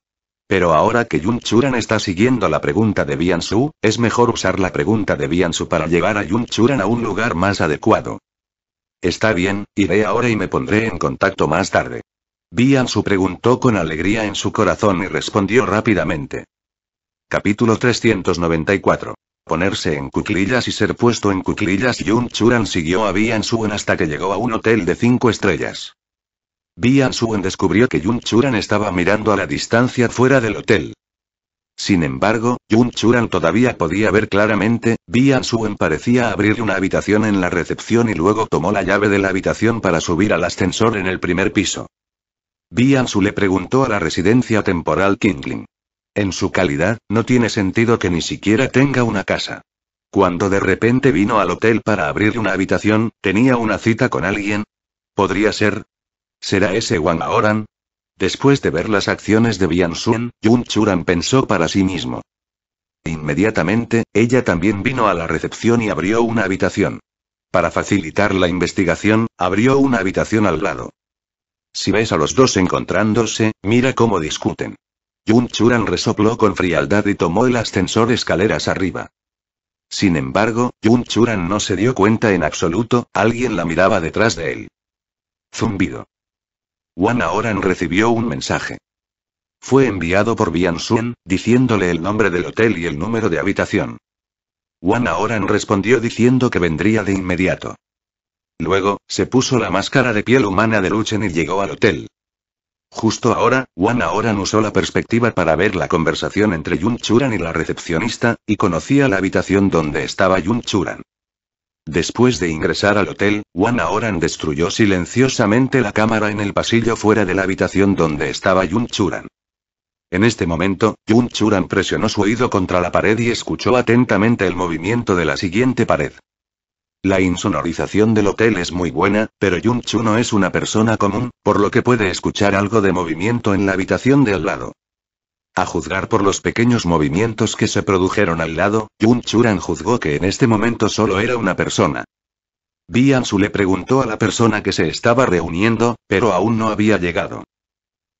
Pero ahora que Yun Churan está siguiendo la pregunta de Bian Su, es mejor usar la pregunta de Bian Su para llevar a Yun Churan a un lugar más adecuado. Está bien, iré ahora y me pondré en contacto más tarde. Bian Su preguntó con alegría en su corazón y respondió rápidamente. Capítulo 394. Ponerse en cuclillas y ser puesto en cuclillas. Yun Churan siguió a Bian Su hasta que llegó a un hotel de cinco estrellas. Bian Suen descubrió que Yun Churan estaba mirando a la distancia fuera del hotel. Sin embargo, Yun Churan todavía podía ver claramente, Bian Suen parecía abrir una habitación en la recepción y luego tomó la llave de la habitación para subir al ascensor en el primer piso. Bian Su le preguntó a la residencia temporal Kingling. En su calidad, no tiene sentido que ni siquiera tenga una casa. Cuando de repente vino al hotel para abrir una habitación, tenía una cita con alguien, ¿Podría ser? ¿Será ese Wang Aoran? Después de ver las acciones de Bian Sun, Yun Churan pensó para sí mismo. Inmediatamente, ella también vino a la recepción y abrió una habitación. Para facilitar la investigación, abrió una habitación al lado. Si ves a los dos encontrándose, mira cómo discuten. Yun Churan resopló con frialdad y tomó el ascensor escaleras arriba. Sin embargo, Yun Churan no se dio cuenta en absoluto, alguien la miraba detrás de él. Zumbido. Wana Oran recibió un mensaje. Fue enviado por Bian Sun, diciéndole el nombre del hotel y el número de habitación. Wana Oran respondió diciendo que vendría de inmediato. Luego, se puso la máscara de piel humana de Luchen y llegó al hotel. Justo ahora, Wan Oran usó la perspectiva para ver la conversación entre Yun Churan y la recepcionista, y conocía la habitación donde estaba Yun Churan. Después de ingresar al hotel, Juan Oran destruyó silenciosamente la cámara en el pasillo fuera de la habitación donde estaba Yun Churan. En este momento, Yun Churan presionó su oído contra la pared y escuchó atentamente el movimiento de la siguiente pared. La insonorización del hotel es muy buena, pero Yun Chu no es una persona común, por lo que puede escuchar algo de movimiento en la habitación de al lado. A juzgar por los pequeños movimientos que se produjeron al lado, Yun Churan juzgó que en este momento solo era una persona. su le preguntó a la persona que se estaba reuniendo, pero aún no había llegado.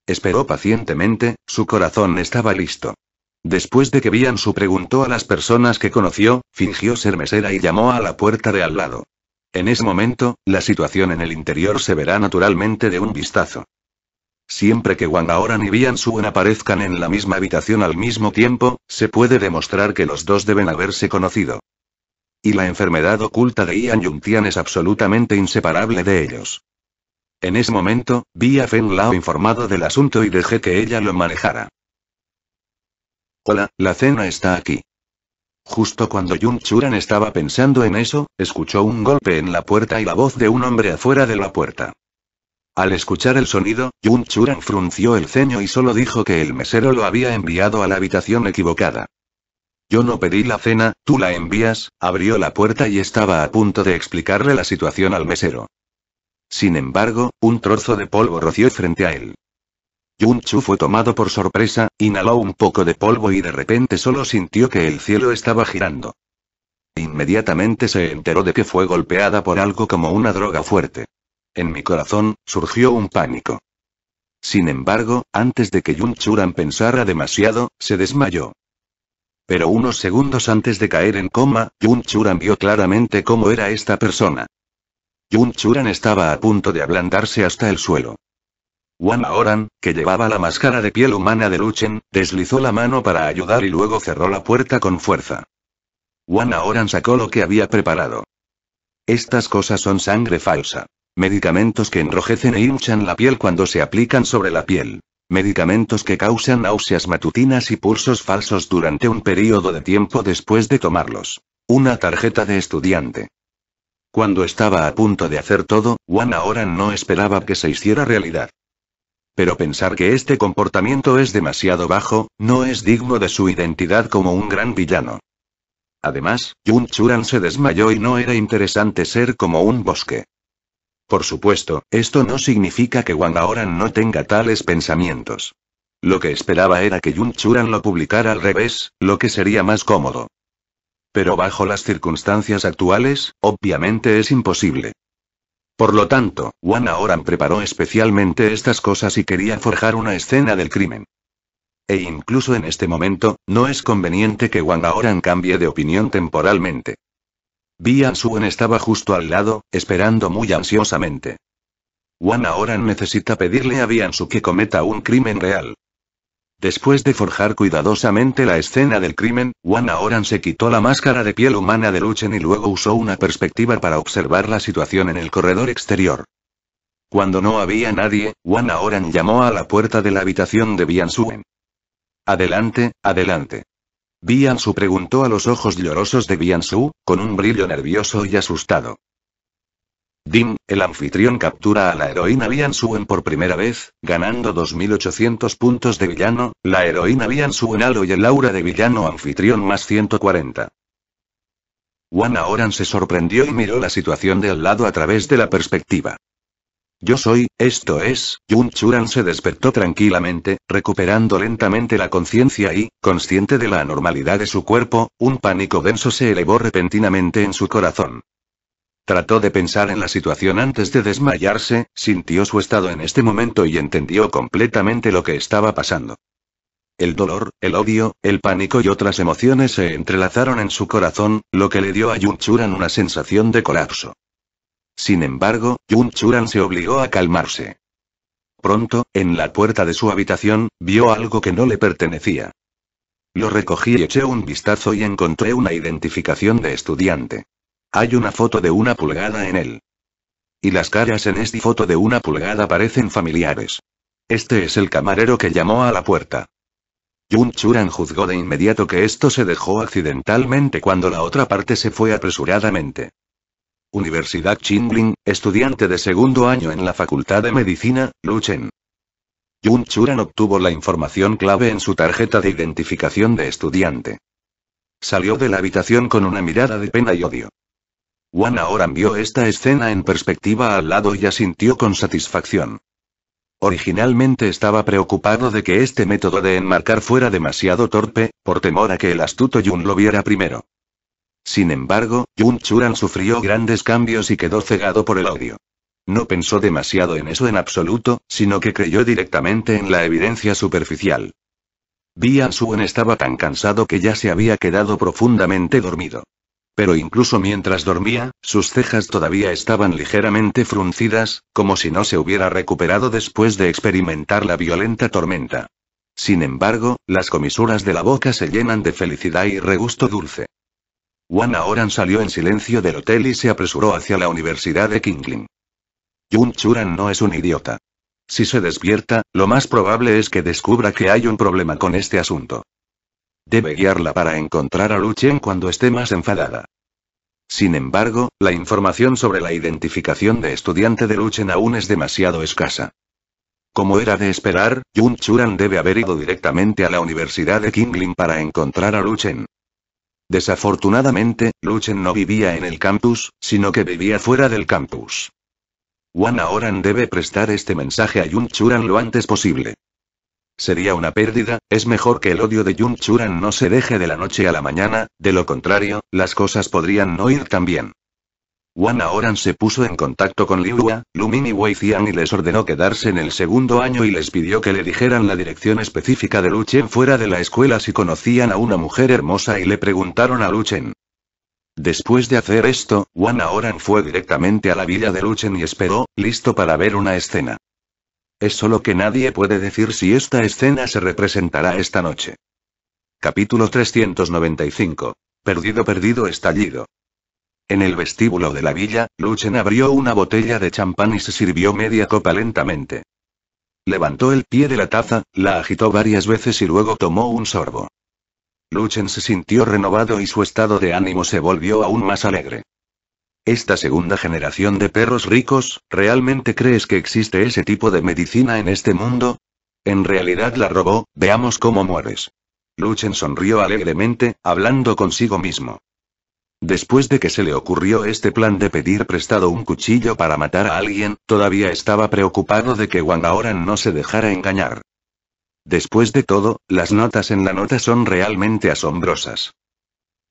Esperó pacientemente, su corazón estaba listo. Después de que su preguntó a las personas que conoció, fingió ser mesera y llamó a la puerta de al lado. En ese momento, la situación en el interior se verá naturalmente de un vistazo. Siempre que Wang Aoran y Bian Suen aparezcan en la misma habitación al mismo tiempo, se puede demostrar que los dos deben haberse conocido. Y la enfermedad oculta de Ian Yuntian es absolutamente inseparable de ellos. En ese momento, vi a Feng Lao informado del asunto y dejé que ella lo manejara. Hola, la cena está aquí. Justo cuando Yun Churan estaba pensando en eso, escuchó un golpe en la puerta y la voz de un hombre afuera de la puerta. Al escuchar el sonido, Yun Churan frunció el ceño y solo dijo que el mesero lo había enviado a la habitación equivocada. Yo no pedí la cena, tú la envías, abrió la puerta y estaba a punto de explicarle la situación al mesero. Sin embargo, un trozo de polvo roció frente a él. Yun Chu fue tomado por sorpresa, inhaló un poco de polvo y de repente solo sintió que el cielo estaba girando. Inmediatamente se enteró de que fue golpeada por algo como una droga fuerte. En mi corazón, surgió un pánico. Sin embargo, antes de que Yun Churan pensara demasiado, se desmayó. Pero unos segundos antes de caer en coma, Yun Churan vio claramente cómo era esta persona. Yun Churan estaba a punto de ablandarse hasta el suelo. Wana Oran, que llevaba la máscara de piel humana de Luchen, deslizó la mano para ayudar y luego cerró la puerta con fuerza. Wanahoran Oran sacó lo que había preparado. Estas cosas son sangre falsa. Medicamentos que enrojecen e hinchan la piel cuando se aplican sobre la piel. Medicamentos que causan náuseas matutinas y pulsos falsos durante un periodo de tiempo después de tomarlos. Una tarjeta de estudiante. Cuando estaba a punto de hacer todo, Juan ahora no esperaba que se hiciera realidad. Pero pensar que este comportamiento es demasiado bajo, no es digno de su identidad como un gran villano. Además, Jun Churan se desmayó y no era interesante ser como un bosque. Por supuesto, esto no significa que Wang Aoran no tenga tales pensamientos. Lo que esperaba era que Yun Churan lo publicara al revés, lo que sería más cómodo. Pero bajo las circunstancias actuales, obviamente es imposible. Por lo tanto, Wang Oran preparó especialmente estas cosas y quería forjar una escena del crimen. E incluso en este momento, no es conveniente que Wang Aoran cambie de opinión temporalmente. Bian Suen estaba justo al lado, esperando muy ansiosamente. Wan Oran necesita pedirle a Bian Su que cometa un crimen real. Después de forjar cuidadosamente la escena del crimen, Wan Oran se quitó la máscara de piel humana de Luchen y luego usó una perspectiva para observar la situación en el corredor exterior. Cuando no había nadie, Wan Oran llamó a la puerta de la habitación de Bian Suen. Adelante, adelante. Biansu preguntó a los ojos llorosos de Biansu, con un brillo nervioso y asustado. Dim, el anfitrión captura a la heroína en por primera vez, ganando 2.800 puntos de villano, la heroína en Halo y el aura de villano anfitrión más 140. Juana Oran se sorprendió y miró la situación de al lado a través de la perspectiva. Yo soy, esto es, Yun Churan se despertó tranquilamente, recuperando lentamente la conciencia y, consciente de la anormalidad de su cuerpo, un pánico denso se elevó repentinamente en su corazón. Trató de pensar en la situación antes de desmayarse, sintió su estado en este momento y entendió completamente lo que estaba pasando. El dolor, el odio, el pánico y otras emociones se entrelazaron en su corazón, lo que le dio a Yun Churan una sensación de colapso. Sin embargo, Yun Churan se obligó a calmarse. Pronto, en la puerta de su habitación, vio algo que no le pertenecía. Lo recogí y eché un vistazo y encontré una identificación de estudiante. Hay una foto de una pulgada en él. Y las caras en esta foto de una pulgada parecen familiares. Este es el camarero que llamó a la puerta. Yun Churan juzgó de inmediato que esto se dejó accidentalmente cuando la otra parte se fue apresuradamente. Universidad Chingling, estudiante de segundo año en la Facultad de Medicina, Luchen. Yun Churan obtuvo la información clave en su tarjeta de identificación de estudiante. Salió de la habitación con una mirada de pena y odio. Juan ahora vio esta escena en perspectiva al lado y asintió con satisfacción. Originalmente estaba preocupado de que este método de enmarcar fuera demasiado torpe, por temor a que el astuto Yun lo viera primero. Sin embargo, Yun Churan sufrió grandes cambios y quedó cegado por el odio. No pensó demasiado en eso en absoluto, sino que creyó directamente en la evidencia superficial. Bian Suen estaba tan cansado que ya se había quedado profundamente dormido. Pero incluso mientras dormía, sus cejas todavía estaban ligeramente fruncidas, como si no se hubiera recuperado después de experimentar la violenta tormenta. Sin embargo, las comisuras de la boca se llenan de felicidad y regusto dulce. Wan Oran salió en silencio del hotel y se apresuró hacia la Universidad de Kingling. Yun Churan no es un idiota. Si se despierta, lo más probable es que descubra que hay un problema con este asunto. Debe guiarla para encontrar a Lu Chen cuando esté más enfadada. Sin embargo, la información sobre la identificación de estudiante de Lu Chen aún es demasiado escasa. Como era de esperar, Yun Churan debe haber ido directamente a la Universidad de Kingling para encontrar a Lu Chen. Desafortunadamente, Luchen no vivía en el campus, sino que vivía fuera del campus. Wan Oran debe prestar este mensaje a Yun Churan lo antes posible. Sería una pérdida, es mejor que el odio de Yun Churan no se deje de la noche a la mañana, de lo contrario, las cosas podrían no ir tan bien. Wan Oran se puso en contacto con Liua, Lumin y Wei Xian y les ordenó quedarse en el segundo año y les pidió que le dijeran la dirección específica de Luchen fuera de la escuela si conocían a una mujer hermosa y le preguntaron a Luchen. Después de hacer esto, Wan Oran fue directamente a la villa de Luchen y esperó, listo para ver una escena. Es solo que nadie puede decir si esta escena se representará esta noche. Capítulo 395. Perdido perdido estallido. En el vestíbulo de la villa, Luchen abrió una botella de champán y se sirvió media copa lentamente. Levantó el pie de la taza, la agitó varias veces y luego tomó un sorbo. Luchen se sintió renovado y su estado de ánimo se volvió aún más alegre. Esta segunda generación de perros ricos, ¿realmente crees que existe ese tipo de medicina en este mundo? En realidad la robó, veamos cómo mueres. Luchen sonrió alegremente, hablando consigo mismo. Después de que se le ocurrió este plan de pedir prestado un cuchillo para matar a alguien, todavía estaba preocupado de que Wang no se dejara engañar. Después de todo, las notas en la nota son realmente asombrosas.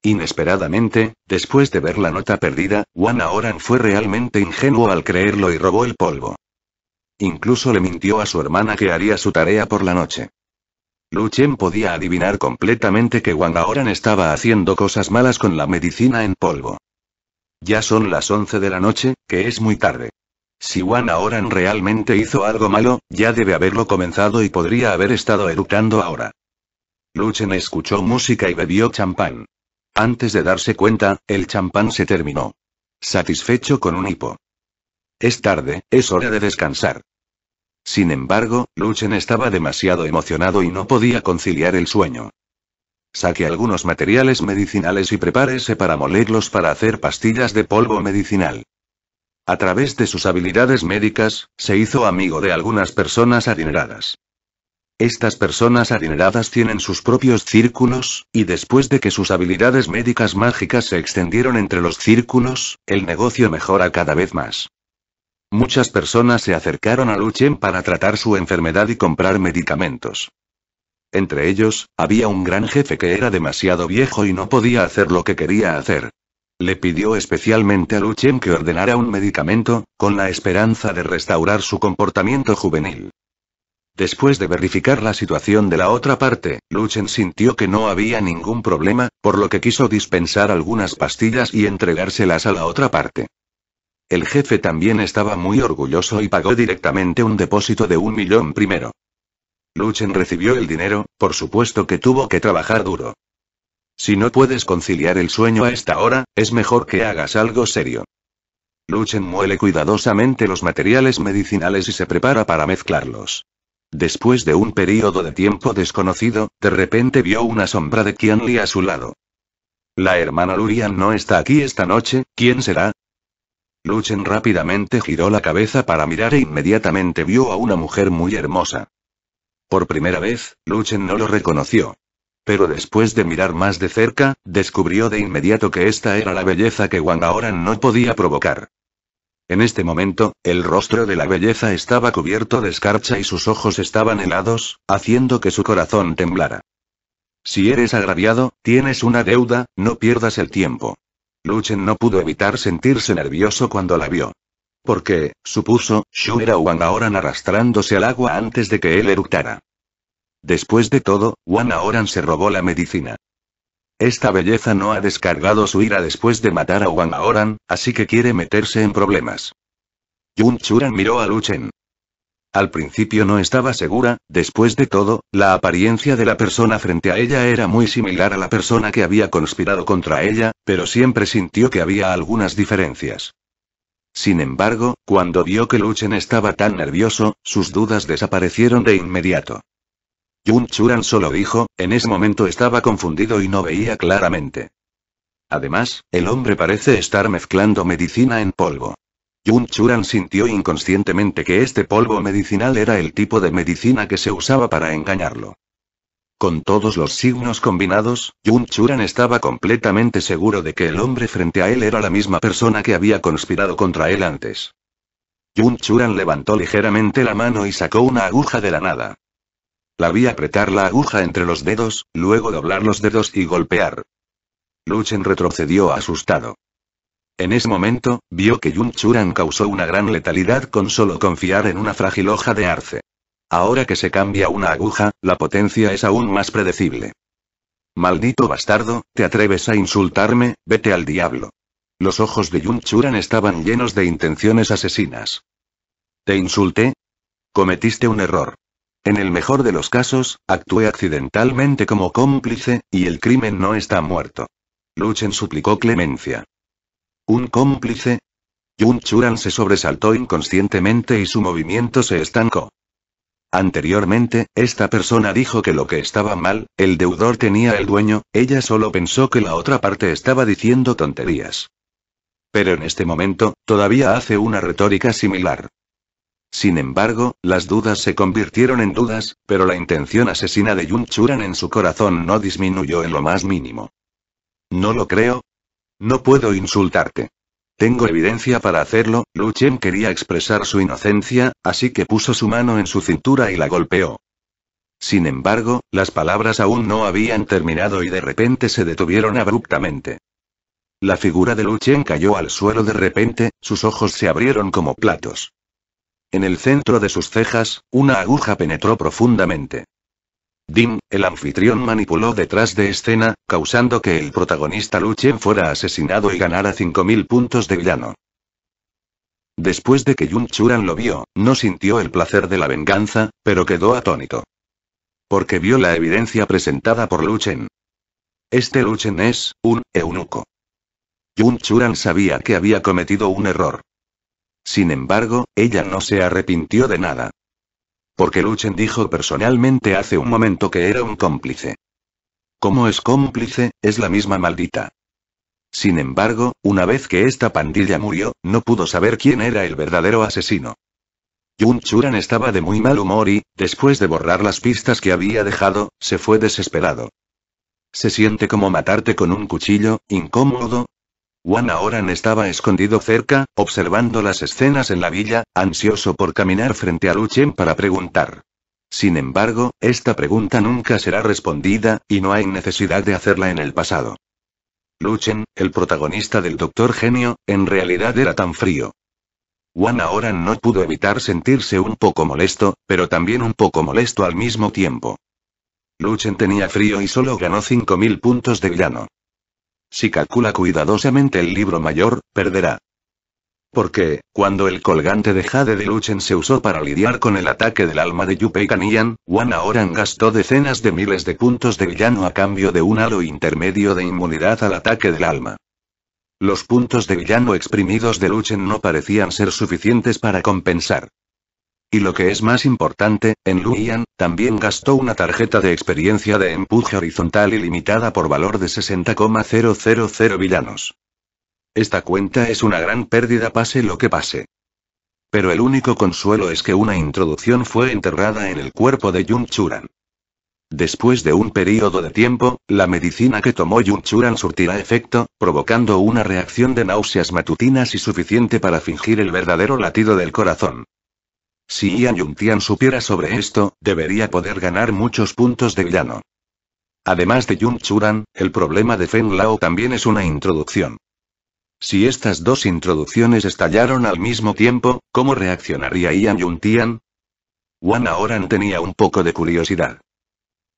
Inesperadamente, después de ver la nota perdida, Wang Oran fue realmente ingenuo al creerlo y robó el polvo. Incluso le mintió a su hermana que haría su tarea por la noche. Luchen podía adivinar completamente que Wang Aoran estaba haciendo cosas malas con la medicina en polvo. Ya son las 11 de la noche, que es muy tarde. Si Wang Aoran realmente hizo algo malo, ya debe haberlo comenzado y podría haber estado eructando ahora. Luchen escuchó música y bebió champán. Antes de darse cuenta, el champán se terminó. Satisfecho con un hipo. Es tarde, es hora de descansar. Sin embargo, Luchen estaba demasiado emocionado y no podía conciliar el sueño. Saque algunos materiales medicinales y prepárese para molerlos para hacer pastillas de polvo medicinal. A través de sus habilidades médicas, se hizo amigo de algunas personas adineradas. Estas personas adineradas tienen sus propios círculos, y después de que sus habilidades médicas mágicas se extendieron entre los círculos, el negocio mejora cada vez más. Muchas personas se acercaron a Luchen para tratar su enfermedad y comprar medicamentos. Entre ellos, había un gran jefe que era demasiado viejo y no podía hacer lo que quería hacer. Le pidió especialmente a Luchen que ordenara un medicamento, con la esperanza de restaurar su comportamiento juvenil. Después de verificar la situación de la otra parte, Luchen sintió que no había ningún problema, por lo que quiso dispensar algunas pastillas y entregárselas a la otra parte. El jefe también estaba muy orgulloso y pagó directamente un depósito de un millón primero. Luchen recibió el dinero, por supuesto que tuvo que trabajar duro. Si no puedes conciliar el sueño a esta hora, es mejor que hagas algo serio. Luchen muele cuidadosamente los materiales medicinales y se prepara para mezclarlos. Después de un periodo de tiempo desconocido, de repente vio una sombra de Qianli a su lado. La hermana Lurian no está aquí esta noche, ¿quién será? Luchen rápidamente giró la cabeza para mirar e inmediatamente vio a una mujer muy hermosa. Por primera vez, Luchen no lo reconoció. Pero después de mirar más de cerca, descubrió de inmediato que esta era la belleza que Wang ahora no podía provocar. En este momento, el rostro de la belleza estaba cubierto de escarcha y sus ojos estaban helados, haciendo que su corazón temblara. Si eres agraviado, tienes una deuda, no pierdas el tiempo. Luchen no pudo evitar sentirse nervioso cuando la vio. Porque, supuso, Shu era Wang Aoran arrastrándose al agua antes de que él eructara. Después de todo, Wang Aoran se robó la medicina. Esta belleza no ha descargado su ira después de matar a Wang Aoran, así que quiere meterse en problemas. Yun Churan miró a Luchen. Al principio no estaba segura, después de todo, la apariencia de la persona frente a ella era muy similar a la persona que había conspirado contra ella, pero siempre sintió que había algunas diferencias. Sin embargo, cuando vio que Luchen estaba tan nervioso, sus dudas desaparecieron de inmediato. Yun Churan solo dijo, en ese momento estaba confundido y no veía claramente. Además, el hombre parece estar mezclando medicina en polvo. Yun Churan sintió inconscientemente que este polvo medicinal era el tipo de medicina que se usaba para engañarlo. Con todos los signos combinados, Yun Churan estaba completamente seguro de que el hombre frente a él era la misma persona que había conspirado contra él antes. Yun Churan levantó ligeramente la mano y sacó una aguja de la nada. La vi apretar la aguja entre los dedos, luego doblar los dedos y golpear. Luchen retrocedió asustado. En ese momento, vio que Yun Churan causó una gran letalidad con solo confiar en una frágil hoja de arce. Ahora que se cambia una aguja, la potencia es aún más predecible. Maldito bastardo, ¿te atreves a insultarme? Vete al diablo. Los ojos de Yun Churan estaban llenos de intenciones asesinas. ¿Te insulté? Cometiste un error. En el mejor de los casos, actué accidentalmente como cómplice, y el crimen no está muerto. Luchen suplicó clemencia. ¿Un cómplice? Yun Churan se sobresaltó inconscientemente y su movimiento se estancó. Anteriormente, esta persona dijo que lo que estaba mal, el deudor tenía el dueño, ella solo pensó que la otra parte estaba diciendo tonterías. Pero en este momento, todavía hace una retórica similar. Sin embargo, las dudas se convirtieron en dudas, pero la intención asesina de Yun Churan en su corazón no disminuyó en lo más mínimo. No lo creo, no puedo insultarte. Tengo evidencia para hacerlo, Lu Chen quería expresar su inocencia, así que puso su mano en su cintura y la golpeó. Sin embargo, las palabras aún no habían terminado y de repente se detuvieron abruptamente. La figura de Lu Chen cayó al suelo de repente, sus ojos se abrieron como platos. En el centro de sus cejas, una aguja penetró profundamente. Dim, el anfitrión manipuló detrás de escena, causando que el protagonista Luchen fuera asesinado y ganara 5.000 puntos de villano. Después de que Yun Churan lo vio, no sintió el placer de la venganza, pero quedó atónito. Porque vio la evidencia presentada por Luchen. Este Luchen es, un, eunuco. Yun Churan sabía que había cometido un error. Sin embargo, ella no se arrepintió de nada. Porque Luchen dijo personalmente hace un momento que era un cómplice. Como es cómplice, es la misma maldita. Sin embargo, una vez que esta pandilla murió, no pudo saber quién era el verdadero asesino. Yun Churan estaba de muy mal humor y, después de borrar las pistas que había dejado, se fue desesperado. Se siente como matarte con un cuchillo, incómodo, Juan Ahoran estaba escondido cerca, observando las escenas en la villa, ansioso por caminar frente a Luchen para preguntar. Sin embargo, esta pregunta nunca será respondida, y no hay necesidad de hacerla en el pasado. Luchen, el protagonista del Doctor Genio, en realidad era tan frío. Juan ahora no pudo evitar sentirse un poco molesto, pero también un poco molesto al mismo tiempo. Luchen tenía frío y solo ganó 5.000 puntos de villano. Si calcula cuidadosamente el libro mayor, perderá. Porque, cuando el colgante de Jade de Luchen se usó para lidiar con el ataque del alma de Yupei Kanian, Juan Oran gastó decenas de miles de puntos de villano a cambio de un halo intermedio de inmunidad al ataque del alma. Los puntos de villano exprimidos de Luchen no parecían ser suficientes para compensar. Y lo que es más importante, en Yan, también gastó una tarjeta de experiencia de empuje horizontal ilimitada por valor de 60,000 villanos. Esta cuenta es una gran pérdida pase lo que pase. Pero el único consuelo es que una introducción fue enterrada en el cuerpo de Jung Churan. Después de un periodo de tiempo, la medicina que tomó Jung Churan surtirá efecto, provocando una reacción de náuseas matutinas y suficiente para fingir el verdadero latido del corazón. Si Ian Yuntian supiera sobre esto, debería poder ganar muchos puntos de llano. Además de Yun Churan, el problema de Fen Lao también es una introducción. Si estas dos introducciones estallaron al mismo tiempo, ¿cómo reaccionaría Ian Yuntian? Wan Aoran tenía un poco de curiosidad.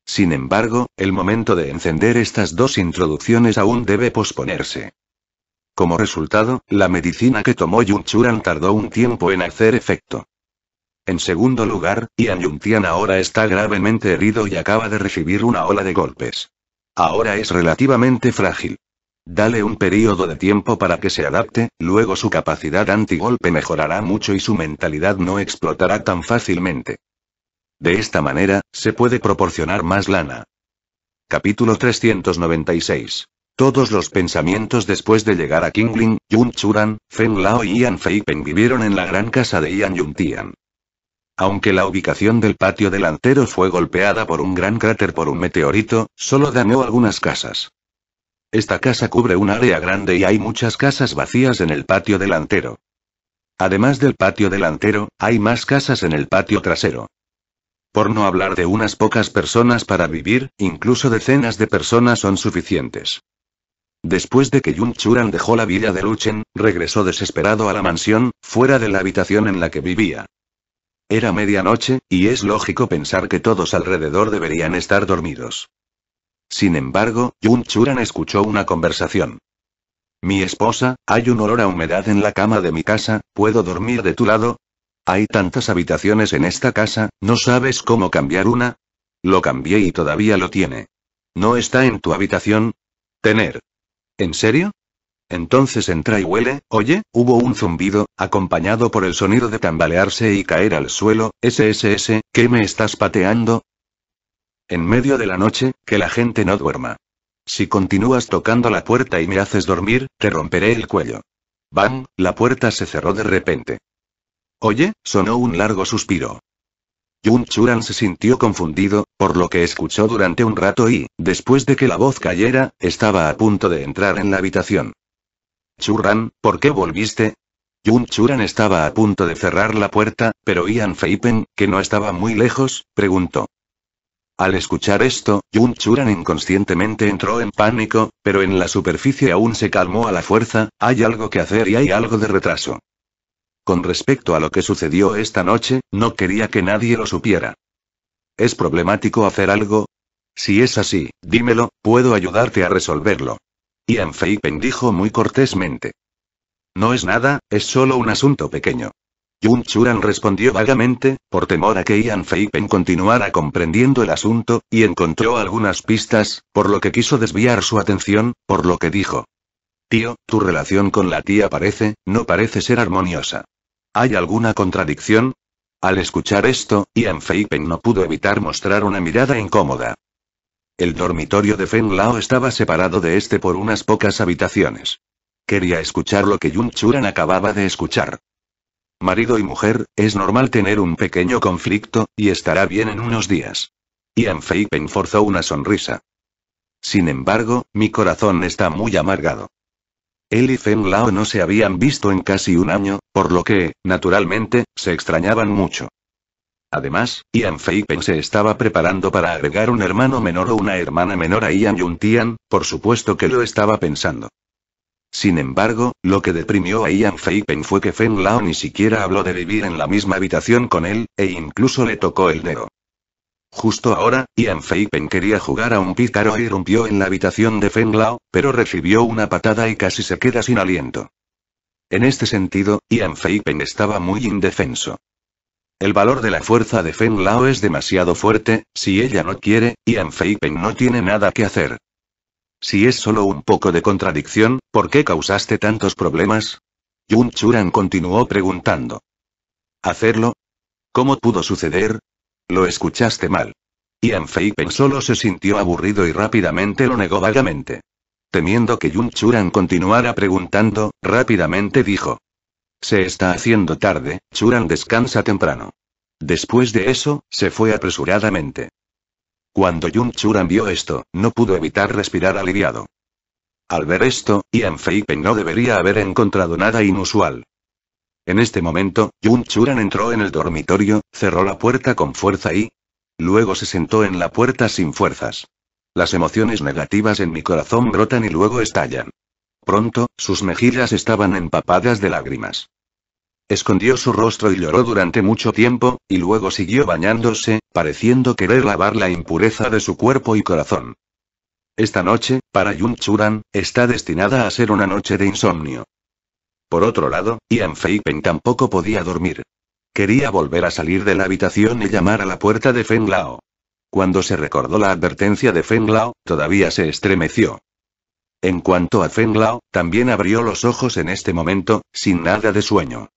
Sin embargo, el momento de encender estas dos introducciones aún debe posponerse. Como resultado, la medicina que tomó Yun Churan tardó un tiempo en hacer efecto. En segundo lugar, Ian Yuntian ahora está gravemente herido y acaba de recibir una ola de golpes. Ahora es relativamente frágil. Dale un periodo de tiempo para que se adapte, luego su capacidad antigolpe mejorará mucho y su mentalidad no explotará tan fácilmente. De esta manera, se puede proporcionar más lana. Capítulo 396. Todos los pensamientos después de llegar a Kingling, Yun Churan, Feng Lao y Ian Peng vivieron en la gran casa de Ian Yuntian. Aunque la ubicación del patio delantero fue golpeada por un gran cráter por un meteorito, solo dañó algunas casas. Esta casa cubre un área grande y hay muchas casas vacías en el patio delantero. Además del patio delantero, hay más casas en el patio trasero. Por no hablar de unas pocas personas para vivir, incluso decenas de personas son suficientes. Después de que Yun Churan dejó la villa de Luchen, regresó desesperado a la mansión, fuera de la habitación en la que vivía. Era medianoche, y es lógico pensar que todos alrededor deberían estar dormidos. Sin embargo, Yun Churan escuchó una conversación. Mi esposa, hay un olor a humedad en la cama de mi casa, ¿puedo dormir de tu lado? Hay tantas habitaciones en esta casa, ¿no sabes cómo cambiar una? Lo cambié y todavía lo tiene. ¿No está en tu habitación? Tener. ¿En serio? Entonces entra y huele, oye, hubo un zumbido, acompañado por el sonido de tambalearse y caer al suelo, SSS, ¿qué me estás pateando? En medio de la noche, que la gente no duerma. Si continúas tocando la puerta y me haces dormir, te romperé el cuello. Bang, la puerta se cerró de repente. Oye, sonó un largo suspiro. Yun Churan se sintió confundido, por lo que escuchó durante un rato y, después de que la voz cayera, estaba a punto de entrar en la habitación. Churran, ¿por qué volviste? Yun Churan estaba a punto de cerrar la puerta, pero Ian Feipen, que no estaba muy lejos, preguntó. Al escuchar esto, Yun Churan inconscientemente entró en pánico, pero en la superficie aún se calmó a la fuerza, hay algo que hacer y hay algo de retraso. Con respecto a lo que sucedió esta noche, no quería que nadie lo supiera. ¿Es problemático hacer algo? Si es así, dímelo, puedo ayudarte a resolverlo. Ian Feipen dijo muy cortésmente. No es nada, es solo un asunto pequeño. Yun Churan respondió vagamente, por temor a que Ian Feipen continuara comprendiendo el asunto, y encontró algunas pistas, por lo que quiso desviar su atención, por lo que dijo. Tío, tu relación con la tía parece, no parece ser armoniosa. ¿Hay alguna contradicción? Al escuchar esto, Ian Feipen no pudo evitar mostrar una mirada incómoda. El dormitorio de Feng Lao estaba separado de este por unas pocas habitaciones. Quería escuchar lo que Yun Churan acababa de escuchar. Marido y mujer, es normal tener un pequeño conflicto, y estará bien en unos días. Y Fei forzó una sonrisa. Sin embargo, mi corazón está muy amargado. Él y Feng Lao no se habían visto en casi un año, por lo que, naturalmente, se extrañaban mucho. Además, Ian Feipen se estaba preparando para agregar un hermano menor o una hermana menor a Ian Tian, por supuesto que lo estaba pensando. Sin embargo, lo que deprimió a Ian Feipen fue que Fen Lao ni siquiera habló de vivir en la misma habitación con él, e incluso le tocó el dedo. Justo ahora, Ian Feipen quería jugar a un pícaro y e irrumpió en la habitación de Feng Lao, pero recibió una patada y casi se queda sin aliento. En este sentido, Ian Feipen estaba muy indefenso. El valor de la fuerza de Feng Lao es demasiado fuerte, si ella no quiere, Ian Feipen no tiene nada que hacer. Si es solo un poco de contradicción, ¿por qué causaste tantos problemas? Yun Churan continuó preguntando. ¿Hacerlo? ¿Cómo pudo suceder? Lo escuchaste mal. Ian Feipen solo se sintió aburrido y rápidamente lo negó vagamente. Temiendo que Yun Churan continuara preguntando, rápidamente dijo. Se está haciendo tarde, Churan descansa temprano. Después de eso, se fue apresuradamente. Cuando Yun Churan vio esto, no pudo evitar respirar aliviado. Al ver esto, Ian Feipen no debería haber encontrado nada inusual. En este momento, Yun Churan entró en el dormitorio, cerró la puerta con fuerza y... Luego se sentó en la puerta sin fuerzas. Las emociones negativas en mi corazón brotan y luego estallan. Pronto, sus mejillas estaban empapadas de lágrimas. Escondió su rostro y lloró durante mucho tiempo, y luego siguió bañándose, pareciendo querer lavar la impureza de su cuerpo y corazón. Esta noche, para Yun Churan, está destinada a ser una noche de insomnio. Por otro lado, Ian Feipen tampoco podía dormir. Quería volver a salir de la habitación y llamar a la puerta de Feng Lao. Cuando se recordó la advertencia de Feng Lao, todavía se estremeció. En cuanto a Feng Lao, también abrió los ojos en este momento, sin nada de sueño.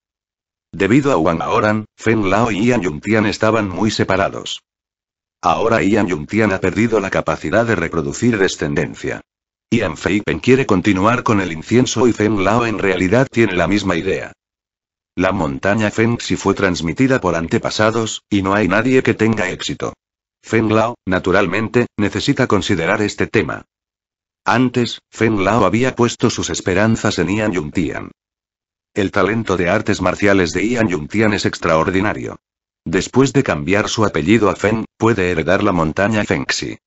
Debido a Wang Aoran, Feng Lao y Ian Yuntian estaban muy separados. Ahora Ian Yuntian ha perdido la capacidad de reproducir descendencia. Ian Feipen quiere continuar con el incienso y Feng Lao en realidad tiene la misma idea. La montaña Fengxi fue transmitida por antepasados, y no hay nadie que tenga éxito. Feng Lao, naturalmente, necesita considerar este tema. Antes, Feng Lao había puesto sus esperanzas en Ian Yuntian. El talento de artes marciales de Ian Yuntian es extraordinario. Después de cambiar su apellido a Feng, puede heredar la montaña Fengxi.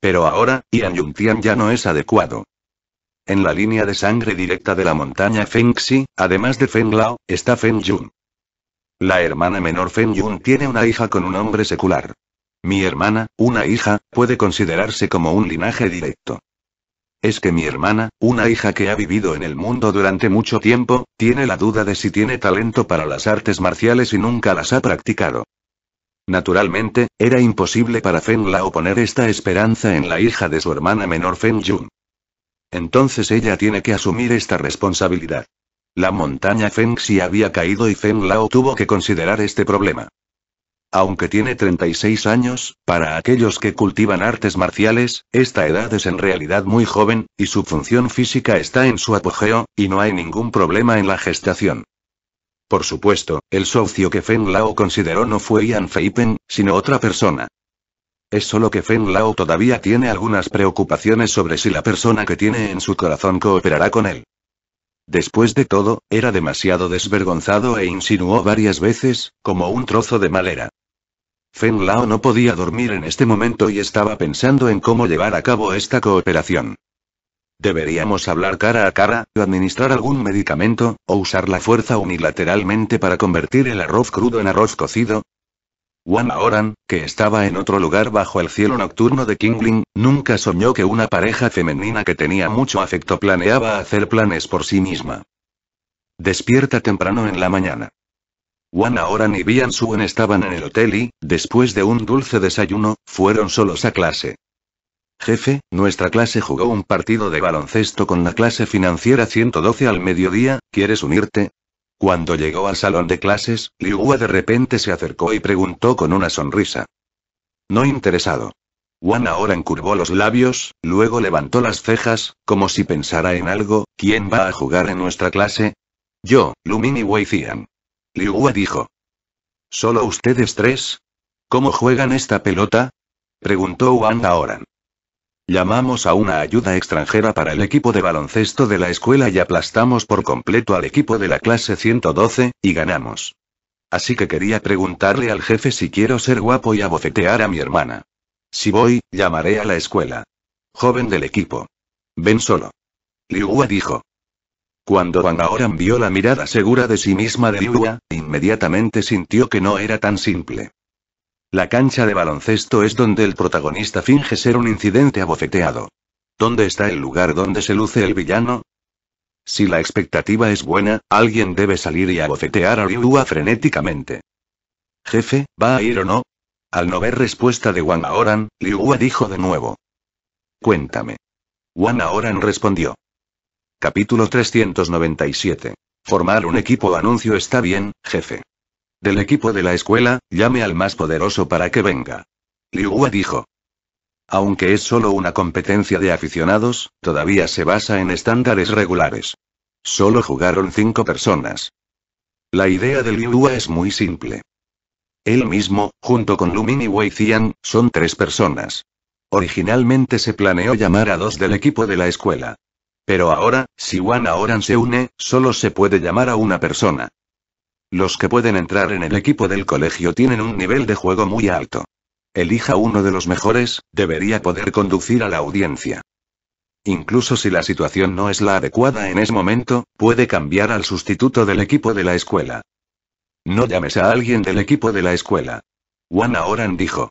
Pero ahora, Ian Yuntian ya no es adecuado. En la línea de sangre directa de la montaña Fengxi, además de Feng Lao, está Feng Yun. La hermana menor Feng Yun tiene una hija con un hombre secular. Mi hermana, una hija, puede considerarse como un linaje directo. Es que mi hermana, una hija que ha vivido en el mundo durante mucho tiempo, tiene la duda de si tiene talento para las artes marciales y nunca las ha practicado. Naturalmente, era imposible para Fen Lao poner esta esperanza en la hija de su hermana menor Feng Jun. Entonces ella tiene que asumir esta responsabilidad. La montaña Xi había caído y Fen Lao tuvo que considerar este problema. Aunque tiene 36 años, para aquellos que cultivan artes marciales, esta edad es en realidad muy joven, y su función física está en su apogeo, y no hay ningún problema en la gestación. Por supuesto, el socio que Feng Lao consideró no fue Ian Feipen, sino otra persona. Es solo que Feng Lao todavía tiene algunas preocupaciones sobre si la persona que tiene en su corazón cooperará con él. Después de todo, era demasiado desvergonzado e insinuó varias veces, como un trozo de madera, Fen Lao no podía dormir en este momento y estaba pensando en cómo llevar a cabo esta cooperación. Deberíamos hablar cara a cara, administrar algún medicamento, o usar la fuerza unilateralmente para convertir el arroz crudo en arroz cocido. Wan Oran, que estaba en otro lugar bajo el cielo nocturno de Kingling, nunca soñó que una pareja femenina que tenía mucho afecto planeaba hacer planes por sí misma. Despierta temprano en la mañana. Juan Oran y Bian Suen estaban en el hotel y, después de un dulce desayuno, fueron solos a clase. Jefe, nuestra clase jugó un partido de baloncesto con la clase financiera 112 al mediodía, ¿quieres unirte? Cuando llegó al salón de clases, Hua de repente se acercó y preguntó con una sonrisa. No interesado. Juan ahora encurvó los labios, luego levantó las cejas, como si pensara en algo, ¿quién va a jugar en nuestra clase? Yo, Lumini Weizian. Hua dijo. ¿Solo ustedes tres? ¿Cómo juegan esta pelota? Preguntó Wang ahora. Llamamos a una ayuda extranjera para el equipo de baloncesto de la escuela y aplastamos por completo al equipo de la clase 112, y ganamos. Así que quería preguntarle al jefe si quiero ser guapo y abofetear a mi hermana. Si voy, llamaré a la escuela. Joven del equipo. Ven solo. Lihua dijo. Cuando Wanahoran Aoran vio la mirada segura de sí misma de Lihua, inmediatamente sintió que no era tan simple. La cancha de baloncesto es donde el protagonista finge ser un incidente abofeteado. ¿Dónde está el lugar donde se luce el villano? Si la expectativa es buena, alguien debe salir y abofetear a Lihua frenéticamente. Jefe, ¿va a ir o no? Al no ver respuesta de Wang Aoran, lihua dijo de nuevo. Cuéntame. Wang Aoran respondió. Capítulo 397. Formar un equipo anuncio está bien, jefe. Del equipo de la escuela, llame al más poderoso para que venga. Liu Hua dijo. Aunque es solo una competencia de aficionados, todavía se basa en estándares regulares. Solo jugaron cinco personas. La idea de Liu Hua es muy simple. Él mismo, junto con Lumin y Wei Xian, son tres personas. Originalmente se planeó llamar a dos del equipo de la escuela. Pero ahora, si Wan Oran se une, solo se puede llamar a una persona. Los que pueden entrar en el equipo del colegio tienen un nivel de juego muy alto. Elija uno de los mejores, debería poder conducir a la audiencia. Incluso si la situación no es la adecuada en ese momento, puede cambiar al sustituto del equipo de la escuela. No llames a alguien del equipo de la escuela. Juan Oran dijo.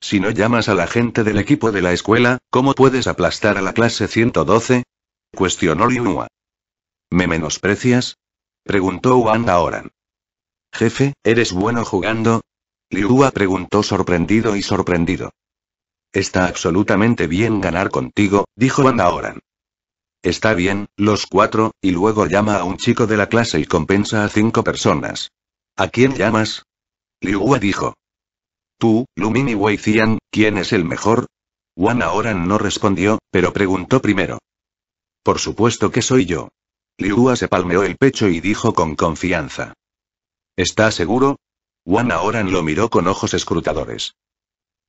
Si no llamas a la gente del equipo de la escuela, ¿cómo puedes aplastar a la clase 112? cuestionó Hua. ¿Me menosprecias? preguntó Wang Oran. Jefe, ¿eres bueno jugando? Hua preguntó sorprendido y sorprendido. Está absolutamente bien ganar contigo, dijo Wang Oran. Está bien, los cuatro, y luego llama a un chico de la clase y compensa a cinco personas. ¿A quién llamas? Hua dijo. Tú, Lumini Cian, ¿quién es el mejor? Wanda Oran no respondió, pero preguntó primero. Por supuesto que soy yo. Liua se palmeó el pecho y dijo con confianza. ¿Está seguro? Juan Aoran lo miró con ojos escrutadores.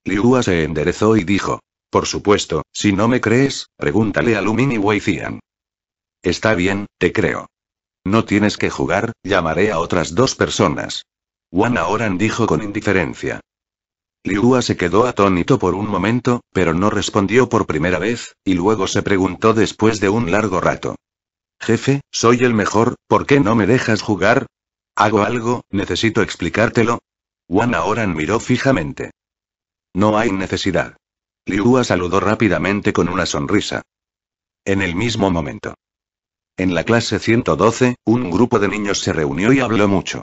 Liua se enderezó y dijo. Por supuesto, si no me crees, pregúntale a Lumini Weizian. Está bien, te creo. No tienes que jugar, llamaré a otras dos personas. Juan Aoran dijo con indiferencia se quedó atónito por un momento, pero no respondió por primera vez, y luego se preguntó después de un largo rato. Jefe, soy el mejor, ¿por qué no me dejas jugar? ¿Hago algo? ¿Necesito explicártelo? Wan ahora miró fijamente. No hay necesidad. ligua saludó rápidamente con una sonrisa. En el mismo momento. En la clase 112, un grupo de niños se reunió y habló mucho.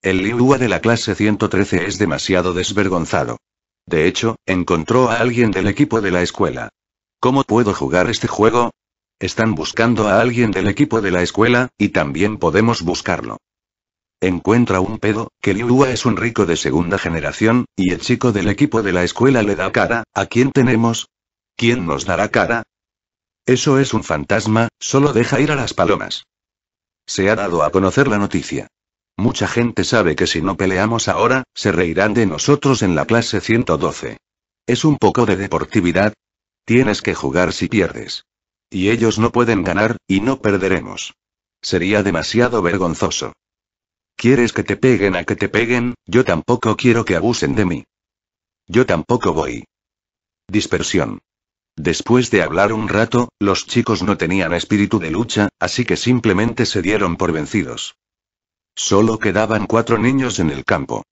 El Liuwa de la clase 113 es demasiado desvergonzado. De hecho, encontró a alguien del equipo de la escuela. ¿Cómo puedo jugar este juego? Están buscando a alguien del equipo de la escuela, y también podemos buscarlo. Encuentra un pedo, que Liuwa es un rico de segunda generación, y el chico del equipo de la escuela le da cara, ¿a quién tenemos? ¿Quién nos dará cara? Eso es un fantasma, solo deja ir a las palomas. Se ha dado a conocer la noticia. Mucha gente sabe que si no peleamos ahora, se reirán de nosotros en la clase 112. Es un poco de deportividad. Tienes que jugar si pierdes. Y ellos no pueden ganar, y no perderemos. Sería demasiado vergonzoso. ¿Quieres que te peguen a que te peguen? Yo tampoco quiero que abusen de mí. Yo tampoco voy. Dispersión. Después de hablar un rato, los chicos no tenían espíritu de lucha, así que simplemente se dieron por vencidos. Solo quedaban cuatro niños en el campo.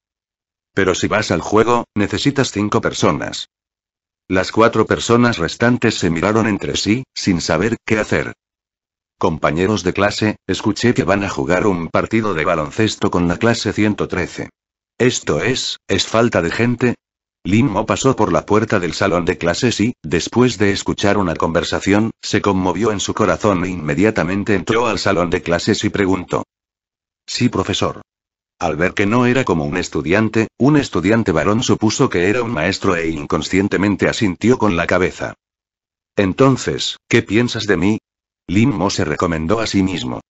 Pero si vas al juego, necesitas cinco personas. Las cuatro personas restantes se miraron entre sí, sin saber qué hacer. Compañeros de clase, escuché que van a jugar un partido de baloncesto con la clase 113. Esto es, ¿es falta de gente? Limo pasó por la puerta del salón de clases y, después de escuchar una conversación, se conmovió en su corazón e inmediatamente entró al salón de clases y preguntó. Sí, profesor. Al ver que no era como un estudiante, un estudiante varón supuso que era un maestro e inconscientemente asintió con la cabeza. Entonces, ¿qué piensas de mí? Lin Mo se recomendó a sí mismo.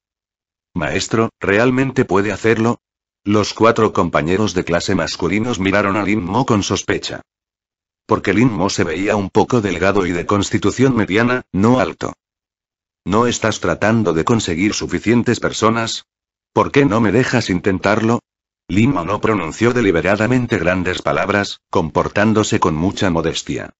Maestro, ¿realmente puede hacerlo? Los cuatro compañeros de clase masculinos miraron a Lin Mo con sospecha. Porque Lin Mo se veía un poco delgado y de constitución mediana, no alto. ¿No estás tratando de conseguir suficientes personas? ¿Por qué no me dejas intentarlo? Linmo no pronunció deliberadamente grandes palabras, comportándose con mucha modestia.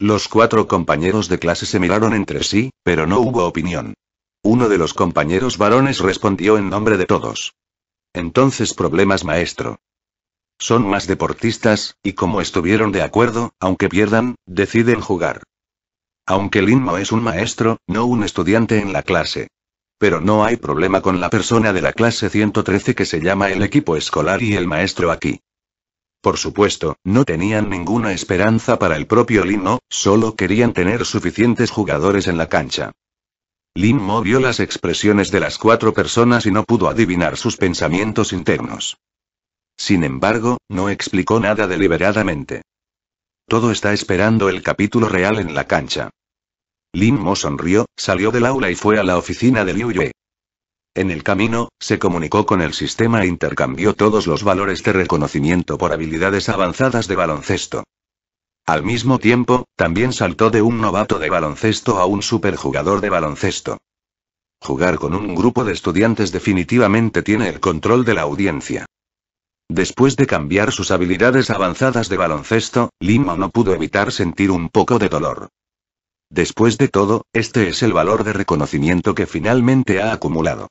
Los cuatro compañeros de clase se miraron entre sí, pero no hubo opinión. Uno de los compañeros varones respondió en nombre de todos. Entonces problemas maestro. Son más deportistas, y como estuvieron de acuerdo, aunque pierdan, deciden jugar. Aunque Linmo es un maestro, no un estudiante en la clase. Pero no hay problema con la persona de la clase 113 que se llama el equipo escolar y el maestro aquí. Por supuesto, no tenían ninguna esperanza para el propio Lino, solo querían tener suficientes jugadores en la cancha. Lin Mo vio las expresiones de las cuatro personas y no pudo adivinar sus pensamientos internos. Sin embargo, no explicó nada deliberadamente. Todo está esperando el capítulo real en la cancha. Lin Mo sonrió, salió del aula y fue a la oficina de Liu Yue. En el camino, se comunicó con el sistema e intercambió todos los valores de reconocimiento por habilidades avanzadas de baloncesto. Al mismo tiempo, también saltó de un novato de baloncesto a un superjugador de baloncesto. Jugar con un grupo de estudiantes definitivamente tiene el control de la audiencia. Después de cambiar sus habilidades avanzadas de baloncesto, Limo no pudo evitar sentir un poco de dolor. Después de todo, este es el valor de reconocimiento que finalmente ha acumulado.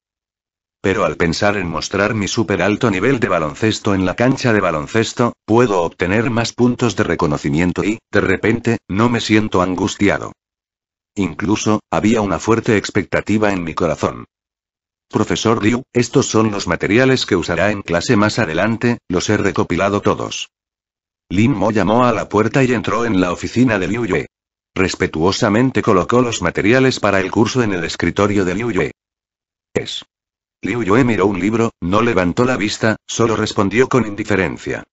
Pero al pensar en mostrar mi super alto nivel de baloncesto en la cancha de baloncesto, puedo obtener más puntos de reconocimiento y, de repente, no me siento angustiado. Incluso, había una fuerte expectativa en mi corazón. Profesor Liu, estos son los materiales que usará en clase más adelante, los he recopilado todos. Lin Mo llamó a la puerta y entró en la oficina de Liu Yue. Respetuosamente colocó los materiales para el curso en el escritorio de Liu Yue. Es. Liu Yue miró un libro, no levantó la vista, solo respondió con indiferencia.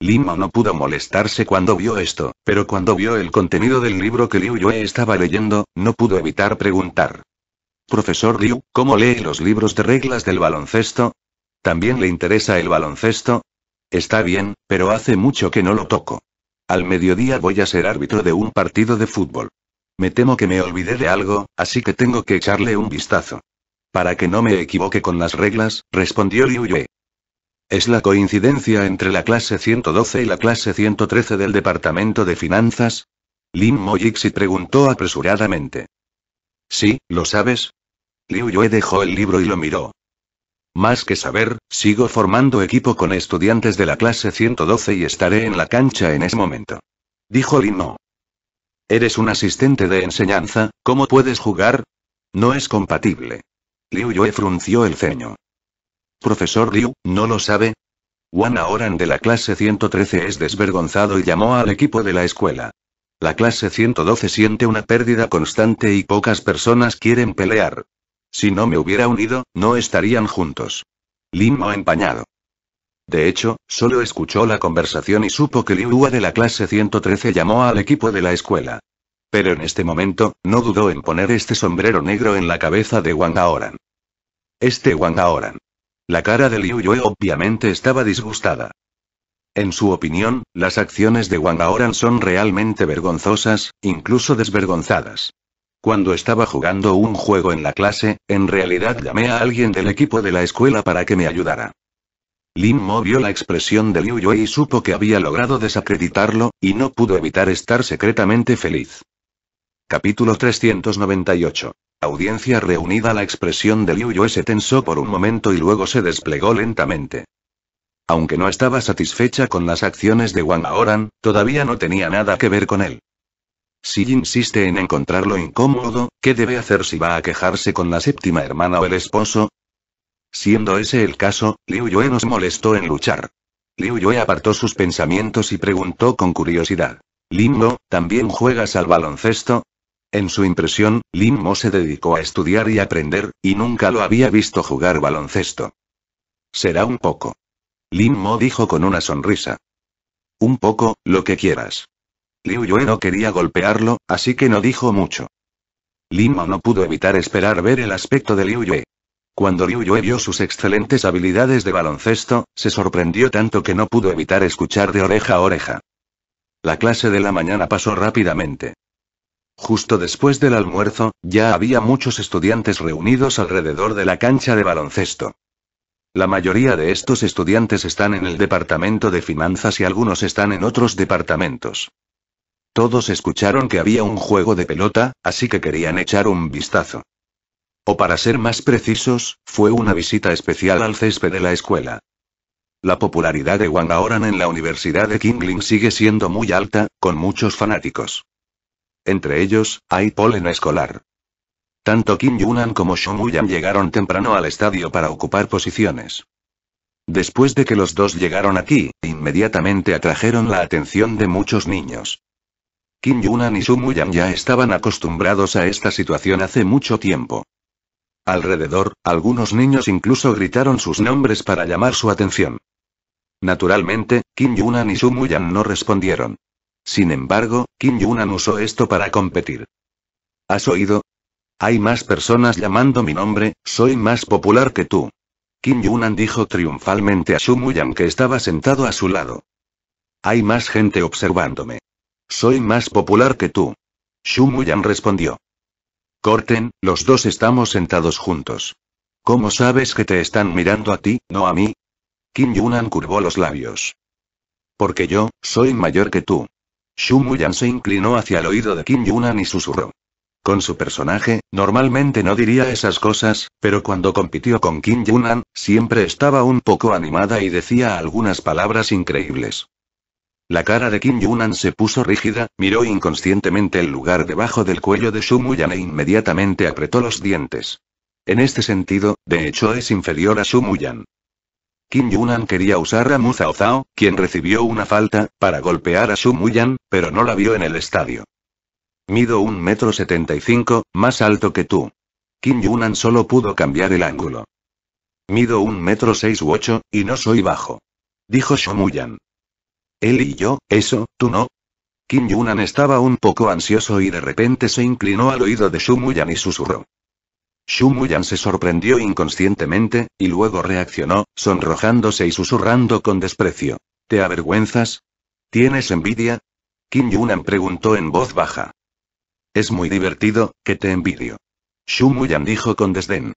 Lima no pudo molestarse cuando vio esto, pero cuando vio el contenido del libro que Liu Yue estaba leyendo, no pudo evitar preguntar. Profesor Liu, ¿cómo lee los libros de reglas del baloncesto? ¿También le interesa el baloncesto? Está bien, pero hace mucho que no lo toco. Al mediodía voy a ser árbitro de un partido de fútbol. Me temo que me olvidé de algo, así que tengo que echarle un vistazo. Para que no me equivoque con las reglas, respondió Liu Yue. Es la coincidencia entre la clase 112 y la clase 113 del Departamento de Finanzas, Lin Mojixi preguntó apresuradamente. Sí, ¿lo sabes? Liu Yue dejó el libro y lo miró. Más que saber, sigo formando equipo con estudiantes de la clase 112 y estaré en la cancha en ese momento. Dijo Lino. Eres un asistente de enseñanza, ¿cómo puedes jugar? No es compatible. Liu Yue frunció el ceño. Profesor Liu, ¿no lo sabe? Juan ahora de la clase 113 es desvergonzado y llamó al equipo de la escuela. La clase 112 siente una pérdida constante y pocas personas quieren pelear. Si no me hubiera unido, no estarían juntos. ha empañado. De hecho, solo escuchó la conversación y supo que Liua de la clase 113 llamó al equipo de la escuela. Pero en este momento, no dudó en poner este sombrero negro en la cabeza de Wang Aoran. Este Wang Aoran. La cara de Liu Yue obviamente estaba disgustada. En su opinión, las acciones de Wang Aoran son realmente vergonzosas, incluso desvergonzadas. Cuando estaba jugando un juego en la clase, en realidad llamé a alguien del equipo de la escuela para que me ayudara. Lin Mo vio la expresión de Liu Yue y supo que había logrado desacreditarlo, y no pudo evitar estar secretamente feliz. Capítulo 398. Audiencia reunida La expresión de Liu Yue se tensó por un momento y luego se desplegó lentamente. Aunque no estaba satisfecha con las acciones de Wang Aoran, todavía no tenía nada que ver con él. Si insiste en encontrarlo incómodo, ¿qué debe hacer si va a quejarse con la séptima hermana o el esposo? Siendo ese el caso, Liu Yue nos molestó en luchar. Liu Yue apartó sus pensamientos y preguntó con curiosidad. Mo, ¿también juegas al baloncesto? En su impresión, Mo se dedicó a estudiar y aprender, y nunca lo había visto jugar baloncesto. Será un poco. Mo dijo con una sonrisa. Un poco, lo que quieras. Liu Yue no quería golpearlo, así que no dijo mucho. Lima no pudo evitar esperar ver el aspecto de Liu Yue. Cuando Liu Yue vio sus excelentes habilidades de baloncesto, se sorprendió tanto que no pudo evitar escuchar de oreja a oreja. La clase de la mañana pasó rápidamente. Justo después del almuerzo, ya había muchos estudiantes reunidos alrededor de la cancha de baloncesto. La mayoría de estos estudiantes están en el departamento de finanzas y algunos están en otros departamentos. Todos escucharon que había un juego de pelota, así que querían echar un vistazo. O para ser más precisos, fue una visita especial al césped de la escuela. La popularidad de Wang Aoran en la Universidad de Kingling sigue siendo muy alta, con muchos fanáticos. Entre ellos, hay polen escolar. Tanto Kim Yunan como Muyan llegaron temprano al estadio para ocupar posiciones. Después de que los dos llegaron aquí, inmediatamente atrajeron la atención de muchos niños. Kim Yunan y Su Muyan ya estaban acostumbrados a esta situación hace mucho tiempo. Alrededor, algunos niños incluso gritaron sus nombres para llamar su atención. Naturalmente, Kim Yunan y Su Muyan no respondieron. Sin embargo, Kim Yunan usó esto para competir. ¿Has oído? Hay más personas llamando mi nombre, soy más popular que tú. Kim Yunan dijo triunfalmente a Su Muyan que estaba sentado a su lado. Hay más gente observándome. Soy más popular que tú. Shumuyan respondió. Corten, los dos estamos sentados juntos. ¿Cómo sabes que te están mirando a ti, no a mí? Kim Yunan curvó los labios. Porque yo, soy mayor que tú. Shumuyan se inclinó hacia el oído de Kim Yunan y susurró. Con su personaje, normalmente no diría esas cosas, pero cuando compitió con Kim Yunan, siempre estaba un poco animada y decía algunas palabras increíbles. La cara de Kim Yunan se puso rígida, miró inconscientemente el lugar debajo del cuello de Shumuyan e inmediatamente apretó los dientes. En este sentido, de hecho es inferior a Shumuyan. Kim Yunan quería usar a Mu-Zao-Zao, quien recibió una falta, para golpear a Shumuyan, pero no la vio en el estadio. Mido un metro setenta y cinco, más alto que tú. Kim Yunan solo pudo cambiar el ángulo. Mido un metro seis u ocho, y no soy bajo. Dijo Shumuyan. Él y yo, eso, tú no. Kim Yunan estaba un poco ansioso y de repente se inclinó al oído de Shumuyan y susurró. Shumuyan se sorprendió inconscientemente, y luego reaccionó, sonrojándose y susurrando con desprecio. ¿Te avergüenzas? ¿Tienes envidia? Kim Yunan preguntó en voz baja. Es muy divertido, que te envidio. Shumuyan dijo con desdén.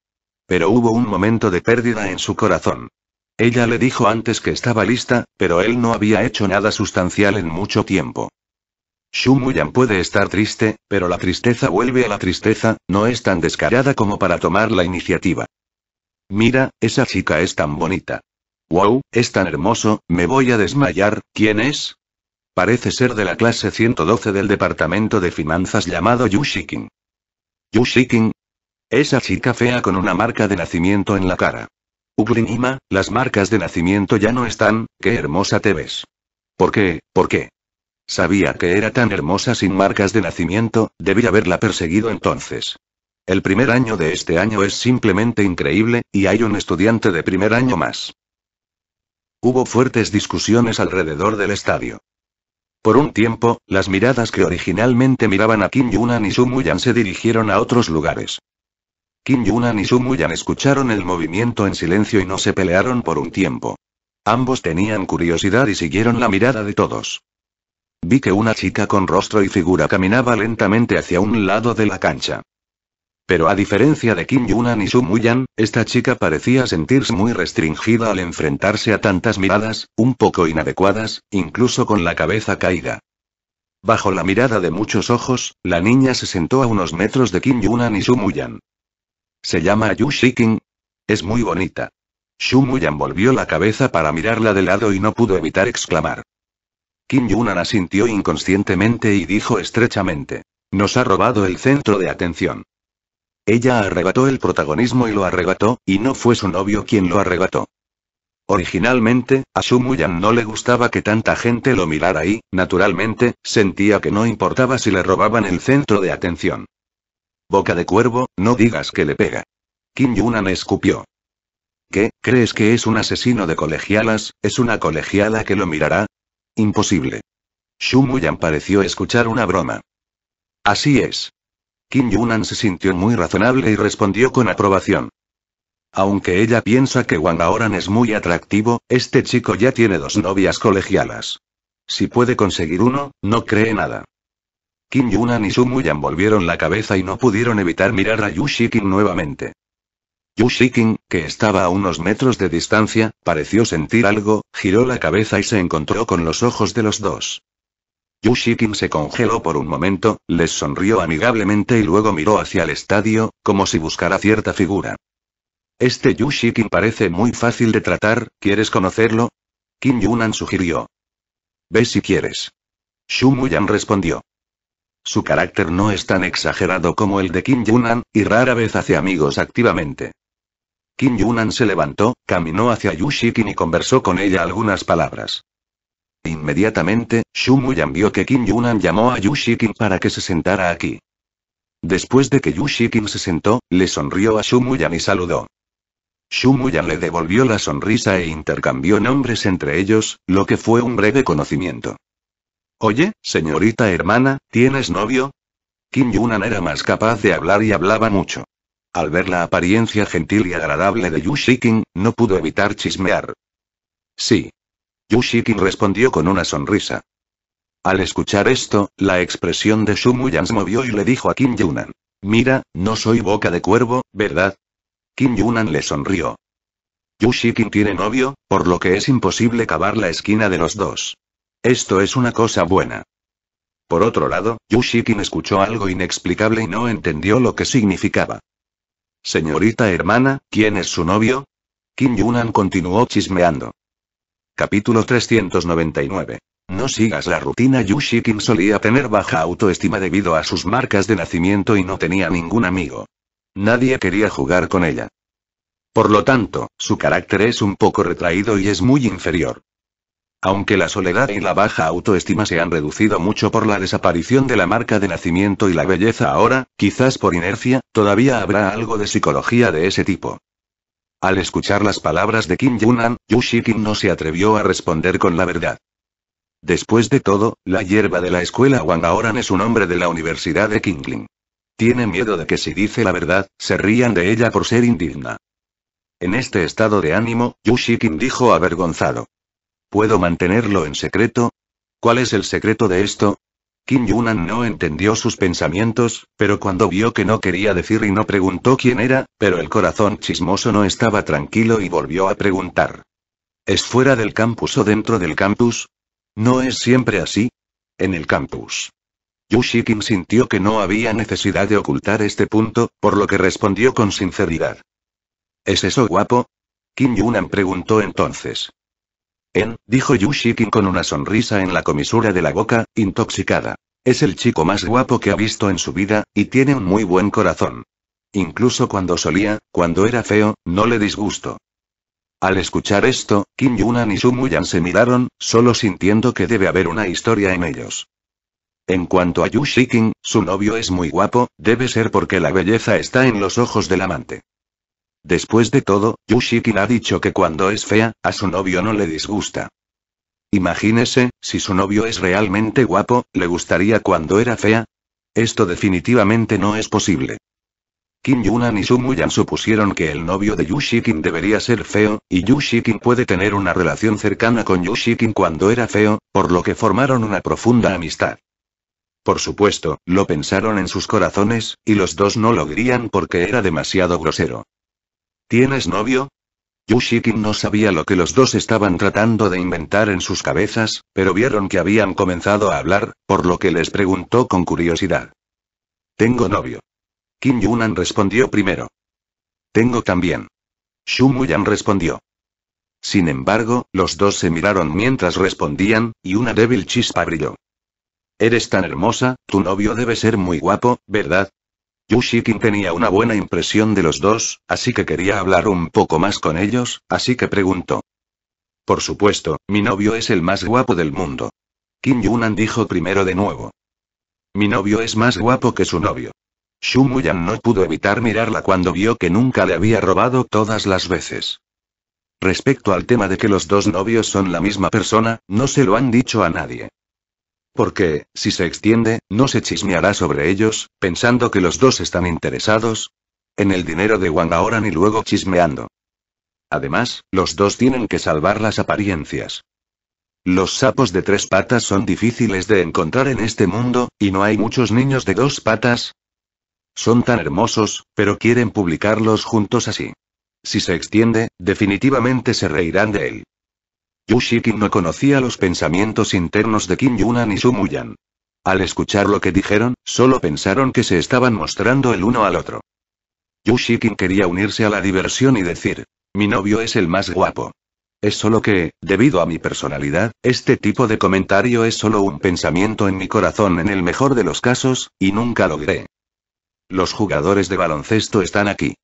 Pero hubo un momento de pérdida en su corazón. Ella le dijo antes que estaba lista, pero él no había hecho nada sustancial en mucho tiempo. Shumuyan puede estar triste, pero la tristeza vuelve a la tristeza, no es tan descarada como para tomar la iniciativa. Mira, esa chica es tan bonita. Wow, es tan hermoso, me voy a desmayar, ¿quién es? Parece ser de la clase 112 del departamento de finanzas llamado Yushikin. Yushikin. Esa chica fea con una marca de nacimiento en la cara. Ugrinima, las marcas de nacimiento ya no están, qué hermosa te ves. ¿Por qué? ¿Por qué? Sabía que era tan hermosa sin marcas de nacimiento, debí haberla perseguido entonces. El primer año de este año es simplemente increíble, y hay un estudiante de primer año más. Hubo fuertes discusiones alrededor del estadio. Por un tiempo, las miradas que originalmente miraban a Kim Yunan y Su se dirigieron a otros lugares. Kim Yunan y Sumuyan escucharon el movimiento en silencio y no se pelearon por un tiempo. Ambos tenían curiosidad y siguieron la mirada de todos. Vi que una chica con rostro y figura caminaba lentamente hacia un lado de la cancha. Pero a diferencia de Kim Yunan y Sumuyan, esta chica parecía sentirse muy restringida al enfrentarse a tantas miradas, un poco inadecuadas, incluso con la cabeza caída. Bajo la mirada de muchos ojos, la niña se sentó a unos metros de Kim Yunan y Sumuyan. Se llama Yushiking. Es muy bonita. Muyan volvió la cabeza para mirarla de lado y no pudo evitar exclamar. Kim Yunan asintió inconscientemente y dijo estrechamente. Nos ha robado el centro de atención. Ella arrebató el protagonismo y lo arrebató, y no fue su novio quien lo arrebató. Originalmente, a Muyan no le gustaba que tanta gente lo mirara y, naturalmente, sentía que no importaba si le robaban el centro de atención. Boca de cuervo, no digas que le pega. Kim Yunan escupió. ¿Qué, crees que es un asesino de colegialas, es una colegiala que lo mirará? Imposible. Shumuyan pareció escuchar una broma. Así es. Kim Yunan se sintió muy razonable y respondió con aprobación. Aunque ella piensa que Wang Aoran es muy atractivo, este chico ya tiene dos novias colegialas. Si puede conseguir uno, no cree nada. Kim Yunan y Sumuyan volvieron la cabeza y no pudieron evitar mirar a Yushikin nuevamente. Yushikin, que estaba a unos metros de distancia, pareció sentir algo, giró la cabeza y se encontró con los ojos de los dos. Yushikin se congeló por un momento, les sonrió amigablemente y luego miró hacia el estadio, como si buscara cierta figura. Este Yushikin parece muy fácil de tratar, ¿quieres conocerlo? Kim Yunan sugirió. Ve si quieres. Muyan respondió. Su carácter no es tan exagerado como el de Kim Yunan, y rara vez hace amigos activamente. Kim Yunan se levantó, caminó hacia Yushikin y conversó con ella algunas palabras. Inmediatamente, Shumuyan vio que Kim Yunan llamó a Yushikin para que se sentara aquí. Después de que Yushikin se sentó, le sonrió a Shumuyan y saludó. Shumuyan le devolvió la sonrisa e intercambió nombres entre ellos, lo que fue un breve conocimiento. Oye, señorita hermana, ¿tienes novio? Kim Yunan era más capaz de hablar y hablaba mucho. Al ver la apariencia gentil y agradable de Yu Yushikin, no pudo evitar chismear. Sí. Yu Yushikin respondió con una sonrisa. Al escuchar esto, la expresión de se movió y le dijo a Kim Yunan. Mira, no soy boca de cuervo, ¿verdad? Kim Yunan le sonrió. Yu Yushikin tiene novio, por lo que es imposible cavar la esquina de los dos. Esto es una cosa buena. Por otro lado, Yushikin escuchó algo inexplicable y no entendió lo que significaba. Señorita hermana, ¿quién es su novio? Kim Yunan continuó chismeando. Capítulo 399. No sigas la rutina. Yushikin solía tener baja autoestima debido a sus marcas de nacimiento y no tenía ningún amigo. Nadie quería jugar con ella. Por lo tanto, su carácter es un poco retraído y es muy inferior. Aunque la soledad y la baja autoestima se han reducido mucho por la desaparición de la marca de nacimiento y la belleza ahora, quizás por inercia, todavía habrá algo de psicología de ese tipo. Al escuchar las palabras de Kim Yunan, Yu Shikin no se atrevió a responder con la verdad. Después de todo, la hierba de la escuela Wang ahora es un hombre de la Universidad de Kingling. Tiene miedo de que si dice la verdad, se rían de ella por ser indigna. En este estado de ánimo, Yu Shikin dijo avergonzado. ¿Puedo mantenerlo en secreto? ¿Cuál es el secreto de esto? Kim Yunan no entendió sus pensamientos, pero cuando vio que no quería decir y no preguntó quién era, pero el corazón chismoso no estaba tranquilo y volvió a preguntar. ¿Es fuera del campus o dentro del campus? ¿No es siempre así? En el campus. Yu Kim sintió que no había necesidad de ocultar este punto, por lo que respondió con sinceridad. ¿Es eso guapo? Kim Yunan preguntó entonces. En, dijo Yushikin con una sonrisa en la comisura de la boca, intoxicada. Es el chico más guapo que ha visto en su vida, y tiene un muy buen corazón. Incluso cuando solía, cuando era feo, no le disgusto. Al escuchar esto, Kim Yunan y Sumuyan se miraron, solo sintiendo que debe haber una historia en ellos. En cuanto a Yu Shikin, su novio es muy guapo, debe ser porque la belleza está en los ojos del amante. Después de todo, Yushikin ha dicho que cuando es fea, a su novio no le disgusta. Imagínese, si su novio es realmente guapo, ¿le gustaría cuando era fea? Esto definitivamente no es posible. Kim Yunan y Sumuyan supusieron que el novio de Yushikin debería ser feo, y Yushikin puede tener una relación cercana con Yushikin cuando era feo, por lo que formaron una profunda amistad. Por supuesto, lo pensaron en sus corazones, y los dos no lo porque era demasiado grosero. ¿Tienes novio? Yushikin no sabía lo que los dos estaban tratando de inventar en sus cabezas, pero vieron que habían comenzado a hablar, por lo que les preguntó con curiosidad. Tengo novio. Kim Yunan respondió primero. Tengo también. Shumuyan respondió. Sin embargo, los dos se miraron mientras respondían, y una débil chispa brilló. Eres tan hermosa, tu novio debe ser muy guapo, ¿verdad? Yushiki tenía una buena impresión de los dos, así que quería hablar un poco más con ellos, así que preguntó. Por supuesto, mi novio es el más guapo del mundo. Kim Yunan dijo primero de nuevo. Mi novio es más guapo que su novio. Shumuyan no pudo evitar mirarla cuando vio que nunca le había robado todas las veces. Respecto al tema de que los dos novios son la misma persona, no se lo han dicho a nadie. Porque, si se extiende, no se chismeará sobre ellos, pensando que los dos están interesados en el dinero de Wang ahora y luego chismeando. Además, los dos tienen que salvar las apariencias. Los sapos de tres patas son difíciles de encontrar en este mundo, y no hay muchos niños de dos patas. Son tan hermosos, pero quieren publicarlos juntos así. Si se extiende, definitivamente se reirán de él. Yushiki no conocía los pensamientos internos de Kim Yunan y Sumuyan. Al escuchar lo que dijeron, solo pensaron que se estaban mostrando el uno al otro. Yushikin quería unirse a la diversión y decir, mi novio es el más guapo. Es solo que, debido a mi personalidad, este tipo de comentario es solo un pensamiento en mi corazón en el mejor de los casos, y nunca lo logré. Los jugadores de baloncesto están aquí.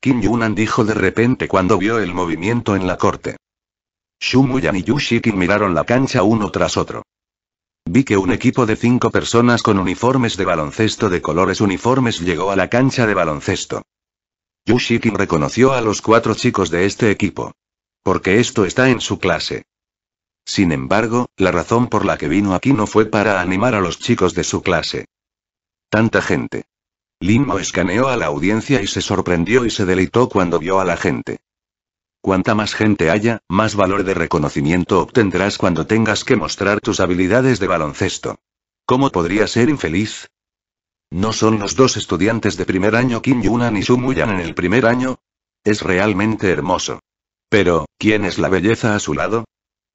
Kim Yunan dijo de repente cuando vio el movimiento en la corte. Shumuyan y Yushiki miraron la cancha uno tras otro. Vi que un equipo de cinco personas con uniformes de baloncesto de colores uniformes llegó a la cancha de baloncesto. Yushiki reconoció a los cuatro chicos de este equipo. Porque esto está en su clase. Sin embargo, la razón por la que vino aquí no fue para animar a los chicos de su clase. Tanta gente. Limo escaneó a la audiencia y se sorprendió y se deleitó cuando vio a la gente. Cuanta más gente haya, más valor de reconocimiento obtendrás cuando tengas que mostrar tus habilidades de baloncesto. ¿Cómo podría ser infeliz? ¿No son los dos estudiantes de primer año Kim Yunan y Su Muyan en el primer año? Es realmente hermoso. Pero, ¿quién es la belleza a su lado?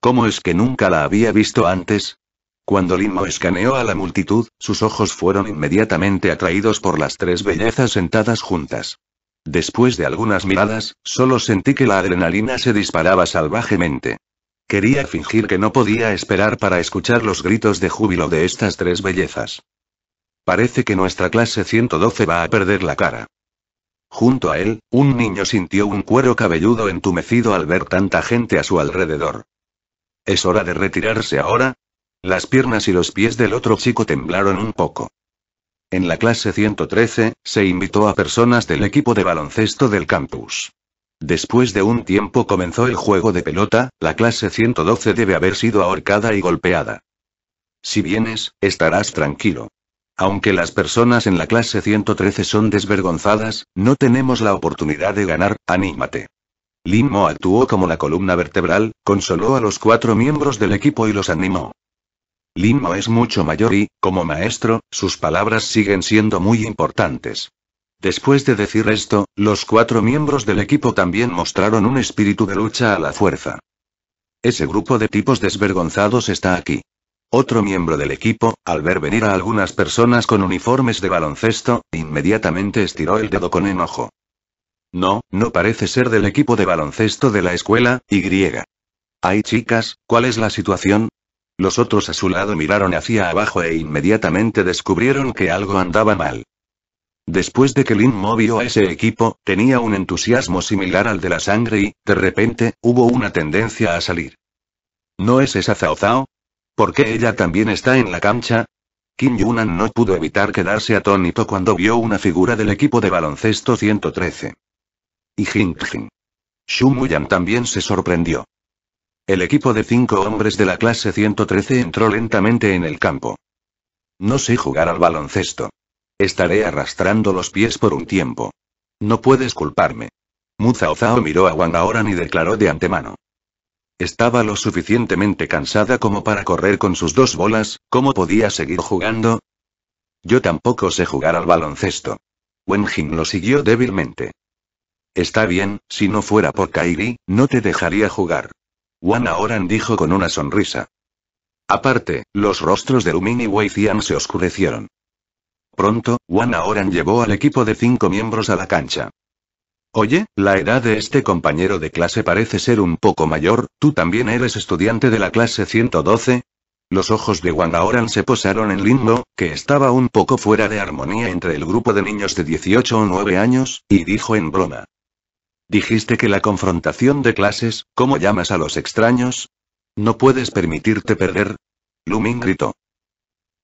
¿Cómo es que nunca la había visto antes? Cuando Limo escaneó a la multitud, sus ojos fueron inmediatamente atraídos por las tres bellezas sentadas juntas. Después de algunas miradas, solo sentí que la adrenalina se disparaba salvajemente. Quería fingir que no podía esperar para escuchar los gritos de júbilo de estas tres bellezas. Parece que nuestra clase 112 va a perder la cara. Junto a él, un niño sintió un cuero cabelludo entumecido al ver tanta gente a su alrededor. ¿Es hora de retirarse ahora? Las piernas y los pies del otro chico temblaron un poco. En la clase 113, se invitó a personas del equipo de baloncesto del campus. Después de un tiempo comenzó el juego de pelota, la clase 112 debe haber sido ahorcada y golpeada. Si vienes, estarás tranquilo. Aunque las personas en la clase 113 son desvergonzadas, no tenemos la oportunidad de ganar, anímate. Limo actuó como la columna vertebral, consoló a los cuatro miembros del equipo y los animó. Limo es mucho mayor y, como maestro, sus palabras siguen siendo muy importantes. Después de decir esto, los cuatro miembros del equipo también mostraron un espíritu de lucha a la fuerza. Ese grupo de tipos desvergonzados está aquí. Otro miembro del equipo, al ver venir a algunas personas con uniformes de baloncesto, inmediatamente estiró el dedo con enojo. No, no parece ser del equipo de baloncesto de la escuela, Y. Hay chicas, ¿cuál es la situación? Los otros a su lado miraron hacia abajo e inmediatamente descubrieron que algo andaba mal. Después de que Lin vio a ese equipo, tenía un entusiasmo similar al de la sangre y, de repente, hubo una tendencia a salir. ¿No es esa Zao Zao? ¿Por qué ella también está en la cancha? Kim Yunan no pudo evitar quedarse atónito cuando vio una figura del equipo de baloncesto 113. Y Jing Jing. también se sorprendió. El equipo de cinco hombres de la clase 113 entró lentamente en el campo. No sé jugar al baloncesto. Estaré arrastrando los pies por un tiempo. No puedes culparme. Muzao Zao miró a Wang ahora y declaró de antemano. Estaba lo suficientemente cansada como para correr con sus dos bolas, ¿cómo podía seguir jugando? Yo tampoco sé jugar al baloncesto. Wenjin lo siguió débilmente. Está bien, si no fuera por Kairi, no te dejaría jugar. Wana Oran dijo con una sonrisa. Aparte, los rostros de Lumin y Wei se oscurecieron. Pronto, Wana Oran llevó al equipo de cinco miembros a la cancha. Oye, la edad de este compañero de clase parece ser un poco mayor, ¿tú también eres estudiante de la clase 112? Los ojos de Wang Oran se posaron en Lindo, que estaba un poco fuera de armonía entre el grupo de niños de 18 o 9 años, y dijo en broma. Dijiste que la confrontación de clases, ¿cómo llamas a los extraños? No puedes permitirte perder. Lumin gritó.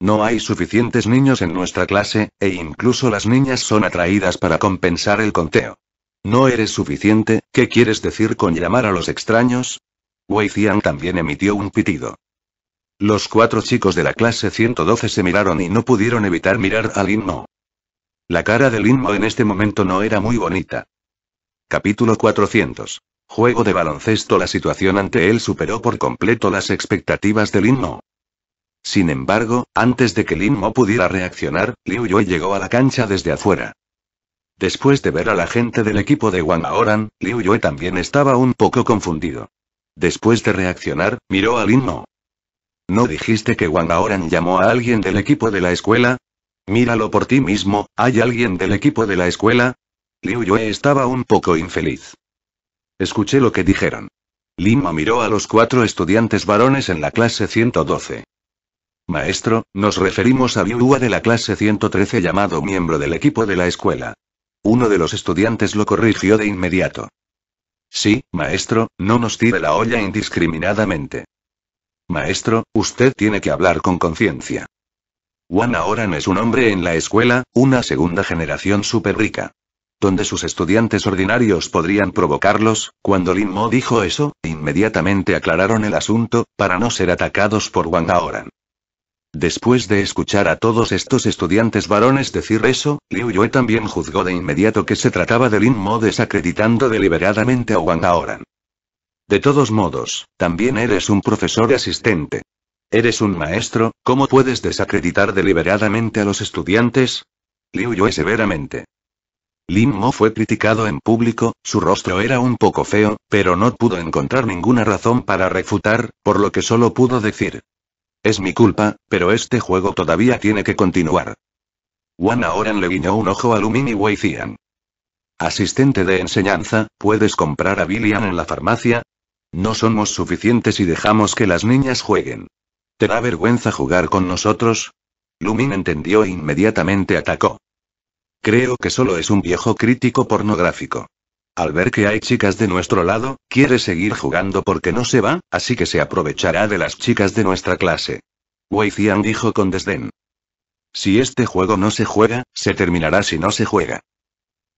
No hay suficientes niños en nuestra clase, e incluso las niñas son atraídas para compensar el conteo. No eres suficiente, ¿qué quieres decir con llamar a los extraños? Wei Xian también emitió un pitido. Los cuatro chicos de la clase 112 se miraron y no pudieron evitar mirar a Lin Mo. La cara de Lin Mo en este momento no era muy bonita. Capítulo 400. Juego de baloncesto La situación ante él superó por completo las expectativas de Lin Mo. Sin embargo, antes de que Lin Mo pudiera reaccionar, Liu Yue llegó a la cancha desde afuera. Después de ver a la gente del equipo de Wang Aoran, Liu Yue también estaba un poco confundido. Después de reaccionar, miró a Lin Mo. ¿No dijiste que Wang Aoran llamó a alguien del equipo de la escuela? Míralo por ti mismo, ¿hay alguien del equipo de la escuela? Liu Yue estaba un poco infeliz. Escuché lo que dijeron. Lima miró a los cuatro estudiantes varones en la clase 112. Maestro, nos referimos a Liu de la clase 113 llamado miembro del equipo de la escuela. Uno de los estudiantes lo corrigió de inmediato. Sí, maestro, no nos tire la olla indiscriminadamente. Maestro, usted tiene que hablar con conciencia. Juan no es un hombre en la escuela, una segunda generación súper rica donde sus estudiantes ordinarios podrían provocarlos, cuando Lin Mo dijo eso, inmediatamente aclararon el asunto, para no ser atacados por Wang Aoran. Después de escuchar a todos estos estudiantes varones decir eso, Liu Yue también juzgó de inmediato que se trataba de Lin Mo desacreditando deliberadamente a Wang Aoran. De todos modos, también eres un profesor asistente. Eres un maestro, ¿cómo puedes desacreditar deliberadamente a los estudiantes? Liu Yue severamente. Lin Mo fue criticado en público, su rostro era un poco feo, pero no pudo encontrar ninguna razón para refutar, por lo que solo pudo decir. Es mi culpa, pero este juego todavía tiene que continuar. Wan ahora le guiñó un ojo a Lumin y Wei Asistente de enseñanza, ¿puedes comprar a Billian en la farmacia? No somos suficientes y dejamos que las niñas jueguen. ¿Te da vergüenza jugar con nosotros? Lumin entendió e inmediatamente atacó. Creo que solo es un viejo crítico pornográfico. Al ver que hay chicas de nuestro lado, quiere seguir jugando porque no se va, así que se aprovechará de las chicas de nuestra clase. Wei dijo con desdén. Si este juego no se juega, se terminará si no se juega.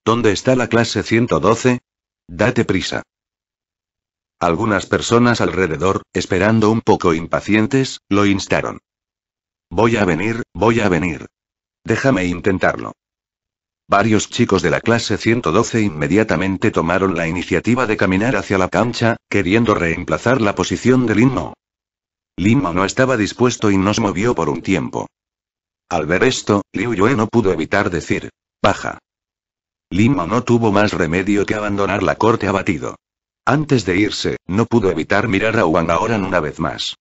¿Dónde está la clase 112? Date prisa. Algunas personas alrededor, esperando un poco impacientes, lo instaron. Voy a venir, voy a venir. Déjame intentarlo. Varios chicos de la clase 112 inmediatamente tomaron la iniciativa de caminar hacia la cancha, queriendo reemplazar la posición de Limo. Limo no estaba dispuesto y nos movió por un tiempo. Al ver esto, Liu Yue no pudo evitar decir, baja. Mo no tuvo más remedio que abandonar la corte abatido. Antes de irse, no pudo evitar mirar a Wang Aoran una vez más.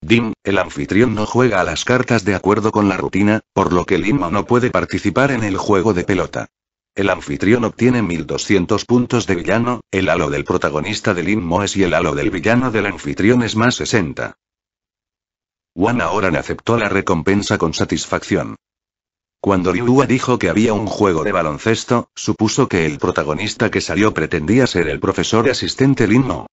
Dim, el anfitrión no juega a las cartas de acuerdo con la rutina, por lo que Limo no puede participar en el juego de pelota. El anfitrión obtiene 1200 puntos de villano, el halo del protagonista de Limo es y el halo del villano del anfitrión es más 60. Juan ahora aceptó la recompensa con satisfacción. Cuando Liu dijo que había un juego de baloncesto, supuso que el protagonista que salió pretendía ser el profesor asistente Limo.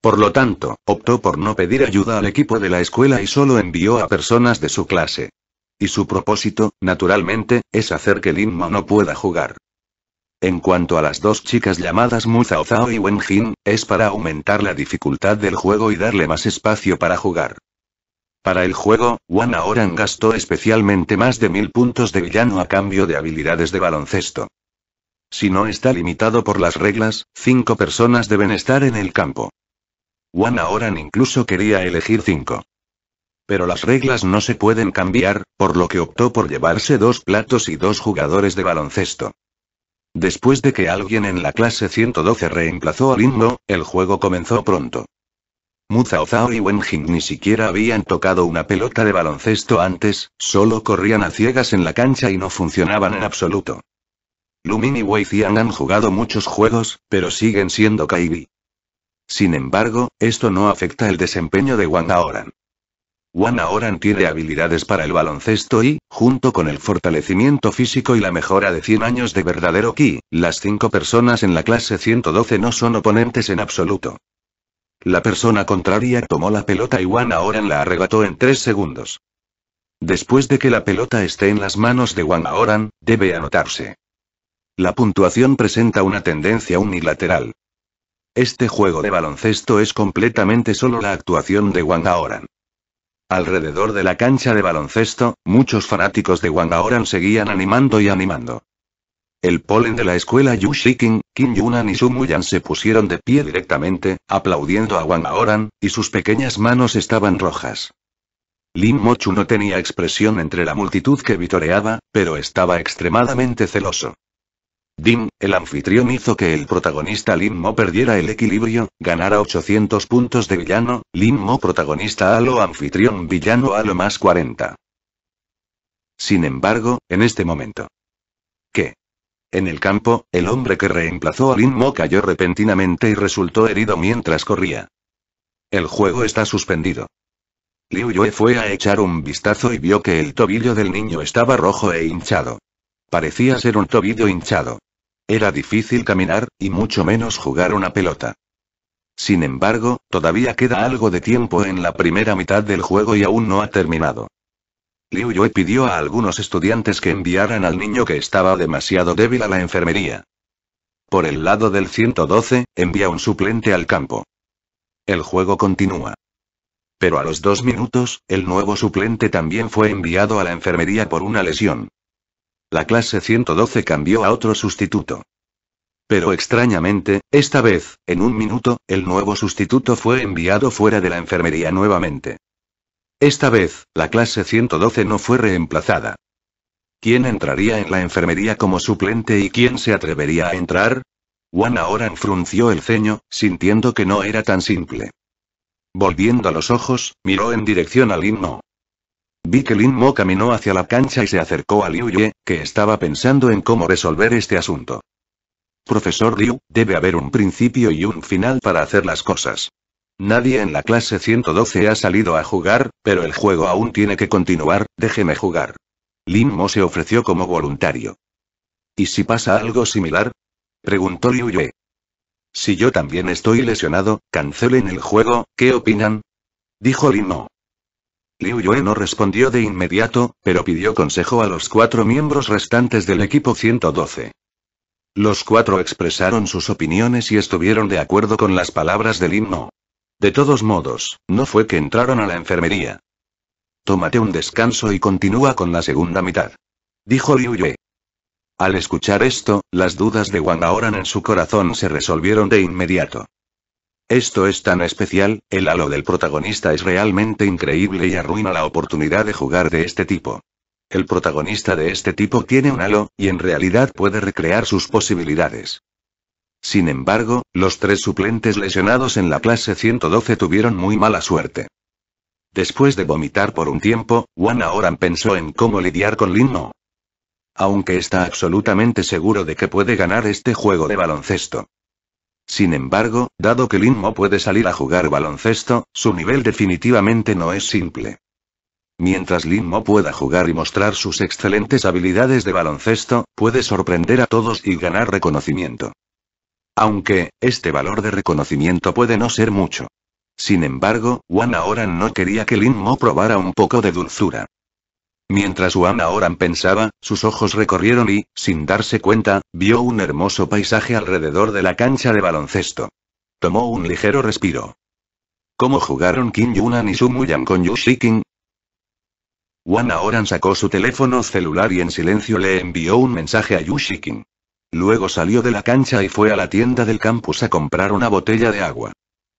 Por lo tanto, optó por no pedir ayuda al equipo de la escuela y solo envió a personas de su clase. Y su propósito, naturalmente, es hacer que Mo no pueda jugar. En cuanto a las dos chicas llamadas Mu Zhao Zhao y Wenjin, es para aumentar la dificultad del juego y darle más espacio para jugar. Para el juego, Wan Aoran gastó especialmente más de mil puntos de villano a cambio de habilidades de baloncesto. Si no está limitado por las reglas, cinco personas deben estar en el campo. Juan Oran incluso quería elegir cinco. Pero las reglas no se pueden cambiar, por lo que optó por llevarse dos platos y dos jugadores de baloncesto. Después de que alguien en la clase 112 reemplazó a Lindo, el juego comenzó pronto. Muzao Zao y Wenjing ni siquiera habían tocado una pelota de baloncesto antes, solo corrían a ciegas en la cancha y no funcionaban en absoluto. Lumin y Wei han jugado muchos juegos, pero siguen siendo Kaibi. Sin embargo, esto no afecta el desempeño de Wang Aoran. Wang Aoran tiene habilidades para el baloncesto y, junto con el fortalecimiento físico y la mejora de 100 años de verdadero ki, las cinco personas en la clase 112 no son oponentes en absoluto. La persona contraria tomó la pelota y Wang Aoran la arrebató en 3 segundos. Después de que la pelota esté en las manos de Wang Aoran, debe anotarse. La puntuación presenta una tendencia unilateral. Este juego de baloncesto es completamente solo la actuación de Aoran. Alrededor de la cancha de baloncesto, muchos fanáticos de Aoran seguían animando y animando. El polen de la escuela Yu Shiking, Kim Yunan y Su Muyan se pusieron de pie directamente, aplaudiendo a Aoran, y sus pequeñas manos estaban rojas. Lin Mochu no tenía expresión entre la multitud que vitoreaba, pero estaba extremadamente celoso. Dim, el anfitrión hizo que el protagonista Lin Mo perdiera el equilibrio, ganara 800 puntos de villano, Lin Mo protagonista lo anfitrión villano a lo más 40. Sin embargo, en este momento. ¿Qué? En el campo, el hombre que reemplazó a Lin Mo cayó repentinamente y resultó herido mientras corría. El juego está suspendido. Liu Yue fue a echar un vistazo y vio que el tobillo del niño estaba rojo e hinchado. Parecía ser un tobillo hinchado. Era difícil caminar, y mucho menos jugar una pelota. Sin embargo, todavía queda algo de tiempo en la primera mitad del juego y aún no ha terminado. Liu Yue pidió a algunos estudiantes que enviaran al niño que estaba demasiado débil a la enfermería. Por el lado del 112, envía un suplente al campo. El juego continúa. Pero a los dos minutos, el nuevo suplente también fue enviado a la enfermería por una lesión. La clase 112 cambió a otro sustituto. Pero extrañamente, esta vez, en un minuto, el nuevo sustituto fue enviado fuera de la enfermería nuevamente. Esta vez, la clase 112 no fue reemplazada. ¿Quién entraría en la enfermería como suplente y quién se atrevería a entrar? Juan ahora frunció el ceño, sintiendo que no era tan simple. Volviendo a los ojos, miró en dirección al himno. Vi que Lin Mo caminó hacia la cancha y se acercó a Liu Ye, que estaba pensando en cómo resolver este asunto. Profesor Liu, debe haber un principio y un final para hacer las cosas. Nadie en la clase 112 ha salido a jugar, pero el juego aún tiene que continuar, déjeme jugar. Lin Mo se ofreció como voluntario. ¿Y si pasa algo similar? Preguntó Liu Ye. Si yo también estoy lesionado, cancelen el juego, ¿qué opinan? Dijo Lin Mo. Liu Yue no respondió de inmediato, pero pidió consejo a los cuatro miembros restantes del equipo 112. Los cuatro expresaron sus opiniones y estuvieron de acuerdo con las palabras del himno. De todos modos, no fue que entraron a la enfermería. Tómate un descanso y continúa con la segunda mitad. Dijo Liu Yue. Al escuchar esto, las dudas de Wang Aoran en su corazón se resolvieron de inmediato. Esto es tan especial, el halo del protagonista es realmente increíble y arruina la oportunidad de jugar de este tipo. El protagonista de este tipo tiene un halo, y en realidad puede recrear sus posibilidades. Sin embargo, los tres suplentes lesionados en la clase 112 tuvieron muy mala suerte. Después de vomitar por un tiempo, Juan Aoran pensó en cómo lidiar con Lin Aunque está absolutamente seguro de que puede ganar este juego de baloncesto. Sin embargo, dado que Lin Mo puede salir a jugar baloncesto, su nivel definitivamente no es simple. Mientras Lin Mo pueda jugar y mostrar sus excelentes habilidades de baloncesto, puede sorprender a todos y ganar reconocimiento. Aunque, este valor de reconocimiento puede no ser mucho. Sin embargo, Wan ahora no quería que Lin Mo probara un poco de dulzura. Mientras Wana Oran pensaba, sus ojos recorrieron y, sin darse cuenta, vio un hermoso paisaje alrededor de la cancha de baloncesto. Tomó un ligero respiro. ¿Cómo jugaron Kim Yunan y Muyan con Shikin? Wana Oran sacó su teléfono celular y en silencio le envió un mensaje a Yushikin. Luego salió de la cancha y fue a la tienda del campus a comprar una botella de agua.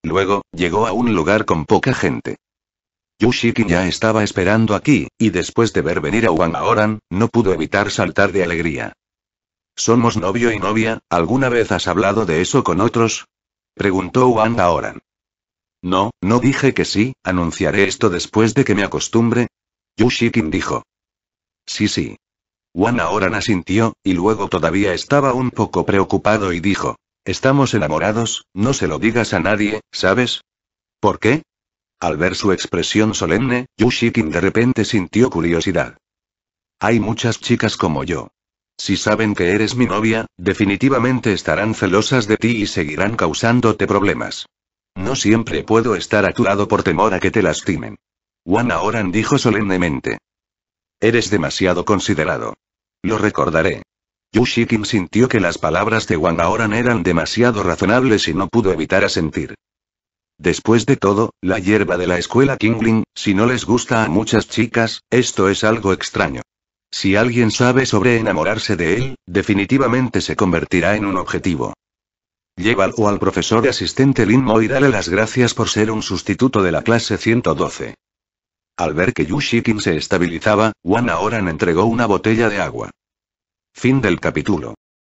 Luego, llegó a un lugar con poca gente. Yushiki ya estaba esperando aquí, y después de ver venir a Wang no pudo evitar saltar de alegría. Somos novio y novia, ¿alguna vez has hablado de eso con otros? Preguntó Wang Aoran. No, no dije que sí, anunciaré esto después de que me acostumbre. Yushikin dijo. Sí, sí. Wang Aoran asintió, y luego todavía estaba un poco preocupado y dijo. Estamos enamorados, no se lo digas a nadie, ¿sabes? ¿Por qué? Al ver su expresión solemne, Yushikin de repente sintió curiosidad. Hay muchas chicas como yo. Si saben que eres mi novia, definitivamente estarán celosas de ti y seguirán causándote problemas. No siempre puedo estar a tu lado por temor a que te lastimen. Wana Oran dijo solemnemente. Eres demasiado considerado. Lo recordaré. Yushikin sintió que las palabras de Wana Oran eran demasiado razonables y no pudo evitar asentir. Después de todo, la hierba de la escuela Kingling, si no les gusta a muchas chicas, esto es algo extraño. Si alguien sabe sobre enamorarse de él, definitivamente se convertirá en un objetivo. Llévalo al profesor asistente Lin Mo y dale las gracias por ser un sustituto de la clase 112. Al ver que Yu Shikin se estabilizaba, Wan Aoran entregó una botella de agua. Fin del capítulo.